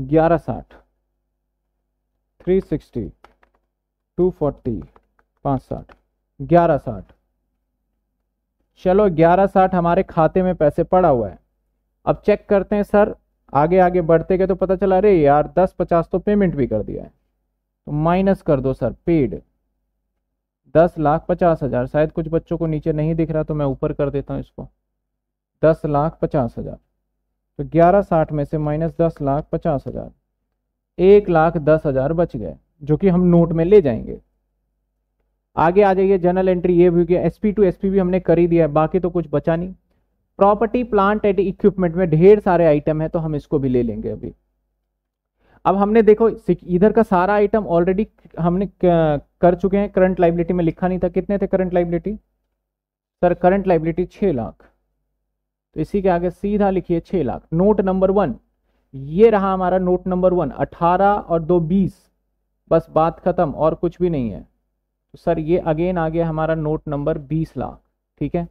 ग्यारह साठ थ्री सिक्सटी टू फोर्टी पाँच साठ ग्यारह साठ चलो ग्यारह साठ हमारे खाते में पैसे पड़ा हुआ है अब चेक करते हैं सर आगे आगे बढ़ते गए तो पता चला अरे यार दस पचास तो पेमेंट भी कर दिया है तो माइनस कर दो सर पेड दस लाख पचास हज़ार शायद कुछ बच्चों को नीचे नहीं दिख रहा तो मैं ऊपर कर देता हूँ इसको दस लाख पचास हज़ार तो ग्यारह साठ में से माइनस दस लाख पचास हजार एक लाख दस हजार बच गए जो कि हम नोट में ले जाएंगे आगे आ जाइए जनरल एंट्री ये भी S P to S P भी हमने कर ही दिया है बाकी तो कुछ बचा नहीं प्रॉपर्टी प्लांट एंड इक्विपमेंट में ढेर सारे आइटम है तो हम इसको भी ले लेंगे अभी अब हमने देखो इधर का सारा आइटम ऑलरेडी हमने कर चुके हैं करंट लाइबिलिटी में लिखा नहीं था कितने थे current liability sir current liability छः लाख तो इसी के आगे सीधा लिखिए छह लाख नोट नंबर वन ये रहा हमारा नोट नंबर वन अठारह और दो बीस बस बात खत्म और कुछ भी नहीं है तो सर ये अगेन आ गया हमारा नोट नंबर बीस लाख ठीक है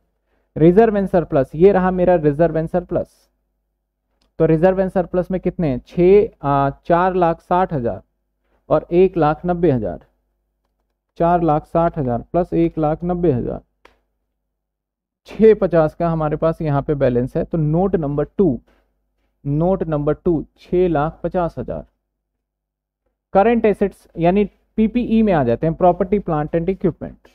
रिजर्व एंसर प्लस ये रहा मेरा रिजर्व एंसर प्लस तो रिजर्व एंसर प्लस में कितने हैं चार लाख साठ हजार और एक लाख नब्बे हजार चार लाख साठ हजार प्लस एक लाख नब्बे हजार छे पचास का हमारे पास यहाँ पे बैलेंस है तो note number two note number two छ लाख पचास हजार करंट एसेट्स यानी पीपीई e में आ जाते हैं property plant and equipment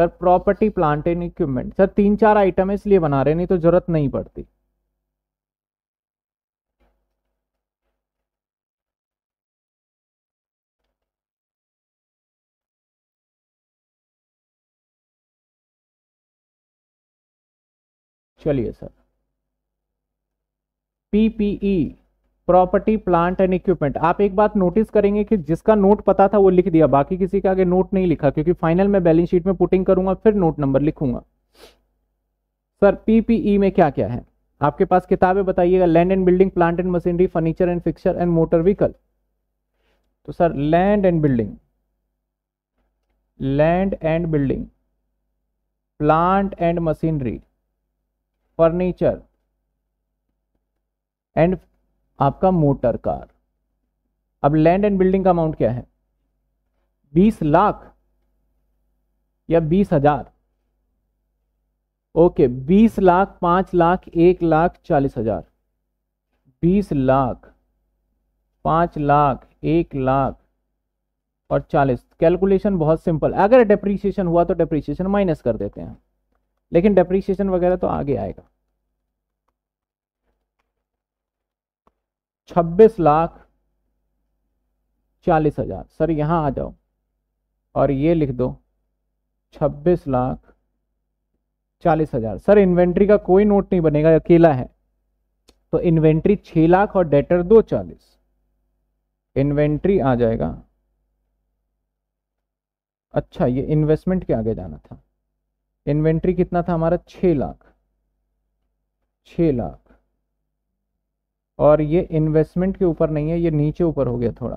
sir property plant and equipment sir तीन चार आइटम है इसलिए बना रहे नहीं तो जरूरत नहीं पड़ती चलिए sir PPE property plant and equipment आप एक बात नोटिस करेंगे कि जिसका नोट पता था वो लिख दिया बाकी किसी का आगे नोट नहीं लिखा क्योंकि फाइनल में बैलेंस शीट में पुटिंग करूंगा फिर नोट नंबर लिखूंगा सर पीपीई e में क्या क्या है आपके पास किताबें बताइएगा land and building plant and machinery furniture and fixture and motor vehicle तो sir land and building land and building plant and machinery furniture and आपका मोटर कार अब लैंड एंड बिल्डिंग का अमाउंट क्या है बीस लाख या बीस हजार ओके बीस लाख पांच लाख एक लाख चालीस हजार बीस लाख पांच लाख एक लाख और चालीस कैलकुलेशन बहुत सिंपल अगर डेप्रीसिएशन हुआ तो डेप्रीसिएशन माइनस कर देते हैं लेकिन डेप्रीसिएशन वगैरह तो आगे आएगा छब्बीस लाख चालीस हजार सर यहां आ जाओ और ये लिख दो छब्बीस लाख चालीस हजार सर इन्वेंट्री का कोई नोट नहीं बनेगा अकेला है तो इन्वेंट्री 6 लाख और डेटर दो चालीस इन्वेंट्री आ जाएगा अच्छा ये इन्वेस्टमेंट के आगे जाना था इन्वेंट्री कितना था हमारा छ लाख छ लाख और ये इन्वेस्टमेंट के ऊपर नहीं है ये नीचे ऊपर हो गया थोड़ा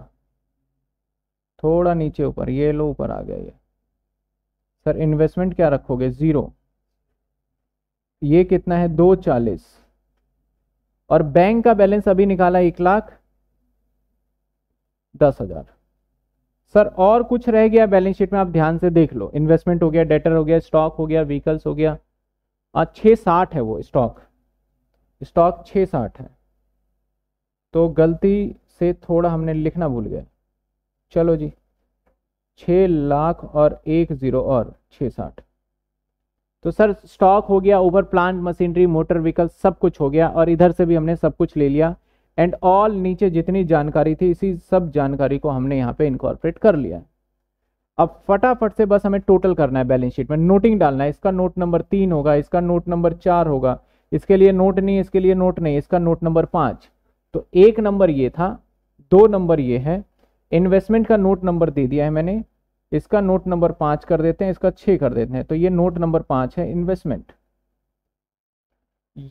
थोड़ा नीचे ऊपर ये लो ऊपर आ गया ये सर इन्वेस्टमेंट क्या रखोगे ज़ीरो ये कितना है दो चालीस और बैंक का बैलेंस अभी निकाला एक लाख दस हजार सर और कुछ रह गया बैलेंस शीट में आप ध्यान से देख लो इन्वेस्टमेंट हो गया डेटर हो गया स्टॉक हो गया व्हीकल्स हो गया हाँ, छः साठ है वो स्टॉक स्टॉक छः साठ है तो गलती से थोड़ा हमने लिखना भूल गया चलो जी छ लाख और एक ज़ीरो और छः साठ तो सर स्टॉक हो गया ऊपर प्लांट मशीनरी मोटर व्हीकल सब कुछ हो गया और इधर से भी हमने सब कुछ ले लिया एंड ऑल नीचे जितनी जानकारी थी इसी सब जानकारी को हमने यहाँ पे इनकॉर्पोरेट कर लिया है अब फटाफट से बस हमें टोटल करना है बैलेंस शीट में नोटिंग डालना है इसका नोट नंबर तीन होगा इसका नोट नंबर चार होगा इसके लिए नोट नहीं इसके लिए नोट नहीं इसका नोट नंबर पाँच तो एक नंबर ये था दो नंबर ये है इन्वेस्टमेंट का नोट नंबर दे दिया है मैंने इसका नोट नंबर पाँच कर देते हैं इसका छः कर देते हैं तो ये नोट नंबर पाँच है इन्वेस्टमेंट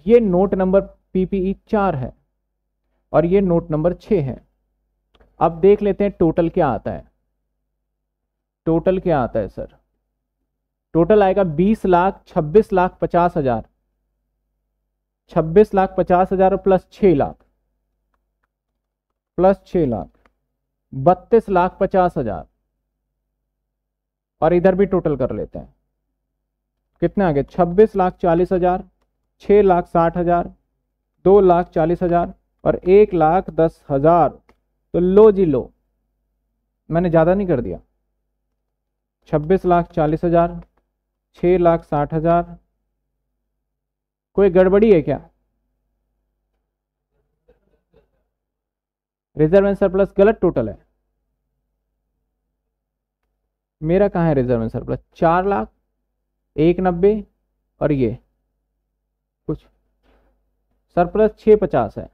ये नोट नंबर पीपीई चार है और ये नोट नंबर छः है अब देख लेते हैं टोटल क्या आता है टोटल क्या आता है सर टोटल आएगा बीस लाख छब्बीस लाख पचास हजार छब्बीस लाख पचास हजार प्लस छ लाख प्लस छ लाख बत्तीस लाख पचास हजार और इधर भी टोटल कर लेते हैं कितने आ गए छब्बीस लाख चालीस हजार छ लाख साठ हजार दो लाख चालीस हजार और एक लाख दस हजार तो लो जी लो मैंने ज़्यादा नहीं कर दिया छब्बीस लाख चालीस हजार छः लाख साठ हजार कोई गड़बड़ी है क्या रिजर्व एंड सरप्लस गलत टोटल है मेरा कहाँ है रिजर्व एंड सरप्लस चार लाख एक नब्बे और ये कुछ सरप्लस छः पचास है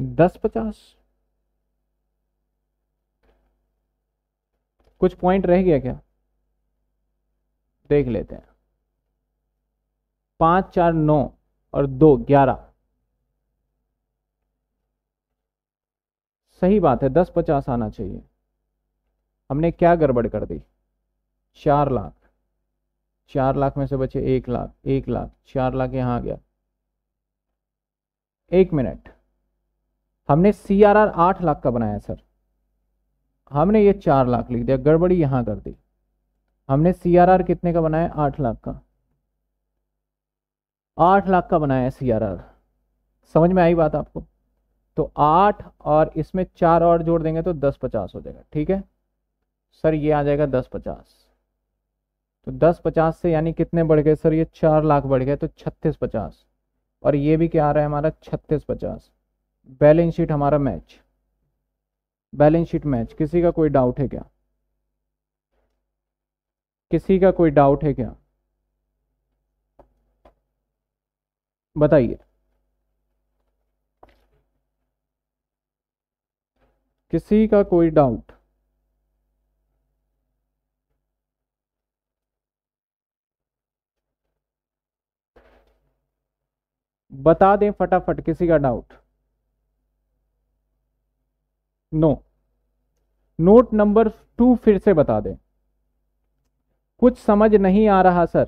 दस पचास कुछ पॉइंट रह गया क्या देख लेते हैं पांच चार नौ और दो ग्यारह सही बात है दस पचास आना चाहिए हमने क्या गड़बड़ कर दी चार लाख चार लाख में से बचे एक लाख एक लाख चार लाख यहां आ गया एक मिनट हमने सी आर आर आठ लाख का बनाया सर हमने ये चार लाख लिख दिया गड़बड़ी यहाँ कर दी हमने सी आर आर कितने का बनाया आठ लाख का आठ लाख का बनाया सी आर आर समझ में आई बात आपको तो आठ और इसमें चार और जोड़ देंगे तो दस पचास हो जाएगा ठीक है सर ये आ जाएगा दस पचास तो दस पचास से यानी कितने बढ़ गए सर ये चार लाख बढ़ गए तो छत्तीस पचास और ये भी क्या आ रहा है हमारा छत्तीस पचास बैलेंस शीट हमारा मैच बैलेंस शीट मैच किसी का कोई डाउट है क्या किसी का कोई डाउट है क्या बताइए किसी का कोई डाउट बता दें फटाफट किसी का doubt no note number two फिर से बता दें कुछ समझ नहीं आ रहा सर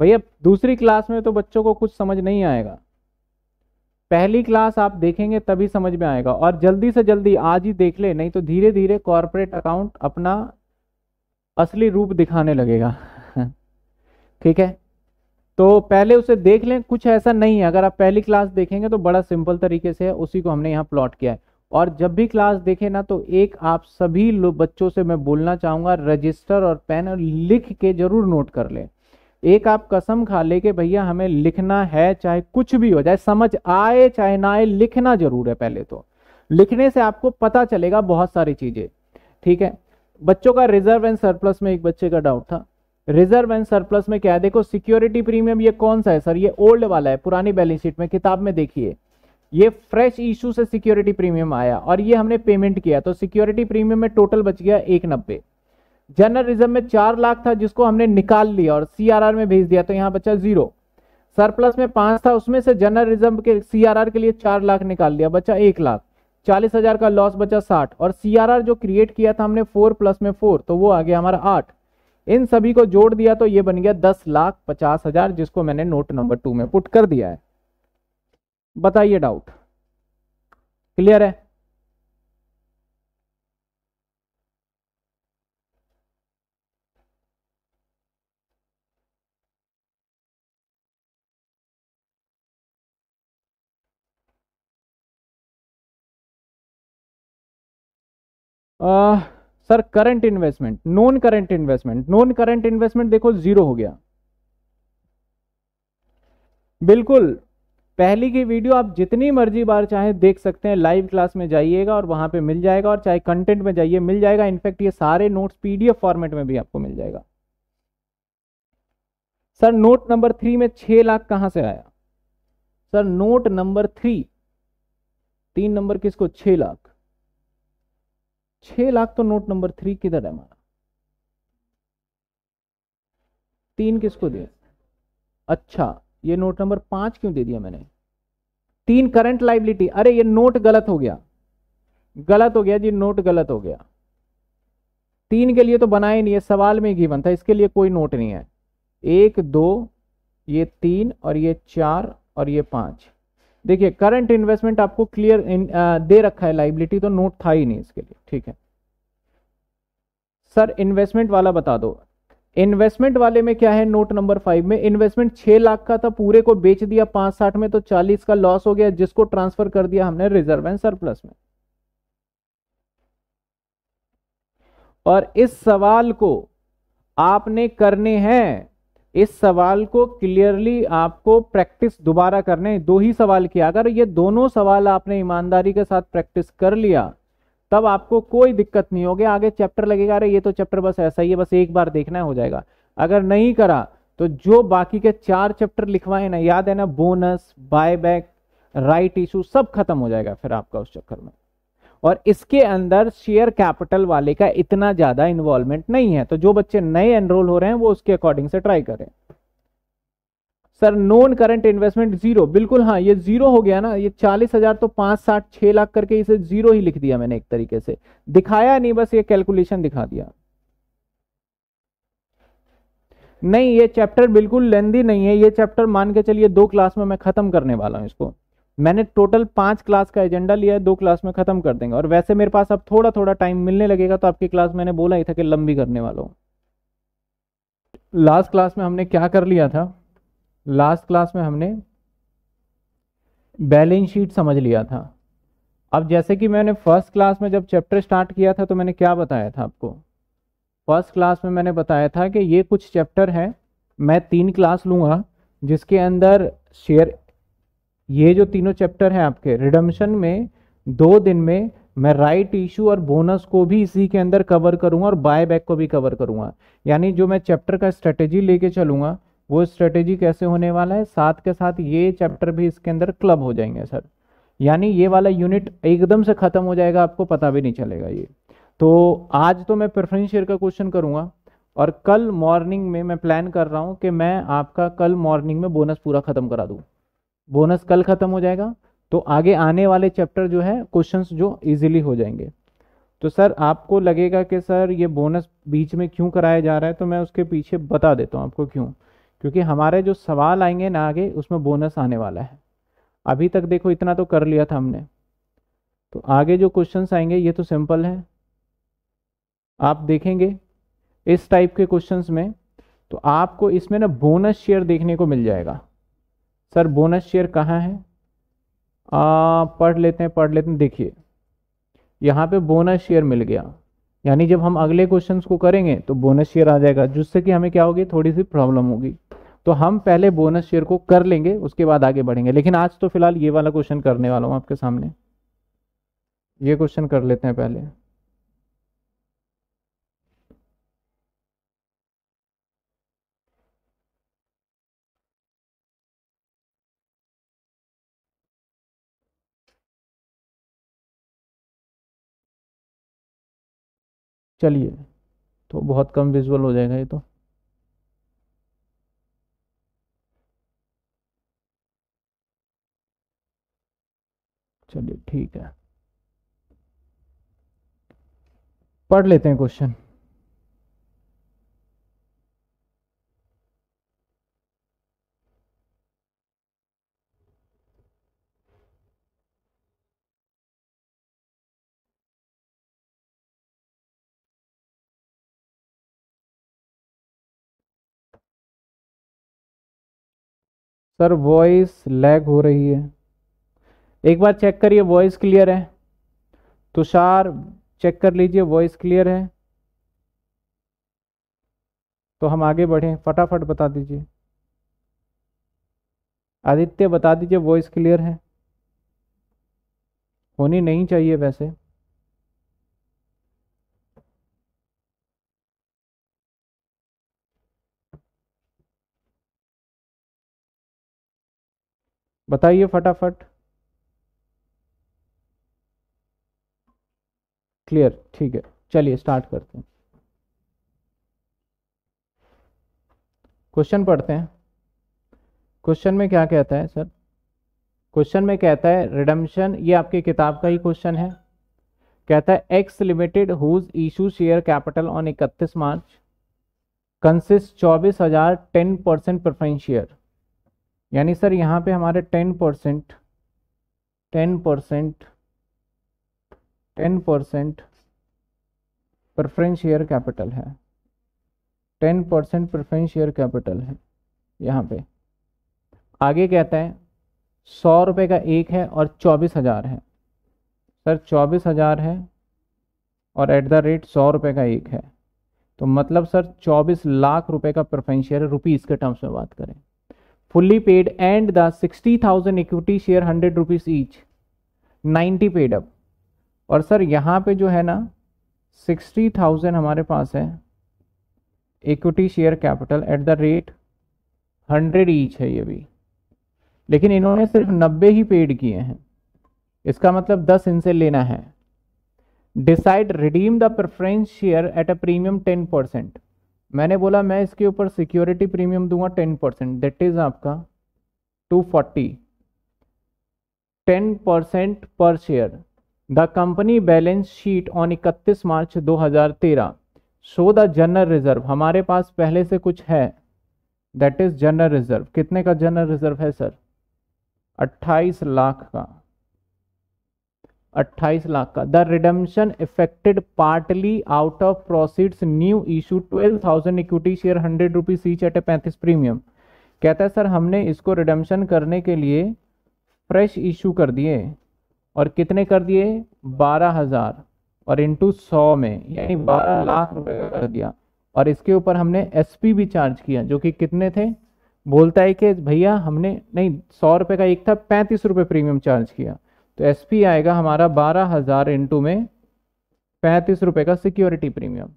भैया दूसरी क्लास में तो बच्चों को कुछ समझ नहीं आएगा पहली क्लास आप देखेंगे तभी समझ में आएगा और जल्दी से जल्दी आज ही देख ले नहीं तो धीरे धीरे कॉरपोरेट अकाउंट अपना असली रूप दिखाने लगेगा ठीक है तो पहले उसे देख लें कुछ ऐसा नहीं है अगर आप पहली क्लास देखेंगे तो बड़ा सिंपल तरीके से है उसी को हमने यहाँ प्लॉट किया है और जब भी क्लास देखे ना तो एक आप सभी बच्चों से मैं बोलना चाहूँगा रजिस्टर और पेन लिख के ज़रूर नोट कर लें एक आप कसम खा ले कि भैया हमें लिखना है चाहे कुछ भी हो जाए समझ आए चाहे ना आए लिखना ज़रूर है पहले तो लिखने से आपको पता चलेगा बहुत सारी चीज़ें ठीक है बच्चों का रिजर्व एंड सरप्लस में एक बच्चे का डाउट था रिजर्व एंड सरप्लस में क्या है देखो सिक्योरिटी प्रीमियम ये कौन सा है सर ये ओल्ड वाला है पुरानी बैलेंस शीट में किताब में देखिए ये फ्रेश इशू से सिक्योरिटी प्रीमियम आया और ये हमने पेमेंट किया तो सिक्योरिटी प्रीमियम में टोटल बच गया एक नब्बे जनरल रिजर्व में चार लाख था जिसको हमने निकाल लिया और सीआरआर में भेज दिया तो यहाँ बचा जीरो सरप्लस में पांच था उसमें से जनरल रिजर्व के सीआरआर के लिए चार लाख निकाल लिया बचा एक लाख चालीस हजार का लॉस बचा साठ और सीआरआर जो क्रिएट किया था हमने फोर प्लस में फोर तो वो आ गया हमारा आठ इन सभी को जोड़ दिया तो ये बन गया दस लाख पचास हजार जिसको मैंने नोट नंबर टू में पुट कर दिया है बताइए डाउट क्लियर है sir current investment non current investment non current investment देखो जीरो हो गया बिल्कुल पहली की वीडियो आप जितनी मर्जी बार चाहें देख सकते हैं लाइव क्लास में जाइएगा और वहां पे मिल जाएगा और चाहे कंटेंट में जाइए मिल जाएगा इनफैक्ट ये सारे नोट्स पीडीएफ फॉर्मेट में भी आपको मिल जाएगा सर नोट नंबर थ्री में छह लाख कहां से आया सर नोट नंबर थ्री तीन नंबर किसको छह लाख छह लाख तो नोट नंबर थ्री किधर है हमारा तीन किसको दिया अच्छा ये नोट नंबर पांच क्यों दे दिया मैंने तीन करंट लाइबिलिटी अरे ये नोट गलत हो गया गलत हो गया जी नोट गलत हो गया तीन के लिए तो बनाए नहीं है सवाल में गिवन था इसके लिए कोई नोट नहीं है एक दो ये तीन और ये चार और ये पांच देखिए करंट इन्वेस्टमेंट आपको क्लियर दे रखा है लाइबिलिटी तो नोट था ही नहीं इसके लिए ठीक है सर इन्वेस्टमेंट वाला बता दो इन्वेस्टमेंट वाले में क्या है नोट नंबर फाइव में इन्वेस्टमेंट छह लाख का था पूरे को बेच दिया पांच साठ में तो चालीस का लॉस हो गया जिसको ट्रांसफर कर दिया हमने रिजर्व एंड सरप्लस में और इस सवाल को आपने करने हैं इस सवाल को क्लियरली आपको प्रैक्टिस दोबारा करने दो ही सवाल किया अगर ये दोनों सवाल आपने ईमानदारी के साथ प्रैक्टिस कर लिया तब आपको कोई दिक्कत नहीं होगी आगे चैप्टर लगेगा अरे ये तो चैप्टर बस ऐसा ही है बस एक बार देखना हो जाएगा अगर नहीं करा तो जो बाकी के चार चैप्टर लिखवाए ना याद है ना बोनस बायबैक राइट इशू सब खत्म हो जाएगा फिर आपका उस चक्कर में और इसके अंदर शेयर कैपिटल वाले का इतना ज्यादा इन्वॉल्वमेंट नहीं है तो जो बच्चे नए एनरोल हो रहे हैं वो उसके अकॉर्डिंग से ट्राई करें sir non current investment zero बिल्कुल हाँ ये जीरो हो गया ना ये चालीस हजार तो पांच साठ छह लाख करके इसे जीरो ही लिख दिया मैंने एक तरीके से दिखाया नहीं बस ये कैलकुलेशन दिखा दिया नहीं ये चैप्टर बिल्कुल लेंदी नहीं है ये चैप्टर मान के चलिए दो क्लास में मैं खत्म करने वाला हूँ इसको मैंने टोटल पांच क्लास का एजेंडा लिया है दो क्लास में खत्म कर देंगे और वैसे मेरे पास अब थोड़ा थोड़ा टाइम मिलने लगेगा तो आपकी क्लास मैंने बोला ही था कि लंबी करने वाला हूँ लास्ट क्लास में हमने क्या कर लिया था लास्ट क्लास में हमने बैलेंस शीट समझ लिया था अब जैसे कि मैंने फर्स्ट क्लास में जब चैप्टर स्टार्ट किया था तो मैंने क्या बताया था आपको फर्स्ट क्लास में मैंने बताया था कि ये कुछ चैप्टर हैं मैं तीन क्लास लूँगा जिसके अंदर शेयर ये जो तीनों चैप्टर हैं आपके रिडम्शन में दो दिन में मैं राइट इशू और बोनस को भी इसी के अंदर कवर करूंगा और बाय बैक को भी कवर करूंगा यानी जो मैं चैप्टर का स्ट्रेटेजी लेके चलूंगा वो स्ट्रेटेजी कैसे होने वाला है साथ के साथ ये चैप्टर भी इसके अंदर क्लब हो जाएंगे सर यानी ये वाला यूनिट एकदम से ख़त्म हो जाएगा आपको पता भी नहीं चलेगा ये तो आज तो मैं प्रेफरेंस शेयर का क्वेश्चन करूँगा और कल मॉर्निंग में मैं प्लान कर रहा हूँ कि मैं आपका कल मॉर्निंग में बोनस पूरा ख़त्म करा दूँ बोनस कल ख़त्म हो जाएगा तो आगे आने वाले चैप्टर जो है क्वेश्चंस जो इजीली हो जाएंगे तो सर आपको लगेगा कि सर ये बोनस बीच में क्यों कराया जा रहा है तो मैं उसके पीछे बता देता हूँ आपको क्यों क्योंकि हमारे जो सवाल आएंगे ना आगे उसमें बोनस आने वाला है अभी तक देखो इतना तो कर लिया था हमने तो आगे जो क्वेश्चन आएंगे ये तो सिंपल है आप देखेंगे इस टाइप के क्वेश्चंस में तो आपको इसमें ना बोनस शेयर देखने को मिल जाएगा सर बोनस शेयर कहाँ है आ, पढ़ लेते हैं पढ़ लेते हैं देखिए यहाँ पे बोनस शेयर मिल गया यानी जब हम अगले क्वेश्चन को करेंगे तो बोनस शेयर आ जाएगा जिससे कि हमें क्या होगी थोड़ी सी प्रॉब्लम होगी तो हम पहले बोनस शेयर को कर लेंगे उसके बाद आगे बढ़ेंगे लेकिन आज तो फिलहाल ये वाला क्वेश्चन करने वाला हूँ आपके सामने ये क्वेश्चन कर लेते हैं पहले चलिए तो बहुत कम विजुअल हो जाएगा ये तो चलिए ठीक है पढ़ लेते हैं क्वेश्चन सर वॉइस लैग हो रही है एक बार चेक करिए वॉइस क्लियर है तुषार चेक कर लीजिए वॉइस क्लियर है तो हम आगे बढ़ें फटाफट बता दीजिए आदित्य बता दीजिए वॉइस क्लियर है होनी नहीं चाहिए वैसे बताइए फटाफट क्लियर ठीक है चलिए स्टार्ट करते हैं क्वेश्चन पढ़ते हैं क्वेश्चन में क्या कहता है सर क्वेश्चन में कहता है रिडम्शन ये आपकी किताब का ही क्वेश्चन है कहता है X limited whose issue share capital on इकतीस मार्च कंसिस्ट चौबीस हजार टेन परसेंट प्रेफरेंस शेयर यानी सर यहाँ पे हमारे ten percent ten percent ten percent preference share capital है ten percent preference share capital है यहाँ पे आगे कहता है सौ रुपये का एक है और चौबीस हज़ार है सर चौबीस हज़ार है और एट द रेट सौ रुपये का एक है तो मतलब सर चौबीस लाख रुपए का प्रेफरेंस शेयर रुपीज़ के टर्म्स में बात करें paid and the sixty thousand equity share hundred rupees each ninety paid up और सर यहाँ पे जो है ना सिक्सटी थाउजेंड हमारे पास है equity share capital at the rate hundred each है ये भी लेकिन इन्होंने सिर्फ नब्बे ही पेड किए हैं इसका मतलब दस इनसे लेना है decide redeem the preference share at a premium ten percent मैंने बोला मैं इसके ऊपर सिक्योरिटी प्रीमियम दूंगा टेन परसेंट दैट इज आपका two forty ten percent per share the company balance sheet on इकतीस March 2013 show the general reserve हमारे पास पहले से कुछ है दैट इज जनरल रिजर्व कितने का जनरल रिजर्व है सर अट्ठाईस लाख का अट्ठाईस लाख का the redemption effected partly out of proceeds new issue twelve thousand equity share hundred rupees each at a पैंतीस प्रीमियम कहता है सर हमने इसको रिडम्शन करने के लिए फ्रेश इशू कर दिए और कितने कर दिए बारह हज़ार और इंटू सौ में यानी बारह लाख रुपए का कर दिया और इसके ऊपर हमने पी भी चार्ज किया जो कि कितने थे बोलता है कि भैया हमने नहीं सौ रुपये का एक था पैंतीस रुपये प्रीमियम चार्ज किया तो एस आएगा हमारा बारह हज़ार इंटू में पैंतीस रुपये का security premium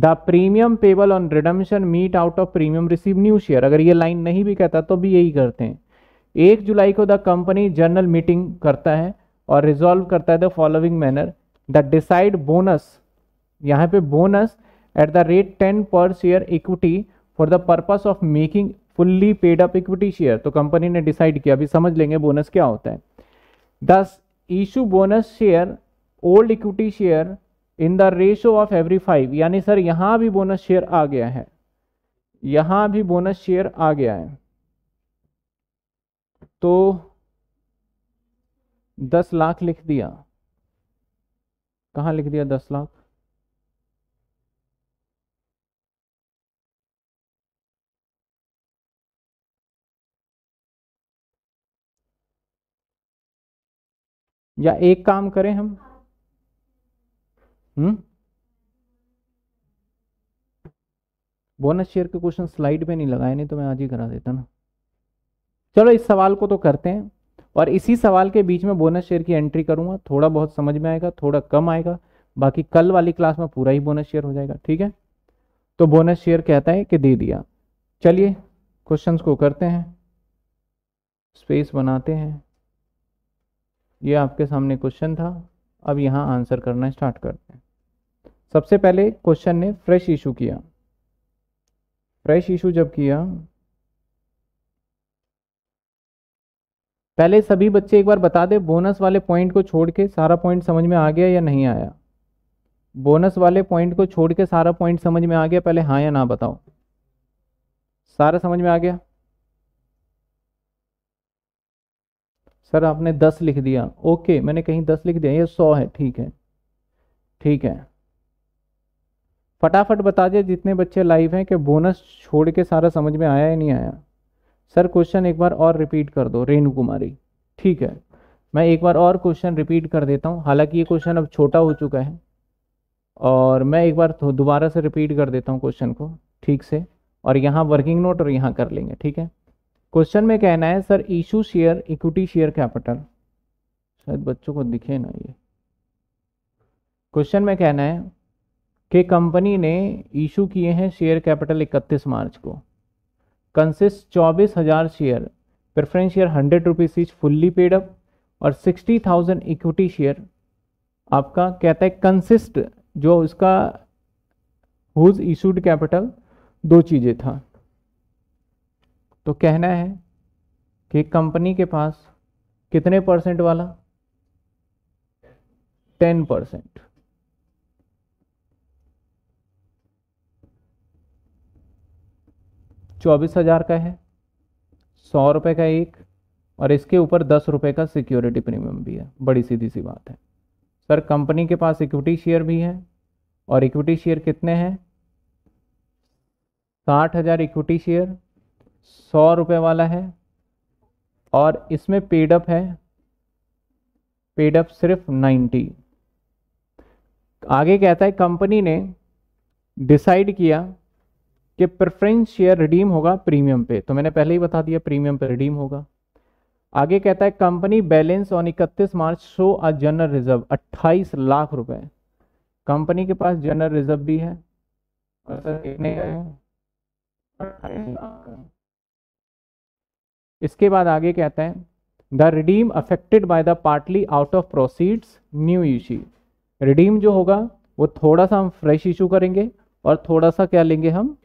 the premium payable on redemption meet out of premium receive new share अगर ये लाइन नहीं भी कहता तो भी यही करते हैं एक जुलाई को द कंपनी जनरल मीटिंग करता है और रिजॉल्व करता है the following manner the decide bonus यहाँ पे bonus at the rate ten per share equity for the purpose of making fully paid up equity share तो कंपनी ने डिसाइड किया अभी समझ लेंगे बोनस क्या होता है Thus, issue bonus share old equity share in the ratio of every five यानी सर यहां भी बोनस शेयर आ गया है यहां भी बोनस शेयर आ गया है तो दस लाख लिख दिया कहा लिख दिया दस लाख या एक काम करें हम हम्म बोनस शेयर के क्वेश्चन स्लाइड में नहीं लगाए नहीं तो मैं आज ही करा देता ना चलो इस सवाल को तो करते हैं और इसी सवाल के बीच में बोनस शेयर की एंट्री करूंगा थोड़ा बहुत समझ में आएगा थोड़ा कम आएगा बाकी कल वाली क्लास में पूरा ही बोनस शेयर हो जाएगा ठीक है तो बोनस शेयर कहता है कि दे दिया चलिए क्वेश्चंस को करते हैं स्पेस बनाते हैं ये आपके सामने क्वेश्चन था अब यहाँ आंसर करना स्टार्ट करते हैं सबसे पहले क्वेश्चन ने फ्रेश इशू किया फ्रेश इशू जब किया पहले सभी बच्चे एक बार बता दे बोनस वाले पॉइंट को छोड़ के सारा पॉइंट समझ में आ गया या नहीं आया बोनस वाले पॉइंट को छोड़ के सारा पॉइंट समझ में आ गया पहले हाँ या ना बताओ सारा समझ में आ गया सर आपने दस लिख दिया ओके मैंने कहीं दस लिख दिया ये सौ है ठीक है ठीक है फटाफट बता दिए जितने बच्चे लाइव हैं कि बोनस छोड़ के सारा समझ में आया या नहीं आया सर क्वेश्चन एक बार और रिपीट कर दो रेणु कुमारी ठीक है मैं एक बार और क्वेश्चन रिपीट कर देता हूँ हालांकि ये क्वेश्चन अब छोटा हो चुका है और मैं एक बार दोबारा से रिपीट कर देता हूँ क्वेश्चन को ठीक से और यहाँ वर्किंग नोट और यहाँ कर लेंगे ठीक है क्वेश्चन में कहना है sir issue share equity share capital शायद बच्चों को दिखे ना ये क्वेश्चन में कहना है कि कंपनी ने इशू किए हैं शेयर कैपिटल 31 मार्च को कंसिस्ट चौबीस हजार share preference share hundred rupees is fully paid up और सिक्सटी थाउजेंड इक्विटी शेयर आपका कहता है कंसिस्ट जो उसका हुज इशूड कैपिटल दो चीज़ें था तो कहना है कि कंपनी के पास कितने परसेंट वाला टेन परसेंट चौबीस हजार का है सौ रुपए का एक और इसके ऊपर दस रुपए का सिक्योरिटी प्रीमियम भी है बड़ी सीधी सी बात है सर कंपनी के पास इक्विटी शेयर भी है और इक्विटी शेयर कितने हैं साठ हज़ार इक्विटी शेयर सौ रुपये वाला है और इसमें पेडअप है पेडअप सिर्फ नाइन्टी आगे कहता है कंपनी ने डिसाइड किया कि प्रेफरेंस शेयर रिडीम होगा प्रीमियम पे तो मैंने पहले ही बता दिया प्रीमियम पे रिडीम होगा आगे कहता है company balance on 31 March show a general reserve 28 lakh रुपए कंपनी के पास जनरल रिजर्व भी है और सर कितने का है इसके बाद आगे कहते हैं the redeem affected by the partly out of proceeds new issue redeem जो होगा वो थोड़ा सा हम फ्रेश इशू करेंगे और थोड़ा सा क्या लेंगे हम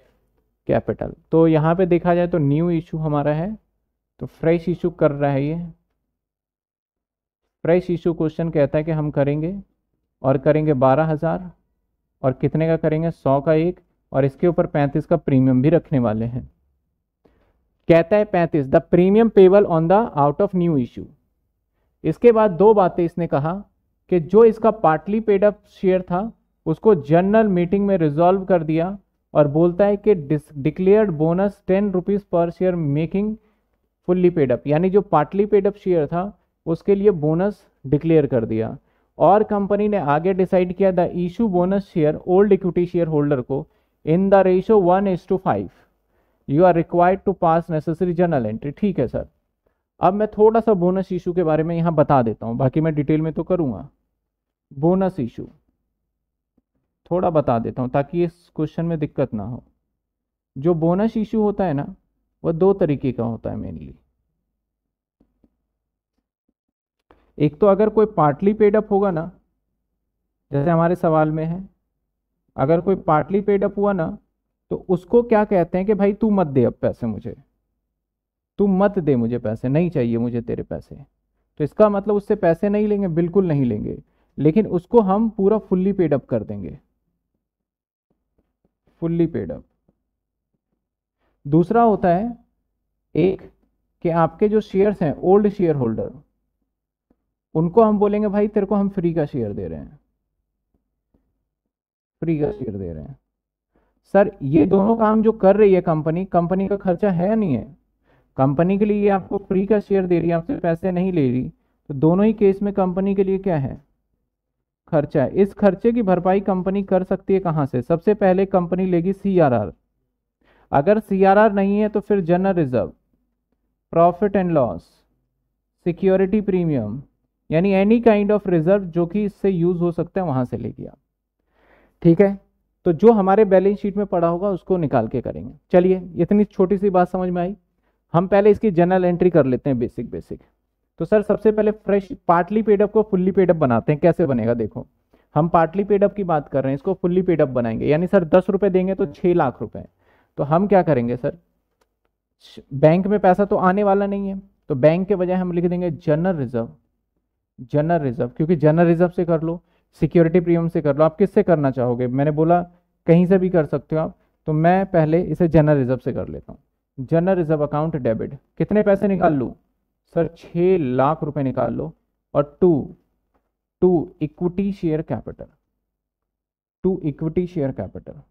कैपिटल तो यहाँ पे देखा जाए तो न्यू इशू हमारा है तो फ्रेश इशू कर रहा है ये फ्रेश इशू क्वेश्चन कहता है कि हम करेंगे और करेंगे बारह हज़ार और कितने का करेंगे सौ का एक और इसके ऊपर पैंतीस का प्रीमियम भी रखने वाले हैं कहता है पैंतीस the premium payable on the out of new issue इसके बाद दो बातें इसने कहा कि जो इसका पार्टली पेड अप शेयर था उसको जनरल मीटिंग में रिजॉल्व कर दिया और बोलता है कि declared bonus ten rupees per share making fully paid up यानी जो पार्टली पेड अप शेयर था उसके लिए बोनस डिक्लेयर कर दिया और कंपनी ने आगे डिसाइड किया the issue bonus share old equity share holder को in the ratio one is to five you are required to pass necessary journal entry ठीक है सर अब मैं थोड़ा सा बोनस इशू के बारे में यहाँ बता देता हूँ बाकी मैं डिटेल में तो करूँगा बोनस इशू थोड़ा बता देता हूँ ताकि इस क्वेश्चन में दिक्कत ना हो जो बोनस इशू होता है ना वह दो तरीके का होता है मेनली एक तो अगर कोई पार्टली पेडअप होगा ना जैसे हमारे सवाल में है अगर कोई पार्टली पेडअप हुआ ना तो उसको क्या कहते हैं कि भाई तू मत दे अब पैसे मुझे तू मत दे मुझे पैसे नहीं चाहिए मुझे तेरे पैसे तो इसका मतलब उससे पैसे नहीं लेंगे बिल्कुल नहीं लेंगे लेकिन उसको हम पूरा फुल्ली पेड अप कर देंगे फुल्ली पेड अप दूसरा होता है एक कि आपके जो शेयर्स हैं ओल्ड शेयर होल्डर उनको हम बोलेंगे भाई तेरे को हम फ्री का शेयर दे रहे हैं फ्री का शेयर दे रहे हैं सर ये दोनों काम जो कर रही है कंपनी कंपनी का खर्चा है नहीं है कंपनी के लिए आपको फ्री का शेयर दे रही है आपसे पैसे नहीं ले रही तो दोनों ही केस में कंपनी के लिए क्या है खर्चा है इस खर्चे की भरपाई कंपनी कर सकती है कहाँ से सबसे पहले कंपनी लेगी सीआरआर अगर सीआरआर नहीं है तो फिर general reserve profit and loss security premium यानी एनी काइंड ऑफ रिजर्व जो कि इससे यूज हो सकता है वहां से लेगी आप ठीक है तो जो हमारे बैलेंस शीट में पड़ा होगा उसको निकाल के करेंगे चलिए इतनी छोटी सी बात समझ में आई हम पहले इसकी जनरल एंट्री कर लेते हैं बेसिक बेसिक तो सर सबसे पहले फ्रेश पार्टली पेडअप को फुल्ली पेडअप बनाते हैं कैसे बनेगा देखो हम पार्टली पेडअप की बात कर रहे हैं इसको फुल्ली पेडअप बनाएंगे यानी सर दस रुपये देंगे तो छः लाख रुपए तो हम क्या करेंगे सर बैंक में पैसा तो आने वाला नहीं है तो बैंक के बजाय हम लिख देंगे जनरल रिजर्व जनरल रिजर्व क्योंकि जनरल रिजर्व से कर लो सिक्योरिटी प्रीमियम से कर लो आप किससे करना चाहोगे मैंने बोला कहीं से भी कर सकते हो आप तो मैं पहले इसे जनरल रिजर्व से कर लेता हूँ जनरल रिजर्व अकाउंट डेबिट कितने पैसे निकाल लूँ सर छः लाख रुपए निकाल लो और to to equity share capital to equity share capital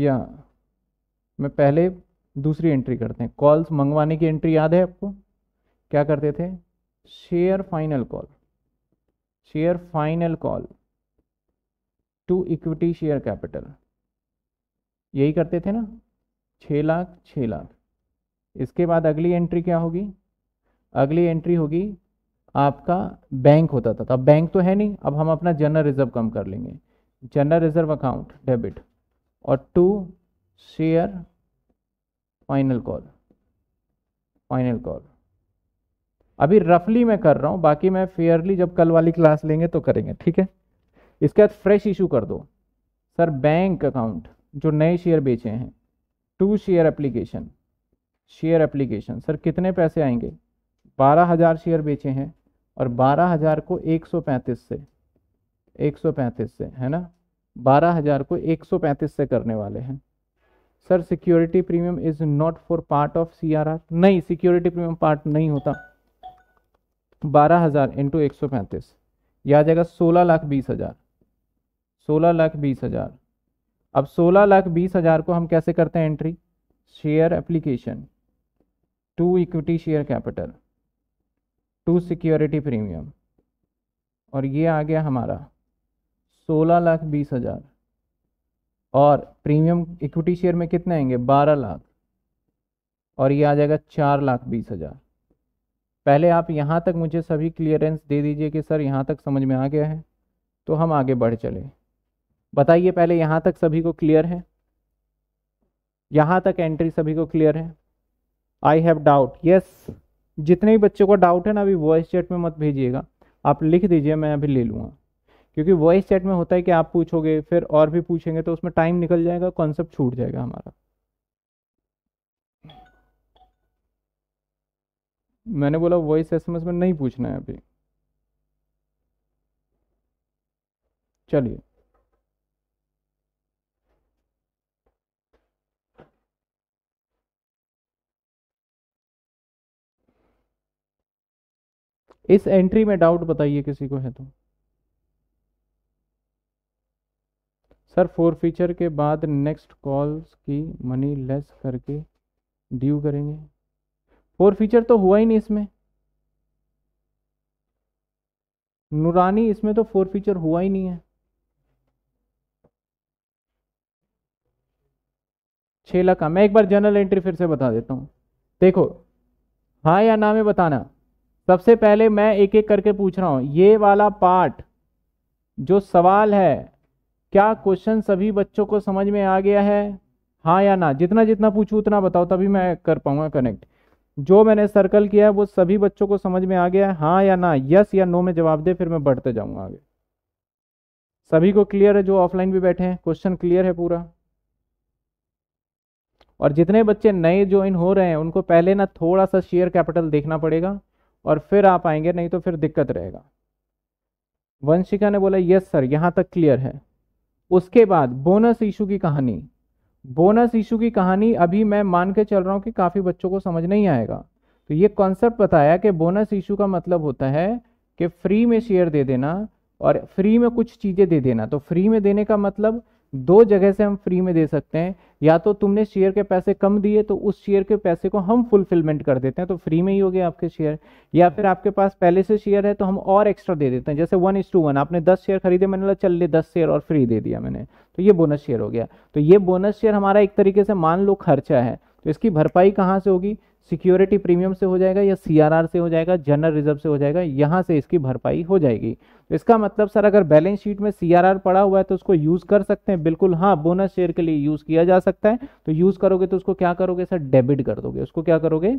या मैं पहले दूसरी एंट्री करते हैं कॉल्स मंगवाने की एंट्री याद है आपको क्या करते थे share final call share final call to equity share capital यही करते थे ना छः लाख छः लाख इसके बाद अगली एंट्री क्या होगी अगली एंट्री होगी आपका बैंक होता था अब बैंक तो है नहीं अब हम अपना जनरल रिजर्व कम कर लेंगे जनरल रिजर्व अकाउंट डेबिट और to share final call final call अभी रफली मैं कर रहा हूँ बाकी मैं फेयरली जब कल वाली क्लास लेंगे तो करेंगे ठीक है इसके बाद फ्रेश इशू कर दो सर बैंक अकाउंट जो नए शेयर बेचे हैं to share application share application sir कितने पैसे आएंगे बारह हज़ार शेयर बेचे हैं और बारह हज़ार को एक सौ पैंतीस से एक सौ पैंतीस से है ना बारह हज़ार को एक सौ पैंतीस से करने वाले हैं sir security premium is not for part of CRR नहीं सिक्योरिटी प्रीमियम पार्ट नहीं होता बारह हज़ार इंटू एक सौ पैंतीस यह आ जाएगा सोलह लाख बीस हज़ार सोलह लाख बीस हज़ार अब सोलह लाख बीस हज़ार को हम कैसे करते हैं entry share application to equity share capital to security premium और ये आ गया हमारा सोलह लाख बीस हज़ार और प्रीमियम इक्विटी शेयर में कितने आएंगे बारह लाख और ये आ जाएगा चार लाख बीस हज़ार पहले आप यहाँ तक मुझे सभी क्लियरेंस दे दीजिए कि सर यहाँ तक समझ में आ गया है तो हम आगे बढ़ चले बताइए पहले यहाँ तक सभी को क्लियर है यहाँ तक एंट्री सभी को क्लियर है आई हैव डाउट यस जितने भी बच्चों को डाउट है ना अभी वॉइस चैट में मत भेजिएगा आप लिख दीजिए मैं अभी ले लूँगा क्योंकि वॉइस चैट में होता है कि आप पूछोगे फिर और भी पूछेंगे तो उसमें टाइम निकल जाएगा कॉन्सेप्ट छूट जाएगा हमारा मैंने बोला वॉइस एसएमएस में नहीं पूछना है अभी चलिए इस एंट्री में डाउट बताइए किसी को है तो सर फोर फीचर के बाद नेक्स्ट कॉल्स की मनी लेस करके ड्यू करेंगे फोर फीचर तो हुआ ही नहीं इसमें नूरानी इसमें तो फोर फीचर हुआ ही नहीं है छह लाख का मैं एक बार जनरल एंट्री फिर से बता देता हूं देखो हाँ या ना में बताना सबसे पहले मैं एक एक करके पूछ रहा हूं ये वाला पार्ट जो सवाल है क्या क्वेश्चन सभी बच्चों को समझ में आ गया है हाँ या ना जितना जितना पूछू उतना बताओ तभी मैं कर पाऊंगा कनेक्ट जो मैंने सर्कल किया है वो सभी बच्चों को समझ में आ गया है हाँ या ना यस या नो में जवाब दे फिर मैं बढ़ते जाऊंगा आगे सभी को क्लियर है जो ऑफलाइन भी बैठे हैं क्वेश्चन क्लियर है पूरा और जितने बच्चे नए ज्वाइन हो रहे हैं उनको पहले ना थोड़ा सा शेयर कैपिटल देखना पड़ेगा और फिर आप आएंगे नहीं तो फिर दिक्कत रहेगा वंशिका ने बोला यस सर यहाँ तक क्लियर है उसके बाद बोनस इशू की कहानी बोनस इशू की कहानी अभी मैं मान के चल रहा हूँ कि काफ़ी बच्चों को समझ नहीं आएगा तो ये कॉन्सेप्ट बताया कि बोनस इशू का मतलब होता है कि फ्री में शेयर दे देना और फ्री में कुछ चीज़ें दे देना तो फ्री में देने का मतलब दो जगह से हम फ्री में दे सकते हैं या तो तुमने शेयर के पैसे कम दिए तो उस शेयर के पैसे को हम फुलफिलमेंट कर देते हैं तो फ्री में ही हो गए आपके शेयर या फिर आपके पास पहले से शेयर है तो हम और एक्स्ट्रा दे देते हैं जैसे वन इज टू वन आपने दस शेयर खरीदे मैंने बोला चल ले दस शेयर और फ्री दे दिया मैंने तो ये बोनस शेयर हो गया तो ये बोनस शेयर हमारा एक तरीके से मान लो खर्चा है तो इसकी भरपाई कहाँ से होगी सिक्योरिटी प्रीमियम से हो जाएगा या सीआरआर से हो जाएगा जनरल रिजर्व से हो जाएगा यहाँ से इसकी भरपाई हो जाएगी तो इसका मतलब सर अगर बैलेंस शीट में सीआरआर पड़ा हुआ है तो उसको यूज़ कर सकते हैं बिल्कुल हाँ बोनस शेयर के लिए यूज़ किया जा सकता है तो यूज़ करोगे तो उसको क्या करोगे सर डेबिट कर दोगे उसको क्या करोगे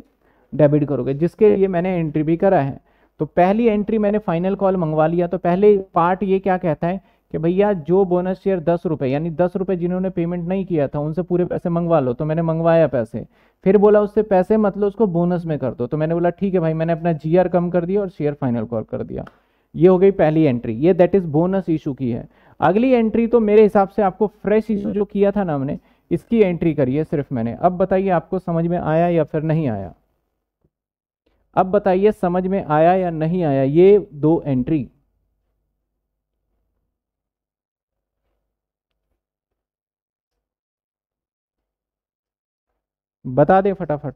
डेबिट करोगे जिसके लिए मैंने एंट्री भी करा है तो पहली एंट्री मैंने फाइनल कॉल मंगवा लिया तो पहले पार्ट ये क्या कहता है कि भैया जो बोनस शेयर दस रुपये यानी दस रुपये जिन्होंने पेमेंट नहीं किया था उनसे पूरे पैसे मंगवा लो तो मैंने मंगवाया पैसे फिर बोला उससे पैसे मतलब उसको बोनस में कर दो तो मैंने बोला ठीक है भाई मैंने अपना जी कम कर दिया और शेयर फाइनल कॉल कर दिया ये हो गई पहली एंट्री ये दैट इज़ बोनस इशू की है अगली एंट्री तो मेरे हिसाब से आपको फ्रेश इशू जो किया था ना हमने इसकी एंट्री करी है सिर्फ मैंने अब बताइए आपको समझ में आया या फिर नहीं आया अब बताइए समझ में आया या नहीं आया ये दो एंट्री बता दे फटाफट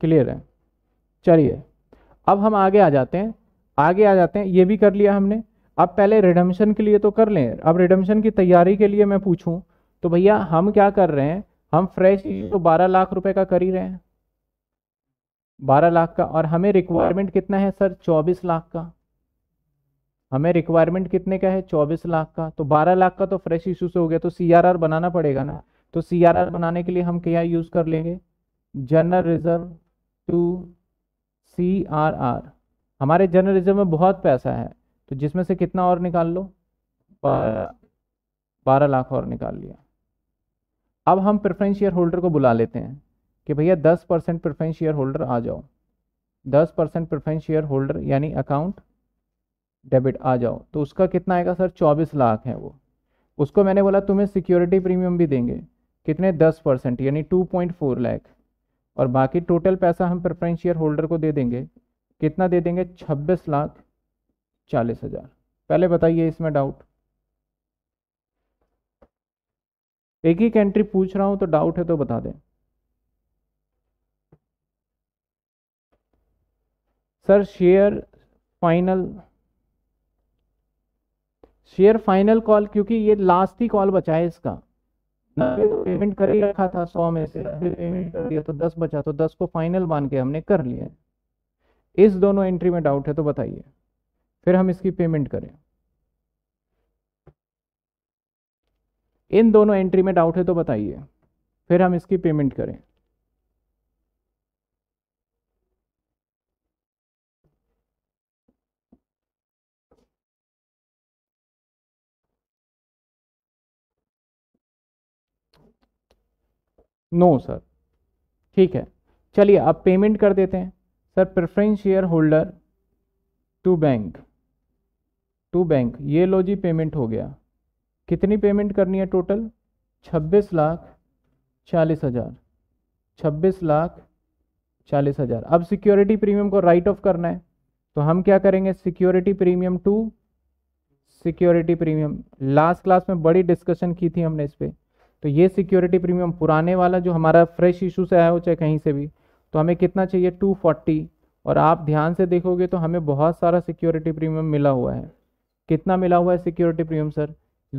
क्लियर है चलिए अब हम आगे आ जाते हैं आगे आ जाते हैं ये भी कर लिया हमने अब पहले रिडम्शन के लिए तो कर लें अब रिडम्शन की तैयारी के लिए मैं पूछूं तो भैया हम क्या कर रहे हैं हम फ्रेश तो बारह लाख रुपए का कर ही रहे हैं बारह लाख का और हमें रिक्वायरमेंट कितना है सर चौबीस लाख का हमें रिक्वायरमेंट कितने का है चौबीस लाख का तो बारह लाख का तो फ्रेश इशू से हो गया तो सी बनाना पड़ेगा ना तो सी बनाने के लिए हम क्या यूज कर लेंगे general reserve to C R R हमारे जनरल रिजर्व में बहुत पैसा है तो जिसमें से कितना और निकाल लो बारह लाख और निकाल लिया अब हम प्रेफरेंस शेयर होल्डर को बुला लेते हैं कि भैया दस परसेंट प्रेफरेंस शेयर होल्डर आ जाओ दस परसेंट प्रेफरेंस शेयर होल्डर यानी अकाउंट डेबिट आ जाओ तो उसका कितना आएगा सर चौबीस लाख है वो उसको मैंने बोला तुम्हें सिक्योरिटी प्रीमियम भी देंगे कितने दस परसेंट यानी टू पॉइंट फोर लैख और बाकी टोटल पैसा हम प्रेफरेंस शेयर होल्डर को दे देंगे कितना दे देंगे छब्बीस लाख चालीस हज़ार पहले बताइए इसमें डाउट एक ही कंट्री पूछ रहा हूं तो डाउट है तो बता दें sir share final share final call क्योंकि ये लास्ट ही कॉल बचा है इसका नब्बे तो पेमेंट कर ही रखा था सौ में से नब्बे पेमेंट कर दिया तो दस बचा तो दस को फाइनल मान के हमने कर लिया इस दोनों एंट्री में डाउट है तो बताइए फिर हम इसकी पेमेंट करें इन दोनों एंट्री में डाउट है तो बताइए फिर हम इसकी पेमेंट करें नो सर ठीक है चलिए आप पेमेंट कर देते हैं sir preference share holder to bank to bank ये लो जी पेमेंट हो गया कितनी पेमेंट करनी है टोटल छब्बीस लाख चालीस हज़ार छब्बीस लाख चालीस हज़ार अब सिक्योरिटी प्रीमियम को राइट ऑफ करना है तो हम क्या करेंगे security premium to security premium last class में बड़ी डिस्कशन की थी हमने इस पर तो ये सिक्योरिटी प्रीमियम पुराने वाला जो हमारा फ्रेश इशू से आया हो चाहे कहीं से भी तो हमें कितना चाहिए 240 और आप ध्यान से देखोगे तो हमें बहुत सारा सिक्योरिटी प्रीमियम मिला हुआ है कितना मिला हुआ है सिक्योरिटी प्रीमियम सर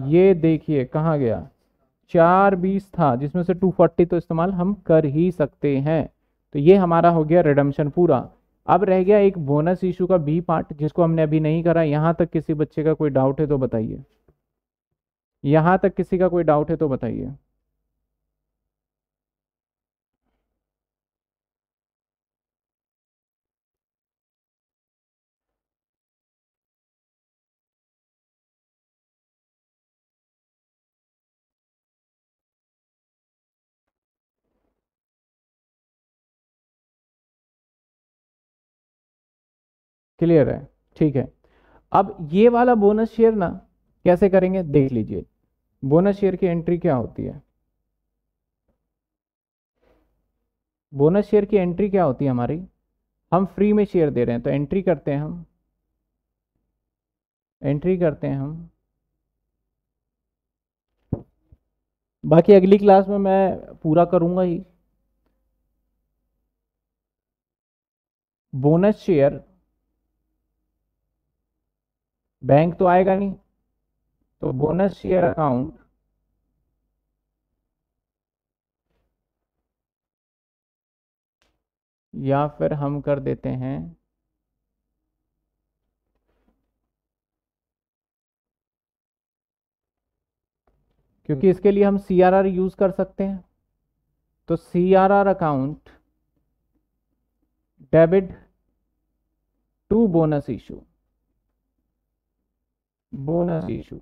ये देखिए कहाँ गया चार बीस था जिसमें से 240 तो इस्तेमाल हम कर ही सकते हैं तो ये हमारा हो गया रिडम्शन पूरा अब रह गया एक बोनस इशू का बी पार्ट जिसको हमने अभी नहीं करा यहाँ तक किसी बच्चे का कोई डाउट है तो बताइए यहां तक किसी का कोई डाउट है तो बताइए क्लियर है ठीक है अब ये वाला बोनस शेयर ना कैसे करेंगे देख लीजिए बोनस शेयर की एंट्री क्या होती है बोनस शेयर की एंट्री क्या होती है हमारी हम फ्री में शेयर दे रहे हैं तो एंट्री करते हैं हम एंट्री करते हैं हम बाकी अगली क्लास में मैं पूरा करूँगा ही बोनस शेयर बैंक तो आएगा नहीं तो बोनस शेयर अकाउंट या फिर हम कर देते हैं क्योंकि इसके लिए हम सी आर आर यूज कर सकते हैं तो C R R account debit to bonus issue bonus issue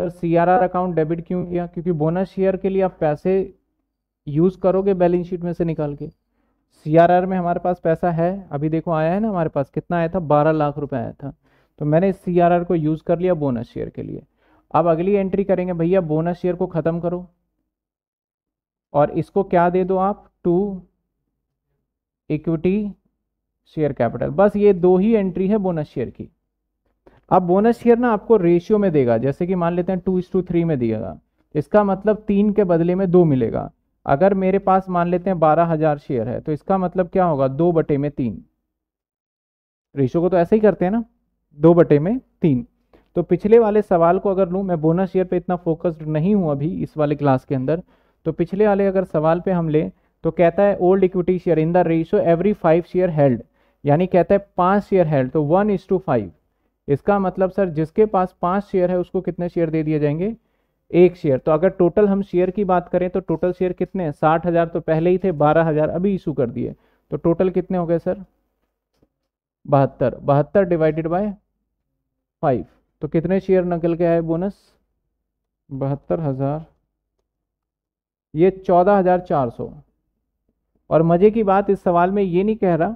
sir CRR account debit क्यों किया क्योंकि बोनस शेयर के लिए आप पैसे यूज करोगे बैलेंस शीट में से निकाल के सीआरआर में हमारे पास पैसा है अभी देखो आया है ना हमारे पास कितना आया था बारह लाख रुपए आया था तो मैंने इस सीआरआर को यूज कर लिया बोनस शेयर के लिए अब अगली एंट्री करेंगे भैया बोनस शेयर को खत्म करो और इसको क्या दे दो आप टू इक्विटी शेयर कैपिटल बस ये दो ही एंट्री है बोनस शेयर की अब बोनस शेयर ना आपको रेशियो में देगा जैसे कि मान लेते हैं टू इस टू थ्री में दिएगा इसका मतलब तीन के बदले में दो मिलेगा अगर मेरे पास मान लेते हैं बारह हजार शेयर है तो इसका मतलब क्या होगा दो बटे में तीन रेशो को तो ऐसे ही करते हैं ना दो बटे में तीन तो पिछले वाले सवाल को अगर लूँ मैं बोनस शेयर पे इतना फोकस्ड नहीं हूँ अभी इस वाले क्लास के अंदर तो पिछले वाले अगर सवाल पे हम लें तो कहता है old equity share in the ratio every five share held यानी कहता है पांच शेयर हेल्ड तो वन इज टू फाइव इसका मतलब सर जिसके पास पांच शेयर है उसको कितने शेयर दे दिए जाएंगे एक शेयर तो अगर टोटल हम शेयर की बात करें तो टोटल शेयर कितने हैं साठ हज़ार तो पहले ही थे बारह हज़ार अभी इशू कर दिए तो टोटल कितने हो गए सर बहत्तर बहत्तर डिवाइडेड बाय फाइव तो कितने शेयर निकल के आए बोनस बहत्तर हज़ार ये चौदह हज़ार चार सौ और मज़े की बात इस सवाल में ये नहीं कह रहा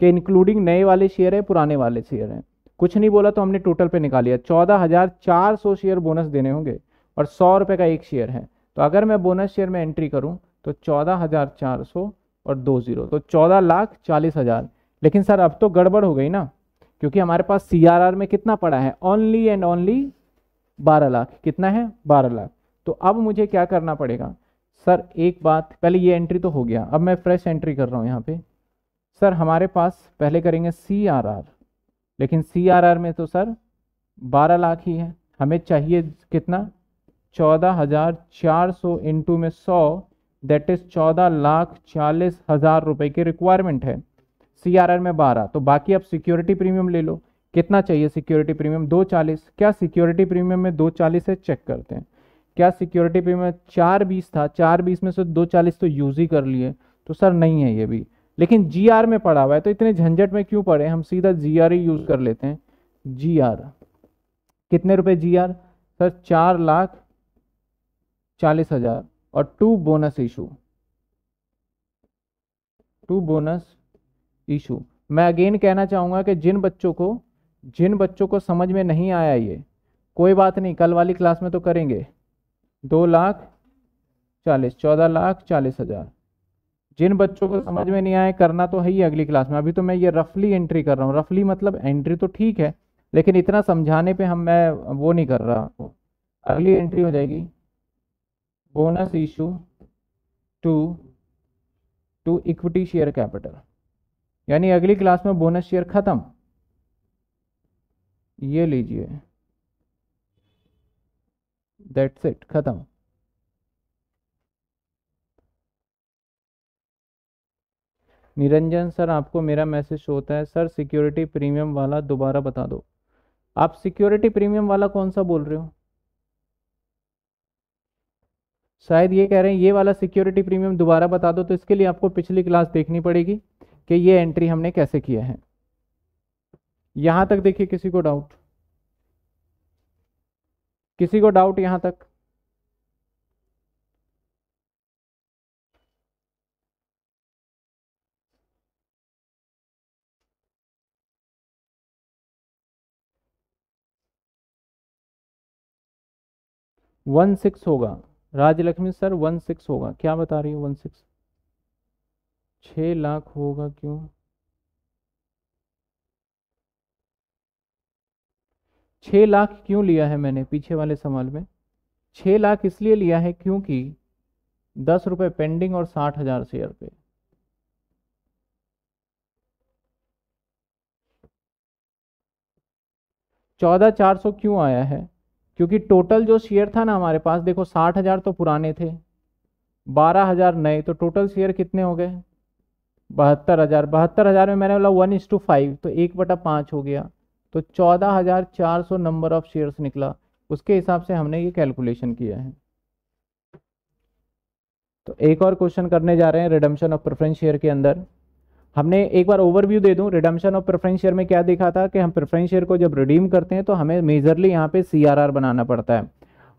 कि इंक्लूडिंग नए वाले शेयर है पुराने वाले शेयर हैं कुछ नहीं बोला तो हमने टोटल पे निकाल लिया चौदह हजार चार सौ शेयर बोनस देने होंगे और सौ रुपये का एक शेयर है तो अगर मैं बोनस शेयर में एंट्री करूँ तो चौदह हजार चार सौ और दो जीरो तो चौदह लाख चालीस हजार लेकिन सर अब तो गड़बड़ हो गई ना क्योंकि हमारे पास सी में कितना पड़ा है ओनली एंड ओनली बारह लाख कितना है बारह लाख तो अब मुझे क्या करना पड़ेगा सर एक बात पहले ये एंट्री तो हो गया अब मैं फ्रेश एंट्री कर रहा हूँ यहाँ पे सर हमारे पास पहले करेंगे सी आर आर लेकिन सीआरआर में तो सर बारह लाख ही है हमें चाहिए कितना चौदह हजार चार सौ इंटू में सौ दैट इज चौदह लाख चालीस हजार रुपए की रिक्वायरमेंट है सीआरआर में बारह तो बाकी आप सिक्योरिटी प्रीमियम ले लो कितना चाहिए सिक्योरिटी प्रीमियम दो चालीस क्या सिक्योरिटी प्रीमियम में दो चालीस है चेक करते हैं क्या सिक्योरिटी प्रीमियम चार बीस था चार बीस में से दो चालीस तो यूज ही कर लिए तो सर नहीं है ये भी लेकिन जी आर में पड़ा हुआ है तो इतने झंझट में क्यों पड़े हम सीधा जी आर ही यूज कर लेते हैं जी आर कितने रुपए जी आर सर चार लाख चालीस हजार और to bonus issue to bonus issue मैं अगेन कहना चाहूँगा कि जिन बच्चों को जिन बच्चों को समझ में नहीं आया ये कोई बात नहीं कल वाली क्लास में तो करेंगे दो लाख चालीस चौदह लाख चालीस हज़ार जिन बच्चों को समझ में नहीं आए करना तो है ही अगली क्लास में अभी तो मैं ये रफली एंट्री कर रहा हूँ रफली मतलब एंट्री तो ठीक है लेकिन इतना समझाने पे हम मैं वो नहीं कर रहा अगली एंट्री हो जाएगी bonus issue to to equity share capital यानी अगली क्लास में बोनस शेयर खत्म ये लीजिए दैट्स इट खत्म निरंजन सर आपको मेरा मैसेज होता है सर सिक्योरिटी प्रीमियम वाला दोबारा बता दो आप सिक्योरिटी प्रीमियम वाला कौन सा बोल रहे हो शायद ये कह रहे हैं ये वाला सिक्योरिटी प्रीमियम दोबारा बता दो तो इसके लिए आपको पिछली क्लास देखनी पड़ेगी कि ये एंट्री हमने कैसे किया है यहां तक देखिए किसी को डाउट किसी को डाउट यहां तक वन सिक्स होगा राजलक्ष्मी सर वन सिक्स होगा क्या बता रही हूँ वन सिक्स छ लाख होगा क्यों छ लाख क्यों लिया है मैंने पीछे वाले सवाल में छ लाख इसलिए लिया है क्योंकि दस रुपये पेंडिंग और साठ हज़ार शेयर पे चौदह चार सौ क्यों आया है क्योंकि टोटल जो शेयर था ना हमारे पास देखो साठ हज़ार तो पुराने थे बारह हज़ार नए तो टोटल शेयर कितने हो गए बहत्तर हज़ार बहत्तर हज़ार में मैंने बोला वन इज टू फाइव तो एक बटा पाँच हो गया तो चौदह हज़ार चार सौ नंबर ऑफ शेयर्स निकला उसके हिसाब से हमने ये कैलकुलेशन किया है तो एक और क्वेश्चन करने जा रहे हैं रिडम्शन ऑफ प्रेफरेंस शेयर के अंदर हमने एक बार ओवरव्यू दे दूं रिडम्शन ऑफ प्रेफरेंस शेयर में क्या देखा था कि हम प्रेफरेंस शेयर को जब रिडीम करते हैं तो हमें मेजरली यहाँ पे सी बनाना पड़ता है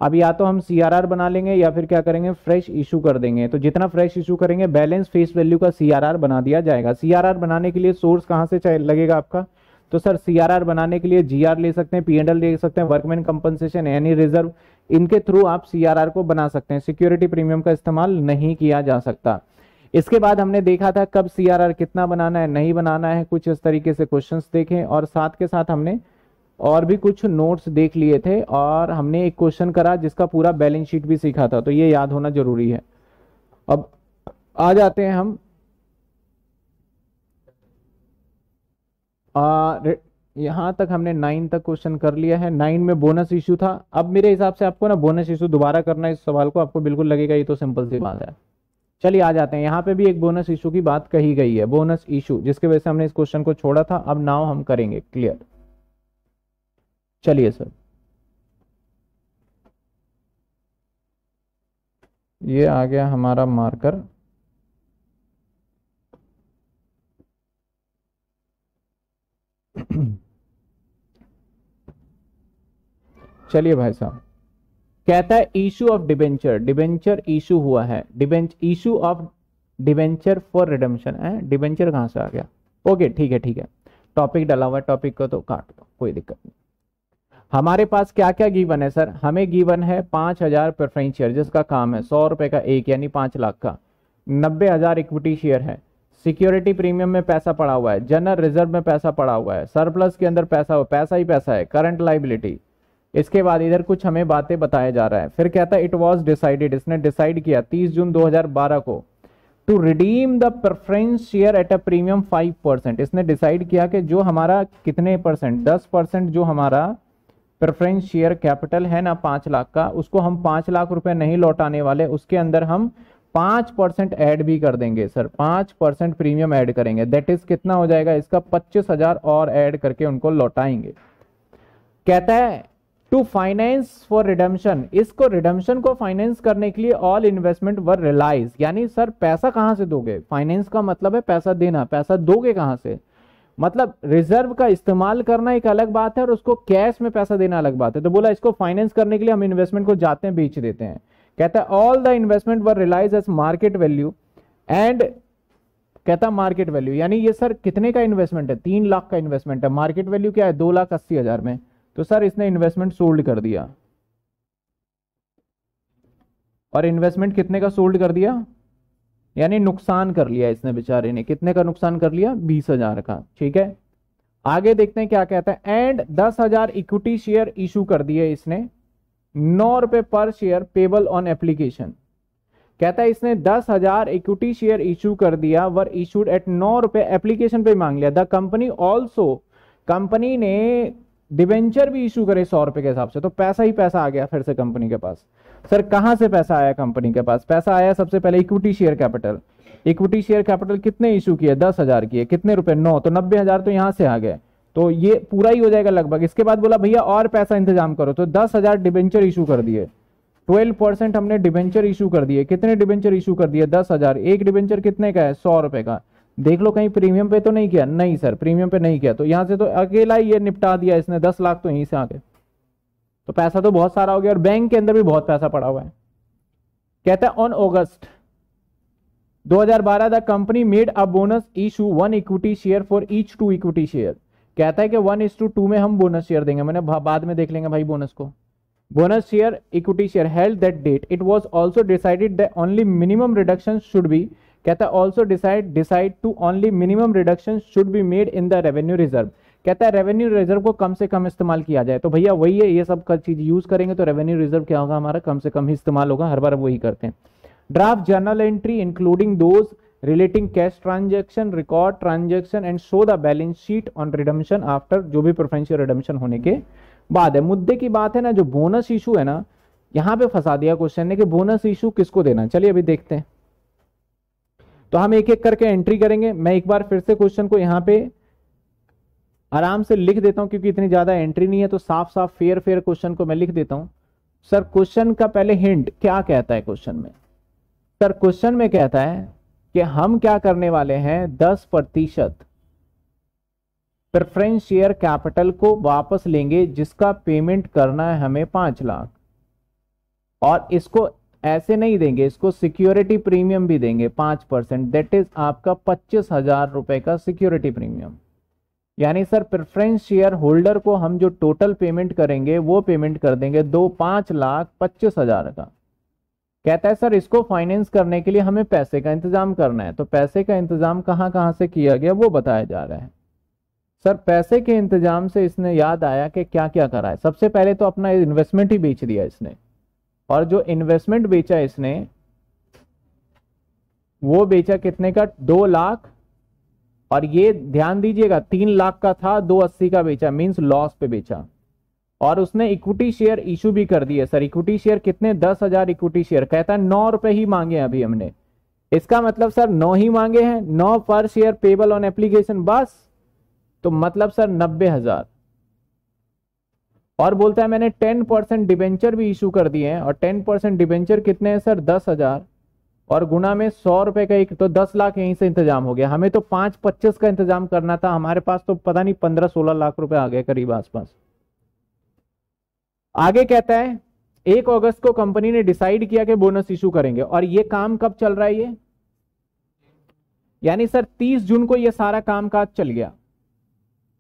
अब या तो हम सी बना लेंगे या फिर क्या करेंगे फ्रेश इशू कर देंगे तो जितना फ्रेश इशू करेंगे बैलेंस फेस वैल्यू का सी बना दिया जाएगा सी बनाने के लिए सोर्स कहाँ से लगेगा आपका तो सर सी बनाने के लिए जी ले सकते हैं पी ले सकते हैं वर्कमैन कंपनसेशन एनी रिजर्व इनके थ्रू आप सी को बना सकते हैं सिक्योरिटी प्रीमियम का इस्तेमाल नहीं किया जा सकता इसके बाद हमने देखा था कब सी कितना बनाना है नहीं बनाना है कुछ इस तरीके से क्वेश्चंस देखे और साथ के साथ हमने और भी कुछ नोट्स देख लिए थे और हमने एक क्वेश्चन करा जिसका पूरा बैलेंस शीट भी सीखा था तो ये याद होना जरूरी है अब आ जाते हैं हम आ, यहाँ तक हमने नाइन तक क्वेश्चन कर लिया है नाइन में बोनस इश्यू था अब मेरे हिसाब से आपको ना बोनस इश्यू दोबारा करना इस सवाल को आपको बिल्कुल लगेगा ये तो सिंपल सी बात है चलिए आ जाते हैं यहाँ पे भी एक बोनस इशू की बात कही गई है बोनस इशू जिसके वजह से हमने इस क्वेश्चन को छोड़ा था अब नाव हम करेंगे क्लियर चलिए सर ये आ गया हमारा मार्कर चलिए भाई साहब कहता है issue of debenture debenture issue हुआ है debenture issue of debenture for redemption है डिबेंचर कहां से आ गया ओके ठीक है ठीक है टॉपिक डाला हुआ है टॉपिक को तो काट दो कोई दिक्कत नहीं हमारे पास क्या क्या गीवन है सर हमें गीवन है पांच हज़ार प्रेफरेंस शेयर जिसका काम है सौ रुपए का एक यानी पांच लाख का नब्बे हज़ार इक्विटी शेयर है सिक्योरिटी प्रीमियम में पैसा पड़ा हुआ है जनरल रिजर्व में पैसा पड़ा हुआ है सरप्लस के अंदर पैसा हुआ पैसा ही पैसा है करंट लाइबिलिटी इसके बाद इधर कुछ हमें बातें बताया जा रहा है फिर कहता है इट वॉज डिसाइडेड इसने डिसाइड किया 30 जून 2012 को to redeem the preference share at a premium 5 percent इसने डिसाइड किया कि जो हमारा कितने परसेंट 10 परसेंट जो हमारा प्रेफरेंस शेयर कैपिटल है ना पांच लाख का उसको हम पांच लाख रुपए नहीं लौटाने वाले उसके अंदर हम पांच परसेंट एड भी कर देंगे सर पांच परसेंट प्रीमियम एड करेंगे दैट इज कितना हो जाएगा इसका पच्चीस हजार और एड करके उनको लौटाएंगे कहता है टू फाइनेंस फॉर रिडम्शन इसको रिडम्शन को फाइनेंस करने के लिए ऑल इन्वेस्टमेंट वर रिलाइज यानी सर पैसा कहाँ से दोगे फाइनेंस का मतलब है पैसा देना पैसा दोगे कहाँ से मतलब रिजर्व का इस्तेमाल करना एक अलग बात है और उसको कैश में पैसा देना अलग बात है तो बोला इसको फाइनेंस करने के लिए हम इन्वेस्टमेंट को जाते हैं बेच देते हैं कहता है all the investment were realised as market value and कहता है मार्केट वैल्यू यानी ये सर कितने का इन्वेस्टमेंट है तीन लाख का इन्वेस्टमेंट है मार्केट वैल्यू क्या है दो लाख अस्सी हजार में तो सर इसने इन्वेस्टमेंट सोल्ड कर दिया और इन्वेस्टमेंट कितने का सोल्ड कर दिया यानी नुकसान कर लिया इसने बेचारे ने कितने का नुकसान कर लिया बीस हजार का ठीक है आगे देखते हैं क्या कहता है एंड दस हजार इक्विटी शेयर इशू कर दिए इसने नौ रुपए पर शेयर पेबल ऑन एप्लीकेशन कहता है इसने दस हजार इक्विटी शेयर इशू कर दिया वर इशूड एट नौ रुपए एप्लीकेशन पे मांग लिया द कंपनी ऑल्सो कंपनी ने डिवेंचर भी इशू करे सौ रुपए के हिसाब से तो पैसा ही पैसा आ गया फिर से कंपनी के पास सर कहां से पैसा आया कंपनी के पास पैसा आया सबसे पहले equity share capital equity share capital कितने इशू किए दस हजार किए कितने रुपए नौ तो नब्बे हजार तो यहां से आ गए तो ये पूरा ही हो जाएगा लगभग इसके बाद बोला भैया और पैसा इंतजाम करो तो दस हजार डिवेंचर इशू कर दिए ट्वेल्व परसेंट हमने डिवेंचर इशू कर दिए कितने डिवेंचर इशू कर दिए दस हजार एक डिवेंचर कितने का है सौ रुपए का देख लो कहीं प्रीमियम पे तो नहीं किया नहीं सर प्रीमियम पे नहीं किया तो यहाँ से तो अकेला ही ये निपटा दिया इसने दस लाख तो यहीं से आगे तो पैसा तो बहुत सारा हो गया और बैंक के अंदर भी बहुत पैसा पड़ा हुआ है कहता है on August 2012 the company made a bonus issue one equity share for each two equity share कहता है कि वन इज टू टू में हम बोनस शेयर देंगे मैंने बाद में देख लेंगे भाई बोनस को bonus share equity share held that date it was also decided only minimum reduction should be कहता है also decide decide to only minimum reduction should be made in the revenue reserve कहता है revenue reserve को कम से कम इस्तेमाल किया जाए तो भैया वही है ये सब चीज यूज करेंगे तो रेवेन्यू रिजर्व क्या होगा हमारा कम से कम ही इस्तेमाल होगा हर बार वही करते हैं draft journal entry including those relating cash transaction record transaction and show the balance sheet on redemption after जो भी प्रोफेंशियल रिडम्शन होने के बाद है मुद्दे की बात है ना जो बोनस इशू है ना यहाँ पे फंसा दिया क्वेश्चन ने कि बोनस इशू किसको देना चलिए अभी देखते हैं तो हम एक एक करके एंट्री करेंगे मैं एक बार फिर से क्वेश्चन को यहाँ पे आराम से लिख देता हूँ क्योंकि इतनी ज़्यादा एंट्री नहीं है तो साफ साफ फेयर फेयर क्वेश्चन को मैं लिख देता हूँ सर क्वेश्चन का पहले हिंट क्या कहता है क्वेश्चन में सर क्वेश्चन में कहता है कि हम क्या करने वाले हैं दस प्रतिशत प्रेफरेंस शेयर कैपिटल को वापस लेंगे जिसका पेमेंट करना है हमें पांच लाख और इसको ऐसे नहीं देंगे इसको सिक्योरिटी प्रीमियम भी देंगे पांच परसेंट दैट इज आपका पच्चीस हजार रुपए का सिक्योरिटी प्रीमियम यानी सर प्रेफरेंस शेयर होल्डर को हम जो टोटल पेमेंट करेंगे वो पेमेंट कर देंगे दो पांच लाख पच्चीस हजार का कहता है सर इसको फाइनेंस करने के लिए हमें पैसे का इंतजाम करना है तो पैसे का इंतजाम कहाँ कहाँ से किया गया वो बताया जा रहा है सर पैसे के इंतजाम से इसने याद आया कि क्या क्या करा है सबसे पहले तो अपना इन्वेस्टमेंट ही बेच दिया इसने और जो इन्वेस्टमेंट बेचा इसने वो बेचा कितने का दो लाख और ये ध्यान दीजिएगा तीन लाख का था दो अस्सी का बेचा मींस लॉस पे बेचा और उसने इक्विटी शेयर इशू भी कर दिए सर इक्विटी शेयर कितने दस हजार इक्विटी शेयर कहता है नौ रुपए ही मांगे अभी हमने इसका मतलब सर नौ ही मांगे हैं नौ पर शेयर पेबल ऑन एप्लीकेशन बस तो मतलब सर नब्बे हजार और बोलता है मैंने टेन परसेंट डिबेंचर भी इशू कर दिए हैं और टेन परसेंट डिबेंचर कितने हैं सर दस हजार और गुना में सौ रुपए का एक तो दस लाख यहीं से इंतजाम हो गया हमें तो पांच पच्चीस का इंतजाम करना था हमारे पास तो पता नहीं पंद्रह सोलह लाख रुपए आ गए करीब आसपास आगे कहता है एक अगस्त को कंपनी ने डिसाइड किया कि बोनस इशू करेंगे और ये काम कब चल रहा है ये यानी सर तीस जून को ये सारा काम काज चल गया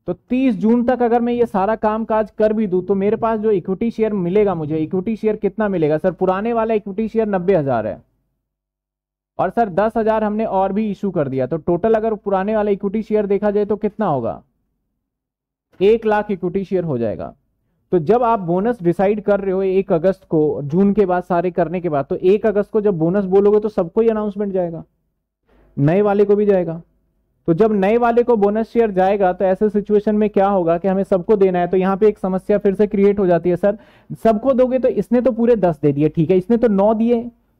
तो 30 जून तक अगर मैं ये सारा काम काज कर भी दूं तो मेरे पास जो इक्विटी शेयर मिलेगा मुझे इक्विटी शेयर कितना मिलेगा सर पुराने वाला इक्विटी शेयर नब्बे हजार है और सर दस हजार हमने और भी इशू कर दिया तो टोटल अगर पुराने वाला इक्विटी शेयर देखा जाए तो कितना होगा एक लाख इक्विटी शेयर हो जाएगा तो जब आप बोनस डिसाइड कर रहे हो एक अगस्त को जून के बाद सारे करने के बाद तो एक अगस्त को जब बोनस बोलोगे तो सबको ही अनाउंसमेंट जाएगा नए वाले को भी जाएगा तो जब नए वाले को बोनस शेयर जाएगा तो ऐसे सिचुएशन में क्या होगा कि हमें सबको देना है तो यहाँ पे एक समस्या फिर से क्रिएट हो जाती है सर सबको दोगे तो इसने तो पूरे दस दे दिए ठीक है इसने तो नौ दिए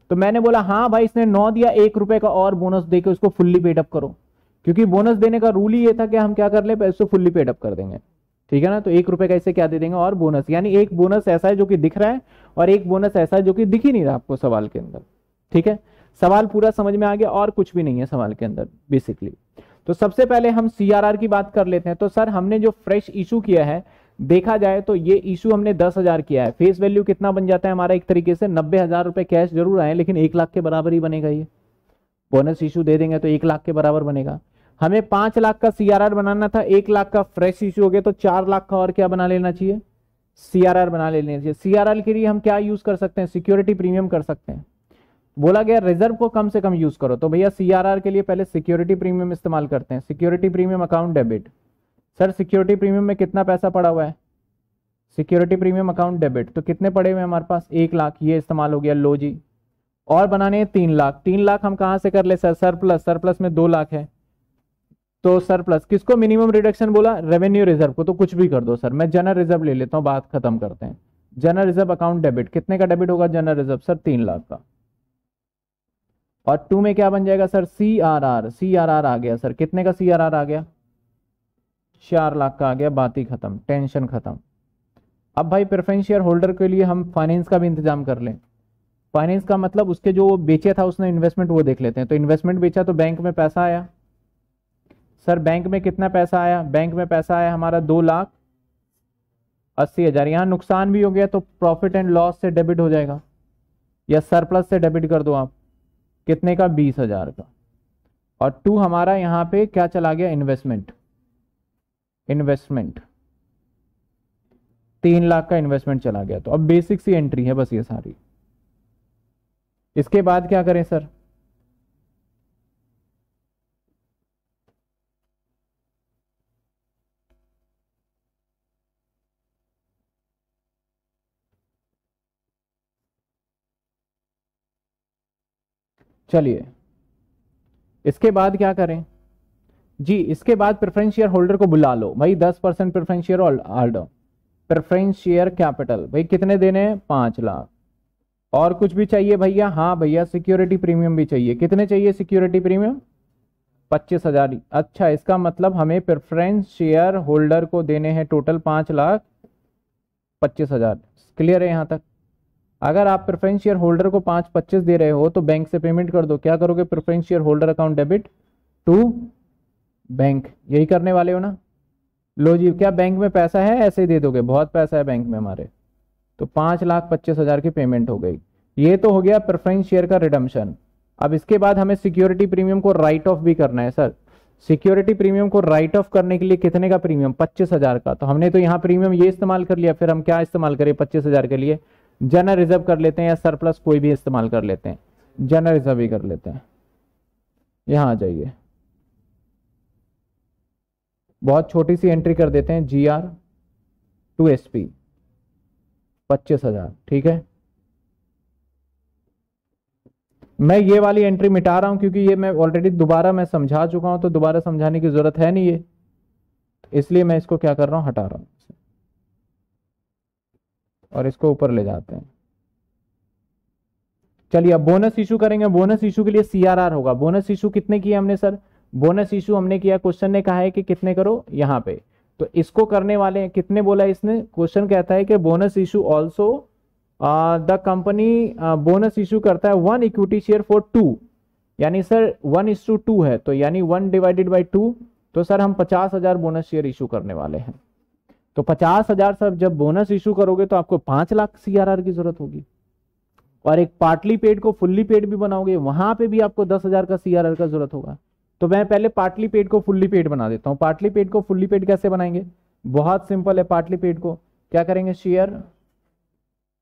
तो मैंने बोला हाँ भाई इसने नौ दिया एक रुपए का और बोनस देके उसको फुल्ली पेडअप करो क्योंकि बोनस देने का रूल ही ये था कि हम क्या कर ले उसको फुल्ली पेडअप कर देंगे ठीक है ना तो एक रुपए का इसे क्या दे देंगे और बोनस यानी एक बोनस ऐसा है जो कि दिख रहा है और एक बोनस ऐसा है जो कि दिख ही नहीं रहा आपको सवाल के अंदर ठीक है सवाल पूरा समझ में आ गया और कुछ भी नहीं है सवाल के अंदर बेसिकली तो सबसे पहले हम सी की बात कर लेते हैं तो सर हमने जो फ्रेश इशू किया है देखा जाए तो ये इशू हमने दस हजार किया है फेस वैल्यू कितना बन जाता है हमारा एक तरीके से नब्बे हजार रुपए कैश जरूर आए लेकिन एक लाख के बराबर ही बनेगा ये बोनस इशू दे देंगे तो एक लाख के बराबर बनेगा हमें पांच लाख का सीआरआर बनाना था एक लाख का फ्रेश इशू हो गया तो चार लाख का और क्या बना लेना चाहिए सीआरआर बना लेना चाहिए सीआरआर के लिए हम क्या यूज कर सकते हैं सिक्योरिटी प्रीमियम कर सकते हैं बोला गया रिजर्व को कम से कम यूज करो तो भैया सीआरआर के लिए पहले सिक्योरिटी प्रीमियम इस्तेमाल करते हैं security premium account debit sir security premium में कितना पैसा पड़ा हुआ है सिक्योरिटी प्रीमियम अकाउंट डेबिट तो कितने पड़े हुए हमारे पास एक लाख ये इस्तेमाल हो गया लो जी और बनाने हैं तीन लाख तीन लाख हम कहाँ से कर ले सर सरप्लस सरप्लस में दो लाख है तो सरप्लस किसको मिनिमम रिडक्शन बोला रेवेन्यू रिजर्व को तो कुछ भी कर दो सर मैं जनरल रिजर्व ले लेता हूँ बात खत्म करते हैं जनरल रिजर्व अकाउंट डेबिट कितने का डेबिट होगा जनरल रिजर्व सर तीन लाख का और टू में क्या बन जाएगा sir C R R C R R आ गया सर कितने का सी आर आर आ गया चार लाख का आ गया बात ही खत्म टेंशन खत्म अब भाई प्रेफरेंस शेयर होल्डर के लिए हम फाइनेंस का भी इंतजाम कर लें फाइनेंस का मतलब उसके जो बेचे था उसने इन्वेस्टमेंट वो देख लेते हैं तो इन्वेस्टमेंट बेचा तो बैंक में पैसा आया सर बैंक में कितना पैसा आया बैंक में पैसा आया हमारा दो लाख अस्सी हज़ार यहाँ नुकसान भी हो गया तो प्रॉफिट एंड लॉस से डेबिट हो जाएगा या सरप्लस से डेबिट कर दो आप कितने का बीस हजार का और टू हमारा यहां पे क्या चला गया इन्वेस्टमेंट इन्वेस्टमेंट तीन लाख का इन्वेस्टमेंट चला गया तो अब बेसिक सी एंट्री है बस ये सारी इसके बाद क्या करें सर चलिए इसके बाद क्या करें जी इसके बाद प्रेफरेंस शेयर होल्डर को बुला लो भाई दस percent preference share holder preference share capital भाई कितने देने हैं पांच लाख और कुछ भी चाहिए भैया हाँ भैया सिक्योरिटी प्रीमियम भी चाहिए कितने चाहिए सिक्योरिटी प्रीमियम पच्चीस हजार अच्छा इसका मतलब हमें प्रेफरेंस शेयर होल्डर को देने हैं टोटल पांच लाख पच्चीस हजार क्लियर है यहाँ तक अगर आप प्रेफरेंस शेयर होल्डर को पांच पच्चीस दे रहे हो तो बैंक से पेमेंट कर दो क्या करोगे preference share holder account debit to bank यही करने वाले हो ना लो जी क्या बैंक में पैसा है ऐसे ही दे दोगे बहुत पैसा है बैंक में हमारे तो पांच लाख पच्चीस हज़ार की पेमेंट हो गई ये तो हो गया प्रेफरेंस शेयर का रिडम्शन अब इसके बाद हमें सिक्योरिटी प्रीमियम को राइट ऑफ भी करना है सर सिक्योरिटी प्रीमियम को राइट ऑफ करने के लिए कितने का प्रीमियम पच्चीस हज़ार का तो हमने तो यहाँ प्रीमियम ये इस्तेमाल कर लिया फिर हम क्या इस्तेमाल करें पच्चीस हज़ार के लिए जनरल रिजर्व कर लेते हैं या सरप्लस कोई भी इस्तेमाल कर लेते हैं जनरल रिजर्व ही कर लेते हैं यहां आ जाइए बहुत छोटी सी एंट्री कर देते हैं G R to S P पच्चीस हजार ठीक है मैं ये वाली एंट्री मिटा रहा हूं क्योंकि ये मैं ऑलरेडी दोबारा मैं समझा चुका हूं तो दोबारा समझाने की जरूरत है नहीं ये इसलिए मैं इसको क्या कर रहा हूं हटा रहा हूं और इसको ऊपर ले जाते हैं चलिए अब बोनस इशू करेंगे बोनस इशू के लिए सीआरआर होगा बोनस इशू कितने किए हमने सर बोनस इशू हमने किया क्वेश्चन ने कहा है कि कितने करो यहाँ पे तो इसको करने वाले हैं कितने बोला इसने क्वेश्चन कहता है कि bonus issue also the company bonus issue करता है one equity share for two यानी सर वन इशू टू है तो यानी वन डिवाइडेड बाई टू तो सर हम पचास हजार बोनस शेयर इशू करने वाले हैं तो पचास हजार सर जब बोनस इशू करोगे तो आपको पांच लाख सीआरआर की जरूरत होगी और एक पार्टली पेड को फुल्ली पेड भी बनाओगे वहां पे भी आपको दस हजार का सीआरआर का जरूरत होगा तो मैं पहले पार्टली पेड को फुल्ली पेड बना देता हूँ पार्टली पेड को फुल्ली पेड कैसे बनाएंगे बहुत सिंपल है पार्टली पेड को क्या करेंगे share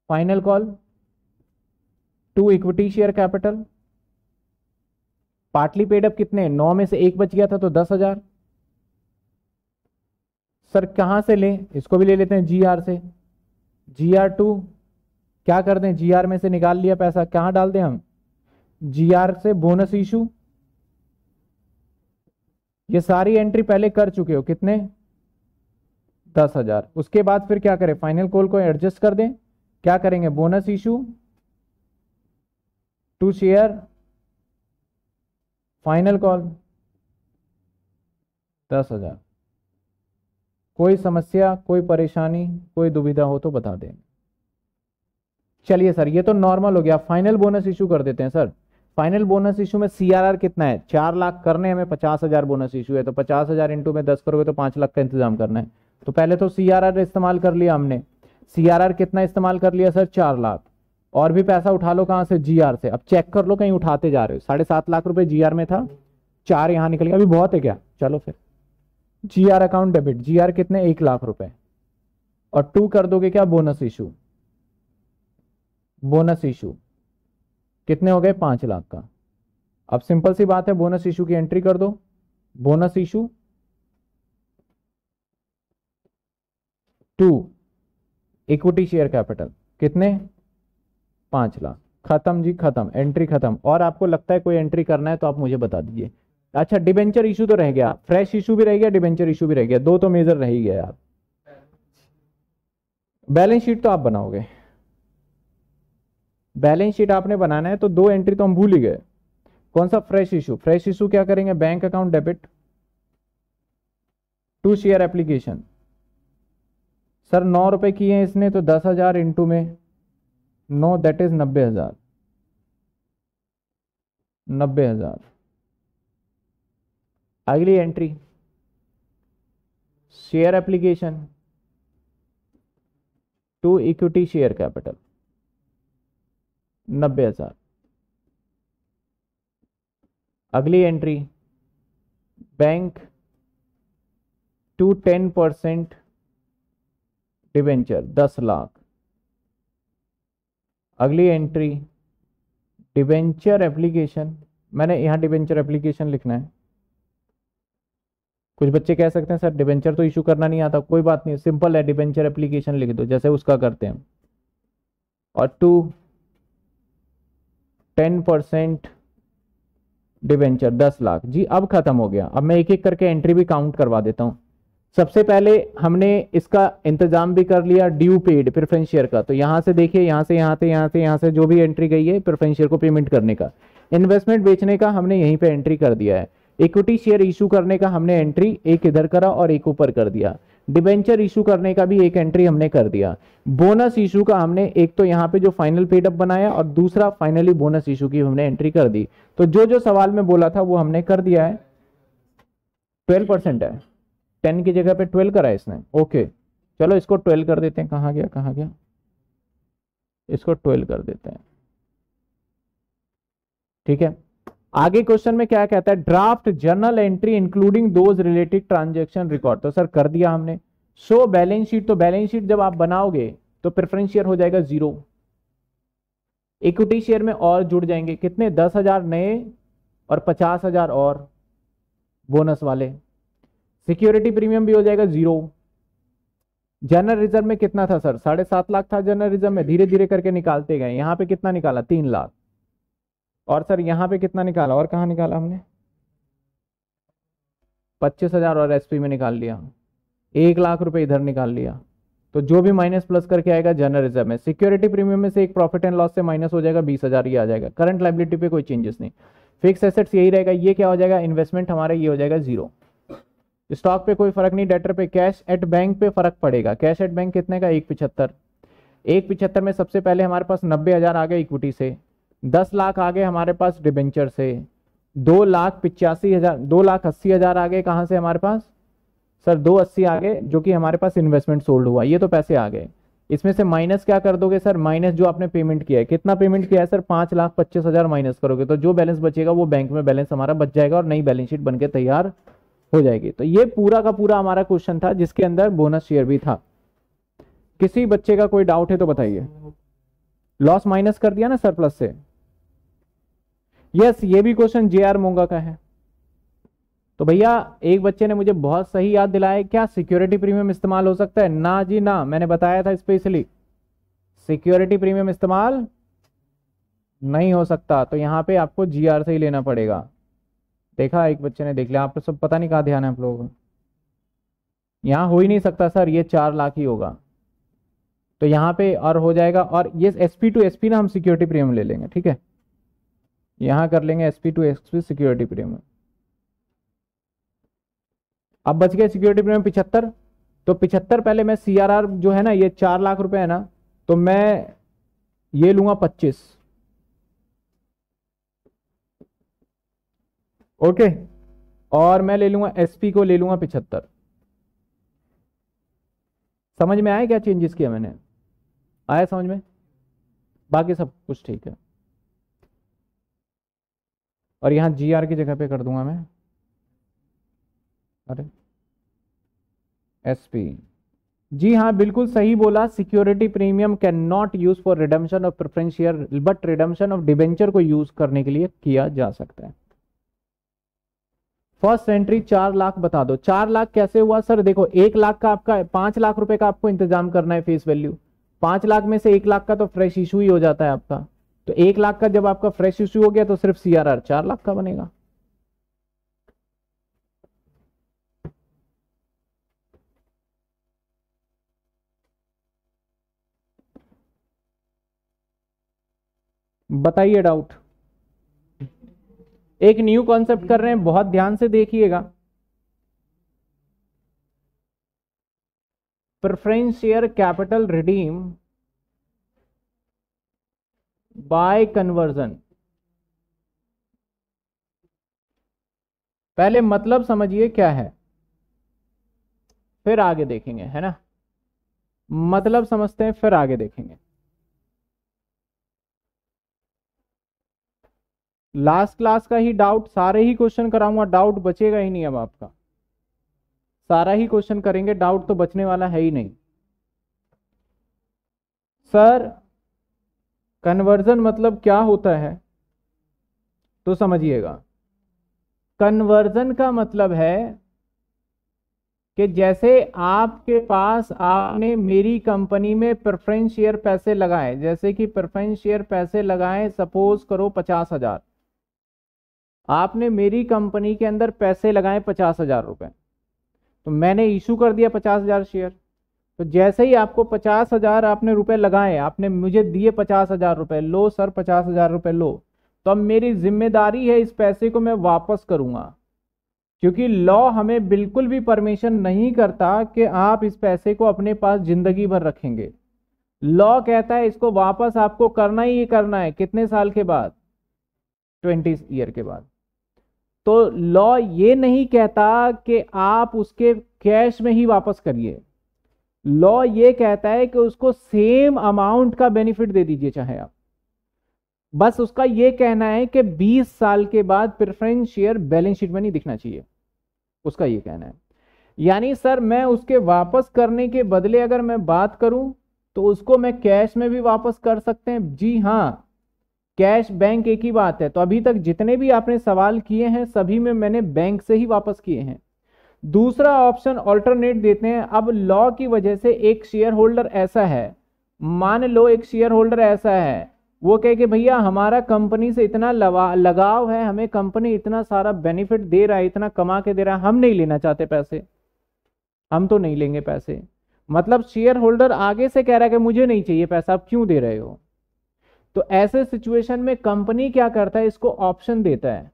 final call to equity share capital partly paid अब कितने नौ में से एक बच गया था तो दस हजार सर कहां से लें इसको भी ले लेते हैं जी आर से जी आर टू क्या कर दें जी आर में से निकाल लिया पैसा कहां डाल दें हम जी आर से बोनस इशू ये सारी एंट्री पहले कर चुके हो कितने दस हजार उसके बाद फिर क्या करें फाइनल कॉल को एडजस्ट कर दें क्या करेंगे bonus issue to share final call दस हजार कोई समस्या कोई परेशानी कोई दुविधा हो तो बता दें चलिए सर ये तो नॉर्मल हो गया फाइनल बोनस इशू कर देते हैं सर फाइनल बोनस इशू में सीआरआर कितना है चार लाख करने हमें पचास हजार बोनस इशू है तो पचास हजार इंटू में दस करोगे तो पांच लाख का इंतजाम करना है तो पहले तो सीआरआर इस्तेमाल कर लिया हमने सीआरआर कितना इस्तेमाल कर लिया सर चार लाख और भी पैसा उठा लो कहां से जीआर से अब चेक कर लो कहीं उठाते जा रहे हो साढ़े सात लाख रुपए जीआर में था चार यहाँ निकल गया अभी बहुत है क्या चलो फिर G R account debit G R कितने एक लाख रुपए और टू कर दोगे क्या बोनस इशू बोनस इशू कितने हो गए पांच लाख का अब सिंपल सी बात है बोनस इशू की एंट्री कर दो bonus issue to equity share capital कितने पांच लाख खत्म जी खत्म एंट्री खत्म और आपको लगता है कोई एंट्री करना है तो आप मुझे बता दीजिए अच्छा डिबेंचर इशू तो रह गया फ्रेश इशू भी रह गया डिबेंचर इशू भी रह गया दो तो मेजर रह ही गया आप बैलेंस शीट तो आप बनाओगे बैलेंस शीट आपने बनाना है तो दो एंट्री तो हम भूल ही गए कौन सा फ्रेश इशू फ्रेश इशू क्या करेंगे bank account debit to share application sir नौ रुपए किए हैं इसने तो दस हजार इंटू में नो दैट इज नब्बे हजार नब्बे हजार अगली entry share application to equity share capital नब्बे हजार अगली entry bank to ten percent debenture दस लाख अगली एंट्री डिवेंचर एप्लीकेशन मैंने यहां डिवेंचर एप्लीकेशन लिखना है कुछ बच्चे कह सकते हैं सर डिबेंचर तो इशू करना नहीं आता कोई बात नहीं सिंपल है डिबेंचर एप्लीकेशन लिख दो जैसे उसका करते हैं और टू टेन परसेंट डिवेंचर दस लाख जी अब ख़त्म हो गया अब मैं एक एक करके एंट्री भी काउंट करवा देता हूं सबसे पहले हमने इसका इंतजाम भी कर लिया ड्यू पेड प्रिफ्रेंशियर का तो यहां से देखिए यहां से यहां से यहां से यहां से जो भी एंट्री गई है प्रिफ्रेंशियर को पेमेंट करने का इन्वेस्टमेंट बेचने का हमने यहीं पे एंट्री कर दिया है इक्विटी शेयर इशू करने का हमने एंट्री एक इधर करा और एक ऊपर कर दिया डिबेंचर इशू करने का भी एक एंट्री हमने कर दिया बोनस इशू का हमने एक तो यहाँ पे जो फाइनल पेडअप बनाया और दूसरा फाइनली बोनस इशू की हमने एंट्री कर दी तो जो जो सवाल में बोला था वो हमने कर दिया है ट्वेल्व परसेंट है टेन की जगह पे ट्वेल्व करा है इसने ओके चलो इसको ट्वेल्व कर देते हैं कहाँ गया कहाँ गया इसको ट्वेल्व कर देते हैं ठीक है आगे क्वेश्चन में क्या कहता है draft journal entry including those related transaction record तो सर कर दिया हमने सो बैलेंस शीट तो बैलेंस शीट जब आप बनाओगे तो प्रेफरेंस शेयर हो जाएगा जीरो इक्विटी शेयर में और जुड़ जाएंगे कितने दस हजार नए और पचास हजार और बोनस वाले सिक्योरिटी प्रीमियम भी हो जाएगा जीरो जनरल रिजर्व में कितना था सर साढ़े सात लाख था जनरल रिजर्व में धीरे धीरे करके निकालते गए यहां पे कितना निकाला तीन लाख और सर यहाँ पे कितना निकाला और कहाँ निकाला हमने पच्चीस हजार और एसपी में निकाल लिया एक लाख रुपए इधर निकाल लिया तो जो भी माइनस प्लस करके आएगा जनरल रिजर्व में सिक्योरिटी प्रीमियम में से एक प्रॉफिट एंड लॉस से माइनस हो जाएगा बीस हजार ही आ जाएगा करंट लाइबिलिटी पे कोई चेंजेस नहीं फिक्स एसेट्स यही रहेगा ये क्या हो जाएगा इन्वेस्टमेंट हमारा ये हो जाएगा जीरो स्टॉक पे कोई फर्क नहीं डेटर पे कैश एट बैंक पे फर्क पड़ेगा कैश एट बैंक कितने का एक पिछहत्तर एक पिछहत्तर में सबसे पहले हमारे पास नब्बे हजार आ गए इक्विटी से दस लाख आ गए हमारे पास डिबेंचर से दो लाख पिचासी हजार दो लाख अस्सी हजार आ गए कहाँ से हमारे पास सर दो अस्सी आ गए जो कि हमारे पास इन्वेस्टमेंट सोल्ड हुआ ये तो पैसे आ गए इसमें से माइनस क्या कर दोगे सर माइनस जो आपने पेमेंट किया है कितना पेमेंट किया है सर पांच लाख पच्चीस हजार माइनस करोगे तो जो बैलेंस बचेगा वो बैंक में बैलेंस हमारा बच जाएगा और नई बैलेंस शीट बनकर तैयार हो जाएगी तो ये पूरा का पूरा हमारा क्वेश्चन था जिसके अंदर बोनस शेयर भी था किसी बच्चे का कोई डाउट है तो बताइए लॉस माइनस कर दिया ना सर से यस ये भी क्वेश्चन जे आर मोंगा का है तो भैया एक बच्चे ने मुझे बहुत सही याद दिलाया क्या सिक्योरिटी प्रीमियम इस्तेमाल हो सकता है ना जी ना मैंने बताया था स्पेशली सिक्योरिटी प्रीमियम इस्तेमाल नहीं हो सकता तो यहाँ पे आपको जीआर से ही लेना पड़ेगा देखा एक बच्चे ने देख लिया आपको सब पता नहीं कहा ध्यान है आप लोगों को यहाँ हो ही नहीं सकता सर ये चार लाख ही होगा तो यहाँ पे और हो जाएगा और ये S P to S P ना हम सिक्योरिटी प्रीमियम ले लेंगे ठीक है यहाँ कर लेंगे S P to S P security premium अब बच गए सिक्योरिटी प्रीमियम पिछहत्तर तो पिछहत्तर पहले मैं सी आर आर जो है ना ये चार लाख रुपए है ना तो मैं ये लूंगा पच्चीस ओके और मैं ले लूंगा एसपी को ले लूंगा पिछहत्तर समझ में आया क्या चेंजेस किया मैंने आया समझ में बाकी सब कुछ ठीक है और यहाँ जी आर की जगह पे कर दूंगा मैं अरे एस पी जी हाँ बिल्कुल सही बोला security premium can not use for redemption of preference but redemption of debenture को यूज करने के लिए किया जा सकता है फर्स्ट एंट्री चार लाख बता दो चार लाख कैसे हुआ सर देखो एक लाख का आपका पांच लाख रुपए का आपको इंतजाम करना है फेस वैल्यू पांच लाख में से एक लाख का तो फ्रेश इशू ही हो जाता है आपका तो एक लाख का जब आपका फ्रेश इश्यू हो गया तो सिर्फ सीआरआर चार लाख का बनेगा बताइए डाउट एक न्यू कॉन्सेप्ट कर रहे हैं बहुत ध्यान से देखिएगा preference share capital redeem by conversion पहले मतलब समझिए क्या है फिर आगे देखेंगे है ना मतलब समझते हैं फिर आगे देखेंगे लास्ट क्लास का ही डाउट सारे ही क्वेश्चन कराऊंगा डाउट बचेगा ही नहीं अब आपका सारा ही क्वेश्चन करेंगे डाउट तो बचने वाला है ही नहीं सर कन्वर्जन मतलब क्या होता है तो समझिएगा कन्वर्जन का मतलब है कि जैसे आपके पास आपने मेरी कंपनी में प्रेफरेंस शेयर पैसे लगाए जैसे कि प्रेफरेंस शेयर पैसे लगाए सपोज करो पचास हजार आपने मेरी कंपनी के अंदर पैसे लगाए पचास हजार रुपए तो मैंने इशू कर दिया पचास हजार शेयर तो जैसे ही आपको पचास हजार आपने रुपए लगाए आपने मुझे दिए पचास हजार रुपए लो सर पचास हजार रुपए लो तो अब मेरी जिम्मेदारी है इस पैसे को मैं वापस करूंगा क्योंकि लॉ हमें बिल्कुल भी परमिशन नहीं करता कि आप इस पैसे को अपने पास जिंदगी भर रखेंगे लॉ कहता है इसको वापस आपको करना ही करना है कितने साल के बाद ट्वेंटी ईयर के बाद तो लॉ ये नहीं कहता कि आप उसके कैश में ही वापस करिए लॉ ये कहता है कि उसको सेम अमाउंट का बेनिफिट दे दीजिए चाहे आप बस उसका यह कहना है कि 20 साल के बाद प्रेफरेंस शेयर बैलेंस शीट में नहीं दिखना चाहिए उसका यह कहना है यानी सर मैं उसके वापस करने के बदले अगर मैं बात करूं तो उसको मैं कैश में भी वापस कर सकते हैं जी हां कैश बैंक एक ही बात है तो अभी तक जितने भी आपने सवाल किए हैं सभी में मैंने बैंक से ही वापस किए हैं दूसरा ऑप्शन ऑल्टरनेट देते हैं अब लॉ की वजह से एक शेयर होल्डर ऐसा है मान लो एक शेयर होल्डर ऐसा है वो कहे के भैया हमारा कंपनी से इतना लगाव है हमें कंपनी इतना सारा बेनिफिट दे रहा है इतना कमा के दे रहा है हम नहीं लेना चाहते पैसे हम तो नहीं लेंगे पैसे मतलब शेयर होल्डर आगे से कह रहा है कि मुझे नहीं चाहिए पैसा आप क्यों दे रहे हो तो ऐसे सिचुएशन में कंपनी क्या करता है इसको ऑप्शन देता है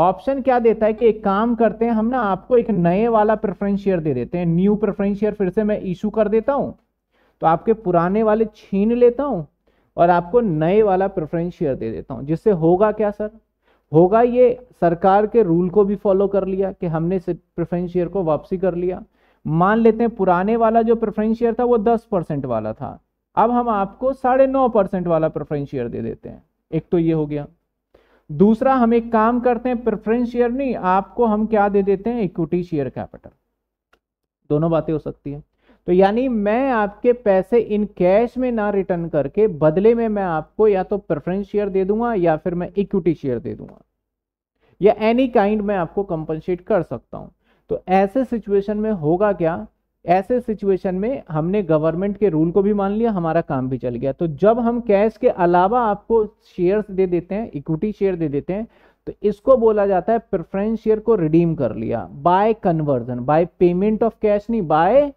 ऑप्शन क्या देता है कि एक काम करते हैं हम ना आपको एक नए वाला प्रेफरेंस शेयर दे देते हैं न्यू प्रेफरेंस शेयर फिर से मैं इशू कर देता हूँ तो आपके पुराने वाले छीन लेता हूँ और आपको नए वाला प्रेफरेंस शेयर दे देता हूँ जिससे होगा क्या सर होगा ये सरकार के रूल को भी फॉलो कर लिया कि हमने प्रेफरेंस शेयर को वापसी कर लिया मान लेते हैं पुराने वाला जो प्रेफरेंस शेयर था वो दस परसेंट वाला था अब हम आपको साढ़े नौ परसेंट वाला प्रेफरेंस शेयर दे देते हैं एक तो ये हो गया दूसरा हम एक काम करते हैं प्रेफरेंस शेयर नहीं आपको हम क्या दे देते हैं इक्विटी शेयर कैपिटल दोनों बातें हो सकती है तो यानी मैं आपके पैसे इन कैश में ना रिटर्न करके बदले में मैं आपको या तो प्रेफरेंस शेयर दे दूंगा या फिर मैं इक्विटी शेयर दे दूंगा या एनी काइंड मैं आपको कंपनसेट कर सकता हूं तो ऐसे सिचुएशन में होगा क्या ऐसे सिचुएशन में हमने गवर्नमेंट के रूल को भी मान लिया हमारा काम भी चल गया तो जब हम कैश के अलावा आपको शेयर्स दे देते हैं इक्विटी शेयर दे देते हैं तो इसको बोला जाता है प्रेफरेंस शेयर को रिडीम कर लिया by conversion by payment of cash नहीं बाय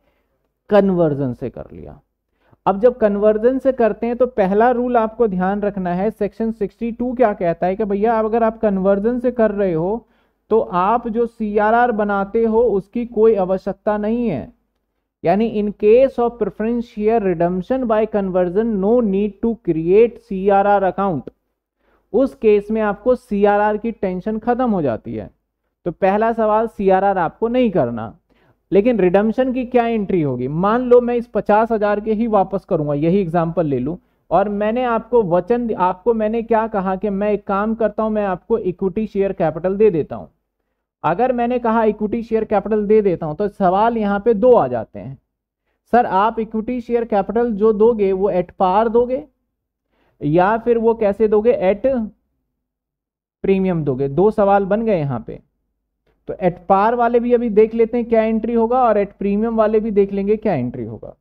कन्वर्जन से कर लिया अब जब कन्वर्जन से करते हैं तो पहला रूल आपको ध्यान रखना है सेक्शन 62 क्या कहता है कि भैया अगर आप कन्वर्जन से कर रहे हो तो आप जो सी बनाते हो उसकी कोई आवश्यकता नहीं है यानी in case of preference share redemption by conversion no need to create CRR account उस केस में आपको सीआरआर की टेंशन खत्म हो जाती है तो पहला सवाल सीआरआर आपको नहीं करना लेकिन रिडम्शन की क्या एंट्री होगी मान लो मैं इस पचास हजार के ही वापस करूंगा यही एग्जाम्पल ले लू और मैंने आपको वचन आपको मैंने क्या कहा कि मैं एक काम करता हूं मैं आपको इक्विटी शेयर कैपिटल दे देता हूं अगर मैंने कहा इक्विटी शेयर कैपिटल दे देता हूं तो सवाल यहाँ पे दो आ जाते हैं सर आप इक्विटी शेयर कैपिटल जो दोगे वो एट पार दोगे या फिर वो कैसे दोगे एट प्रीमियम दोगे दो सवाल बन गए यहां पे तो एट पार वाले भी अभी देख लेते हैं क्या एंट्री होगा और एट प्रीमियम वाले भी देख लेंगे क्या एंट्री होगा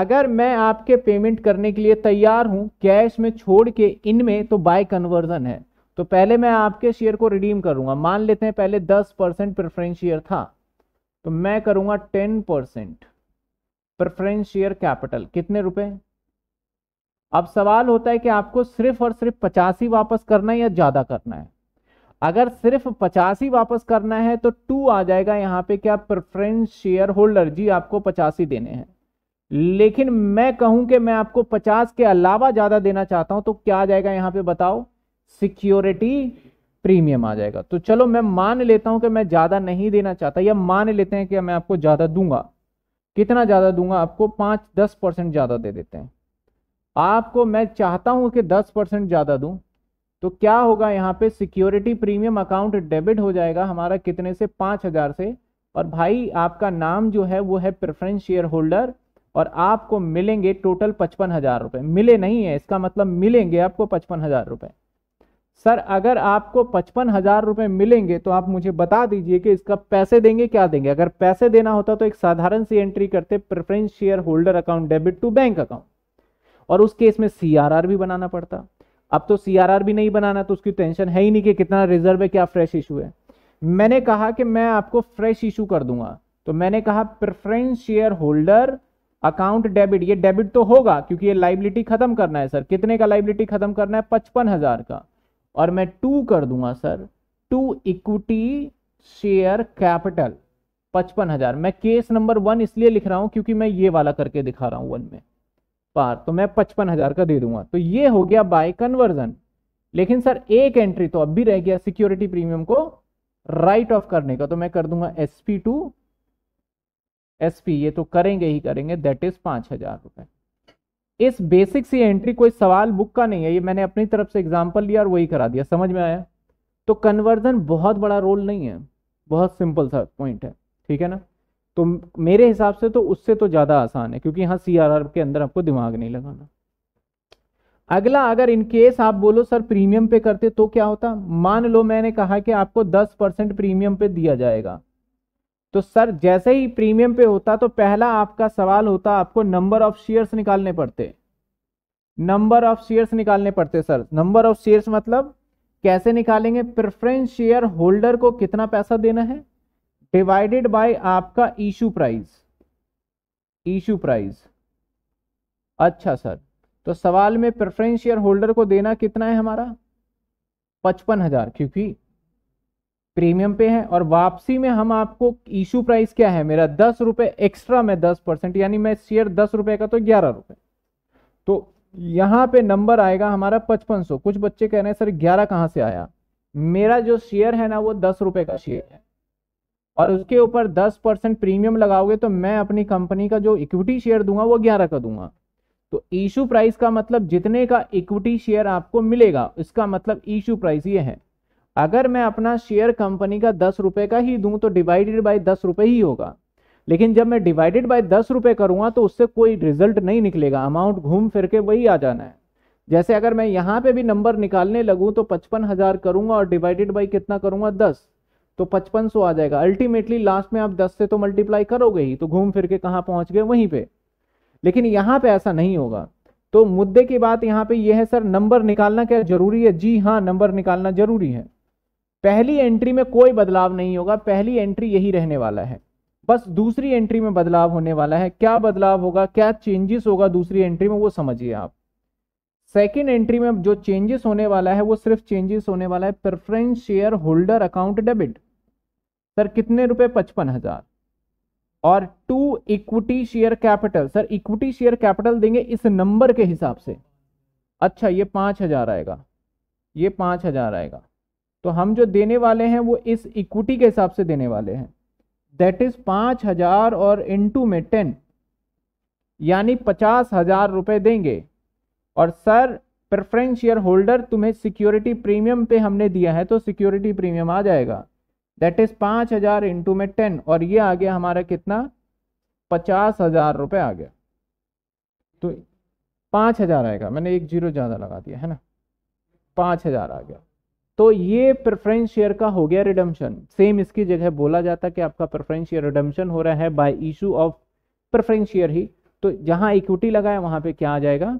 अगर मैं आपके पेमेंट करने के लिए तैयार हूं कैश में छोड़ के इनमें तो बाय कन्वर्जन है तो पहले मैं आपके शेयर को रिडीम करूंगा मान लेते हैं पहले दस परसेंट प्रेफरेंस शेयर था तो मैं करूंगा ten percent preference share capital कितने रुपए अब सवाल होता है कि आपको सिर्फ और सिर्फ पचासी वापस करना है या ज्यादा करना है अगर सिर्फ पचासी वापस करना है तो टू आ जाएगा यहां पे क्या प्रेफरेंस शेयर होल्डर जी आपको पचासी देने हैं लेकिन मैं कहूं कि मैं आपको पचास के अलावा ज्यादा देना चाहता हूं तो क्या आ जाएगा यहां पे बताओ सिक्योरिटी प्रीमियम आ जाएगा तो चलो मैं मान लेता हूं कि मैं ज्यादा नहीं देना चाहता या मान लेते हैं कि मैं आपको ज्यादा दूंगा कितना ज्यादा दूंगा आपको पांच दस परसेंट ज्यादा दे देते हैं आपको मैं चाहता हूं कि दस परसेंट ज्यादा दूं तो क्या होगा यहाँ पे सिक्योरिटी प्रीमियम अकाउंट डेबिट हो जाएगा हमारा कितने से पांच हजार से और भाई आपका नाम जो है वो है प्रेफरेंस शेयर होल्डर और आपको मिलेंगे टोटल पचपन हजार रुपए मिले नहीं है इसका मतलब मिलेंगे आपको पचपन हजार रुपए सर अगर आपको पचपन हजार रुपये मिलेंगे तो आप मुझे बता दीजिए कि इसका पैसे देंगे क्या देंगे अगर पैसे देना होता तो एक साधारण सी एंट्री करते preference share holder account debit to bank account और उस केस में सीआरआर भी बनाना पड़ता अब तो सीआरआर भी नहीं बनाना तो उसकी टेंशन है ही नहीं कि कितना रिजर्व है क्या फ्रेश इशू है मैंने कहा कि मैं आपको फ्रेश इशू कर दूंगा तो मैंने कहा preference share holder account debit ये डेबिट तो होगा क्योंकि ये लाइबिलिटी खत्म करना है सर कितने का लाइबिलिटी खत्म करना है पचपन हजार का और मैं टू कर दूंगा sir to equity share capital पचपन हजार मैं केस नंबर वन इसलिए लिख रहा हूं क्योंकि मैं ये वाला करके दिखा रहा हूं वन में पार तो मैं पचपन हजार का दे दूंगा तो ये हो गया बाय कन्वर्जन लेकिन सर एक एंट्री तो अब भी रह गया सिक्योरिटी प्रीमियम को राइट ऑफ करने का तो मैं कर दूंगा S P to S P ये तो करेंगे ही करेंगे दैट इज पांच हजार रुपए इस बेसिक सी एंट्री कोई सवाल बुक का नहीं है ये मैंने अपनी तरफ से एग्जाम्पल लिया और वही करा दिया समझ में आया तो कन्वर्जन बहुत बड़ा रोल नहीं है बहुत सिंपल सा पॉइंट है ठीक है ना तो मेरे हिसाब से तो उससे तो ज़्यादा आसान है क्योंकि यहाँ सी के अंदर आपको दिमाग नहीं लगाना अगला अगर इन केस आप बोलो सर प्रीमियम पे करते तो क्या होता मान लो मैंने कहा कि आपको 10 परसेंट प्रीमियम पे दिया जाएगा तो सर जैसे ही प्रीमियम पे होता तो पहला आपका सवाल होता आपको नंबर ऑफ शेयर्स निकालने पड़ते नंबर ऑफ शेयर्स निकालने पड़ते सर नंबर ऑफ शेयर्स मतलब कैसे निकालेंगे प्रेफरेंस शेयर होल्डर को कितना पैसा देना है डिवाइडेड बाय आपका इशू प्राइस इशू प्राइस अच्छा सर तो सवाल में प्रेफरेंस शेयर होल्डर को देना कितना है हमारा पचपन हजार क्योंकि प्रीमियम पे है और वापसी में हम आपको इशू प्राइस क्या है मेरा दस रुपए एक्स्ट्रा में दस परसेंट यानी मैं शेयर दस रुपए का तो ग्यारह रुपए तो यहाँ पे नंबर आएगा हमारा पचपन सौ कुछ बच्चे कह रहे हैं सर ग्यारह कहाँ से आया मेरा जो शेयर है ना वो दस रुपए का शेयर है और उसके ऊपर दस परसेंट प्रीमियम लगाओगे तो मैं अपनी कंपनी का जो इक्विटी शेयर दूंगा वो ग्यारह का दूंगा तो इशू प्राइस का मतलब जितने का इक्विटी शेयर आपको मिलेगा इसका मतलब इशू प्राइस ये है अगर मैं अपना शेयर कंपनी का दस रुपये का ही दूं तो डिवाइडेड बाय दस रुपये ही होगा लेकिन जब मैं डिवाइडेड बाय दस रुपये करूँगा तो उससे कोई रिजल्ट नहीं निकलेगा अमाउंट घूम फिर के वही आ जाना है जैसे अगर मैं यहाँ पे भी नंबर निकालने लगूँ तो पचपन हज़ार करूँगा और डिवाइडेड बाई कितना करूँगा दस तो पचपन सौ आ जाएगा अल्टीमेटली लास्ट में आप दस से तो मल्टीप्लाई करोगे ही तो घूम फिर के कहाँ पहुँच गए वहीं पर लेकिन यहाँ पर ऐसा नहीं होगा तो मुद्दे की बात यहाँ पे यह है सर नंबर निकालना क्या जरूरी है जी हाँ नंबर निकालना जरूरी है पहली एंट्री में कोई बदलाव नहीं होगा पहली एंट्री यही रहने वाला है बस दूसरी एंट्री में बदलाव होने वाला है क्या बदलाव होगा क्या चेंजेस होगा दूसरी एंट्री में वो समझिए आप सेकेंड एंट्री में जो चेंजेस होने वाला है वो सिर्फ चेंजेस होने वाला है preference share holder account debit sir कितने रुपए पचपन हजार और to equity share capital sir equity share capital देंगे इस नंबर के हिसाब से अच्छा ये पांच हजार आएगा ये पांच हजार आएगा तो हम जो देने वाले हैं वो इस इक्विटी के हिसाब से देने वाले हैं दैट इज पांच हजार और इंटू में टेन यानी पचास हजार रुपये देंगे और सर प्रेफरेंस शेयर होल्डर तुम्हें सिक्योरिटी प्रीमियम पे हमने दिया है तो सिक्योरिटी प्रीमियम आ जाएगा दैट इज पाँच हजार इंटू में टेन और ये आ गया हमारा कितना पचास हजार रुपये आ गया तो पाँच हजार आएगा मैंने एक जीरो ज़्यादा लगा दिया है ना पाँच हजार आ गया तो ये प्रेफरेंस शेयर का हो गया रिडम्शन सेम इसकी जगह बोला जाता कि आपका प्रेफरेंस शेयर रिडम्शन हो रहा है by issue of preference share ही तो जहां इक्विटी लगा है वहां पे क्या आ जाएगा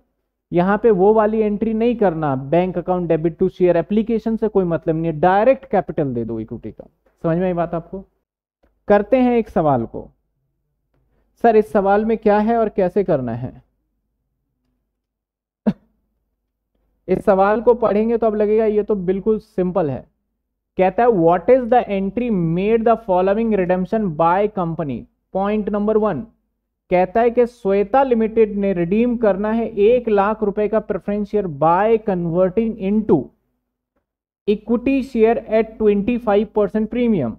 यहां पे वो वाली एंट्री नहीं करना bank account debit to share application से कोई मतलब नहीं है डायरेक्ट कैपिटल दे दो इक्विटी का समझ में आई बात आपको करते हैं एक सवाल को सर इस सवाल में क्या है और कैसे करना है इस सवाल को पढ़ेंगे तो अब लगेगा ये तो बिल्कुल सिंपल है कहता है what is the entry made the following redemption by company point number one कहता है कि स्वेता लिमिटेड ने रिडीम करना है एक लाख रुपए का preference share by converting into equity share at twenty five percent premium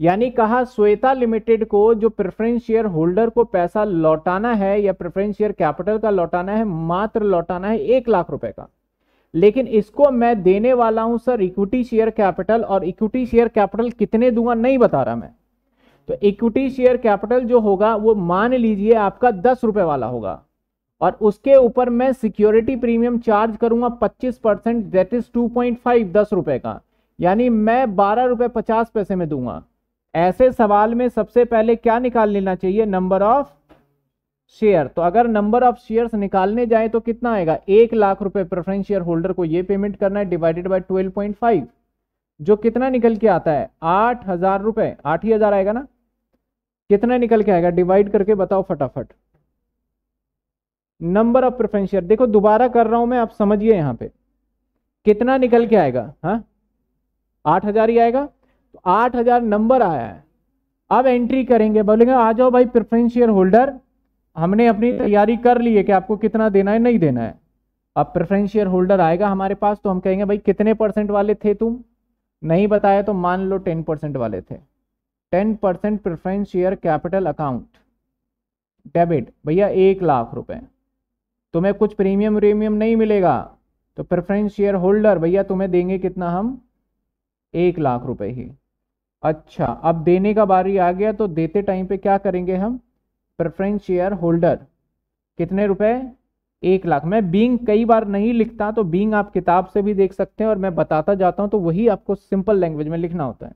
यानी कहा स्वेता लिमिटेड को जो प्रेफरेंस शेयर होल्डर को पैसा लौटाना है या प्रेफरेंस शेयर कैपिटल का लौटाना है मात्र लौटाना है एक लाख रुपए का लेकिन इसको मैं देने वाला हूं सर इक्विटी शेयर कैपिटल और इक्विटी शेयर कैपिटल कितने दूंगा नहीं बता रहा मैं तो इक्विटी शेयर कैपिटल जो होगा वो मान लीजिए आपका दस रुपए वाला होगा और उसके ऊपर मैं सिक्योरिटी प्रीमियम चार्ज करूंगा पच्चीस percent that is two point five दस रुपए का यानी मैं बारह रुपए पचास पैसे में दूंगा ऐसे सवाल में सबसे पहले क्या निकाल लेना चाहिए नंबर ऑफ शेयर तो अगर नंबर ऑफ शेयर्स निकालने जाए तो कितना आएगा एक लाख रुपए प्रेफरेंस शेयर होल्डर को ये पेमेंट करना है divided by twelve point five जो कितना निकल के आता है आठ हजार रुपए आठ ही हजार आएगा ना कितना निकल के आएगा डिवाइड करके बताओ फटाफट नंबर ऑफ प्रेफरेंस शेयर देखो दोबारा कर रहा हूं मैं आप समझिए यहां पर कितना निकल के आएगा हाँ आठ हजार ही आएगा तो आठ हजार नंबर आया है अब एंट्री करेंगे बोलेंगे आ जाओ भाई प्रेफरेंस शेयर होल्डर हमने अपनी तैयारी कर ली है कि आपको कितना देना है नहीं देना है अब प्रेफरेंस शेयर होल्डर आएगा हमारे पास तो हम कहेंगे भाई कितने परसेंट वाले थे तुम नहीं बताया तो मान लो टेन परसेंट वाले थे ten percent preference share capital account debit भैया एक लाख रुपए तुम्हें कुछ प्रीमियम प्रीमियम नहीं मिलेगा तो प्रेफरेंस शेयर होल्डर भैया तुम्हें देंगे कितना हम एक लाख रुपए ही अच्छा अब देने का बारी आ गया तो देते टाइम पे क्या करेंगे हम प्रेफरेंस शेयर होल्डर कितने रुपए एक लाख मैं बींग कई बार नहीं लिखता तो बींग आप किताब से भी देख सकते हैं और मैं बताता जाता हूं तो वही आपको सिंपल लैंग्वेज में लिखना होता है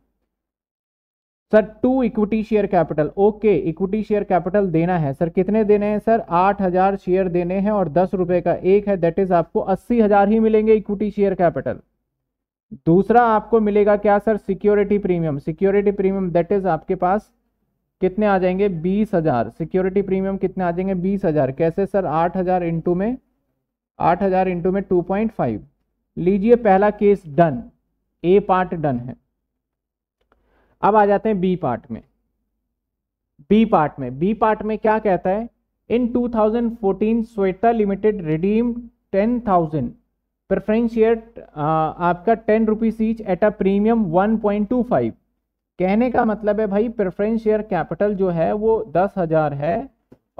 sir to equity share capital okay equity share capital देना है सर कितने देने हैं सर आठ हजार शेयर देने हैं और दस रुपए का एक है दैट इज आपको अस्सी हजार ही मिलेंगे इक्विटी शेयर कैपिटल दूसरा आपको मिलेगा क्या sir security premium security premium that is आपके पास कितने आ जाएंगे बीस हजार सिक्योरिटी प्रीमियम कितने आ जाएंगे बीस हजार कैसे सर आठ हजार इंटू में आठ हजार इंटू में टू पॉइंट फाइव लीजिए पहला case done A part done है अब आ जाते हैं बी पार्ट में बी पार्ट में बी पार्ट में क्या कहता है in 2014 Shweta limited redeem ten thousand preference share आपका ten rupees each at a premium one point two five कहने का मतलब है भाई प्रेफरेंस शेयर कैपिटल जो है वो दस हज़ार है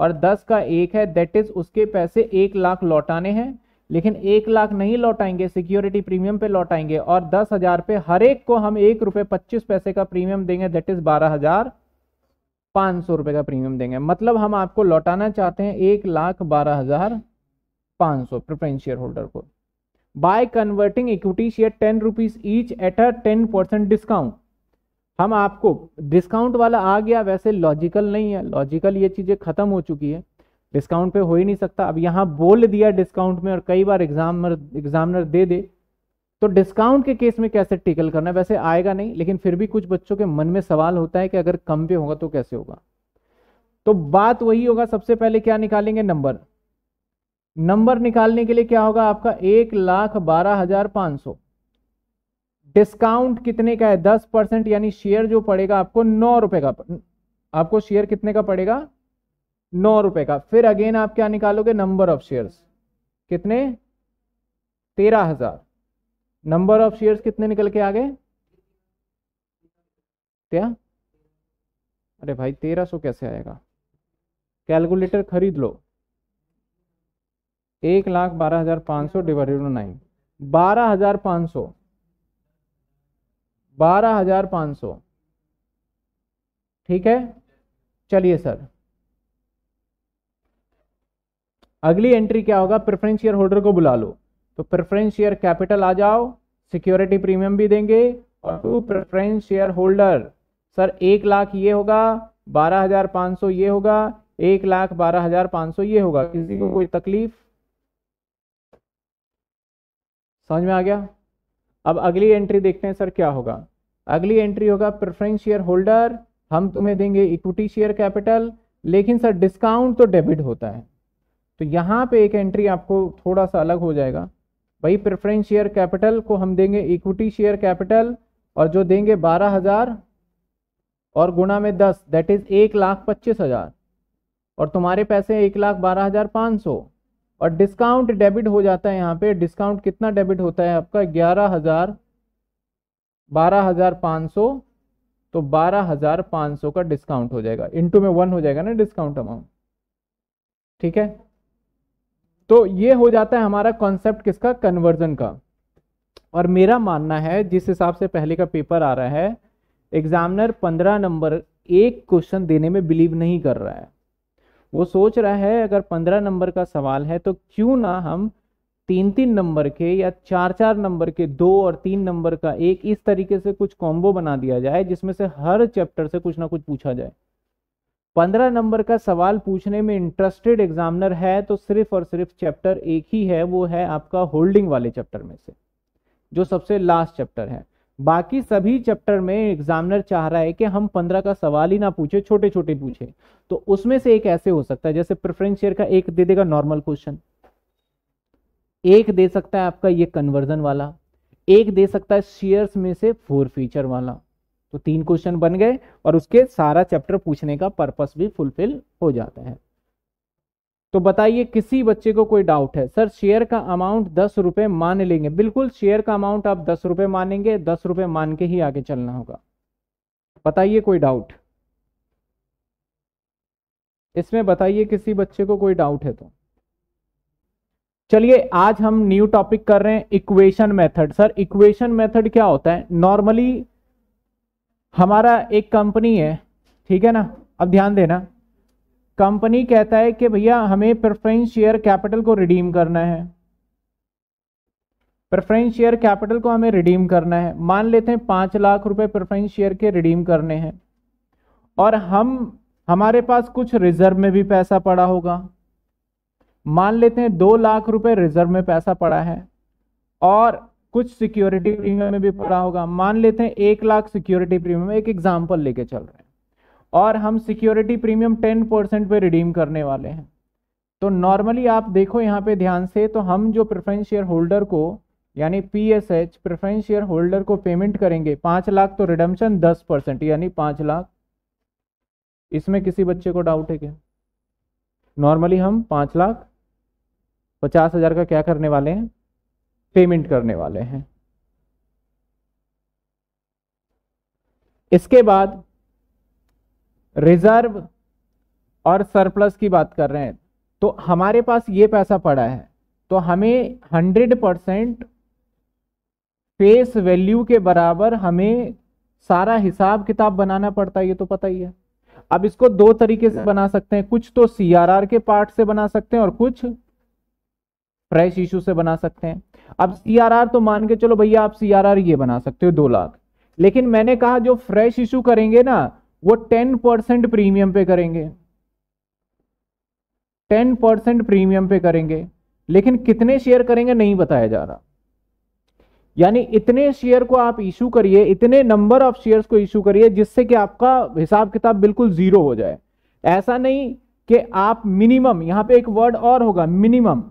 और दस का एक है दैट इज़ उसके पैसे एक लाख लौटाने हैं लेकिन एक लाख नहीं लौटाएंगे सिक्योरिटी प्रीमियम पे लौटाएंगे और दस हज़ार पे हर एक को हम एक रुपए पच्चीस पैसे का प्रीमियम देंगे दैट इज़ बारह हज़ार पाँच सौ रुपए का प्रीमियम देंगे मतलब हम आपको लौटाना चाहते हैं एक लाख बारह हज़ार पाँच सौ प्रिफरेंस शेयर होल्डर को by converting equity share ten rupees each at a ten percent discount हम आपको डिस्काउंट वाला आ गया वैसे लॉजिकल नहीं है लॉजिकल ये चीज़ें खत्म हो चुकी है डिस्काउंट पे हो ही नहीं सकता अब यहाँ बोल दिया डिस्काउंट में और कई बार एग्जामर एग्जामिनर दे दे तो डिस्काउंट के केस में कैसे टिकल करना वैसे आएगा नहीं लेकिन फिर भी कुछ बच्चों के मन में सवाल होता है कि अगर कम पे होगा तो कैसे होगा तो बात वही होगा सबसे पहले क्या निकालेंगे नंबर नंबर निकालने के लिए क्या होगा आपका एक लाख बारह हजार पांच सौ डिस्काउंट कितने का है दस परसेंट यानी शेयर जो पड़ेगा आपको नौ रुपए का आपको शेयर कितने का पड़ेगा नौ रुपए का फिर अगेन आप क्या निकालोगे नंबर ऑफ शेयर कितने तेरह हजार नंबर ऑफ शेयर कितने निकल के आ गए क्या अरे भाई तेरह सौ कैसे आएगा कैलकुलेटर खरीद लो एक लाख बारह हजार पाँच सौ डिवाइडेड बाई नाइन बारह हजार पाँच सौ बारह हजार पाँच सौ ठीक है चलिए सर अगली एंट्री क्या होगा प्रेफरेंस शेयर होल्डर को बुला लो तो प्रेफरेंस शेयर कैपिटल आ जाओ सिक्योरिटी प्रीमियम भी देंगे और to preference share shareholder sir एक लाख ये होगा बारह हजार पाँच सौ ये होगा एक लाख बारह हजार पाँच सौ ये होगा किसी को हम्म। कोई तकलीफ समझ में आ गया अब अगली एंट्री देखते हैं सर क्या होगा अगली एंट्री होगा प्रेफरेंस शेयर होल्डर हम तुम्हें देंगे इक्विटी शेयर कैपिटल लेकिन सर डिस्काउंट तो डेबिट होता है तो यहाँ पे एक एंट्री आपको थोड़ा सा अलग हो जाएगा भाई प्रेफरेंस शेयर कैपिटल को हम देंगे इक्विटी शेयर कैपिटल और जो देंगे बारह हज़ार और गुणा में दस दैट इज़ एक लाख पच्चीस हज़ार और तुम्हारे पैसे एक लाख बारह हज़ार पाँच सौ और डिस्काउंट डेबिट हो जाता है यहाँ पे डिस्काउंट कितना डेबिट होता है आपका ग्यारह हज़ार बारह हज़ार पाँच सौ तो बारह हज़ार पाँच सौ का डिस्काउंट हो जाएगा इंटू में वन हो जाएगा ना डिस्काउंट अमाउंट ठीक है तो ये हो जाता है हमारा कॉन्सेप्ट किसका कन्वर्जन का और मेरा मानना है जिस हिसाब से पहले का पेपर आ रहा है एग्जामिनर पंद्रह नंबर एक क्वेश्चन देने में बिलीव नहीं कर रहा है वो सोच रहा है अगर पंद्रह नंबर का सवाल है तो क्यों ना हम तीन तीन नंबर के या चार चार नंबर के दो और तीन नंबर का एक इस तरीके से कुछ कॉम्बो बना दिया जाए जिसमें से हर चैप्टर से कुछ ना कुछ पूछा जाए पंद्रह नंबर का सवाल पूछने में इंटरेस्टेड एग्जामिनर है तो सिर्फ और सिर्फ चैप्टर एक ही है वो है आपका होल्डिंग वाले चैप्टर में से जो सबसे लास्ट चैप्टर है बाकी सभी चैप्टर में एग्जामिनर चाह रहा है कि हम पंद्रह का सवाल ही ना पूछे छोटे छोटे पूछे तो उसमें से एक ऐसे हो सकता है जैसे प्रेफरेंस शेयर का एक दे देगा नॉर्मल क्वेश्चन एक दे सकता है आपका ये कन्वर्जन वाला एक दे सकता है शेयर्स में से फोर फीचर वाला तो तीन क्वेश्चन बन गए और उसके सारा चैप्टर पूछने का पर्पस भी फुलफिल हो जाता है तो बताइए किसी बच्चे को कोई डाउट है सर शेयर का अमाउंट दस रुपये मान लेंगे बिल्कुल शेयर का अमाउंट आप दस रुपये मानेंगे दस रुपये मान के ही आगे चलना होगा बताइए कोई डाउट इसमें बताइए किसी बच्चे को कोई डाउट है तो चलिए आज हम न्यू टॉपिक कर रहे हैं equation method sir equation method क्या होता है नॉर्मली हमारा एक कंपनी है ठीक है ना अब ध्यान देना कंपनी कहता है कि भैया हमें प्रेफरेंस शेयर कैपिटल को रिडीम करना है प्रेफरेंस शेयर कैपिटल को हमें रिडीम करना है मान लेते हैं पांच लाख रुपए प्रेफरेंस शेयर के रिडीम करने हैं और हम हमारे पास कुछ रिजर्व में भी पैसा पड़ा होगा मान लेते हैं दो लाख रुपए रिजर्व में पैसा पड़ा है और कुछ सिक्योरिटी प्रीमियम में भी पड़ा होगा मान लेते हैं एक लाख सिक्योरिटी प्रीमियम एक एग्जाम्पल लेके चल रहे हैं और हम सिक्योरिटी प्रीमियम टेन परसेंट पर रिडीम करने वाले हैं तो नॉर्मली आप देखो यहाँ पे ध्यान से तो हम जो प्रेफरेंस शेयर होल्डर को यानी P S H preference share holder को पेमेंट करेंगे पाँच लाख तो रिडम्शन दस परसेंट यानी पाँच लाख इसमें किसी बच्चे को डाउट है क्या नॉर्मली हम पाँच लाख पचास हज़ार का क्या करने वाले हैं पेमेंट करने वाले हैं इसके बाद रिजर्व और सरप्लस की बात कर रहे हैं तो हमारे पास ये पैसा पड़ा है तो हमें हंड्रेड परसेंट फेस वैल्यू के बराबर हमें सारा हिसाब किताब बनाना पड़ता है ये तो पता ही है अब इसको दो तरीके से बना सकते हैं कुछ तो सी के पार्ट से बना सकते हैं और कुछ फ्रेश इशू से बना सकते हैं अब सी तो मान के चलो भैया आप सी ये बना सकते हो दो लाख लेकिन मैंने कहा जो फ्रेश इशू करेंगे ना वो टेन परसेंट प्रीमियम पे करेंगे टेन परसेंट प्रीमियम पे करेंगे लेकिन कितने शेयर करेंगे नहीं बताया जा रहा यानी इतने शेयर को आप इशू करिए इतने नंबर ऑफ शेयर्स को इशू करिए जिससे कि आपका हिसाब किताब बिल्कुल जीरो हो जाए ऐसा नहीं कि आप मिनिमम यहां पे एक वर्ड और होगा मिनिमम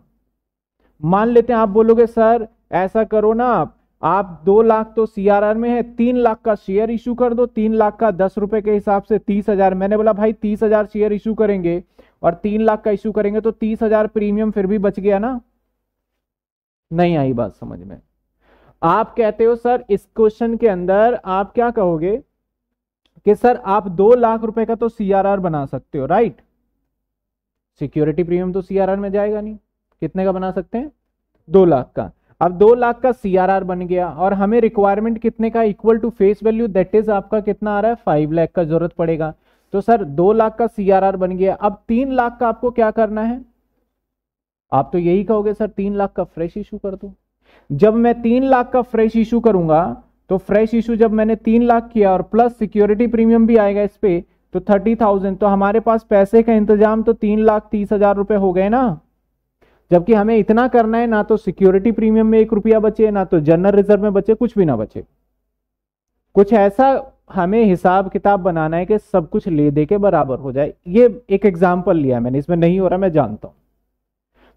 मान लेते हैं आप बोलोगे सर ऐसा करो ना आप आप दो लाख तो सीआरआर में है तीन लाख का शेयर इशू कर दो तीन लाख का दस रुपए के हिसाब से तीस हजार मैंने बोला भाई तीस हजार शेयर इशू करेंगे और तीन लाख का इशू करेंगे तो तीस हजार प्रीमियम फिर भी बच गया ना नहीं आई बात समझ में आप कहते हो सर इस क्वेश्चन के अंदर आप क्या कहोगे कि सर आप दो लाख रुपए का तो सी बना सकते हो राइट सिक्योरिटी प्रीमियम तो सी में जाएगा नहीं कितने का बना सकते हैं दो लाख का अब दो लाख का सी बन गया और हमें रिक्वायरमेंट कितने का equal to face value that is आपका कितना आ रहा है फाइव लाख का जरूरत पड़ेगा तो सर दो लाख का सी बन गया अब तीन लाख का आपको क्या करना है आप तो यही कहोगे सर तीन लाख का फ्रेश इशू कर दो जब मैं तीन लाख का फ्रेश इशू करूंगा तो फ्रेश इशू जब मैंने तीन लाख किया और प्लस सिक्योरिटी प्रीमियम भी आएगा इस पर तो थर्टी थाउजेंड तो हमारे पास पैसे का इंतजाम तो तीन लाख तीस हजार रुपए हो गए ना जबकि हमें इतना करना है ना तो सिक्योरिटी प्रीमियम में एक रुपया बचे ना तो जनरल रिजर्व में बचे कुछ भी ना बचे कुछ ऐसा हमें हिसाब किताब बनाना है कि सब कुछ ले दे के बराबर हो जाए ये एक एग्जाम्पल लिया मैंने इसमें नहीं हो रहा मैं जानता हूं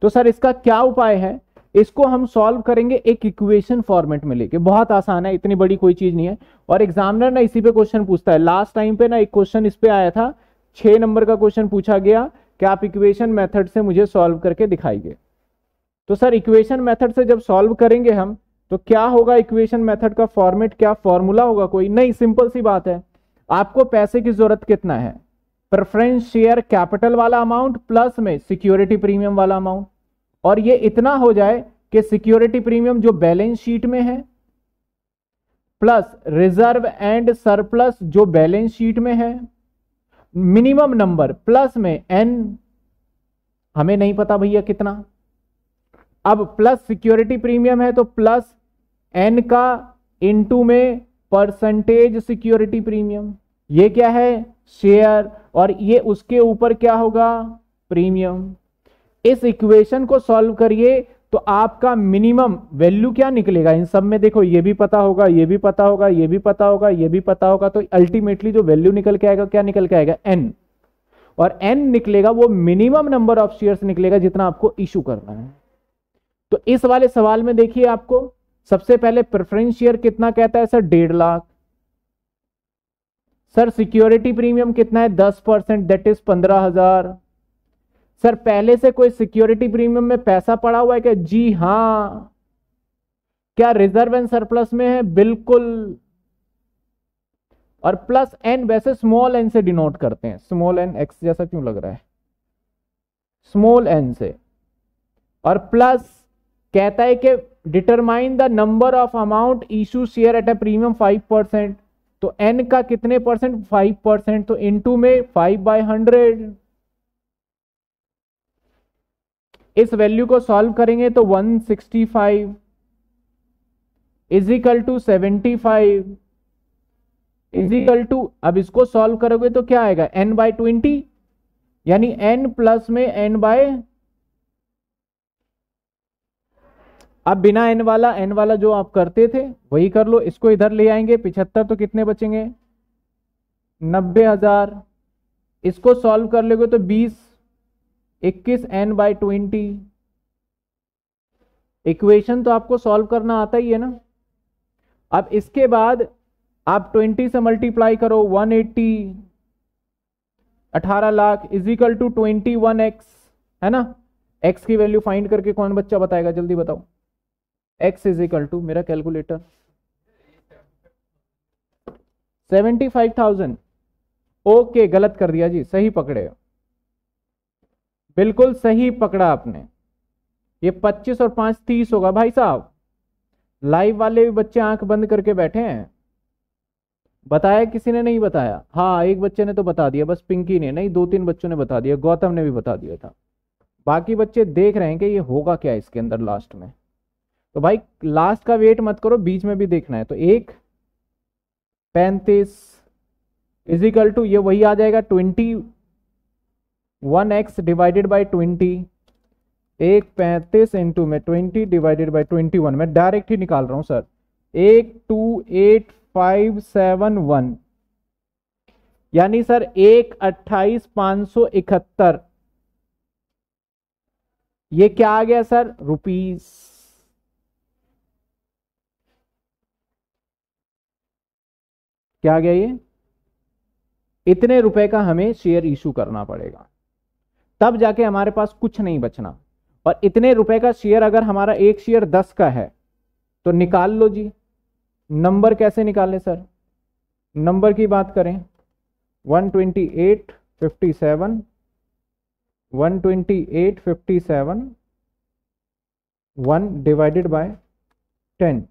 तो सर इसका क्या उपाय है इसको हम सॉल्व करेंगे एक इक्वेशन फॉर्मेट में लेके बहुत आसान है इतनी बड़ी कोई चीज नहीं है और एग्जामिनर ना इसी पे क्वेश्चन पूछता है लास्ट टाइम पे ना एक क्वेश्चन इस पे आया था छह नंबर का क्वेश्चन पूछा गया कि आप इक्वेशन मेथड से मुझे सॉल्व करके दिखाइए तो सर इक्वेशन मेथड से जब सॉल्व करेंगे हम तो क्या होगा इक्वेशन मेथड का फॉर्मेट क्या फॉर्मूला होगा कोई नहीं सिंपल सी बात है आपको पैसे की जरूरत कितना है प्रेफरेंस शेयर कैपिटल वाला अमाउंट प्लस में सिक्योरिटी प्रीमियम वाला अमाउंट और ये इतना हो जाए कि सिक्योरिटी प्रीमियम जो बैलेंस शीट में है प्लस रिजर्व एंड सरप्लस जो बैलेंस शीट में है मिनिमम नंबर प्लस में एन हमें नहीं पता भैया कितना अब प्लस सिक्योरिटी प्रीमियम है तो प्लस एन का इनटू में परसेंटेज सिक्योरिटी प्रीमियम ये क्या है शेयर और ये उसके ऊपर क्या होगा प्रीमियम इस इक्वेशन को सॉल्व करिए तो आपका मिनिमम वैल्यू क्या निकलेगा इन सब में देखो ये भी पता होगा ये भी पता होगा ये भी पता होगा ये भी पता होगा तो अल्टीमेटली जो वैल्यू निकल के आएगा क्या निकल के आएगा एन और एन निकलेगा वो मिनिमम नंबर ऑफ शेयर्स निकलेगा जितना आपको इश्यू करना है तो इस वाले सवाल में देखिए आपको सबसे पहले प्रेफरेंस शेयर कितना कहता है सर डेढ़ लाख सर सिक्योरिटी प्रीमियम कितना है दस परसेंट दैट इज पंद्रह हजार सर पहले से कोई सिक्योरिटी प्रीमियम में पैसा पड़ा हुआ है क्या जी हाँ क्या रिजर्व एंड सरप्लस में है बिल्कुल और प्लस एन वैसे स्मॉल एन से डिनोट करते हैं स्मॉल एन एक्स जैसा क्यों लग रहा है स्मॉल एन से और प्लस कहता है कि determine the number of amount issue share at a premium five percent तो एन का कितने परसेंट फाइव परसेंट तो इनटू में फाइव बाय हंड्रेड इस वैल्यू को सॉल्व करेंगे तो 165 sixty five is equal to seventy five is equal to अब इसको सॉल्व करोगे तो क्या आएगा एन बाय ट्वेंटी यानी एन प्लस में एन बाय अब बिना एन वाला एन वाला जो आप करते थे वही कर लो इसको इधर ले आएंगे पिछहत्तर तो कितने बचेंगे नब्बे हजार इसको सॉल्व कर लोगे तो बीस इक्कीस एन बाई ट्वेंटी इक्वेशन तो आपको सॉल्व करना आता ही है ना अब इसके बाद आप 20 से मल्टीप्लाई करो 180 अठारह लाख इजिकल टू वन एक्स है ना एक्स की वैल्यू फाइंड करके कौन बच्चा बताएगा जल्दी बताओ एक्स इजिकल टू मेरा कैलकुलेटर 75,000 ओके गलत कर दिया जी सही पकड़े बिल्कुल सही पकड़ा आपने ये 25 और 5 30 होगा भाई साहब लाइव वाले भी बच्चे आंख बंद करके बैठे हैं बताया किसी ने नहीं बताया हाँ एक बच्चे ने तो बता दिया बस पिंकी ने नहीं दो तीन बच्चों ने बता दिया गौतम ने भी बता दिया था बाकी बच्चे देख रहे हैं कि ये होगा क्या इसके अंदर लास्ट में तो भाई लास्ट का वेट मत करो बीच में भी देखना है तो एक पैंतीस इजिकल टू ये वही आ जाएगा twenty one x divided by twenty एक पैंतीस इंटू में twenty divided by twenty one में डायरेक्ट ही निकाल रहा हूँ सर एक two eight five seven one यानी सर एक अट्ठाईस पांच सौ इकहत्तर ये क्या आ गया सर रुपीस क्या आ गया ये इतने रुपए का हमें शेयर इशू करना पड़ेगा तब जाके हमारे पास कुछ नहीं बचना और इतने रुपए का शेयर अगर हमारा एक शेयर दस का है तो निकाल लो जी नंबर कैसे निकालें सर नंबर की बात करें one twenty eight fifty seven one twenty eight fifty seven one divided by ten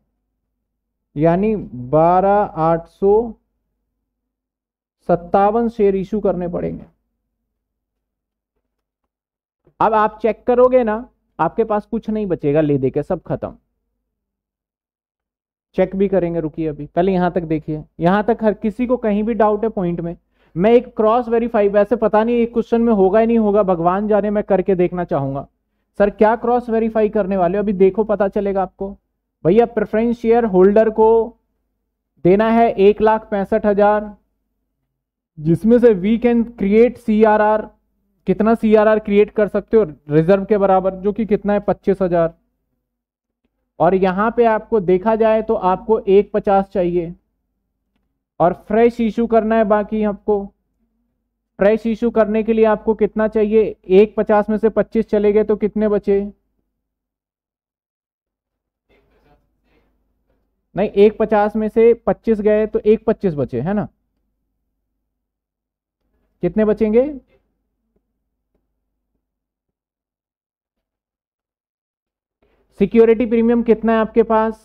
यानी बारह आठ सौ सत्तावन शेयर इशू करने पड़ेंगे अब आप चेक करोगे ना आपके पास कुछ नहीं बचेगा ले दे के सब खत्म चेक भी करेंगे रुकिए अभी पहले यहां तक देखिए यहां तक हर किसी को कहीं भी डाउट है पॉइंट में मैं एक क्रॉस वेरीफाई वैसे पता नहीं एक क्वेश्चन में होगा ही नहीं होगा भगवान जाने मैं करके देखना चाहूंगा सर क्या क्रॉस वेरीफाई करने वाले हो अभी देखो पता चलेगा आपको भैया प्रेफरेंस शेयर होल्डर को देना है एक लाख पैंसठ हजार जिसमें से we can create C R R कितना आर क्रिएट कर सकते हो रिजर्व के बराबर जो कि कितना है पच्चीस हजार और यहां पे आपको देखा जाए तो आपको एक पचास चाहिए और फ्रेश इशू करना है बाकी आपको फ्रेश इशू करने के लिए आपको कितना चाहिए एक पचास में से पच्चीस चले गए तो कितने बचे नहीं एक पचास में से पच्चीस गए तो एक पच्चीस बचे है ना कितने बचेंगे सिक्योरिटी प्रीमियम कितना है आपके पास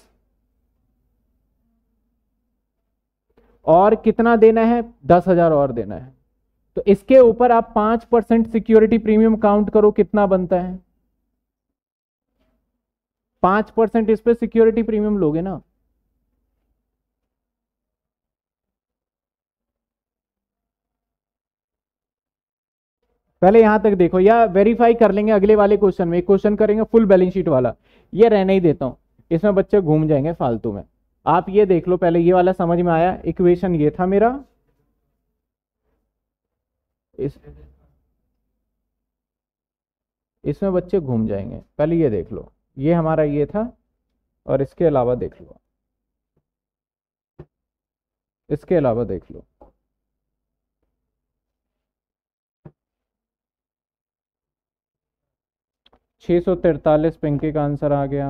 और कितना देना है दस हजार और देना है तो इसके ऊपर आप पांच परसेंट सिक्योरिटी प्रीमियम काउंट करो कितना बनता है पांच परसेंट इस पर सिक्योरिटी प्रीमियम लोगे ना पहले यहां तक देखो या वेरीफाई कर लेंगे अगले वाले क्वेश्चन में क्वेश्चन करेंगे फुल बैलेंस शीट वाला ये रहने ही देता हूं इसमें बच्चे घूम जाएंगे फालतू में आप ये देख लो पहले ये वाला समझ में आया इक्वेशन ये था मेरा इस इसमें बच्चे घूम जाएंगे पहले ये देख लो ये हमारा ये था और इसके अलावा देख लो इसके अलावा देख लो छः सौ तिरतालीस पिंकी का आंसर आ गया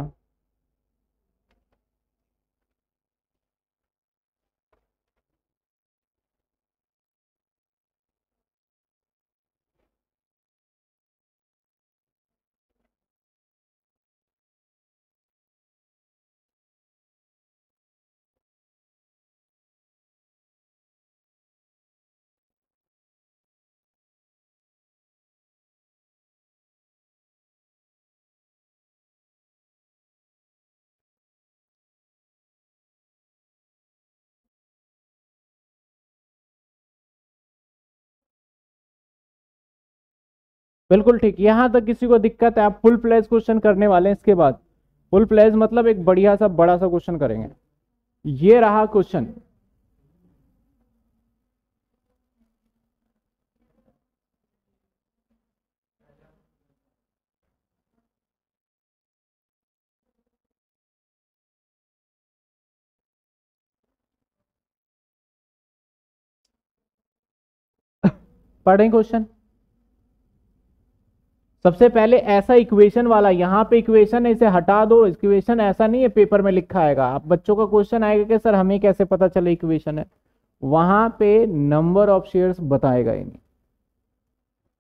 बिल्कुल ठीक यहाँ तक किसी को दिक्कत है आप फुल प्लेज क्वेश्चन करने वाले हैं इसके बाद फुल प्लेज मतलब एक बढ़िया सा बड़ा सा क्वेश्चन करेंगे ये रहा क्वेश्चन पढ़ें क्वेश्चन सबसे पहले ऐसा इक्वेशन वाला यहाँ पे इक्वेशन है इसे हटा दो इक्वेशन ऐसा नहीं है पेपर में लिखा आएगा आप बच्चों का क्वेश्चन आएगा कि सर हमें कैसे पता चले इक्वेशन है वहां पे नंबर ऑफ शेयर्स बताएगा ही नहीं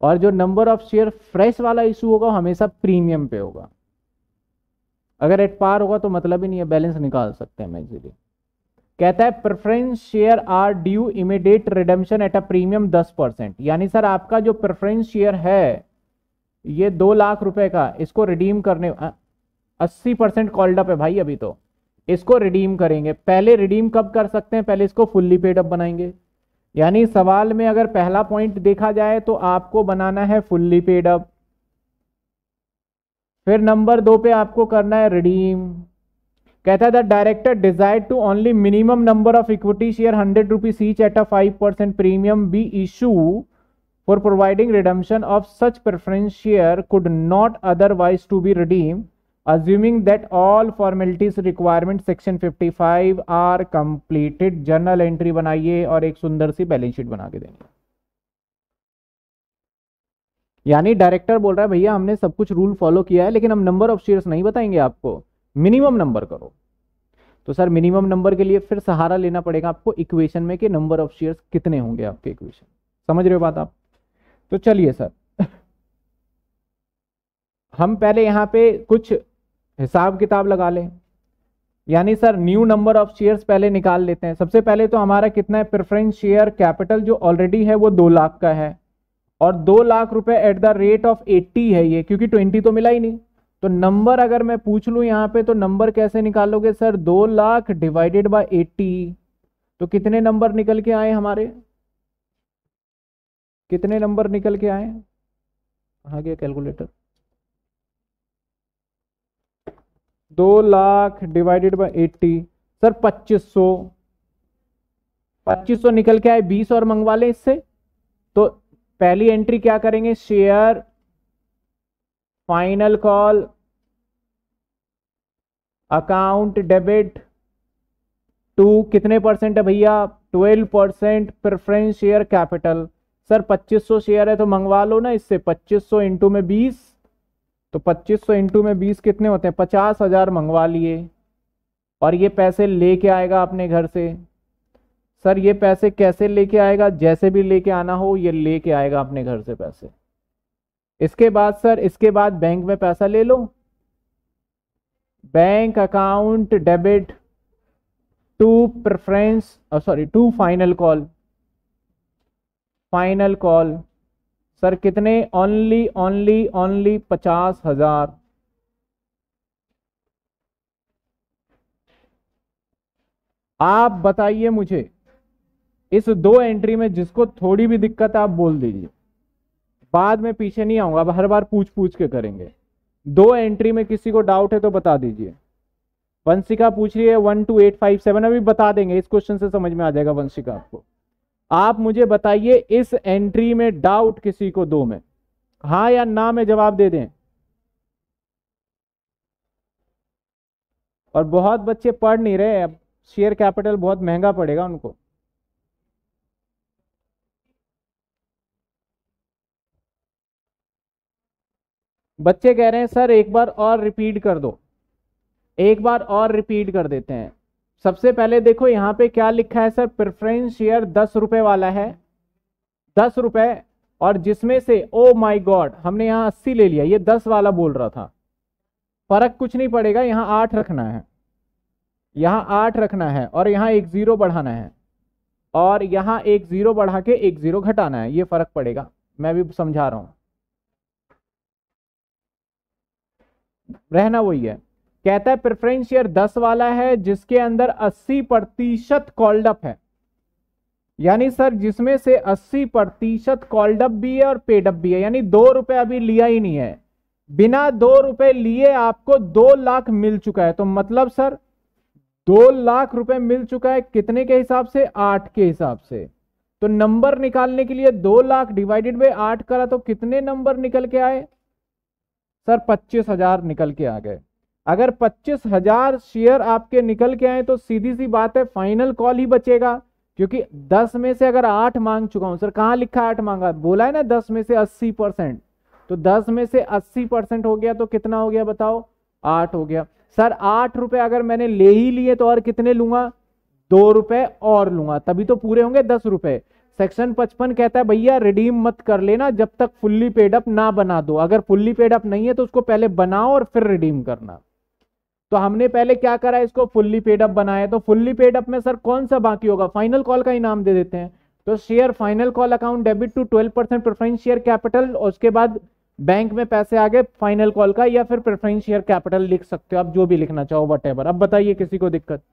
और जो नंबर ऑफ शेयर फ्रेश वाला इशू होगा हमेशा प्रीमियम पे होगा अगर एट पार होगा तो मतलब ही नहीं है बैलेंस निकाल सकते हैं मैं कहता है preference share are due immediate redemption at a premium 10 percent यानी सर आपका जो प्रेफरेंस शेयर है ये दो लाख रुपए का इसको रिडीम करने अस्सी परसेंट कॉल्ड अप है भाई अभी तो इसको रिडीम करेंगे पहले रिडीम कब कर सकते हैं पहले इसको फुल्ली पेड अप बनाएंगे यानी सवाल में अगर पहला पॉइंट देखा जाए तो आपको बनाना है फुल्ली पेड अप फिर नंबर दो पे आपको करना है रिडीम कहता है the director desire to only minimum number of equity share hundred rupees each at a five percent premium be issue for providing redemption of such preference share could not otherwise to be assuming that all formalities requirement section 55 are completed journal entry बनाइए और एक सुंदर सी balance sheet बना के देंगे यानी director बोल रहा है भैया हमने सब कुछ रूल फॉलो किया है लेकिन हम नंबर ऑफ शेयर्स नहीं बताएंगे आपको मिनिमम नंबर करो तो सर मिनिमम नंबर के लिए फिर सहारा लेना पड़ेगा आपको इक्वेशन में कि नंबर ऑफ शेयर्स कितने होंगे आपके इक्वेशन समझ रहे हो बात आप तो चलिए सर हम पहले यहाँ पे कुछ हिसाब किताब लगा लें यानी sir new number of shares पहले निकाल लेते हैं सबसे पहले तो हमारा कितना है प्रेफरेंस शेयर कैपिटल जो ऑलरेडी है वो दो लाख का है और दो लाख रुपए at the rate of eighty है ये क्योंकि ट्वेंटी तो मिला ही नहीं तो नंबर अगर मैं पूछ लूँ यहाँ पे तो नंबर कैसे निकालोगे सर दो लाख डिवाइडेड बाई एट्टी तो कितने नंबर निकल के आए हमारे कितने नंबर निकल के आए कहाँ गया कैलकुलेटर दो लाख डिवाइडेड बाय एट्टी सर पच्चीस सौ पच्चीस सौ निकल के आए बीस और मंगवा लें इससे तो पहली एंट्री क्या करेंगे share final call account debit to कितने परसेंट है भैया twelve percent preference share capital sir 2500 share है तो मंगवा लो ना इससे 2500 सौ इंटू में बीस तो 2500 सौ इंटू में बीस कितने होते हैं पचास हजार मंगवा लिए और ये पैसे लेके आएगा अपने घर से सर ये पैसे कैसे लेके आएगा जैसे भी लेके आना हो ये लेके आएगा अपने घर से पैसे इसके बाद सर इसके बाद बैंक में पैसा ले लो bank account debit to preference sorry to final call final call sir कितने ओनली ओनली ओनली पचास हजार आप बताइए मुझे इस दो एंट्री में जिसको थोड़ी भी दिक्कत आप बोल दीजिए बाद में पीछे नहीं आऊंगा अब हर बार पूछ पूछ के करेंगे दो एंट्री में किसी को डाउट है तो बता दीजिए वंशिका पूछ रही है one two eight five seven अभी बता देंगे इस क्वेश्चन से समझ में आ जाएगा वंशिका आपको आप मुझे बताइए इस एंट्री में डाउट किसी को दो में हां या ना में जवाब दे दें और बहुत बच्चे पढ़ नहीं रहे अब शेयर कैपिटल बहुत महंगा पड़ेगा उनको बच्चे कह रहे हैं सर एक बार और रिपीट कर दो एक बार और रिपीट कर देते हैं सबसे पहले देखो यहाँ पे क्या लिखा है सर प्रेफरेंस शेयर दस रुपए वाला है दस रुपए और जिसमें से ओ माय गॉड हमने यहाँ अस्सी ले लिया ये दस वाला बोल रहा था फर्क कुछ नहीं पड़ेगा यहाँ आठ रखना है यहाँ आठ रखना है और यहाँ एक जीरो बढ़ाना है और यहाँ एक जीरो बढ़ा के एक जीरो घटाना है ये फर्क पड़ेगा मैं भी समझा रहा हूं रहना वही है कहता है प्रेफरेंस शेयर दस वाला है जिसके अंदर अस्सी प्रतिशत कॉल्डअप है यानी सर जिसमें से अस्सी प्रतिशत कॉल्डअप भी है और पेडअप भी है यानी दो रुपए अभी लिया ही नहीं है बिना दो रुपए लिए आपको दो लाख मिल चुका है तो मतलब सर दो लाख रुपए मिल चुका है कितने के हिसाब से आठ के हिसाब से तो नंबर निकालने के लिए दो लाख डिवाइडेड बाई आठ करा तो कितने नंबर निकल के आए सर पच्चीस हजार निकल के आ गए अगर पच्चीस हजार शेयर आपके निकल के आए तो सीधी सी बात है फाइनल कॉल ही बचेगा क्योंकि दस में से अगर आठ मांग चुका हूं सर कहां लिखा आठ मांगा बोला है ना दस में से अस्सी परसेंट तो दस में से अस्सी परसेंट हो गया तो कितना हो गया बताओ आठ हो गया सर आठ रुपए अगर मैंने ले ही लिए तो और कितने लूंगा दो रुपए और लूंगा तभी तो पूरे होंगे दस रुपए सेक्शन पचपन कहता है भैया रिडीम मत कर लेना जब तक फुल्ली पेडअप ना बना दो अगर फुल्ली पेडअप नहीं है तो उसको पहले बनाओ और फिर रिडीम करना तो हमने पहले क्या करा इसको फुल्ली पेडअप बनाया तो फुल्ली पेडअप में सर कौन सा बाकी होगा फाइनल कॉल का ही नाम दे देते हैं तो share final call account debit to twelve percent preference share capital और उसके बाद बैंक में पैसे आ गए फाइनल कॉल का या फिर प्रेफरेंस शेयर कैपिटल लिख सकते हो आप जो भी लिखना चाहो वट अब बताइए किसी को दिक्कत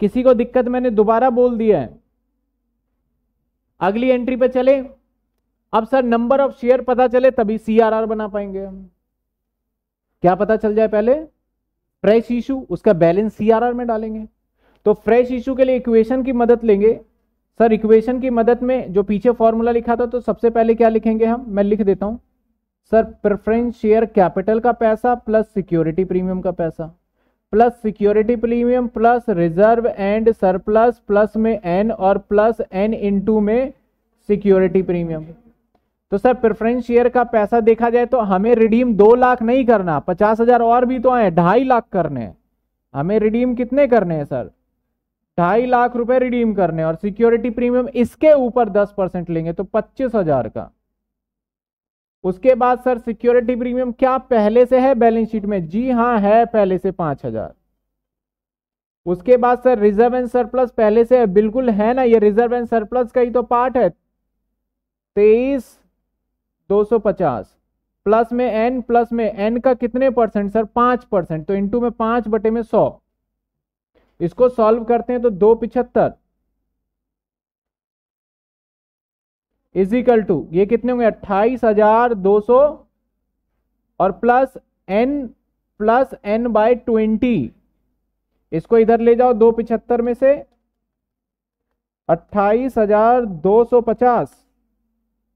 किसी को दिक्कत मैंने दोबारा बोल दिया है अगली एंट्री पे चले अब सर नंबर ऑफ शेयर पता चले तभी सीआरआर बना पाएंगे हम क्या पता चल जाए पहले फ्रेश इशू उसका बैलेंस सीआरआर में डालेंगे तो फ्रेश इशू के लिए इक्वेशन की मदद लेंगे सर इक्वेशन की मदद में जो पीछे फॉर्मूला लिखा था तो सबसे पहले क्या लिखेंगे हम मैं लिख देता हूं सर प्रेफरेंस शेयर कैपिटल का पैसा प्लस सिक्योरिटी प्रीमियम का पैसा plus security premium plus reserve and surplus plus में एन और प्लस एन इनटू में सिक्योरिटी प्रीमियम तो सर प्रेफरेंस शेयर का पैसा देखा जाए तो हमें रिडीम दो लाख नहीं करना पचास हजार और भी तो आए ढाई लाख करने हैं हमें रिडीम कितने करने हैं सर ढाई लाख रुपए रिडीम करने और सिक्योरिटी प्रीमियम इसके ऊपर दस परसेंट लेंगे तो पच्चीस हजार का उसके बाद सर सिक्योरिटी प्रीमियम क्या पहले से है बैलेंस शीट में जी हाँ है पहले से पांच हजार उसके बाद सर रिजर्व एंड सरप्लस पहले से है बिल्कुल है ना ये रिजर्व एंड सरप्लस का ही तो पार्ट है तेईस 250 प्लस में एन प्लस में एन का कितने परसेंट सर पांच परसेंट तो इंटू में पांच बटे में सौ इसको सॉल्व करते हैं तो दो पिछहत्तर इजिकल टू ये कितने होंगे अट्ठाईस हजार दो सौ और plus n plus n by twenty इसको इधर ले जाओ दो पिछहत्तर में से अट्ठाईस हजार दो सौ पचास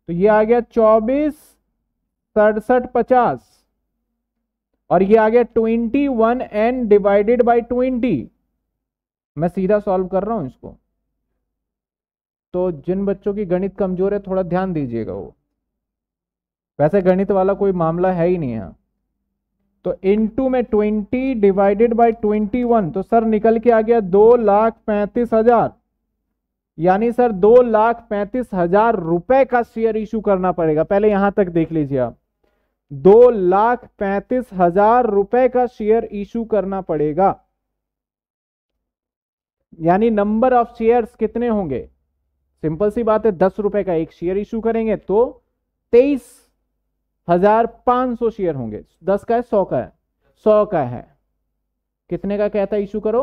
तो ये आ गया चौबीस सड़सठ पचास और ये आ गया twenty one n divided by twenty मैं सीधा सॉल्व कर रहा हूं इसको तो जिन बच्चों की गणित कमजोर है थोड़ा ध्यान दीजिएगा वो वैसे गणित वाला कोई मामला है ही नहीं है तो इनटू में twenty divided by twenty one तो सर निकल के आ गया दो लाख पैंतीस हजार यानी सर दो लाख पैंतीस हजार रुपए का शेयर इशू करना पड़ेगा पहले यहां तक देख लीजिए आप दो लाख पैंतीस हजार रुपए का शेयर इशू करना पड़ेगा यानी नंबर ऑफ शेयर्स कितने होंगे सिंपल सी बात है दस रुपए का एक शेयर इशू करेंगे तो तेईस हजार पांच सौ शेयर होंगे दस का है सौ का है सौ का है कितने का कहता है इशू करो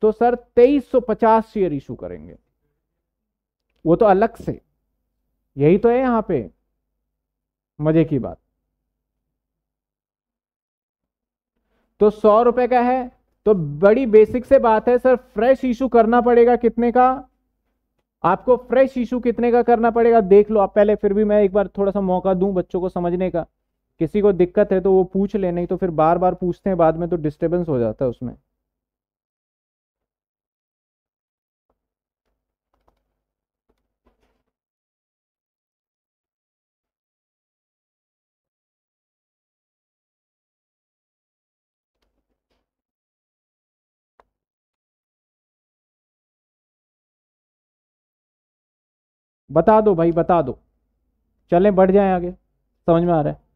तो सर तेईस सौ पचास शेयर इशू करेंगे वो तो अलग से यही तो है यहां पे मजे की बात तो सौ रुपए का है तो बड़ी बेसिक से बात है सर फ्रेश इशू करना पड़ेगा कितने का आपको फ्रेश इशू कितने का करना पड़ेगा देख लो आप पहले फिर भी मैं एक बार थोड़ा सा मौका दूं बच्चों को समझने का किसी को दिक्कत है तो वो पूछ ले नहीं तो फिर बार बार पूछते हैं बाद में तो डिस्टर्बेंस हो जाता है उसमें बता दो भाई बता दो चलें बढ़ जाएं आगे समझ में आ रहा है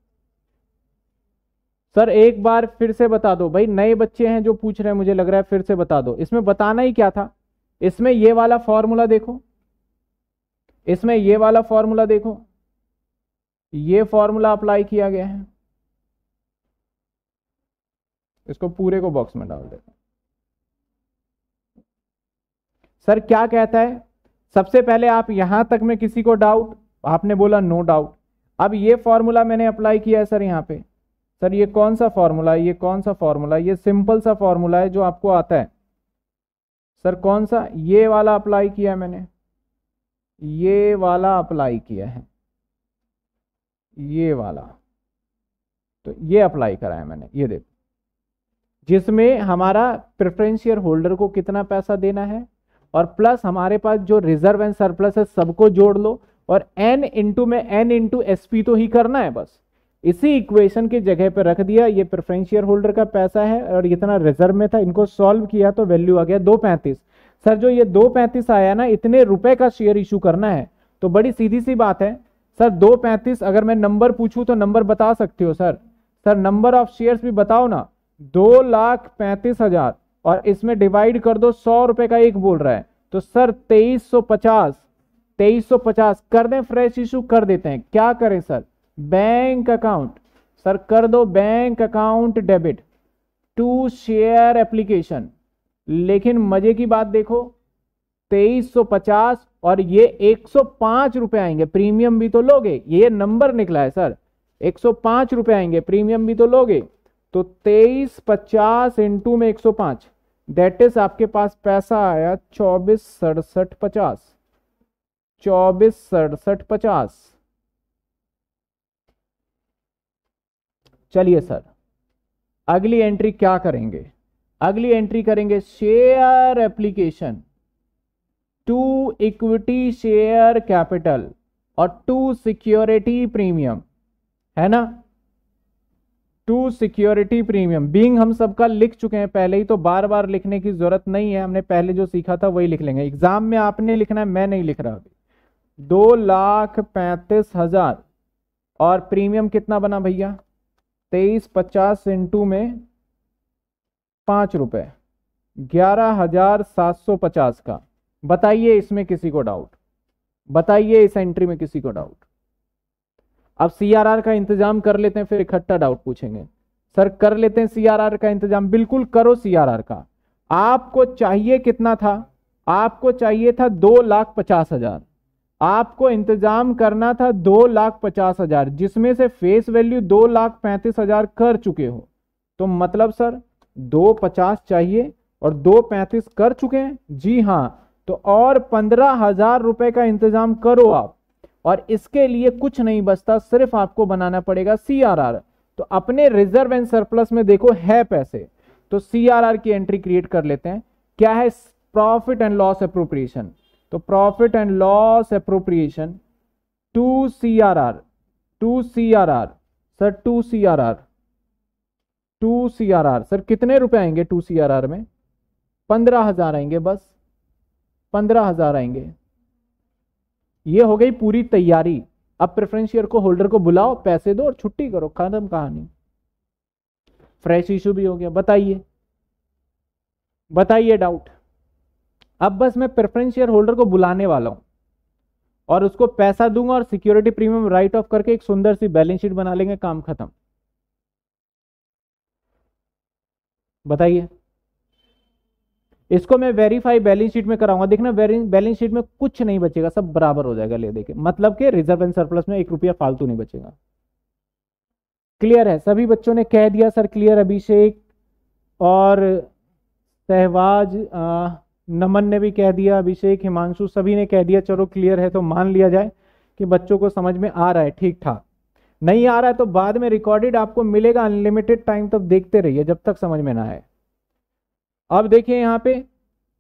सर एक बार फिर से बता दो भाई नए बच्चे हैं जो पूछ रहे हैं मुझे लग रहा है फिर से बता दो इसमें बताना ही क्या था इसमें ये वाला फॉर्मूला देखो इसमें ये वाला फॉर्मूला देखो ये फॉर्मूला अप्लाई किया गया है इसको पूरे को बॉक्स में डाल देते सर क्या कहता है सबसे पहले आप यहां तक में किसी को डाउट आपने बोला नो डाउट अब ये फॉर्मूला मैंने अप्लाई किया है सर यहाँ पे सर ये कौन सा फॉर्मूला है ये कौन सा फॉर्मूला है ये सिंपल सा फॉर्मूला है जो आपको आता है सर कौन सा ये वाला अप्लाई किया मैंने ये वाला अप्लाई किया है ये वाला तो ये अप्लाई कराया मैंने ये देखो जिसमें हमारा प्रेफरेंस शेयर होल्डर को कितना पैसा देना है और प्लस हमारे पास जो रिजर्व एंड सरप्लस है सबको जोड़ लो और एन इंटू में एन इंटू एस तो ही करना है बस इसी इक्वेशन की जगह पर रख दिया ये प्रेफरेंस शेयर होल्डर का पैसा है और इतना रिजर्व में था इनको सॉल्व किया तो वैल्यू आ गया दो पैंतीस सर जो ये दो पैंतीस आया ना इतने रुपए का शेयर इशू करना है तो बड़ी सीधी सी बात है सर दो पैंतीस अगर मैं नंबर पूछूं तो नंबर बता सकते हो sir sir number of shares भी बताओ ना दो लाख पैंतीस हजार और इसमें डिवाइड कर दो सौ रुपए का एक बोल रहा है तो सर तेईस सौ पचास तेईस सौ पचास कर दें फ्रेश इशू कर देते हैं क्या करें सर बैंक अकाउंट सर कर दो bank account debit to share application लेकिन मजे की बात देखो तेईस सौ पचास और ये एक सौ पांच रुपए आएंगे प्रीमियम भी तो लोगे ये नंबर निकला है सर एक सौ पांच रुपए आएंगे प्रीमियम भी तो लोगे तो तेईस पचास इंटू में एक सौ पांच दैट इज आपके पास पैसा आया चौबीस सड़सठ पचास चौबीस सड़सठ पचास चलिए सर अगली एंट्री क्या करेंगे अगली एंट्री करेंगे share application to equity share capital और टू सिक्योरिटी प्रीमियम है ना टू सिक्योरिटी प्रीमियम बींग हम सबका लिख चुके हैं पहले ही तो बार बार लिखने की जरूरत नहीं है हमने पहले जो सीखा था वही लिख लेंगे एग्जाम में आपने लिखना है मैं नहीं लिख रहा अभी दो लाख पैंतीस हजार और प्रीमियम कितना बना भैया तेईस पचास इंटू में पांच रुपए ग्यारह हजार सात सौ पचास का बताइए इसमें किसी को डाउट बताइए इस एंट्री में किसी को डाउट अब सीआरआर का इंतजाम कर लेते हैं फिर इकट्ठा डाउट पूछेंगे सर कर लेते हैं सीआरआर का इंतजाम बिल्कुल करो सीआरआर का आपको चाहिए कितना था आपको चाहिए था दो लाख पचास हजार आपको इंतजाम करना था दो लाख पचास हजार जिसमें से फेस वैल्यू दो लाख पैंतीस हजार कर चुके हो तो मतलब सर दो पचास चाहिए और दो पैंतीस कर चुके हैं जी हाँ तो और पंद्रह हजार रुपए का इंतजाम करो आप और इसके लिए कुछ नहीं बचता सिर्फ आपको बनाना पड़ेगा सीआरआर तो अपने रिजर्व एंड सरप्लस में देखो है पैसे तो सीआरआर की एंट्री क्रिएट कर लेते हैं क्या है प्रॉफिट एंड लॉस अप्रोप्रिएशन तो profit and loss appropriation to C R R to C R R sir to C R R to C R R sir कितने रुपए आएंगे टू सी आर आर में पंद्रह हजार आएंगे बस पंद्रह हजार आएंगे ये हो गई पूरी तैयारी अब प्रेफरेंस शेयर को होल्डर को बुलाओ पैसे दो और छुट्टी करो खत्म कहानी फ्रेश इशू भी हो गया बताइए बताइए डाउट अब बस मैं प्रेफरेंस शेयर होल्डर को बुलाने वाला हूं और उसको पैसा दूंगा और सिक्योरिटी प्रीमियम राइट ऑफ करके एक सुंदर सी बैलेंस शीट बना लेंगे काम खत्म बताइए इसको मैं वेरीफाई बैलेंस शीट में कराऊंगा देखना बैलेंस शीट में कुछ नहीं बचेगा सब बराबर हो जाएगा ले देखे मतलब के रिजर्व एंड सरप्लस में एक रुपया फालतू नहीं बचेगा क्लियर है सभी बच्चों ने कह दिया सर क्लियर अभिषेक और सहवाज नमन ने भी कह दिया अभिषेक हिमांशु सभी ने कह दिया चलो क्लियर है तो मान लिया जाए कि बच्चों को समझ में आ रहा है ठीक ठाक नहीं आ रहा है तो बाद में रिकॉर्डेड आपको मिलेगा अनलिमिटेड टाइम तब देखते रहिए जब तक समझ में ना आए अब देखिए यहाँ पे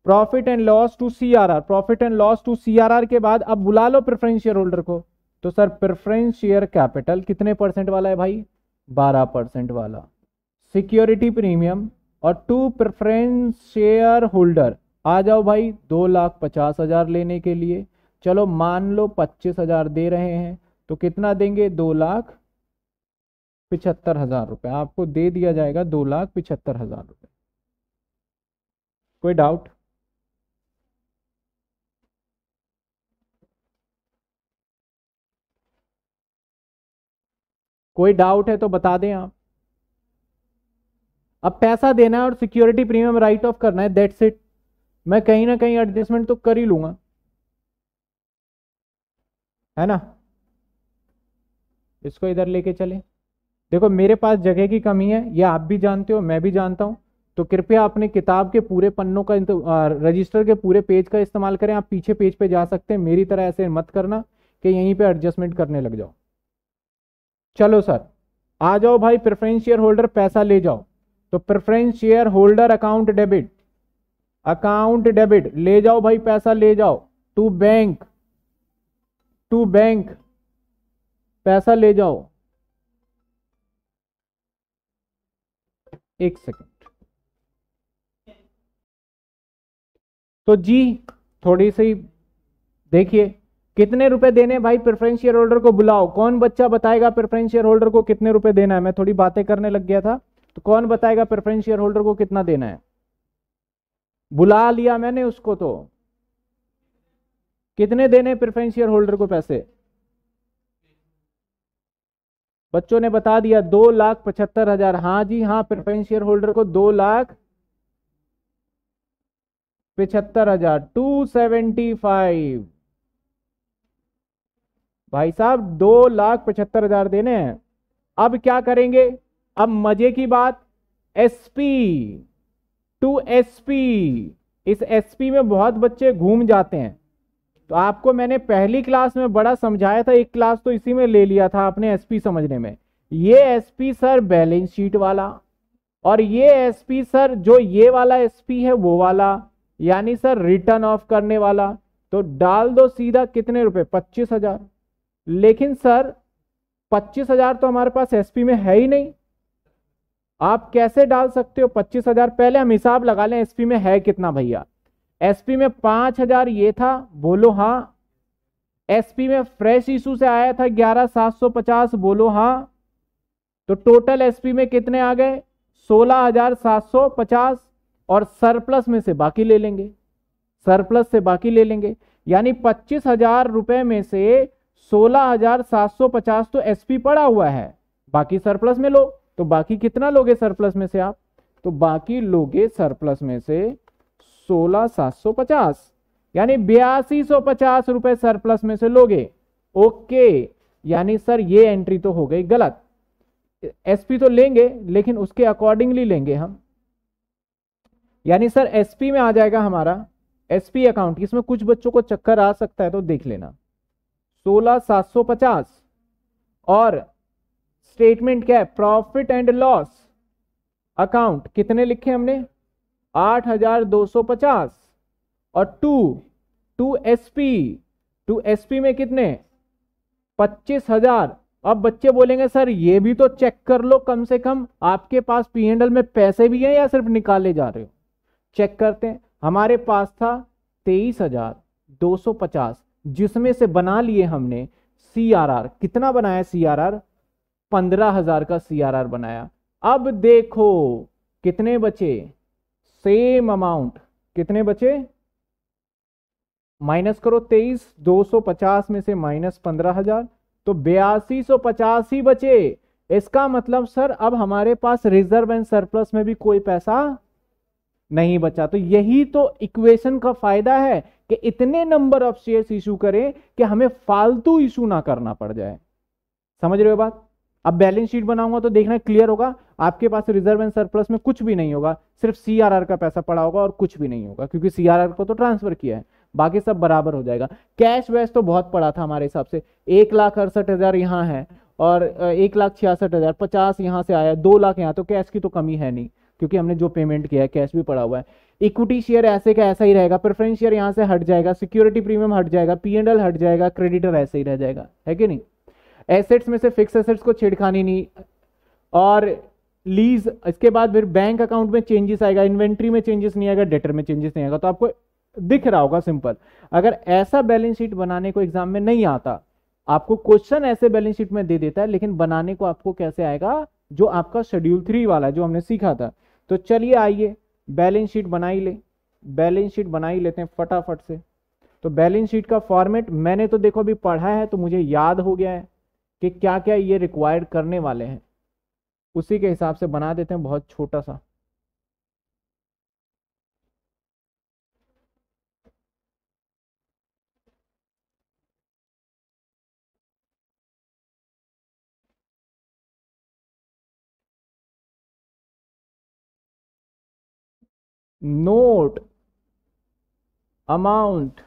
profit and loss to R profit and loss to R के बाद अब बुला लो प्रेफरेंस शेयर होल्डर को तो सर प्रेफरेंस शेयर कैपिटल कितने परसेंट वाला है भाई बारह परसेंट वाला सिक्योरिटी प्रीमियम और टू प्रेफरेंस शेयर होल्डर आ जाओ भाई दो लाख पचास हजार लेने के लिए चलो मान लो पच्चीस हजार दे रहे हैं तो कितना देंगे दो लाख पिछहत्तर हजार रुपये आपको दे दिया जाएगा दो लाख पिछहत्तर हजार रुपये कोई डाउट कोई डाउट है तो बता दें आप अब पैसा देना है और सिक्योरिटी प्रीमियम राइट ऑफ करना है दैट्स इट मैं कहीं ना कहीं एडजस्टमेंट तो कर ही लूंगा है ना इसको इधर लेके चले देखो मेरे पास जगह की कमी है ये आप भी जानते हो मैं भी जानता हूं तो कृपया अपने किताब के पूरे पन्नों का रजिस्टर के पूरे पेज का इस्तेमाल करें आप पीछे पेज पे जा सकते हैं मेरी तरह ऐसे मत करना कि यहीं पे एडजस्टमेंट करने लग जाओ चलो सर आ जाओ भाई प्रेफरेंस शेयर होल्डर पैसा ले जाओ तो preference share holder account debit account debit ले जाओ भाई पैसा ले जाओ टू बैंक टू बैंक पैसा ले जाओ एक सेकेंड तो जी थोड़ी सी देखिए कितने रुपए देने भाई प्रेफरेंस शेयर होल्डर को बुलाओ कौन बच्चा बताएगा प्रेफरेंस शेयर होल्डर को कितने रुपए देना है मैं थोड़ी बातें करने लग गया था तो कौन बताएगा प्रेफरेंस शेयर होल्डर को कितना देना है बुला लिया मैंने उसको तो कितने देने प्रेफरेंस शेयर होल्डर को पैसे बच्चों ने बता दिया दो लाख पचहत्तर हजार हाँ जी हाँ प्रेफरेंस शेयर होल्डर को दो लाख पिछहत्तर हजार टू सेवेंटी फाइव भाई साहब दो लाख पचहत्तर हजार देने हैं अब क्या करेंगे अब मजे की बात एसपी टू एसपी इस एसपी में बहुत बच्चे घूम जाते हैं तो आपको मैंने पहली क्लास में बड़ा समझाया था एक क्लास तो इसी में ले लिया था आपने एसपी समझने में ये एसपी सर बैलेंस शीट वाला और ये एसपी सर जो ये वाला एसपी है वो वाला यानी सर रिटर्न ऑफ करने वाला तो डाल दो सीधा कितने रुपए पच्चीस हजार लेकिन सर पच्चीस हजार तो हमारे पास एसपी में है ही नहीं आप कैसे डाल सकते हो पच्चीस हजार पहले हम हिसाब लगा लें एसपी में है कितना भैया एसपी में पांच हजार ये था बोलो हाँ एसपी में फ्रेश इशू से आया था ग्यारह सात सौ पचास बोलो हाँ तो टोटल एसपी में कितने आ गए सोलह हजार सात सौ पचास और सरप्लस में से बाकी ले लेंगे सरप्लस से बाकी ले लेंगे यानी पच्चीस हजार रुपए में से सोलह हजार सात सौ पचास तो एसपी पड़ा हुआ है बाकी सरप्लस में लो तो बाकी कितना लोगे सरप्लस में से आप तो बाकी लोगे सरप्लस में से सोलह सात सौ पचास यानी बयासी सौ पचास रुपए सरप्लस में से लोगे ओके यानी सर ये एंट्री तो हो गई गलत एसपी तो लेंगे लेकिन उसके अकॉर्डिंगली लेंगे हम यानी सर एसपी में आ जाएगा हमारा एसपी अकाउंट इसमें कुछ बच्चों को चक्कर आ सकता है तो देख लेना सोलह सात सौ पचास और स्टेटमेंट क्या है प्रॉफिट एंड लॉस अकाउंट कितने लिखे हमने आठ हजार दो सौ पचास और to to SP to SP में कितने पच्चीस हजार अब बच्चे बोलेंगे सर ये भी तो चेक कर लो कम से कम आपके पास पी एंडल में पैसे भी हैं या सिर्फ निकाले जा रहे हो चेक करते हैं हमारे पास था तेईस हजार दो सौ पचास जिसमें से बना लिए हमने सी आर आर कितना बनाया सी आर आर पंद्रह हजार का सी आर आर बनाया अब देखो कितने बचे सेम अमाउंट कितने बचे माइनस करो तेईस दो सौ पचास में से माइनस पंद्रह हजार तो बयासी सौ पचास ही बचे इसका मतलब सर अब हमारे पास रिजर्व एंड सरप्लस में भी कोई पैसा नहीं बचा तो यही तो इक्वेशन का फायदा है कि इतने नंबर ऑफ शेयर्स इशू करें कि हमें फालतू इशू ना करना पड़ जाए समझ रहे हो बात अब बैलेंस शीट बनाऊंगा तो देखना क्लियर होगा आपके पास रिजर्व एंड सरप्लस में कुछ भी नहीं होगा सिर्फ सीआरआर का पैसा पड़ा होगा और कुछ भी नहीं होगा क्योंकि सीआरआर को तो ट्रांसफर किया है बाकी सब बराबर हो जाएगा कैश वैश तो बहुत पड़ा था हमारे हिसाब से एक लाख अड़सठ हजार यहाँ है और एक लाख छियासठ हजार पचास यहाँ से आया दो लाख यहाँ तो कैश की तो कमी है नहीं क्योंकि हमने जो पेमेंट किया है कैश भी पड़ा हुआ है इक्विटी शेयर ऐसे का ऐसा ही रहेगा प्रेफरेंस शेयर यहाँ से हट जाएगा सिक्योरिटी प्रीमियम हट जाएगा पी एंड एल हट जाएगा क्रेडिटर ऐसे ही रह जाएगा है कि नहीं एसेट्स में से फिक्स एसेट्स को छेड़खानी नहीं और लीज इसके बाद फिर बैंक अकाउंट में चेंजेस आएगा इन्वेंट्री में चेंजेस नहीं आएगा डेटर में चेंजेस नहीं आएगा तो आपको दिख रहा होगा सिंपल अगर ऐसा बैलेंस शीट बनाने को एग्जाम में नहीं आता आपको क्वेश्चन ऐसे बैलेंस शीट में दे देता है लेकिन बनाने को आपको कैसे आएगा जो आपका शेड्यूल थ्री वाला है जो हमने सीखा था तो चलिए आइए बैलेंस शीट बनाई ले बैलेंस शीट बनाई लेते हैं फटाफट से तो बैलेंस शीट का फॉर्मेट मैंने तो देखो अभी पढ़ा है तो मुझे याद हो गया है कि क्या क्या ये रिक्वायर्ड करने वाले हैं उसी के हिसाब से बना देते हैं बहुत छोटा सा नोट अमाउंट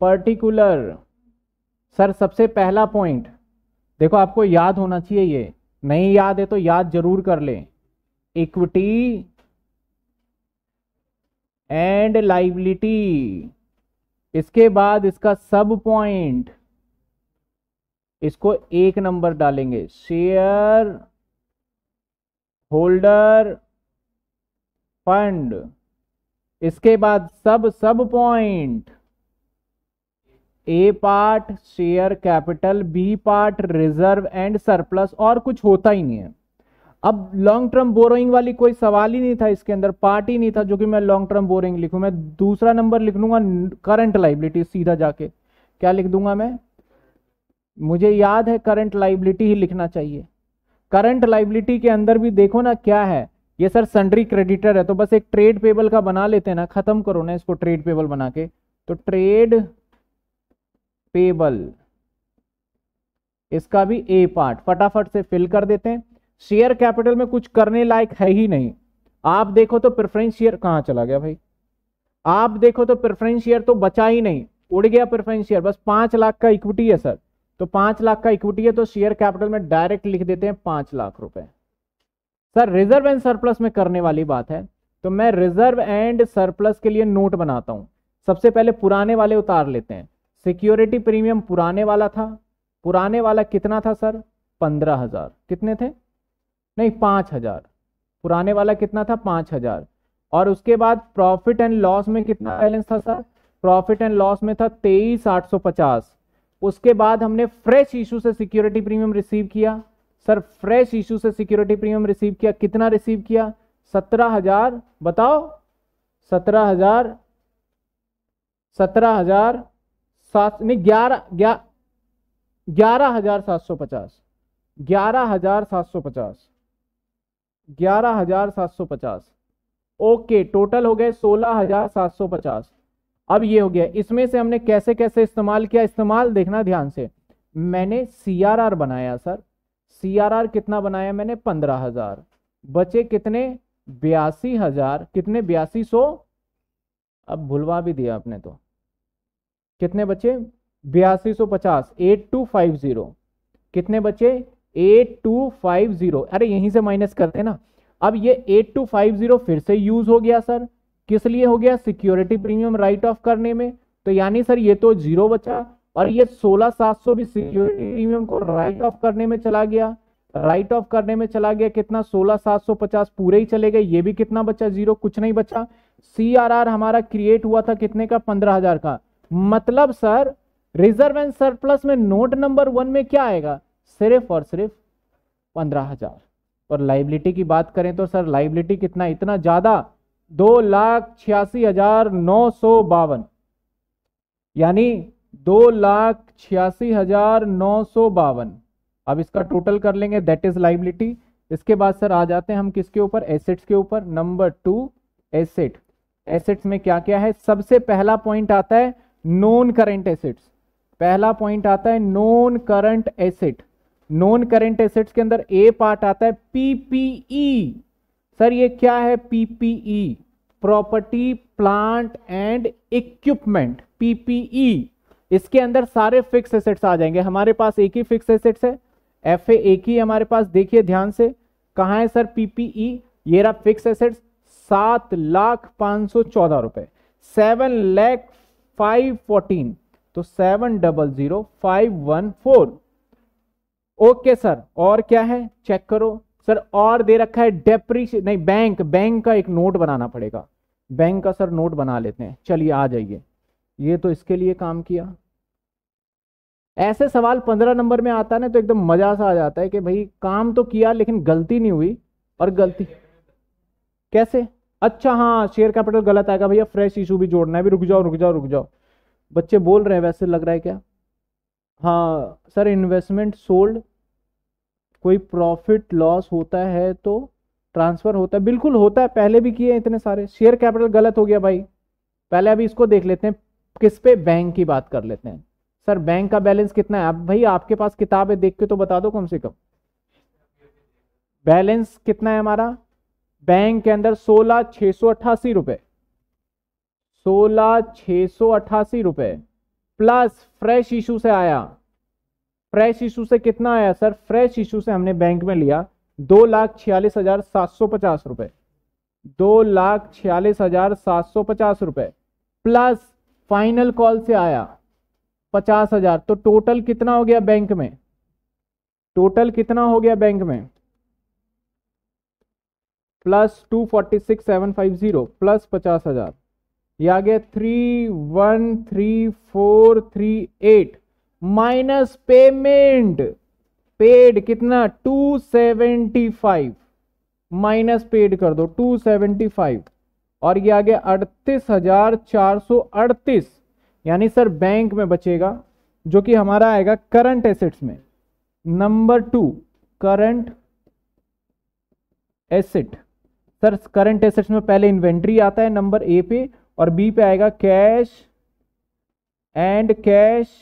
पर्टिकुलर सर सबसे पहला पॉइंट देखो आपको याद होना चाहिए ये नहीं याद है तो याद जरूर कर ले इक्विटी एंड लाइबिलिटी इसके बाद इसका सब पॉइंट इसको एक नंबर डालेंगे शेयर होल्डर फंड इसके बाद सब सब point A part share capital B part reserve and surplus और कुछ होता ही नहीं है अब लॉन्ग टर्म बोरोइंग वाली कोई सवाल ही नहीं था इसके अंदर पार्ट ही नहीं था जो कि मैं लॉन्ग टर्म बोरिंग लिखूं मैं दूसरा नंबर लिख लूंगा करंट लाइबिलिटी सीधा जाके क्या लिख दूंगा मैं मुझे याद है करंट लाइबिलिटी ही लिखना चाहिए करंट लाइबिलिटी के अंदर भी देखो ना क्या है ये सर सन्ड्री क्रेडिटर है तो बस एक ट्रेड पेबल का बना लेते हैं ना खत्म करो ना इसको ट्रेड पेबल बना के तो ट्रेड पेबल इसका भी ए पार्ट फटाफट से फिल कर देते हैं शेयर कैपिटल में कुछ करने लायक है ही नहीं आप देखो तो प्रेफरेंस शेयर कहां चला गया भाई आप देखो तो प्रेफरेंस शेयर तो बचा ही नहीं उड़ गया प्रेफरेंस शेयर बस पांच लाख का इक्विटी है सर तो पांच लाख का इक्विटी है तो शेयर कैपिटल में डायरेक्ट लिख देते हैं पांच लाख रुपए सर रिजर्व एंड सरप्लस में करने वाली बात है तो मैं रिजर्व एंड सरप्लस के लिए नोट बनाता हूं सबसे पहले पुराने वाले उतार लेते हैं सिक्योरिटी प्रीमियम पुराने वाला था पुराने वाला कितना था सर पंद्रह हजार कितने थे नहीं पांच हजार पुराने वाला कितना था पांच हजार और उसके बाद प्रॉफिट एंड लॉस में कितना बैलेंस था सर प्रॉफिट एंड लॉस में था तेईस आठ सौ पचास उसके बाद हमने फ्रेश इशू से सिक्योरिटी प्रीमियम रिसीव किया सर फ्रेश इशू से सिक्योरिटी प्रीमियम रिसीव किया कितना रिसीव किया सत्रह हजार बताओ सत्रह हजार सत्रह हजार सात नहीं ग्यारह ग्यारह हजार सात सौ पचास ग्यारह हजार सात सौ पचास ग्यारह हजार सात सौ पचास ओके टोटल हो गए सोलह हजार सात सौ पचास अब ये हो गया इसमें से हमने कैसे कैसे इस्तेमाल किया इस्तेमाल देखना ध्यान से मैंने सीआरआर बनाया सर सीआरआर कितना बनाया मैंने पंद्रह हजार बचे कितने बयासी हजार कितने बयासी सौ अब भूलवा भी दिया आपने तो कितने बचे बयासी सौ पचास एट टू फाइव जीरो कितने बचे एट टू फाइव जीरो अरे यहीं से माइनस करते ना अब ये एट टू फाइव जीरो फिर से यूज हो गया सर किस लिए हो गया सिक्योरिटी प्रीमियम राइट ऑफ करने में तो यानी सर ये तो जीरो बचा और ये 16700 भी सिक्योरिटी प्रीमियम को राइट ऑफ करने में चला गया राइट ऑफ करने में चला गया कितना 16750 पूरे ही चले गए ये भी कितना बचा जीरो कुछ नहीं बचा आर हमारा क्रिएट हुआ था कितने का हजार का मतलब सर रिजर्व एंड सरप्लस में नोट नंबर वन में क्या आएगा सिर्फ और सिर्फ पंद्रह हजार और लाइबिलिटी की बात करें तो सर लाइबिलिटी कितना इतना ज्यादा दो लाख छियासी हजार नौ सौ बावन यानी दो लाख छियासी हजार नौ सौ बावन अब इसका टोटल कर लेंगे दैट इज लाइबिलिटी इसके बाद सर आ जाते हैं हम किसके ऊपर एसेट्स के ऊपर नंबर टू एसेट एसेट्स में क्या क्या है सबसे पहला पॉइंट आता है नॉन करंट एसेट्स पहला पॉइंट आता है non current asset non current assets के अंदर ए पार्ट आता है पीपीई सर e। ये क्या है PPE property plant and equipment PPE इसके अंदर सारे फिक्स एसेट्स आ जाएंगे हमारे पास एक ही फिक्स एसेट्स है एफ ए एक ही हमारे पास देखिए ध्यान से कहा है सर पीपीई e, ये रहा फिक्स एसेट्स सात लाख पांच सौ चौदह रुपए सेवन लैख फाइव फोर्टीन तो seven double zero five one four okay sir और क्या है चेक करो सर और दे रखा है डेप्रीश नहीं बैंक बैंक का एक नोट बनाना पड़ेगा बैंक का सर नोट बना लेते हैं चलिए आ जाइए ये तो इसके लिए काम किया ऐसे सवाल पंद्रह नंबर में आता है ना तो एकदम मजा सा आ जाता है कि भाई काम तो किया लेकिन गलती नहीं हुई और गलती कैसे अच्छा हाँ शेयर कैपिटल गलत आएगा भैया फ्रेश इशू भी जोड़ना है भी रुक जाओ रुक जाओ रुक जाओ बच्चे बोल रहे हैं वैसे लग रहा है क्या हाँ सर इन्वेस्टमेंट सोल्ड कोई प्रॉफिट लॉस होता है तो ट्रांसफर होता है बिल्कुल होता है पहले भी किए हैं इतने सारे शेयर कैपिटल गलत हो गया भाई पहले अभी इसको देख लेते हैं किस पे बैंक की बात कर लेते हैं सर बैंक का बैलेंस कितना है आप भाई आपके पास किताब है देख के तो बता दो कम से कम बैलेंस कितना है हमारा बैंक के अंदर सोलह छह सौ अट्ठासी रुपए सोलह छह सौ अट्ठासी रुपए प्लस फ्रेश इशू से आया फ्रेश इशू से कितना आया सर फ्रेश इशू से हमने बैंक में लिया दो लाख छियालीस हजार सात सौ पचास रुपए दो लाख छियालीस हजार सात सौ पचास रुपए प्लस फाइनल कॉल से आया पचास हजार तो टोटल कितना हो गया बैंक में टोटल कितना हो गया बैंक में plus two forty six seven five zero plus पचास हजार ये आ गया three one three four three eight minus payment paid कितना two seventy five minus paid कर दो टू सेवेंटी फाइव और ये आ गया अड़तीस हजार चार सौ अड़तीस यानी सर बैंक में बचेगा जो कि हमारा आएगा करंट एसेट्स में number two current asset sir current assets में पहले इन्वेंट्री आता है नंबर ए पे और बी पे आएगा कैश एंड कैश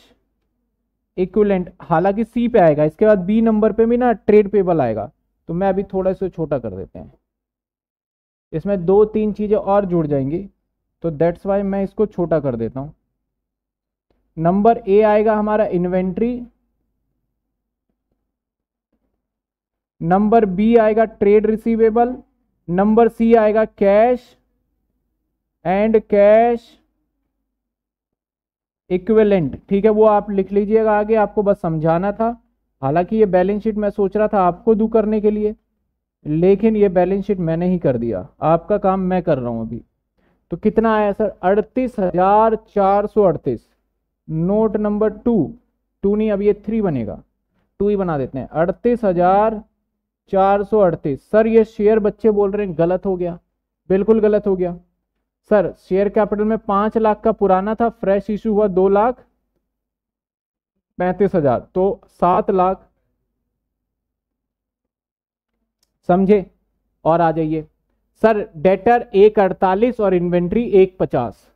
इक्वलेंट हालांकि सी पे आएगा इसके बाद बी नंबर पे भी ना ट्रेड पेबल आएगा तो मैं अभी थोड़ा सा छोटा कर देते हैं इसमें दो तीन चीज़ें और जुड़ जाएंगी तो दैट्स वाई मैं इसको छोटा कर देता हूँ नंबर ए आएगा हमारा इन्वेंट्री नंबर बी आएगा ट्रेड रिसीवेबल नंबर सी आएगा कैश एंड कैश इक्विवेलेंट ठीक है वो आप लिख लीजिएगा आगे आपको बस समझाना था हालांकि ये बैलेंस शीट मैं सोच रहा था आपको दू करने के लिए लेकिन ये बैलेंस शीट मैंने ही कर दिया आपका काम मैं कर रहा हूं अभी तो कितना आया सर अड़तीस हजार चार सौ अड़तीस नोट नंबर टू टू नहीं अब ये थ्री बनेगा टू ही बना देते हैं अड़तीस हजार चार सौ अड़तीस सर ये शेयर बच्चे बोल रहे हैं गलत हो गया बिल्कुल गलत हो गया सर शेयर कैपिटल में पांच लाख का पुराना था फ्रेश इशू हुआ दो लाख पैंतीस हजार तो सात लाख समझे और आ जाइए सर डेटर एक अड़तालीस और इन्वेंट्री एक पचास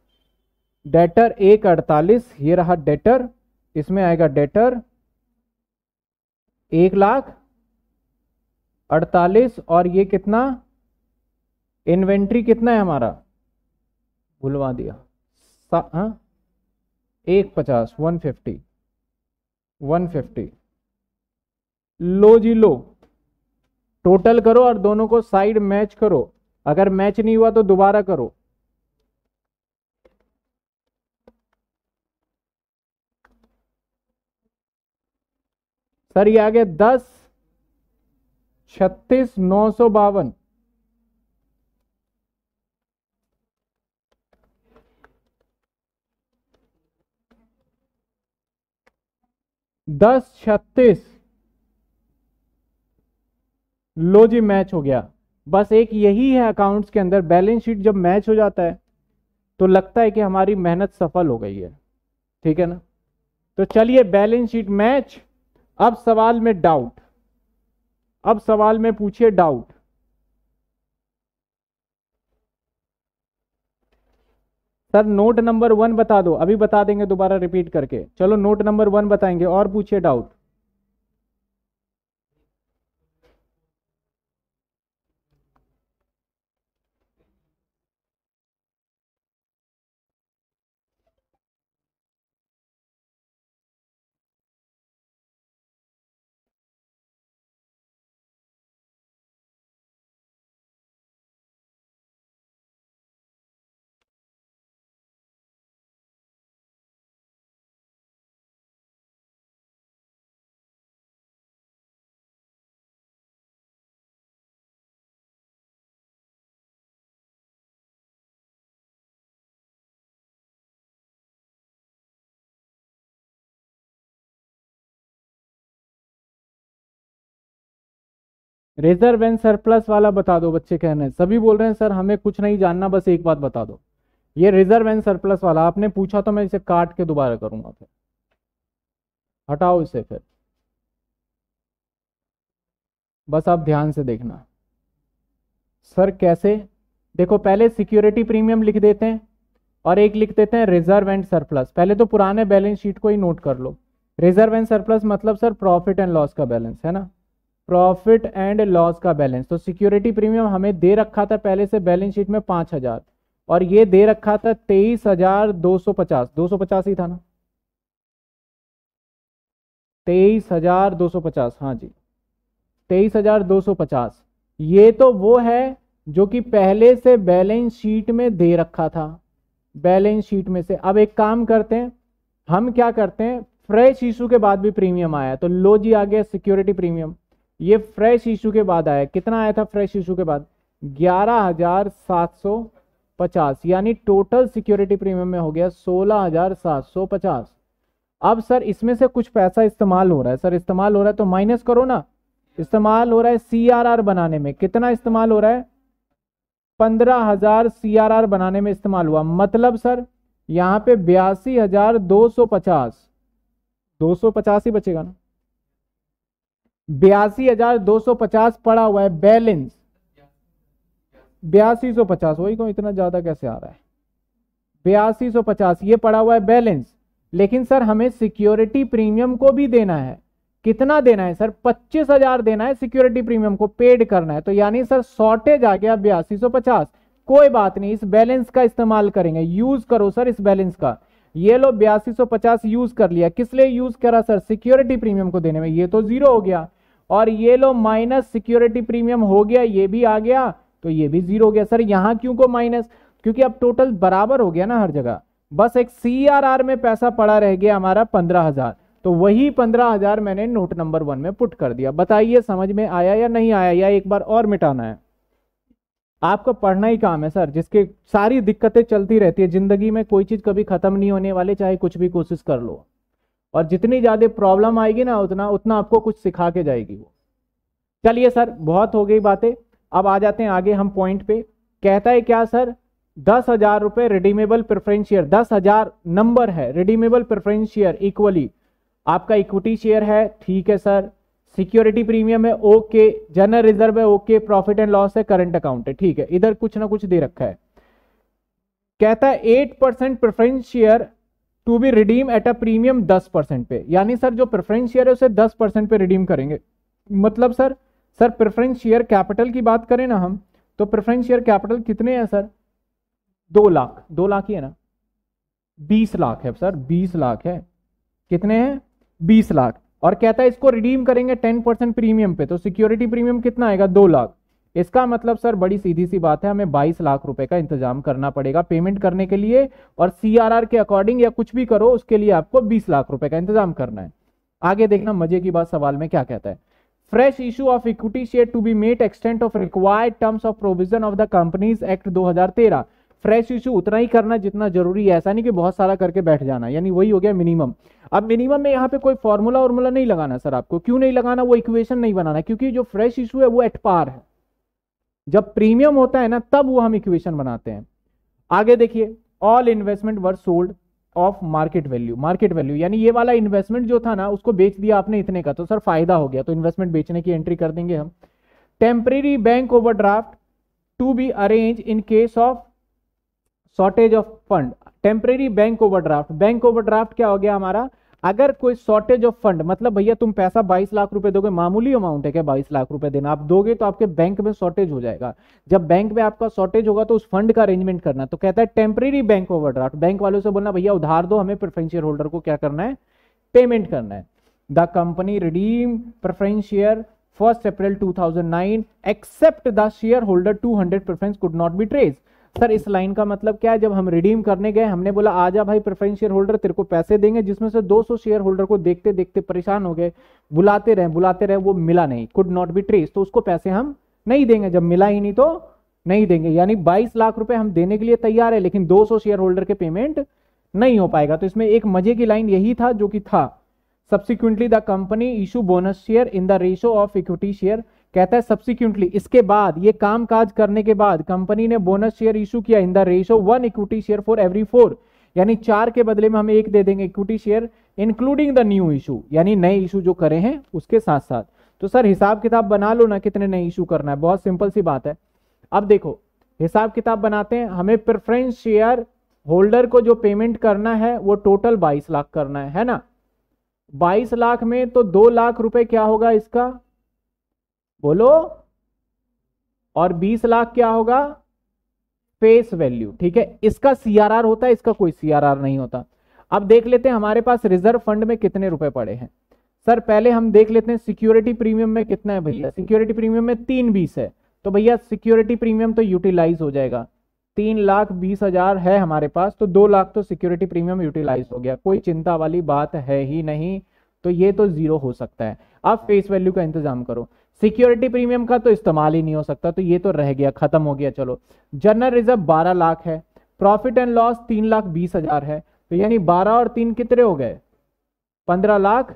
डेटर एक अड़तालीस ये रहा डेटर इसमें आएगा डेटर एक लाख अड़तालीस और ये कितना इन्वेंट्री कितना है हमारा भुलवा दिया हाँ एक पचास वन फिफ्टी वन फिफ्टी लो जी लो टोटल करो और दोनों को साइड मैच करो अगर मैच नहीं हुआ तो दोबारा करो सर ये आ गया दस छत्तीस नौ सौ बावन दस छत्तीस लो जी मैच हो गया बस एक यही है अकाउंट्स के अंदर बैलेंस शीट जब मैच हो जाता है तो लगता है कि हमारी मेहनत सफल हो गई है ठीक है ना तो चलिए बैलेंस शीट मैच अब सवाल में डाउट अब सवाल में पूछिए doubt sir note number one बता दो अभी बता देंगे दोबारा रिपीट करके चलो नोट नंबर वन बताएंगे और पूछिए डाउट रिजर्व एंड सरप्लस वाला बता दो बच्चे कह रहे हैं सभी बोल रहे हैं सर हमें कुछ नहीं जानना बस एक बात बता दो ये रिजर्व एंड सरप्लस वाला आपने पूछा तो मैं इसे काट के दोबारा करूंगा फिर हटाओ इसे फिर बस आप ध्यान से देखना सर कैसे देखो पहले सिक्योरिटी प्रीमियम लिख देते हैं और एक लिख देते हैं रिजर्व एंड सरप्लस पहले तो पुराने बैलेंस शीट को ही नोट कर लो रिजर्व एंड सरप्लस मतलब सर प्रॉफिट एंड लॉस का बैलेंस है ना प्रॉफिट एंड लॉस का बैलेंस तो सिक्योरिटी प्रीमियम हमें दे रखा था पहले से बैलेंस शीट में पांच हजार और ये दे रखा था तेईस हजार दो सौ पचास दो सौ पचास ही था ना तेईस हजार दो सौ पचास हाँ जी तेईस हजार दो सौ पचास ये तो वो है जो कि पहले से बैलेंस शीट में दे रखा था बैलेंस शीट में से अब एक काम करते हैं हम क्या करते हैं फ्रेश इशू के बाद भी प्रीमियम आया तो लो जी आ गया सिक्योरिटी प्रीमियम ये फ्रेश इशू के बाद आया कितना आया था फ्रेश इशू के बाद ग्यारह हजार सात सौ पचास यानी टोटल सिक्योरिटी प्रीमियम में हो गया सोलह हजार सात सौ पचास अब सर इसमें से कुछ पैसा इस्तेमाल हो रहा है सर इस्तेमाल हो रहा है तो माइनस करो ना इस्तेमाल हो रहा है सी बनाने में कितना इस्तेमाल हो रहा है पंद्रह हजार बनाने में इस्तेमाल हुआ मतलब सर यहाँ पे बयासी हजार दो सौ पचास दो सौ पचास ही बचेगा ना बयासी हजार दो सौ पचास पड़ा हुआ है बैलेंस बयासी सौ पचास वही को इतना ज्यादा कैसे आ रहा है बयासी सौ पचास ये पड़ा हुआ है बैलेंस लेकिन सर हमें सिक्योरिटी प्रीमियम को भी देना है कितना देना है सर पच्चीस हजार देना है सिक्योरिटी प्रीमियम को पेड करना है तो यानी सर शॉर्टेज आ गया बयासी सौ पचास कोई बात नहीं इस बैलेंस का इस्तेमाल करेंगे यूज करो सर इस बैलेंस का ये लो बयासी सौ पचास यूज कर लिया किस लिए यूज करा सर सिक्योरिटी प्रीमियम को देने में ये तो जीरो हो गया और ये लो माइनस सिक्योरिटी प्रीमियम हो गया ये भी आ गया तो ये भी जीरो हो गया सर यहां क्यों को माइनस क्योंकि अब टोटल बराबर हो गया ना हर जगह बस एक सी में पैसा पड़ा रह गया हमारा पंद्रह हजार तो वही पंद्रह हजार मैंने नोट नंबर वन में पुट कर दिया बताइए समझ में आया या नहीं आया या एक बार और मिटाना है आपको पढ़ना ही काम है सर जिसके सारी दिक्कतें चलती रहती है जिंदगी में कोई चीज कभी खत्म नहीं होने वाली चाहे कुछ भी कोशिश कर लो और जितनी ज़्यादा प्रॉब्लम आएगी ना उतना उतना आपको कुछ सिखा के जाएगी वो चलिए सर बहुत हो गई बातें अब आ जाते हैं आगे हम पॉइंट पे कहता है क्या सर दस हजार रुपये रिडीमेबल प्रेफरेंस शेयर दस हजार नंबर है रिडीमेबल प्रेफरेंस शेयर इक्वली आपका इक्विटी शेयर है ठीक है सर सिक्योरिटी प्रीमियम है ओके जनरल रिजर्व है ओके प्रॉफिट एंड लॉस है करंट अकाउंट है ठीक है इधर कुछ ना कुछ दे रखा है कहता है eight percent preference share to be redeem at a premium दस परसेंट पे यानी सर जो प्रेफरेंस शेयर है उसे दस परसेंट पे रिडीम करेंगे मतलब sir sir preference share capital की बात करें ना हम तो प्रेफरेंस शेयर कैपिटल कितने हैं सर दो लाख दो लाख ही है ना बीस लाख है सर बीस लाख है कितने हैं बीस लाख और कहता है इसको रिडीम करेंगे टेन परसेंट प्रीमियम पे तो सिक्योरिटी प्रीमियम कितना आएगा दो लाख इसका मतलब सर बड़ी सीधी सी बात है हमें 22 लाख रुपए का इंतजाम करना पड़ेगा पेमेंट करने के लिए और सीआरआर के अकॉर्डिंग या कुछ भी करो उसके लिए आपको 20 लाख रुपए का इंतजाम करना है आगे देखना मजे की बात सवाल में क्या कहता है fresh issue of equity share to be made extent of required terms of provision of the companies act दो फ्रेश इशू उतना ही करना जितना जरूरी है ऐसा नहीं कि बहुत सारा करके बैठ जाना यानी वही हो गया मिनिमम अब मिनिमम में यहाँ पे कोई फॉर्मूला वार्मूला नहीं लगाना सर आपको क्यों नहीं लगाना वो इक्वेशन नहीं बनाना क्योंकि जो फ्रेश इशू है वो एट पार है जब प्रीमियम होता है ना तब वो हम इक्वेशन बनाते हैं आगे देखिए all investment were sold off market value market value यानी ये वाला इन्वेस्टमेंट जो था ना उसको बेच दिया आपने इतने का तो सर फायदा हो गया तो इन्वेस्टमेंट बेचने की एंट्री कर देंगे हम temporary bank overdraft to be arrange in case of shortage of fund temporary bank overdraft bank overdraft क्या हो गया हमारा अगर कोई शॉर्टेज ऑफ फंड मतलब भैया तुम पैसा 22 लाख रुपए दोगे मामूली अमाउंट है क्या 22 लाख रुपए देना आप दोगे तो आपके बैंक में शॉर्टेज हो जाएगा जब बैंक में आपका शॉर्टेज होगा तो उस फंड का अरेंजमेंट करना तो कहता है टेम्परेरी बैंक ओवरड्राफ्ट बैंक वालों से बोलना भैया उधार दो हमें प्रेफरेंशियर होल्डर को क्या करना है पेमेंट करना है the company redeem preferential first April nine except the share holder hundred preference could not be trace sir इस लाइन का मतलब क्या है जब हम रिडीम करने गए हमने बोला आजा भाई प्रेफरेंस शेयर होल्डर तेरे को पैसे देंगे जिसमें से 200 शेयर होल्डर को देखते देखते परेशान हो गए बुलाते रहे बुलाते रहे वो मिला नहीं कुड नॉट बी ट्रेस तो उसको पैसे हम नहीं देंगे जब मिला ही नहीं तो नहीं देंगे यानी बाईस लाख रुपए हम देने के लिए तैयार है लेकिन दो शेयर होल्डर के पेमेंट नहीं हो पाएगा तो इसमें एक मजे की लाइन यही था जो कि था subsequently the company issue bonus share in the ratio of equity share कहता है सब्सिक्वेंटली इसके बाद ये काम काज करने के बाद कंपनी ने बोनस शेयर इशू किया in the ratio one equity share for every four यानी चार के बदले में हम एक दे देंगे equity share including the new issue यानी नए इशू जो करे हैं उसके साथ साथ तो सर हिसाब किताब बना लो ना कितने नए इशू करना है बहुत सिंपल सी बात है अब देखो हिसाब किताब बनाते हैं हमें प्रेफरेंस शेयर होल्डर को जो पेमेंट करना है वो टोटल 22 लाख करना है है ना 22 लाख में तो दो लाख रुपए क्या होगा इसका बोलो और बीस लाख क्या होगा फेस वैल्यू ठीक है इसका सीआरआर होता है इसका कोई सीआरआर नहीं होता अब देख लेते हैं हमारे पास रिजर्व फंड में कितने रुपए पड़े हैं सर पहले हम देख लेते हैं सिक्योरिटी प्रीमियम में कितना है भैया सिक्योरिटी प्रीमियम में तीन बीस है तो भैया सिक्योरिटी प्रीमियम तो यूटिलाइज हो जाएगा तीन लाख बीस हजार है हमारे पास तो दो लाख तो सिक्योरिटी प्रीमियम यूटिलाइज हो गया कोई चिंता वाली बात है ही नहीं तो ये तो जीरो हो सकता है अब फेस वैल्यू का इंतजाम करो सिक्योरिटी प्रीमियम का तो इस्तेमाल ही नहीं हो सकता तो ये तो रह गया खत्म हो गया चलो जनरल रिजर्व बारह लाख है प्रॉफिट एंड लॉस तीन लाख बीस हजार है तो यानी बारह और तीन कितने हो गए पंद्रह लाख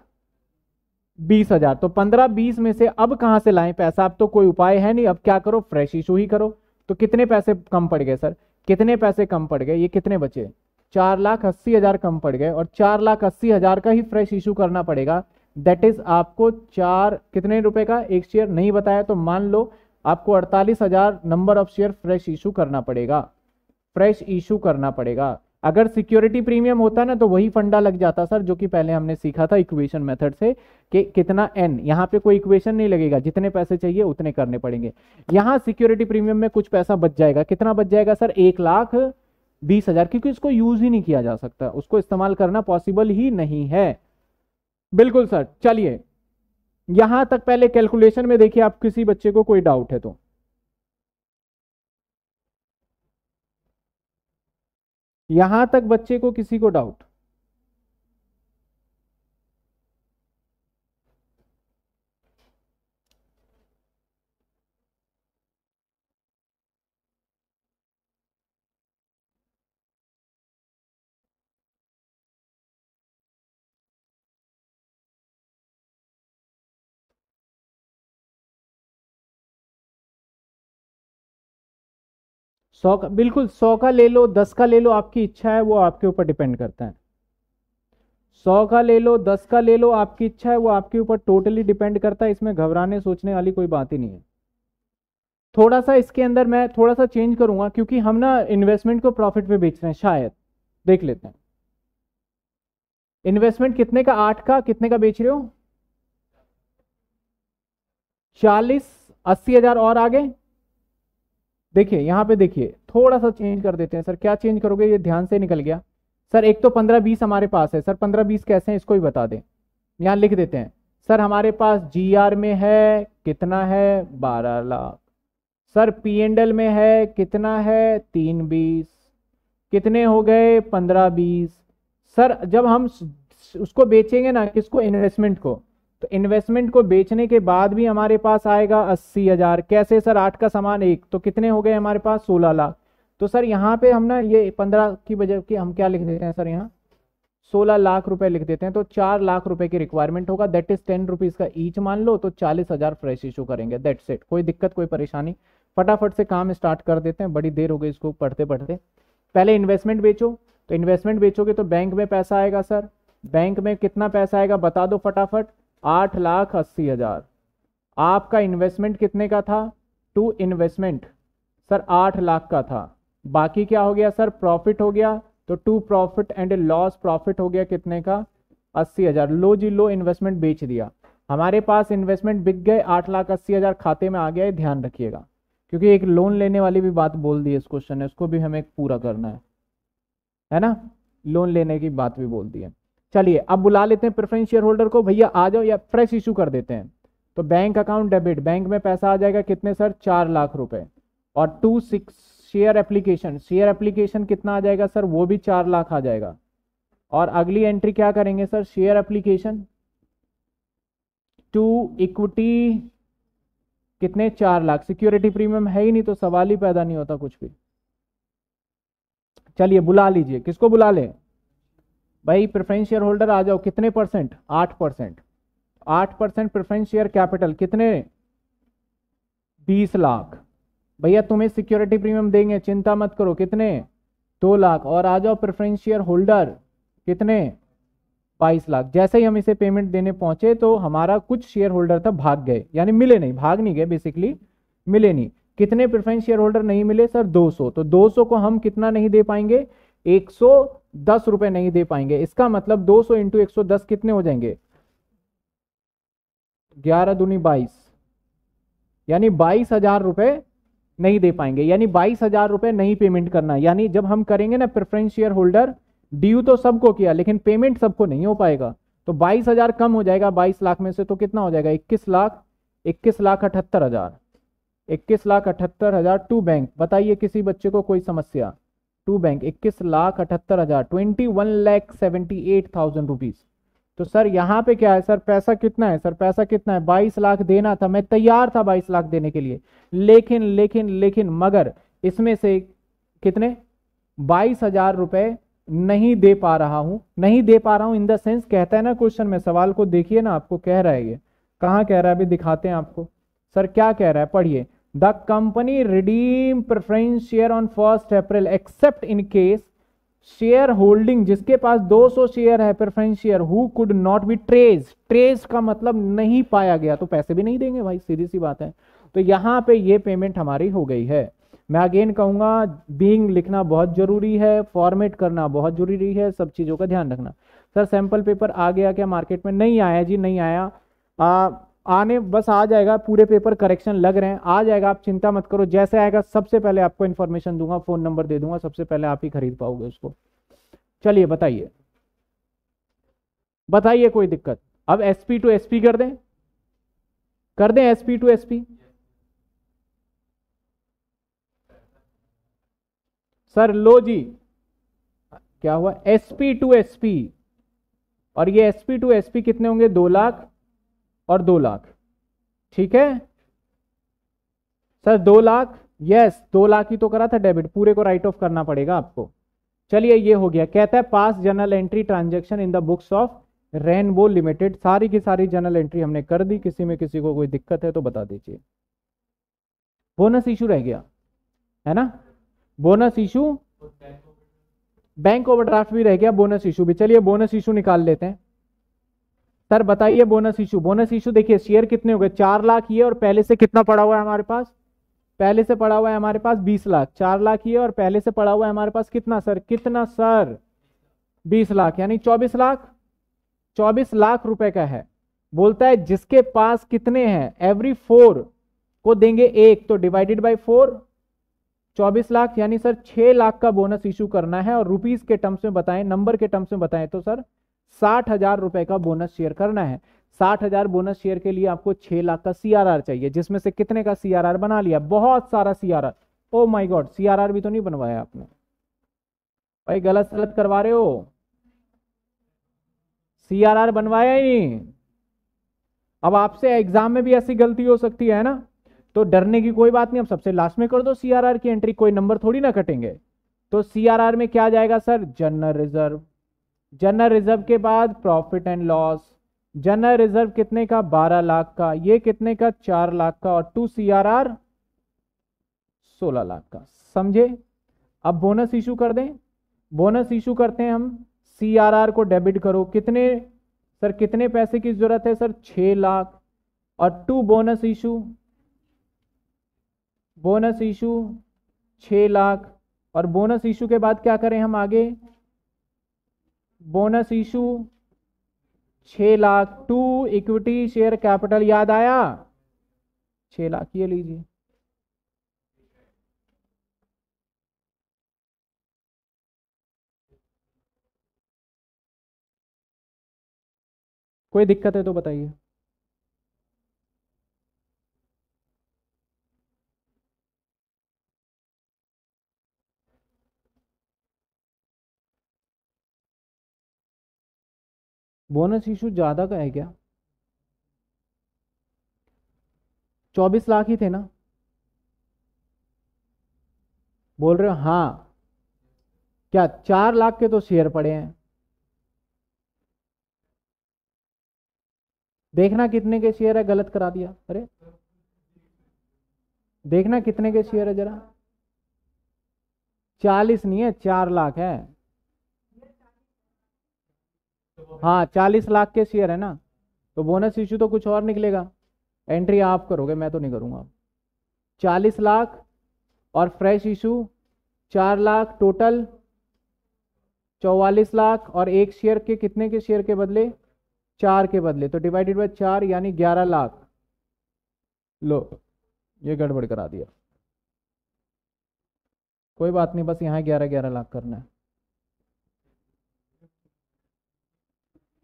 बीस हजार तो पंद्रह बीस में से अब कहां से लाएं पैसा अब तो कोई उपाय है नहीं अब क्या करो फ्रेश इशू ही करो तो कितने पैसे कम पड़ गए सर कितने पैसे कम पड़ गए ये कितने बचे चार लाख अस्सी हजार कम पड़ गए और चार लाख अस्सी हजार का ही फ्रेश इशू करना पड़ेगा दैट इज आपको चार कितने रुपए का एक शेयर नहीं बताया तो मान लो आपको अड़तालीस हजार number of share fresh issue करना पड़ेगा फ्रेश इशू करना पड़ेगा अगर सिक्योरिटी प्रीमियम होता ना तो वही फंडा लग जाता सर जो कि पहले हमने सीखा था इक्वेशन मेथड से कि कितना एन यहाँ पे कोई इक्वेशन नहीं लगेगा जितने पैसे चाहिए उतने करने पड़ेंगे यहाँ सिक्योरिटी प्रीमियम में कुछ पैसा बच जाएगा कितना बच जाएगा सर एक लाख बीस हजार क्योंकि इसको यूज ही नहीं किया जा सकता उसको इस्तेमाल करना पॉसिबल ही नहीं है बिल्कुल सर चलिए यहां तक पहले कैलकुलेशन में देखिए आप किसी बच्चे को कोई डाउट है तो यहां तक बच्चे को किसी को डाउट सौ का बिल्कुल सौ का ले लो दस का ले लो आपकी इच्छा है वो आपके ऊपर डिपेंड करता है सौ का ले लो दस का ले लो आपकी इच्छा है वो आपके ऊपर टोटली डिपेंड करता है इसमें घबराने सोचने वाली कोई बात ही नहीं है थोड़ा सा इसके अंदर मैं थोड़ा सा चेंज करूंगा क्योंकि हम ना इन्वेस्टमेंट को प्रॉफिट में बेच रहे हैं शायद देख लेते हैं इन्वेस्टमेंट कितने का आठ का कितने का बेच रहे हो चालीस अस्सी हजार और आगे देखिए यहाँ पे देखिए थोड़ा सा चेंज कर देते हैं सर क्या चेंज करोगे ये ध्यान से निकल गया सर एक तो पंद्रह बीस हमारे पास है सर पंद्रह बीस कैसे हैं इसको भी बता दें यहाँ लिख देते हैं सर हमारे पास जी आर में है कितना है बारह lakh sir P and L में है कितना है तीन बीस कितने हो गए पंद्रह बीस सर जब हम उसको बेचेंगे ना किसको इन्वेस्टमेंट को तो इन्वेस्टमेंट को बेचने के बाद भी हमारे पास आएगा अस्सी हजार कैसे सर आठ का सामान एक तो कितने हो गए हमारे पास सोलह लाख तो सर यहाँ पे हम ना ये पंद्रह की वजह की हम क्या लिख देते हैं सर यहाँ सोलह लाख रुपए लिख देते हैं तो चार लाख रुपए की रिक्वायरमेंट होगा दैट इज टेन रुपीज का ईच मान लो तो चालीस हजार फ्रेश इशू करेंगे दैट सेट कोई दिक्कत कोई परेशानी फटाफट से काम स्टार्ट कर देते हैं बड़ी देर हो गई इसको पढ़ते पढ़ते पहले इन्वेस्टमेंट बेचो तो इन्वेस्टमेंट बेचोगे तो बैंक में पैसा आएगा सर बैंक में कितना पैसा आएगा बता दो फटाफट आठ लाख अस्सी हजार आपका इन्वेस्टमेंट कितने का था टू इन्वेस्टमेंट सर आठ लाख का था बाकी क्या हो गया सर प्रॉफिट हो गया तो to profit and loss profit हो गया कितने का अस्सी हजार लो जी लो इन्वेस्टमेंट बेच दिया हमारे पास इन्वेस्टमेंट बिक गए आठ लाख अस्सी हजार खाते में आ गया है ध्यान रखिएगा क्योंकि एक लोन लेने वाली भी बात बोल दी है इस क्वेश्चन ने उसको भी हमें पूरा करना है है ना लोन लेने की बात भी बोल दी है चलिए अब बुला लेते हैं प्रेफरेंस शेयर होल्डर को भैया आ जाओ या फ्रेश इशू कर देते हैं तो बैंक अकाउंट डेबिट बैंक में पैसा आ जाएगा कितने सर चार लाख रुपए और to six share application share application कितना आ जाएगा सर वो भी चार लाख आ जाएगा और अगली एंट्री क्या करेंगे sir share application to equity कितने चार लाख सिक्योरिटी प्रीमियम है ही नहीं तो सवाल ही पैदा नहीं होता कुछ भी चलिए बुला लीजिए किसको बुला लें भाई प्रेफरेंस शेयर होल्डर आ जाओ कितने परसेंट आठ परसेंट आठ परसेंट प्रेफरेंस शेयर कैपिटल कितने बीस लाख भैया तुम्हें सिक्योरिटी प्रीमियम देंगे चिंता मत करो कितने दो लाख और आ जाओ प्रेफरेंस शेयर होल्डर कितने बाईस लाख जैसे ही हम इसे पेमेंट देने पहुंचे तो हमारा कुछ शेयर होल्डर था भाग गए यानी मिले नहीं भाग नहीं गए बेसिकली मिले नहीं कितने प्रेफरेंस शेयर होल्डर नहीं मिले सर 200 तो 200 को हम कितना नहीं दे पाएंगे दस रुपए नहीं दे पाएंगे इसका मतलब दो सौ इंटू एक सौ दस कितने हो जाएंगे ग्यारह दूनी बाईस यानी बाईस हजार रुपए नहीं दे पाएंगे यानी बाईस हजार रुपए नहीं पेमेंट करना यानी जब हम करेंगे ना प्रेफरेंस शेयर होल्डर ड्यू तो सबको किया लेकिन पेमेंट सबको नहीं हो पाएगा तो बाईस हजार कम हो जाएगा बाईस लाख में से तो कितना हो जाएगा इक्कीस लाख इक्कीस लाख अठहत्तर हजार इक्कीस लाख अठहत्तर हजार टू बैंक बताइए किसी बच्चे को कोई समस्या टू बैंक इक्कीस लाख अठहत्तर हजार twenty one lakh seventy eight thousand rupees तो सर यहाँ पे क्या है सर पैसा कितना है सर पैसा कितना है बाईस लाख देना था मैं तैयार था बाईस लाख देने के लिए लेकिन लेकिन लेकिन मगर इसमें से कितने बाईस हजार रुपए नहीं दे पा रहा हूं नहीं दे पा रहा हूं इन द सेंस कहता है ना क्वेश्चन में सवाल को देखिए ना आपको कह रहा है ये कहाँ कह रहा है अभी दिखाते हैं आपको सर क्या कह रहा है पढ़िए the company redeem preference share on first April except in case share holding जिसके पास 200 शेयर है preference share who could not be trace trace का मतलब नहीं पाया गया तो पैसे भी नहीं देंगे भाई सीधी सी बात है तो यहां पे ये पेमेंट हमारी हो गई है मैं अगेन कहूंगा बींग लिखना बहुत जरूरी है फॉर्मेट करना बहुत जरूरी है सब चीज़ों का ध्यान रखना सर सैंपल पेपर आ गया क्या मार्केट में नहीं आया जी नहीं आया आ, आने बस आ जाएगा पूरे पेपर करेक्शन लग रहे हैं आ जाएगा आप चिंता मत करो जैसे आएगा सबसे पहले आपको इन्फॉर्मेशन दूंगा फ़ोन नंबर दे दूंगा सबसे पहले आप ही खरीद पाओगे उसको चलिए बताइए बताइए कोई दिक्कत अब S P to S P कर दें कर दें S P to S P sir लो जी क्या हुआ S P to S P और ये S P to S P कितने होंगे दो लाख और दो लाख ठीक है सर दो लाख यस दो लाख ही तो करा था डेबिट पूरे को राइट ऑफ करना पड़ेगा आपको चलिए ये हो गया कहता है pass general entry transaction in the books of Rainbow limited सारी की सारी जनरल एंट्री हमने कर दी किसी में किसी को कोई दिक्कत है तो बता दीजिए बोनस इशू रह गया है ना बोनस इशू बैंक ओवरड्राफ्ट भी रह गया बोनस इशू भी चलिए बोनस इशू निकाल लेते हैं सर बताइए बोनस इशू बोनस इशू देखिए शेयर कितने हो गए चार लाख ये और पहले से कितना पड़ा हुआ है हमारे पास पहले से पड़ा हुआ है हमारे पास बीस लाख चार लाख ये और पहले से पड़ा हुआ है हमारे पास कितना सर कितना सर बीस लाख यानी चौबीस लाख चौबीस लाख रुपए का है बोलता है जिसके पास कितने हैं एवरी फोर को देंगे एक तो डिवाइडेड बाई फोर चौबीस लाख यानी सर छह लाख का बोनस इशू करना है और रुपीज के टर्म्स में बताएं नंबर के टर्म्स में बताएं तो सर साठ हजार रुपए का बोनस शेयर करना है साठ हजार बोनस शेयर के लिए आपको छह लाख का सीआरआर चाहिए जिसमें से कितने का सीआरआर बना लिया बहुत सारा सीआरआर ओ माई गॉड सी भी तो नहीं बनवाया आपने भाई गलत सलत करवा रहे हो सी बनवाया ही नहीं अब आपसे एग्जाम में भी ऐसी गलती हो सकती है ना तो डरने की कोई बात नहीं अब सबसे लास्ट में कर दो सीआरआर की एंट्री कोई नंबर थोड़ी ना कटेंगे तो सीआरआर में क्या जाएगा sir general reserve general reserve के बाद profit and loss general reserve कितने का बारह लाख का ये कितने का चार लाख का और टू सी आर आर सोलह लाख का समझे अब बोनस इशू कर दें बोनस इशू करते हैं हम सी आर आर को डेबिट करो कितने सर कितने पैसे की जरूरत है सर छः लाख और to bonus issue bonus issue छ लाख और बोनस इशू के बाद क्या करें हम आगे बोनस इशू छ lakh to equity share capital याद आया छ लाख ये लीजिए कोई दिक्कत है तो बताइए बोनस इशू ज़्यादा का है क्या चौबीस लाख ही थे ना बोल रहे हो हाँ क्या चार लाख के तो शेयर पड़े हैं देखना कितने के शेयर है गलत करा दिया अरे देखना कितने के शेयर है जरा चालीस नहीं है चार लाख है हाँ चालीस लाख के शेयर है ना तो बोनस इश्यू तो कुछ और निकलेगा एंट्री आप करोगे मैं तो नहीं करूँगा चालीस लाख और फ्रेश इशू चार लाख टोटल चौवालीस लाख और एक शेयर के कितने के शेयर के बदले चार के बदले तो डिवाइडेड बाय चार यानी ग्यारह लाख लो ये गड़बड़ करा दिया कोई बात नहीं बस यहाँ ग्यारह ग्यारह लाख करना है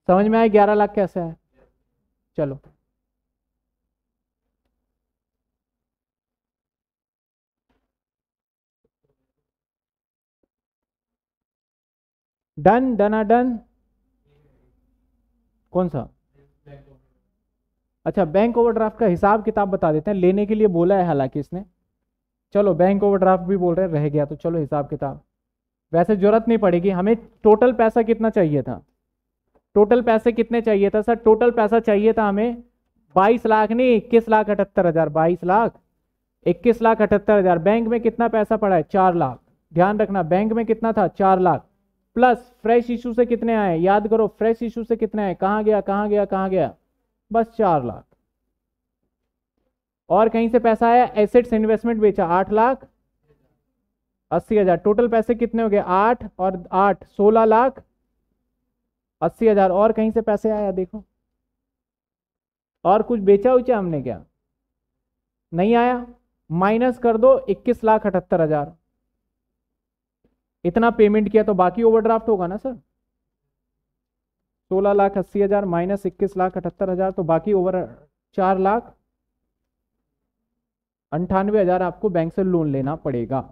समझ में आए ग्यारह लाख कैसे है चलो डन डन डन कौन सा अच्छा बैंक ओवरड्राफ्ट का हिसाब किताब बता देते हैं लेने के लिए बोला है हालांकि इसने चलो बैंक ओवरड्राफ्ट भी बोल रहे रह गया तो चलो हिसाब किताब वैसे जरूरत नहीं पड़ेगी हमें टोटल पैसा कितना चाहिए था टोटल पैसे कितने चाहिए था सर टोटल पैसा चाहिए था हमें बाईस लाख नहीं इक्कीस लाख अठहत्तर हजार बाईस लाख इक्कीस लाख अठहत्तर हजार बैंक में कितना पैसा पड़ा है चार लाख ध्यान रखना बैंक में कितना था चार लाख प्लस फ्रेश इशू से कितने आए याद करो फ्रेश इशू से कितने आए कहाँ गया कहाँ गया कहाँ गया बस चार लाख और कहीं से पैसा आया एसेट्स इन्वेस्टमेंट बेचा आठ लाख अस्सी हजार टोटल पैसे कितने हो गए आठ और आठ सोलह लाख अस्सी हज़ार और कहीं से पैसे आया देखो और कुछ बेचा उचा हमने क्या नहीं आया माइनस कर दो इक्कीस लाख अठहत्तर हज़ार इतना पेमेंट किया तो बाकी ओवरड्राफ्ट होगा ना सर सोलह लाख अस्सी हज़ार माइनस इक्कीस लाख अठहत्तर हज़ार तो बाकी ओवर चार लाख अंठानवे हज़ार आपको बैंक से लोन लेना पड़ेगा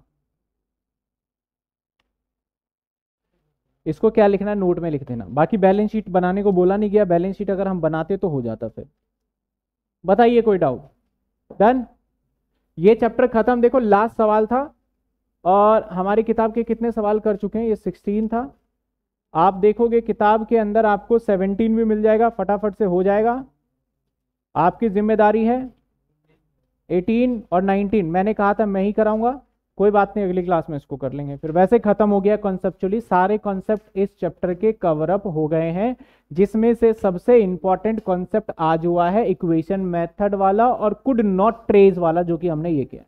इसको क्या लिखना है नोट में लिख देना बाकी बैलेंस शीट बनाने को बोला नहीं गया बैलेंस शीट अगर हम बनाते तो हो जाता फिर बताइए कोई डाउट डन ये चैप्टर खत्म देखो लास्ट सवाल था और हमारी किताब के कितने सवाल कर चुके हैं ये सिक्सटीन था आप देखोगे किताब के अंदर आपको सेवनटीन भी मिल जाएगा फटाफट से हो जाएगा आपकी जिम्मेदारी है एटीन और नाइनटीन मैंने कहा था मैं ही कराऊंगा कोई बात नहीं अगली क्लास में इसको कर लेंगे फिर वैसे खत्म हो गया कॉन्सेप्चुअली सारे कॉन्सेप्ट इस चैप्टर के कवर अप हो गए हैं जिसमें से सबसे इंपॉर्टेंट कॉन्सेप्ट आज हुआ है इक्वेशन मेथड वाला और कुड नॉट ट्रेस वाला जो कि हमने ये किया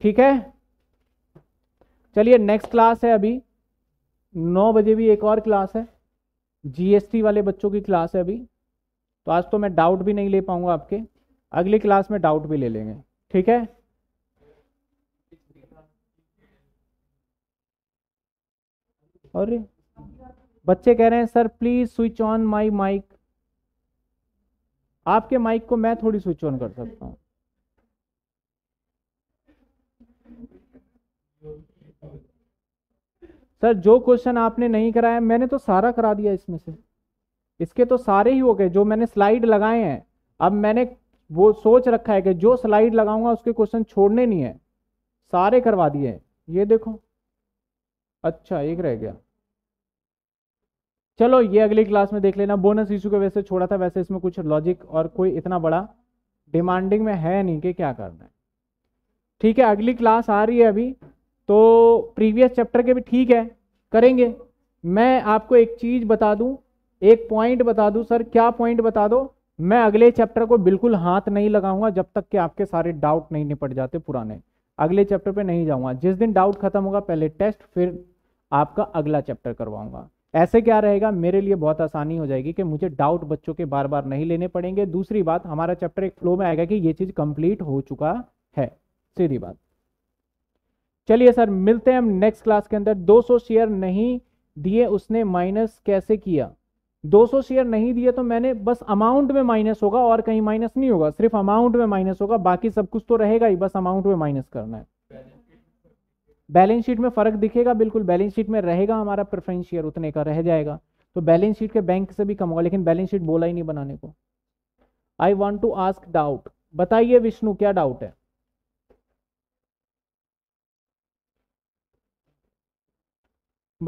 ठीक है चलिए नेक्स्ट क्लास है अभी नौ बजे भी एक और क्लास है जीएसटी वाले बच्चों की क्लास है अभी तो आज तो मैं डाउट भी नहीं ले पाऊंगा आपके अगली क्लास में डाउट भी ले लेंगे ठीक है और बच्चे कह रहे हैं sir please switch on my mic आपके माइक को मैं थोड़ी स्विच ऑन कर सकता हूँ सर जो क्वेश्चन आपने नहीं कराया मैंने तो सारा करा दिया इसमें से इसके तो सारे ही हो गए जो मैंने स्लाइड लगाए हैं अब मैंने वो सोच रखा है कि जो स्लाइड लगाऊंगा उसके क्वेश्चन छोड़ने नहीं है सारे करवा दिए ये देखो अच्छा एक रह गया चलो ये अगली क्लास में देख लेना बोनस इशू को वैसे छोड़ा था वैसे इसमें कुछ लॉजिक और कोई इतना बड़ा डिमांडिंग में है नहीं कि क्या करना है ठीक है अगली क्लास आ रही है अभी तो प्रीवियस चैप्टर के भी ठीक है करेंगे मैं आपको एक चीज़ बता दूं एक पॉइंट बता दूं सर क्या पॉइंट बता दो मैं अगले चैप्टर को बिल्कुल हाथ नहीं लगाऊंगा जब तक कि आपके सारे डाउट नहीं निपट जाते पुराने अगले चैप्टर पे नहीं जाऊंगा जिस दिन डाउट खत्म होगा पहले टेस्ट फिर आपका अगला चैप्टर करवाऊंगा ऐसे क्या रहेगा मेरे लिए बहुत आसानी हो जाएगी कि मुझे डाउट बच्चों के बार बार नहीं लेने पड़ेंगे दूसरी बात हमारा चैप्टर एक फ्लो में आएगा कि ये चीज़ कंप्लीट हो चुका है सीधी बात चलिए सर मिलते हैं हम नेक्स्ट क्लास के अंदर 200 शेयर नहीं दिए उसने माइनस कैसे किया 200 शेयर नहीं दिए तो मैंने बस अमाउंट में माइनस होगा और कहीं माइनस नहीं होगा सिर्फ अमाउंट में माइनस होगा बाकी सब कुछ तो रहेगा ही बस अमाउंट में माइनस करना है बैलेंस शीट में फ़र्क दिखेगा बिल्कुल बैलेंस शीट में रहेगा हमारा प्रेफरेंस शेयर उतने का रह जाएगा तो बैलेंस शीट के बैंक से भी कम होगा लेकिन बैलेंस शीट बोला ही नहीं बनाने को I want to ask doubt बताइए विष्णु क्या डाउट है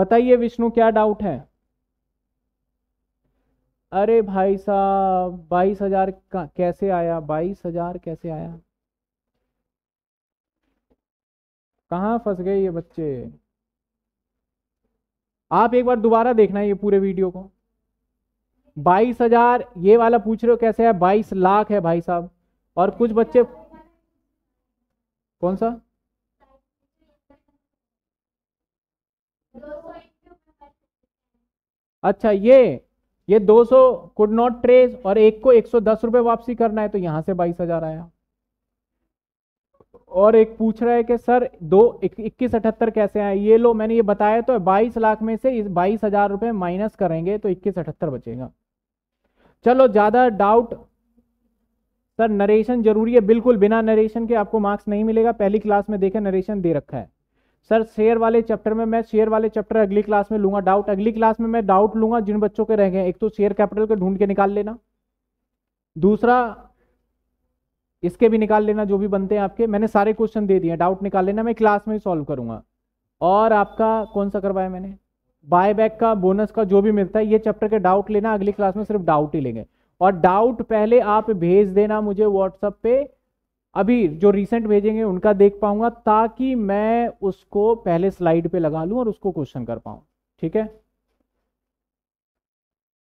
बताइए विष्णु क्या डाउट है अरे भाई साहब बाईस हजार कैसे आया बाईस हजार कैसे आया कहाँ फंस गए ये बच्चे आप एक बार दोबारा देखना है ये पूरे वीडियो को बाईस हजार ये वाला पूछ रहे हो कैसे है बाईस लाख है भाई साहब और कुछ बच्चे कौन सा अच्छा ये ये 200 कुड नॉट ट्रेस और एक को 110 रुपए वापसी करना है तो यहां से बाईस हजार आया और एक पूछ रहा है कि सर दो इक्कीस अठहत्तर कैसे आए ये लो मैंने ये बताया तो बाईस लाख में से इस बाईस हजार रुपये माइनस करेंगे तो इक्कीस अठहत्तर बचेगा चलो ज़्यादा डाउट सर नरेशन जरूरी है बिल्कुल बिना नरेशन के आपको मार्क्स नहीं मिलेगा पहली क्लास में देखें नरेशन दे रखा है सर शेयर वाले चैप्टर में मैं शेयर वाले चैप्टर अगली क्लास में लूंगा डाउट अगली क्लास में मैं डाउट लूंगा जिन बच्चों के रह गए एक तो शेयर कैपिटल को ढूंढ के निकाल लेना दूसरा इसके भी निकाल लेना जो भी बनते हैं आपके मैंने सारे क्वेश्चन दे दिए डाउट निकाल लेना मैं क्लास में ही सॉल्व करूंगा और आपका कौन सा करवाया मैंने बाय बैक का बोनस का जो भी मिलता है ये चैप्टर के डाउट लेना अगली क्लास में सिर्फ डाउट ही लेंगे और डाउट पहले आप भेज देना मुझे व्हाट्सअप पे अभी जो रिसेंट भेजेंगे उनका देख पाऊंगा ताकि मैं उसको पहले स्लाइड पे लगा लूँ और उसको क्वेश्चन कर पाऊँ ठीक है